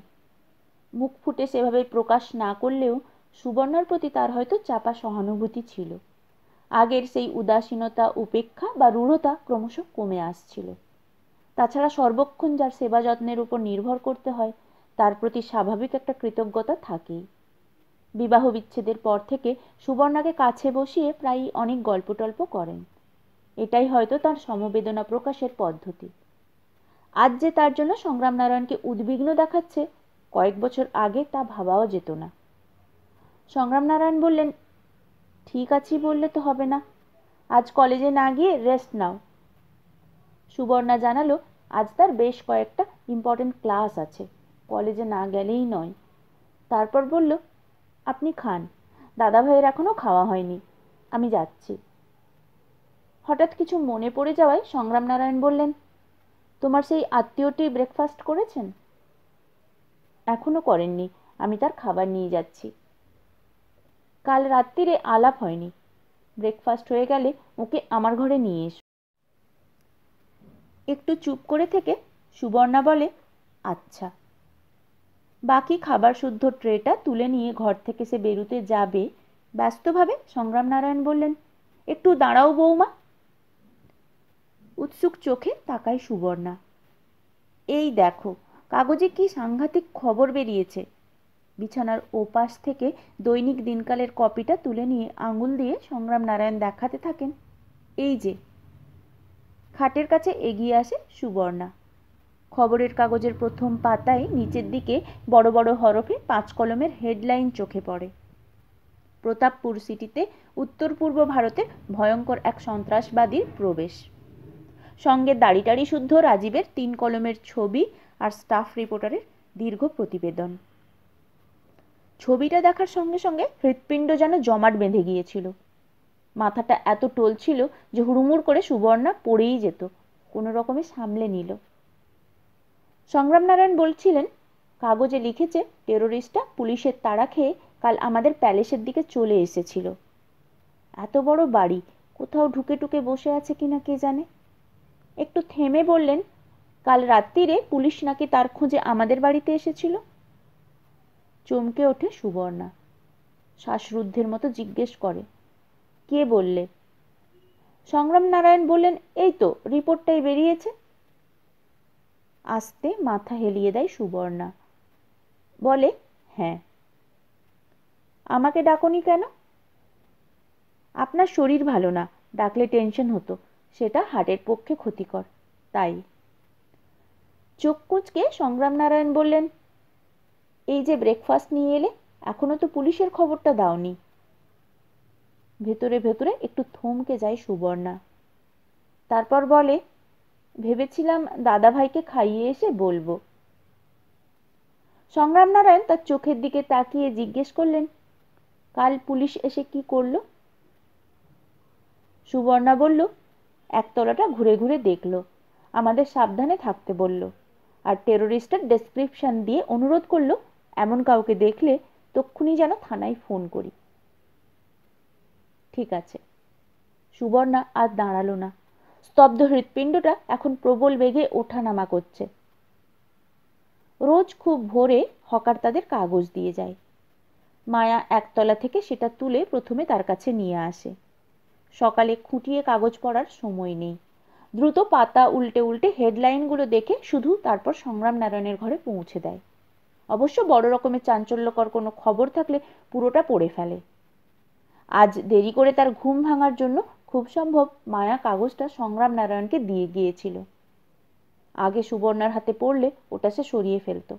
মুখ ফুটে সেভাবে প্রকাশ না করলেও সুবর্ণার প্রতি তার হয়তো চাপা সহানুভূতি ছিল আগের সেই উদাসীনতা উপেক্ষা বা রূঢ়তা ক্রমশ কমে আসছিল তাছাড়া সর্বক্ষণ যার সেবা যত্নের উপর নির্ভর করতে হয় তার প্রতি স্বাভাবিক একটা কৃতজ্ঞতা থাকেই বিবাহ বিচ্ছেদের পর থেকে সুবর্ণাকে কাছে বসিয়ে প্রায়ই অনেক গল্প টল্প করেন এটাই হয়তো তার সমবেদনা প্রকাশের পদ্ধতি আজ যে তার জন্য সংগ্রাম নারায়ণকে উদ্বিগ্ন দেখাচ্ছে কয়েক বছর আগে তা ভাবাও যেত না সংগ্রাম নারায়ণ বললেন ঠিক আছি বললে তো হবে না আজ কলেজে না গিয়ে রেস্ট নাও সুবর্ণা জানালো আজ তার বেশ কয়েকটা ইম্পর্টেন্ট ক্লাস আছে কলেজে না গেলেই নয় তারপর বলল আপনি খান দাদা ভাইয়ের এখনও খাওয়া হয়নি আমি যাচ্ছি হঠাৎ কিছু মনে পড়ে যাওয়ায় সংগ্রাম নারায়ণ বললেন তোমার সেই আত্মীয়টি ব্রেকফাস্ট করেছেন এখনও করেননি আমি তার খাবার নিয়ে যাচ্ছি কাল রাত্রিরে আলাপ হয়নি ব্রেকফাস্ট হয়ে গেলে ওকে আমার ঘরে নিয়ে এসো একটু চুপ করে থেকে সুবর্ণা বলে আচ্ছা বাকি খাবার শুদ্ধ ট্রেটা তুলে নিয়ে ঘর থেকে সে বেরুতে যাবে ব্যস্তভাবে সংগ্রাম নারায়ণ বললেন একটু দাঁড়াও বৌমা উৎসুক চোখে তাকায় সুবর্ণা এই দেখো কাগজে কি সাংঘাতিক খবর বেরিয়েছে বিছানার ওপাশ থেকে দৈনিক দিনকালের কপিটা তুলে নিয়ে আঙুল দিয়ে সংগ্রাম নারায়ণ দেখাতে থাকেন এই যে খাটের কাছে এগিয়ে আসে সুবর্ণা খবরের কাগজের প্রথম পাতায় নিচের দিকে বড় বড় হরফে পাঁচ কলমের হেডলাইন চোখে পড়ে প্রতাপপুর সিটিতে উত্তর পূর্ব ভারতের ভয়ঙ্কর এক সন্ত্রাসবাদীর প্রবেশ সঙ্গে দাড়িটাড়ি শুদ্ধ রাজীবের তিন কলমের ছবি আর স্টাফ রিপোর্টারের দীর্ঘ প্রতিবেদন ছবিটা দেখার সঙ্গে সঙ্গে হৃৎপিণ্ড যেন জমাট বেঁধে গিয়েছিল মাথাটা এত টলছিল যে হুড়ুমুড় করে সুবর্ণা পড়েই যেত কোনো রকমে সামলে নিল সংগ্রাম নারায়ণ বলছিলেন কাগজে লিখেছে টেরোরিস্টটা পুলিশের তাড়া খেয়ে কাল আমাদের প্যালেসের দিকে চলে এসেছিল এত বড় বাড়ি কোথাও ঢুকে টুকে বসে আছে কিনা কে জানে একটু থেমে বললেন কাল রাত্রিরে পুলিশ নাকি তার খোঁজে আমাদের বাড়িতে এসেছিল চমকে ওঠে সুবর্ণা শ্বাসরুদ্ধের মতো জিজ্ঞেস করে কে বললে সংগ্রাম নারায়ণ বললেন এই তো রিপোর্টটাই বেরিয়েছে আস্তে মাথা হেলিয়ে দেয় সুবর্ণা বলে হ্যাঁ আমাকে ডাকনি কেন আপনার শরীর ভালো না ডাকলে টেনশন হতো সেটা হার্টের পক্ষে ক্ষতিকর তাই চোখ কুচকে সংগ্রাম নারায়ণ বললেন এই যে ব্রেকফাস্ট নিয়ে এলে এখনো তো পুলিশের খবরটা দাওনি ভেতরে ভেতরে একটু থমকে যায় সুবর্ণা তারপর বলে ভেবেছিলাম দাদাভাইকে খাইয়ে এসে বলবো সংগ্রাম নারায়ণ তার চোখের দিকে তাকিয়ে জিজ্ঞেস করলেন কাল পুলিশ এসে কি করল সুবর্ণা বলল একতলাটা ঘুরে ঘুরে দেখল আমাদের সাবধানে থাকতে বলল আর টেরোরিস্টের ডেসক্রিপশন দিয়ে অনুরোধ করলো এমন কাউকে দেখলে তক্ষুনি যেন থানায় ফোন করি ঠিক আছে সুবর্ণা আর দাঁড়ালো না স্তব্ধ হৃৎপিণ্ডটা এখন প্রবল বেগে ওঠানামা করছে রোজ খুব ভোরে হকার তাদের কাগজ দিয়ে যায় মায়া একতলা থেকে সেটা তুলে প্রথমে তার কাছে নিয়ে আসে সকালে খুঁটিয়ে কাগজ পড়ার সময় নেই দ্রুত পাতা উল্টে উল্টে হেডলাইনগুলো দেখে শুধু তারপর সংগ্রাম নারায়ণের ঘরে পৌঁছে দেয় অবশ্য বড় রকমের চাঞ্চল্যকর কোনো খবর থাকলে পুরোটা পড়ে ফেলে আজ দেরি করে তার ঘুম ভাঙার জন্য খুব সম্ভব মায়া কাগজটা সংগ্রাম নারায়ণকে দিয়ে গিয়েছিল আগে সুবর্ণার হাতে পড়লে ওটা সে সরিয়ে ফেলত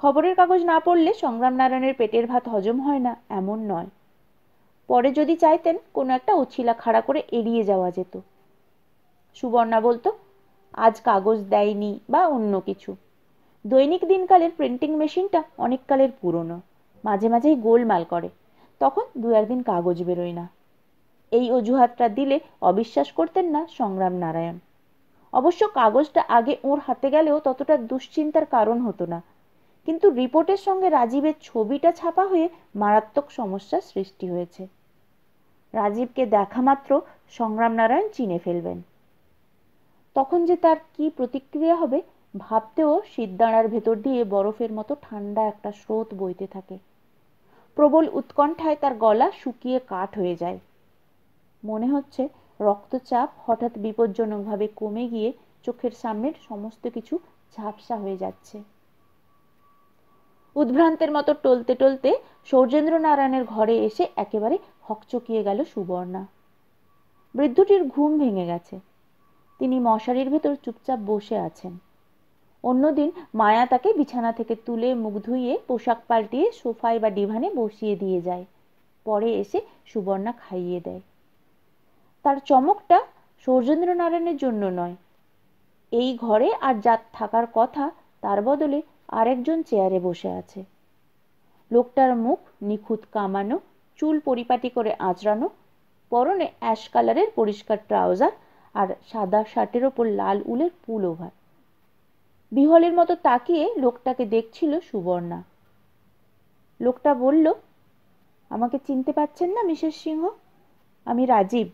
খবরের কাগজ না পড়লে সংগ্রাম নারায়ণের পেটের ভাত হজম হয় না এমন নয় পরে যদি চাইতেন কোনো একটা উচ্ছিলা খাড়া করে এড়িয়ে যাওয়া যেত সুবর্ণা বলতো আজ কাগজ দেয়নি বা অন্য কিছু দৈনিক দিনকালের প্রিন্টিং মেশিনটা অনেককালের পুরনো মাঝে মাঝেই গোলমাল করে তখন দু একদিন কাগজ বেরোয় না এই অজুহাতটা দিলে অবিশ্বাস করতেন না সংগ্রাম নারায়ণ অবশ্য কাগজটা আগে ওর হাতে গেলেও ততটা দুশ্চিন্তার কারণ হতো না কিন্তু রিপোর্টের সঙ্গে রাজীবের ছবিটা ছাপা হয়ে মারাত্মক সমস্যার সৃষ্টি হয়েছে রাজীবকে দেখা মাত্র সংগ্রাম নারায়ণ চিনে ফেলবেন তখন যে তার কি প্রতিক্রিয়া হবে ভাবতেও শীতদাঁড়ার ভেতর দিয়ে বরফের মতো ঠান্ডা একটা স্রোত বইতে থাকে প্রবল উৎকণ্ঠায় তার গলা শুকিয়ে কাঠ হয়ে যায় মনে হচ্ছে রক্তচাপ হঠাৎ বিপজ্জনকভাবে কমে গিয়ে চোখের সামনের সমস্ত কিছু ঝাপসা হয়ে যাচ্ছে উদ্ভ্রান্তের মতো টলতে টলতে সৌর্যেন্দ্র নারায়ণের ঘরে এসে একেবারে হকচকিয়ে গেল সুবর্ণা বৃদ্ধটির ঘুম ভেঙে গেছে তিনি মশারির ভেতর চুপচাপ বসে আছেন অন্যদিন মায়া তাকে বিছানা থেকে তুলে মুখ ধুইয়ে পোশাক পাল্টিয়ে সোফায় বা ডিভানে বসিয়ে দিয়ে যায় পরে এসে সুবর্ণা খাইয়ে দেয় তার চমকটা সৌজেন্দ্র নারায়ণের জন্য নয় এই ঘরে আর যার থাকার কথা তার বদলে আরেকজন চেয়ারে বসে আছে লোকটার মুখ নিখুঁত কামানো চুল পরিপাটি করে আঁচড়ানো পরনে অ্যাশ কালারের পরিষ্কার ট্রাউজার আর সাদা শার্টের ওপর লাল উলের পুল ওভার বিহলের মতো তাকিয়ে লোকটাকে দেখছিল সুবর্ণা লোকটা বলল আমাকে চিনতে পাচ্ছেন না মিসেস সিংহ আমি রাজীব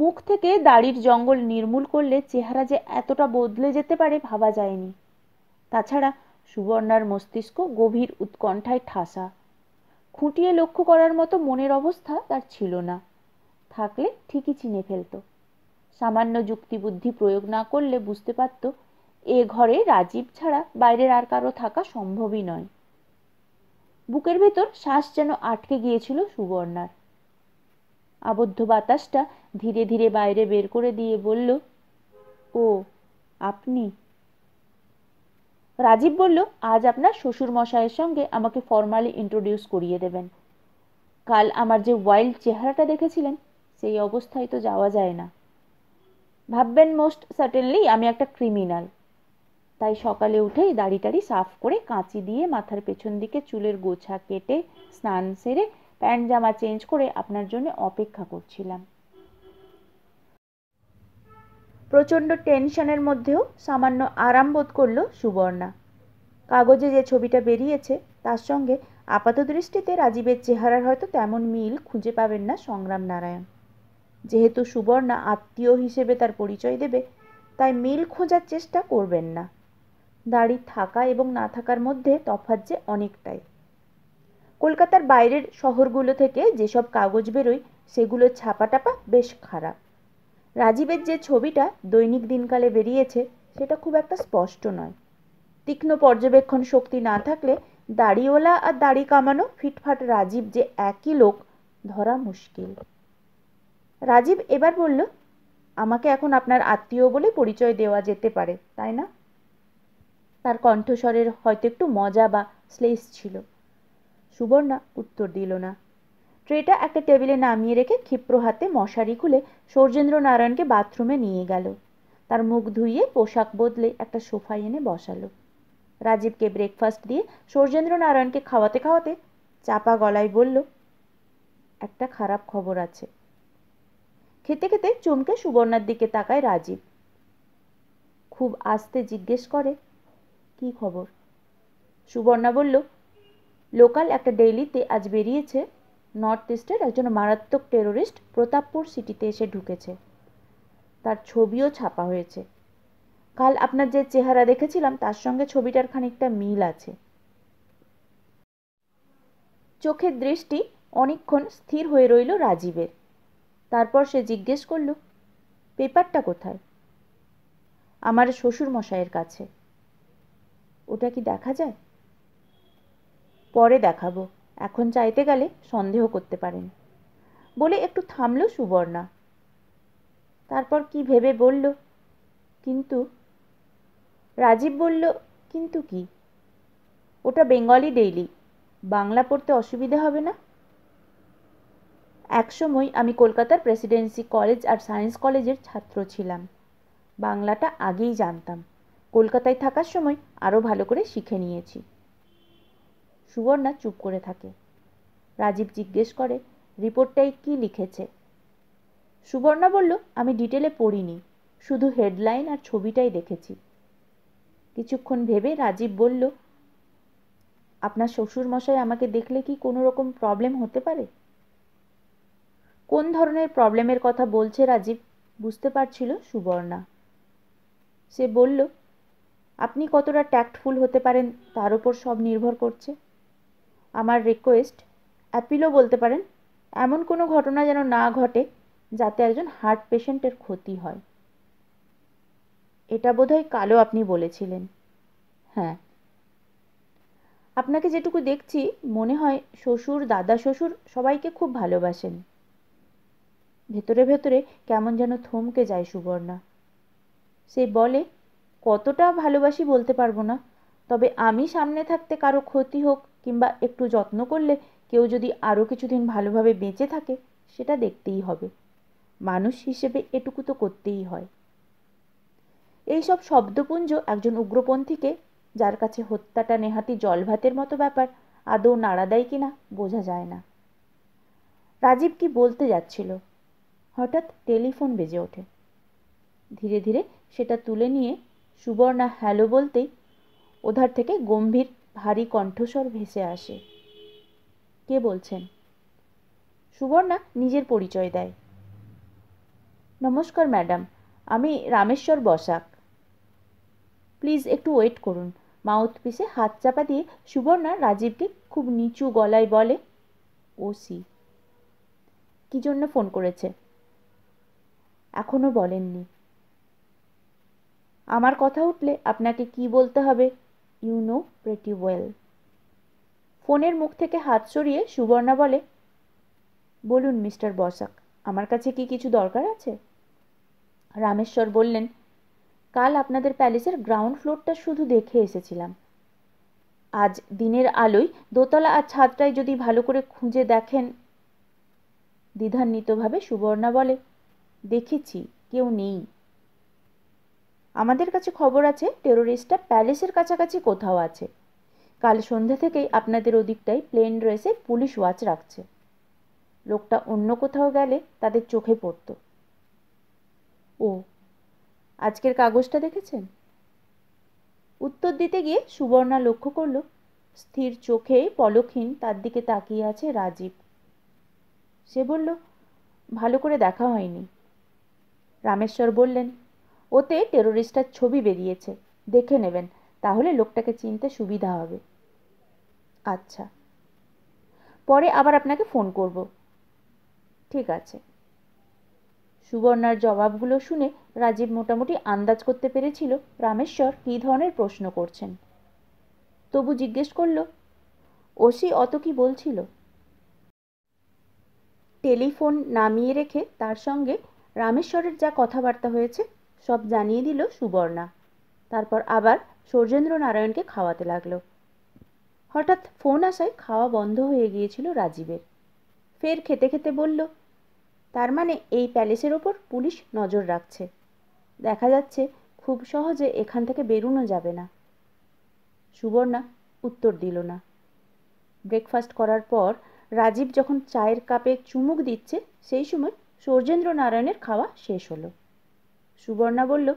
মুখ থেকে দাড়ির জঙ্গল নির্মূল করলে চেহারা যে এতটা বদলে যেতে পারে ভাবা যায়নি তাছাড়া সুবর্ণার মস্তিষ্ক গভীর উৎকণ্ঠায় ঠাসা খুঁটিয়ে লক্ষ্য করার মতো মনের অবস্থা তার ছিল না থাকলে ঠিকই চিনে ফেলত সামান্য যুক্তিবুদ্ধি প্রয়োগ না করলে বুঝতে পারত এ ঘরে রাজীব ছাড়া বাইরের আর কারো থাকা সম্ভবই নয় বুকের ভেতর শ্বাস যেন আটকে গিয়েছিল সুবর্ণার আবদ্ধ বাতাসটা ধীরে ধীরে বাইরে বের করে দিয়ে বলল ও আপনি রাজীব বলল আজ আপনার শ্বশুর মশাইয়ের সঙ্গে আমাকে ফর্মালি ইন্ট্রোডিউস করিয়ে দেবেন কাল আমার যে ওয়াইল্ড চেহারাটা দেখেছিলেন সেই অবস্থায় তো যাওয়া যায় না ভাববেন মোস্ট সার্টেনলি আমি একটা ক্রিমিনাল তাই সকালে উঠেই দাড়ি টাড়ি সাফ করে কাঁচি দিয়ে মাথার পেছন দিকে চুলের গোছা কেটে স্নান সেরে প্যান্ট জামা চেঞ্জ করে আপনার জন্য অপেক্ষা করছিলাম প্রচণ্ড টেনশনের মধ্যেও সামান্য আরাম বোধ করল সুবর্ণা কাগজে যে ছবিটা বেরিয়েছে তার সঙ্গে আপাত দৃষ্টিতে রাজীবের চেহারার হয়তো তেমন মিল খুঁজে পাবেন না সংগ্রাম নারায়ণ যেহেতু সুবর্ণা আত্মীয় হিসেবে তার পরিচয় দেবে তাই মিল খোঁজার চেষ্টা করবেন না দাড়ি থাকা এবং না থাকার মধ্যে তফাৎ যে অনেকটাই কলকাতার বাইরের শহরগুলো থেকে যেসব কাগজ বেরোয় সেগুলো ছাপা টাপা বেশ খারাপ রাজীবের যে ছবিটা দৈনিক দিনকালে বেরিয়েছে সেটা খুব একটা স্পষ্ট নয় তীক্ষ্ণ পর্যবেক্ষণ শক্তি না থাকলে দাড়িওয়ালা আর দাড়ি কামানো ফিটফাট রাজীব যে একই লোক ধরা মুশকিল রাজীব এবার বলল আমাকে এখন আপনার আত্মীয় বলে পরিচয় দেওয়া যেতে পারে তাই না তার কণ্ঠস্বরের হয়তো একটু মজা বা স্লেস ছিল সুবর্ণা উত্তর দিল না ট্রেটা একটা টেবিলে নামিয়ে রেখে ক্ষিপ্র হাতে মশারি খুলে সৌর্যেন্দ্র নারায়ণকে বাথরুমে নিয়ে গেল তার মুখ ধুইয়ে পোশাক বদলে একটা সোফায় এনে বসালো রাজীবকে ব্রেকফাস্ট দিয়ে সৌর্যেন্দ্র নারায়ণকে খাওয়াতে খাওয়াতে চাপা গলায় বলল একটা খারাপ খবর আছে খেতে খেতে চমকে সুবর্ণার দিকে তাকায় রাজীব খুব আস্তে জিজ্ঞেস করে কি খবর সুবর্ণা বলল লোকাল একটা ডেইলিতে আজ বেরিয়েছে নর্থ ইস্টের একজন মারাত্মক টেরোরিস্ট প্রতাপপুর সিটিতে এসে ঢুকেছে তার ছবিও ছাপা হয়েছে কাল আপনার যে চেহারা দেখেছিলাম তার সঙ্গে ছবিটার খানিকটা মিল আছে চোখের দৃষ্টি অনেকক্ষণ স্থির হয়ে রইল রাজীবের তারপর সে জিজ্ঞেস করল পেপারটা কোথায় আমার শ্বশুর মশাইয়ের কাছে ওটা কি দেখা যায় পরে দেখাবো এখন চাইতে গেলে সন্দেহ করতে পারেন বলে একটু থামল সুবর্ণা তারপর কি ভেবে বলল কিন্তু রাজীব বলল কিন্তু কি ওটা বেঙ্গলি ডেইলি বাংলা পড়তে অসুবিধা হবে না একসময় আমি কলকাতার প্রেসিডেন্সি কলেজ আর সায়েন্স কলেজের ছাত্র ছিলাম বাংলাটা আগেই জানতাম কলকাতায় থাকার সময় আরও ভালো করে শিখে নিয়েছি সুবর্ণা চুপ করে থাকে রাজীব জিজ্ঞেস করে রিপোর্টটায় কি লিখেছে সুবর্ণা বলল আমি ডিটেলে পড়িনি শুধু হেডলাইন আর ছবিটাই দেখেছি কিছুক্ষণ ভেবে রাজীব বলল আপনার শ্বশুর মশাই আমাকে দেখলে কি কোনো রকম প্রবলেম হতে পারে কোন ধরনের প্রবলেমের কথা বলছে রাজীব বুঝতে পারছিল সুবর্ণা সে বলল আপনি কতটা ট্যাক্টফুল হতে পারেন তার উপর সব নির্ভর করছে আমার রিকোয়েস্ট অ্যাপিলও বলতে পারেন এমন কোনো ঘটনা যেন না ঘটে যাতে একজন হার্ট পেশেন্টের ক্ষতি হয় এটা বোধহয় কালো আপনি বলেছিলেন হ্যাঁ আপনাকে যেটুকু দেখছি মনে হয় শ্বশুর দাদা শ্বশুর সবাইকে খুব ভালোবাসেন ভেতরে ভেতরে কেমন যেন থমকে যায় সুবর্ণা সে বলে কতটা ভালোবাসি বলতে পারবো না তবে আমি সামনে থাকতে কারো ক্ষতি হোক কিংবা একটু যত্ন করলে কেউ যদি আরও কিছুদিন ভালোভাবে বেঁচে থাকে সেটা দেখতেই হবে মানুষ হিসেবে এটুকু তো করতেই হয় এইসব শব্দপুঞ্জ একজন উগ্রপন্থীকে যার কাছে হত্যাটা নেহাতি জলভাতের মতো ব্যাপার আদৌ নাড়া দেয় কিনা বোঝা যায় না রাজীব কি বলতে যাচ্ছিল হঠাৎ টেলিফোন বেজে ওঠে ধীরে ধীরে সেটা তুলে নিয়ে সুবর্ণা হ্যালো বলতেই ওধার থেকে গম্ভীর ভারী কণ্ঠস্বর ভেসে আসে কে বলছেন সুবর্ণা নিজের পরিচয় দেয় নমস্কার ম্যাডাম আমি রামেশ্বর বসাক প্লিজ একটু ওয়েট করুন মাউথপিসে হাত চাপা দিয়ে সুবর্ণা রাজীবকে খুব নিচু গলায় বলে ওসি কি জন্য ফোন করেছে এখনও বলেননি আমার কথা উঠলে আপনাকে কি বলতে হবে ইউ নো প্রেটি ওয়েল ফোনের মুখ থেকে হাত সরিয়ে সুবর্ণা বলে বলুন মিস্টার বসাক আমার কাছে কি কিছু দরকার আছে রামেশ্বর বললেন কাল আপনাদের প্যালেসের গ্রাউন্ড ফ্লোরটা শুধু দেখে এসেছিলাম আজ দিনের আলোয় দোতলা আর ছাদটায় যদি ভালো করে খুঁজে দেখেন দ্বিধান্বিতভাবে সুবর্ণা বলে দেখেছি কেউ নেই আমাদের কাছে খবর আছে টেরোরিস্টটা প্যালেসের কাছাকাছি কোথাও আছে কাল সন্ধ্যা থেকেই আপনাদের ওদিকটাই প্লেন রয়েছে পুলিশ ওয়াচ রাখছে লোকটা অন্য কোথাও গেলে তাদের চোখে পড়ত ও আজকের কাগজটা দেখেছেন উত্তর দিতে গিয়ে সুবর্ণা লক্ষ্য করল স্থির চোখে পলকহীন তার দিকে তাকিয়ে আছে রাজীব সে বলল ভালো করে দেখা হয়নি রামেশ্বর বললেন ওতে টেরোরিস্টার ছবি বেরিয়েছে দেখে নেবেন তাহলে লোকটাকে চিনতে সুবিধা হবে আচ্ছা পরে আবার আপনাকে ফোন করব ঠিক আছে সুবর্ণার জবাবগুলো শুনে রাজীব মোটামুটি আন্দাজ করতে পেরেছিল রামেশ্বর কী ধরনের প্রশ্ন করছেন তবু জিজ্ঞেস করল ওসি অত কি বলছিল টেলিফোন নামিয়ে রেখে তার সঙ্গে রামেশ্বরের যা কথাবার্তা হয়েছে সব জানিয়ে দিল সুবর্ণা তারপর আবার সৌর্যেন্দ্র নারায়ণকে খাওয়াতে লাগলো হঠাৎ ফোন আসায় খাওয়া বন্ধ হয়ে গিয়েছিল রাজীবের ফের খেতে খেতে বলল তার মানে এই প্যালেসের ওপর পুলিশ নজর রাখছে দেখা যাচ্ছে খুব সহজে এখান থেকে বেরোনো যাবে না সুবর্ণা উত্তর দিল না ব্রেকফাস্ট করার পর রাজীব যখন চায়ের কাপে চুমুক দিচ্ছে সেই সময় সৌর্যেন্দ্র নারায়ণের খাওয়া শেষ হলো সুবর্ণা বলল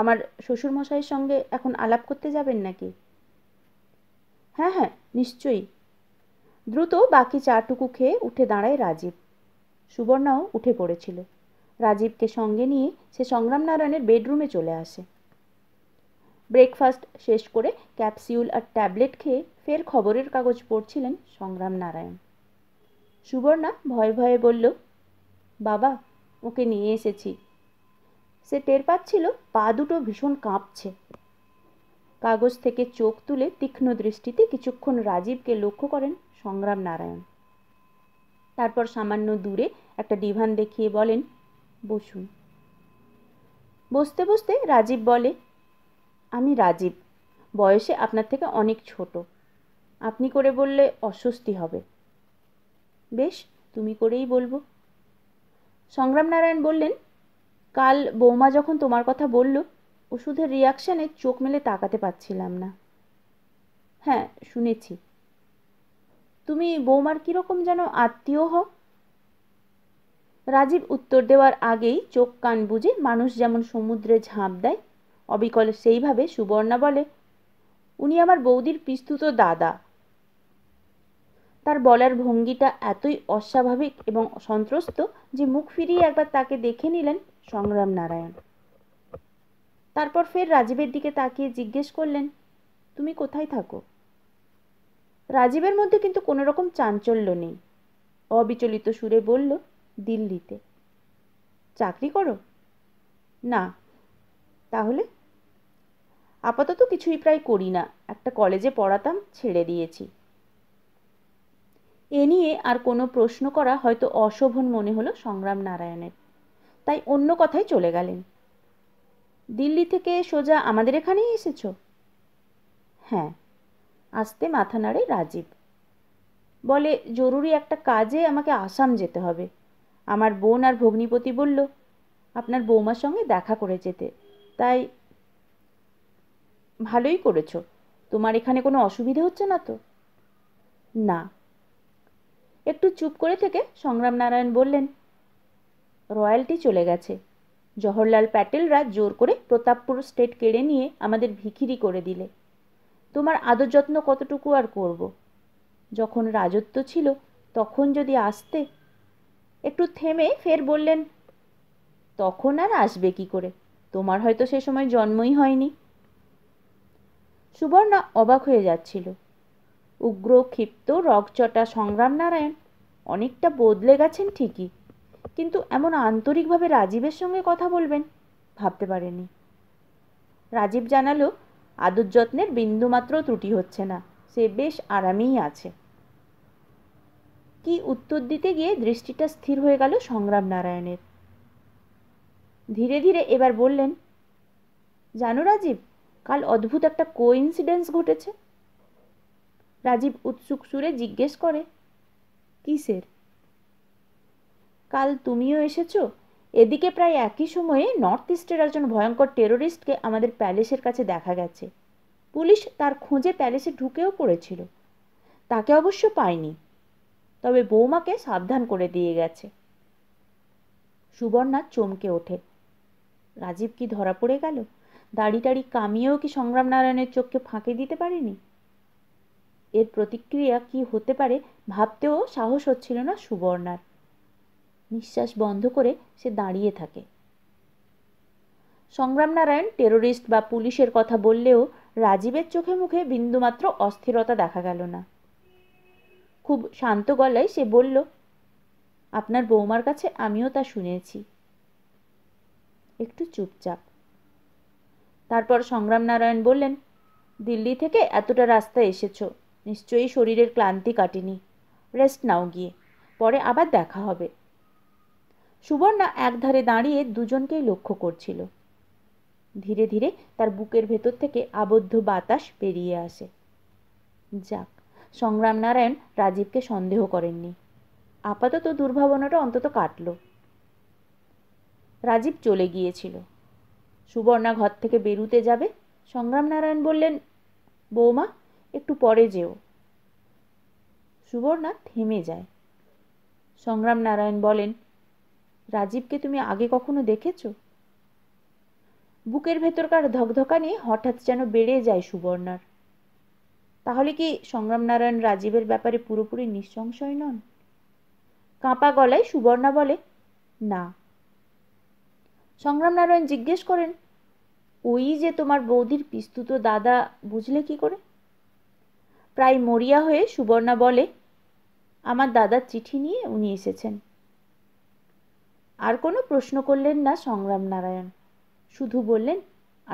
আমার শ্বশুরমশাইয়ের সঙ্গে এখন আলাপ করতে যাবেন নাকি হ্যাঁ হ্যাঁ নিশ্চয়ই দ্রুত বাকি চাটুকু খেয়ে উঠে দাঁড়ায় রাজীব সুবর্ণাও উঠে পড়েছিল রাজীবকে সঙ্গে নিয়ে সে সংগ্রাম নারায়ণের বেডরুমে চলে আসে ব্রেকফাস্ট শেষ করে ক্যাপসিউল আর ট্যাবলেট খেয়ে ফের খবরের কাগজ পড়ছিলেন সংগ্রাম নারায়ণ সুবর্ণা ভয়ে ভয়ে বলল বাবা ওকে নিয়ে এসেছি সে টের পাচ্ছিল পা দুটো ভীষণ কাঁপছে কাগজ থেকে চোখ তুলে তীক্ষ্ণ দৃষ্টিতে কিছুক্ষণ রাজীবকে লক্ষ্য করেন সংগ্রাম নারায়ণ তারপর সামান্য দূরে একটা ডিভান দেখিয়ে বলেন বসুন বসতে বসতে রাজীব বলে আমি রাজীব বয়সে আপনার থেকে অনেক ছোট আপনি করে বললে অস্বস্তি হবে বেশ তুমি করেই বলবো সংগ্রাম নারায়ণ বললেন কাল বৌমা যখন তোমার কথা বলল ওষুধের রিয়াকশানে চোখ মেলে তাকাতে পারছিলাম না হ্যাঁ শুনেছি তুমি বৌমার কীরকম যেন আত্মীয় হও রাজীব উত্তর দেওয়ার আগেই চোখ কান বুঝে মানুষ যেমন সমুদ্রে ঝাঁপ দেয় অবিকলে সেইভাবে সুবর্ণা বলে উনি আমার বৌদির পিস্তুত দাদা তার বলার ভঙ্গিটা এতই অস্বাভাবিক এবং সন্ত্রস্ত যে মুখ ফিরিয়ে একবার তাকে দেখে নিলেন সংগ্রাম নারায়ণ তারপর ফের রাজীবের দিকে তাকিয়ে জিজ্ঞেস করলেন তুমি কোথায় থাকো রাজীবের মধ্যে কিন্তু কোনো রকম চাঞ্চল্য নেই অবিচলিত সুরে বলল দিল্লিতে চাকরি করো না তাহলে আপাতত কিছুই প্রায় করি না একটা কলেজে পড়াতাম ছেড়ে দিয়েছি এ নিয়ে আর কোনো প্রশ্ন করা হয়তো অশোভন মনে হলো সংগ্রাম নারায়ণের তাই অন্য কথায় চলে গেলেন দিল্লি থেকে সোজা আমাদের এখানেই এসেছ হ্যাঁ আসতে মাথা নাড়ে রাজীব বলে জরুরি একটা কাজে আমাকে আসাম যেতে হবে আমার বোন আর ভগ্নিপতি বলল আপনার বৌমার সঙ্গে দেখা করে যেতে তাই ভালোই করেছ তোমার এখানে কোনো অসুবিধে হচ্ছে না তো না একটু চুপ করে থেকে সংগ্রাম নারায়ণ বললেন রয়্যালটি চলে গেছে জহরলাল প্যাটেলরা জোর করে প্রতাপপুর স্টেট কেড়ে নিয়ে আমাদের ভিখিরি করে দিলে তোমার আদর যত্ন কতটুকু আর করব। যখন রাজত্ব ছিল তখন যদি আসতে একটু থেমে ফের বললেন তখন আর আসবে কি করে তোমার হয়তো সে সময় জন্মই হয়নি সুবর্ণা অবাক হয়ে যাচ্ছিল উগ্র ক্ষিপ্ত রগচটা সংগ্রাম নারায়ণ অনেকটা বদলে গেছেন ঠিকই কিন্তু এমন আন্তরিকভাবে রাজীবের সঙ্গে কথা বলবেন ভাবতে পারেনি রাজীব জানালো আদর যত্নের বিন্দুমাত্র ত্রুটি হচ্ছে না সে বেশ আরামেই আছে কি উত্তর দিতে গিয়ে দৃষ্টিটা স্থির হয়ে গেল সংগ্রাম নারায়ণের ধীরে ধীরে এবার বললেন জানো রাজীব কাল অদ্ভুত একটা কোইন্সিডেন্স ঘটেছে রাজীব উৎসুক সুরে জিজ্ঞেস করে কিসের কাল তুমিও এসেছো এদিকে প্রায় একই সময়ে নর্থ ইস্টের একজন ভয়ঙ্কর টেরোরিস্টকে আমাদের প্যালেসের কাছে দেখা গেছে পুলিশ তার খোঁজে প্যালেসে ঢুকেও পড়েছিল তাকে অবশ্য পায়নি তবে বৌমাকে সাবধান করে দিয়ে গেছে সুবর্ণা চমকে ওঠে রাজীব কি ধরা পড়ে গেল দাড়ি টাড়ি কামিয়েও কি সংগ্রাম নারায়ণের চোখকে ফাঁকে দিতে পারেনি এর প্রতিক্রিয়া কি হতে পারে ভাবতেও সাহস হচ্ছিল না সুবর্ণার নিঃশ্বাস বন্ধ করে সে দাঁড়িয়ে থাকে সংগ্রাম নারায়ণ টেরোরিস্ট বা পুলিশের কথা বললেও রাজীবের চোখে মুখে বিন্দুমাত্র অস্থিরতা দেখা গেল না খুব শান্ত গলায় সে বলল আপনার বৌমার কাছে আমিও তা শুনেছি একটু চুপচাপ তারপর সংগ্রাম নারায়ণ বললেন দিল্লি থেকে এতটা রাস্তা এসেছ নিশ্চয়ই শরীরের ক্লান্তি কাটেনি রেস্ট নাও গিয়ে পরে আবার দেখা হবে সুবর্ণা একধারে দাঁড়িয়ে দুজনকেই লক্ষ্য করছিল ধীরে ধীরে তার বুকের ভেতর থেকে আবদ্ধ বাতাস বেরিয়ে আসে যাক সংগ্রাম নারায়ণ রাজীবকে সন্দেহ করেননি আপাতত দুর্ভাবনাটা অন্তত কাটল রাজীব চলে গিয়েছিল সুবর্ণা ঘর থেকে বেরুতে যাবে সংগ্রাম নারায়ণ বললেন বৌমা একটু পরে যেও সুবর্ণা থেমে যায় সংগ্রাম নারায়ণ বলেন রাজীবকে তুমি আগে কখনো দেখেছ বুকের ভেতরকার ধকধকানি হঠাৎ যেন বেড়ে যায় সুবর্ণার তাহলে কি সংগ্রাম নারায়ণ রাজীবের ব্যাপারে পুরোপুরি নিঃসংশয় নন কাঁপা গলায় সুবর্ণা বলে না সংগ্রাম নারায়ণ জিজ্ঞেস করেন ওই যে তোমার বৌদির পিস্তুত দাদা বুঝলে কি করে প্রায় মরিয়া হয়ে সুবর্ণা বলে আমার দাদার চিঠি নিয়ে উনি এসেছেন আর কোনো প্রশ্ন করলেন না সংগ্রাম নারায়ণ শুধু বললেন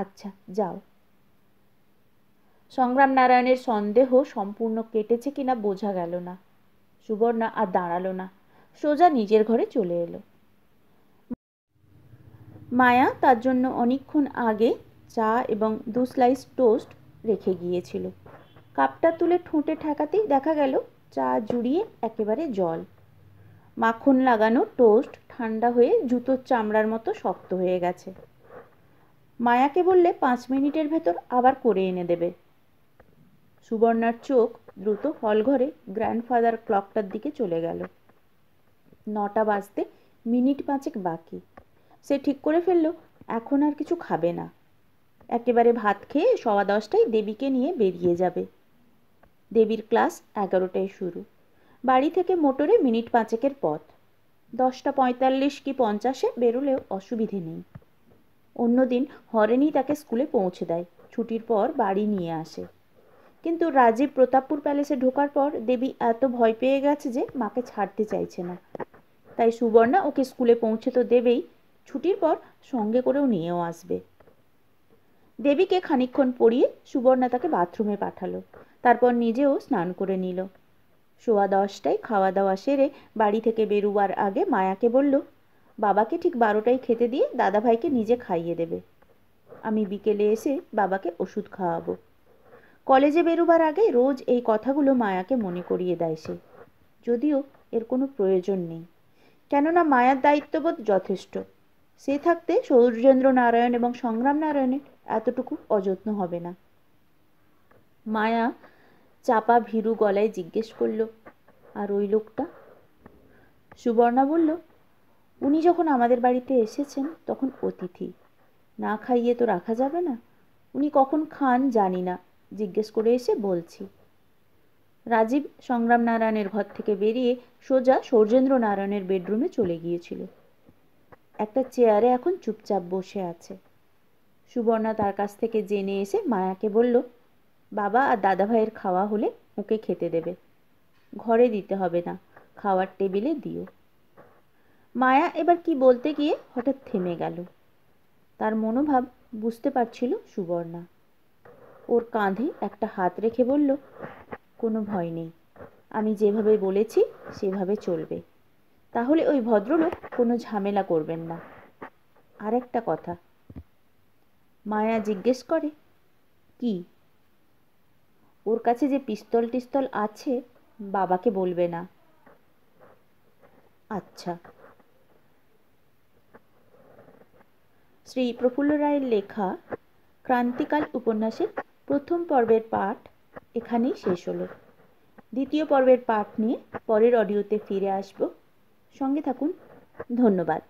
আচ্ছা যাও সংগ্রাম নারায়ণের সন্দেহ সম্পূর্ণ কেটেছে কিনা বোঝা গেল না সুবর্ণা আর দাঁড়ালো না সোজা নিজের ঘরে চলে এলো মায়া তার জন্য অনেকক্ষণ আগে চা এবং দু স্লাইস টোস্ট রেখে গিয়েছিল কাপটা তুলে ঠোঁটে ঠেকাতেই দেখা গেল চা জুড়িয়ে একেবারে জল মাখন লাগানো টোস্ট ঠান্ডা হয়ে জুতোর চামড়ার মতো শক্ত হয়ে গেছে মায়াকে বললে পাঁচ মিনিটের ভেতর আবার করে এনে দেবে সুবর্ণার চোখ দ্রুত হলঘরে গ্র্যান্ডফাদার ক্লকটার দিকে চলে গেল নটা বাজতে মিনিট পাঁচেক বাকি সে ঠিক করে ফেলল এখন আর কিছু খাবে না একেবারে ভাত খেয়ে সওয়া দশটায় দেবীকে নিয়ে বেরিয়ে যাবে দেবীর ক্লাস এগারোটায় শুরু বাড়ি থেকে মোটরে মিনিট পাঁচেকের পথ দশটা পঁয়তাল্লিশ কি পঞ্চাশে বেরোলেও অসুবিধে নেই অন্যদিন হরেনই তাকে স্কুলে পৌঁছে দেয় ছুটির পর বাড়ি নিয়ে আসে কিন্তু রাজীব প্রতাপপুর প্যালেসে ঢোকার পর দেবী এত ভয় পেয়ে গেছে যে মাকে ছাড়তে চাইছে না তাই সুবর্ণা ওকে স্কুলে পৌঁছে তো দেবেই ছুটির পর সঙ্গে করেও নিয়েও আসবে দেবীকে খানিক্ষণ পড়িয়ে সুবর্ণা তাকে বাথরুমে পাঠালো তারপর নিজেও স্নান করে নিল সোয়া দশটায় খাওয়া দাওয়া সেরে বাড়ি থেকে বেরুবার আগে মায়াকে বলল বাবাকে ঠিক বারোটায় খেতে দিয়ে দাদাভাইকে নিজে খাইয়ে দেবে আমি বিকেলে এসে বাবাকে ওষুধ খাওয়াবো কলেজে বেরোবার আগে রোজ এই কথাগুলো মায়াকে মনে করিয়ে দেয় সে যদিও এর কোনো প্রয়োজন নেই কেননা মায়ার দায়িত্ববোধ যথেষ্ট সে থাকতে সৌর্যেন্দ্র নারায়ণ এবং সংগ্রাম নারায়ণের এতটুকু অযত্ন হবে না মায়া চাপা ভীরু গলায় জিজ্ঞেস করল আর ওই লোকটা সুবর্ণা বলল উনি যখন আমাদের বাড়িতে এসেছেন তখন অতিথি না খাইয়ে তো রাখা যাবে না উনি কখন খান জানি না জিজ্ঞেস করে এসে বলছি রাজীব সংগ্রাম নারায়ণের ঘর থেকে বেরিয়ে সোজা সৌরজেন্দ্র নারায়ণের বেডরুমে চলে গিয়েছিল একটা চেয়ারে এখন চুপচাপ বসে আছে সুবর্ণা তার কাছ থেকে জেনে এসে মায়াকে বলল বাবা আর দাদা ভাইয়ের খাওয়া হলে ওকে খেতে দেবে ঘরে দিতে হবে না খাওয়ার টেবিলে দিও মায়া এবার কি বলতে গিয়ে হঠাৎ থেমে গেল তার মনোভাব বুঝতে পারছিল সুবর্ণা ওর কাঁধে একটা হাত রেখে বলল কোনো ভয় নেই আমি যেভাবে বলেছি সেভাবে চলবে তাহলে ওই ভদ্রলোক কোনো ঝামেলা করবেন না আর একটা কথা মায়া জিজ্ঞেস করে কি ওর কাছে যে পিস্তল টিস্তল আছে বাবাকে বলবে না আচ্ছা শ্রী প্রফুল্ল রায়ের লেখা ক্রান্তিকাল উপন্যাসের প্রথম পর্বের পাঠ এখানেই শেষ হলো দ্বিতীয় পর্বের পাঠ নিয়ে পরের অডিওতে ফিরে আসব সঙ্গে থাকুন ধন্যবাদ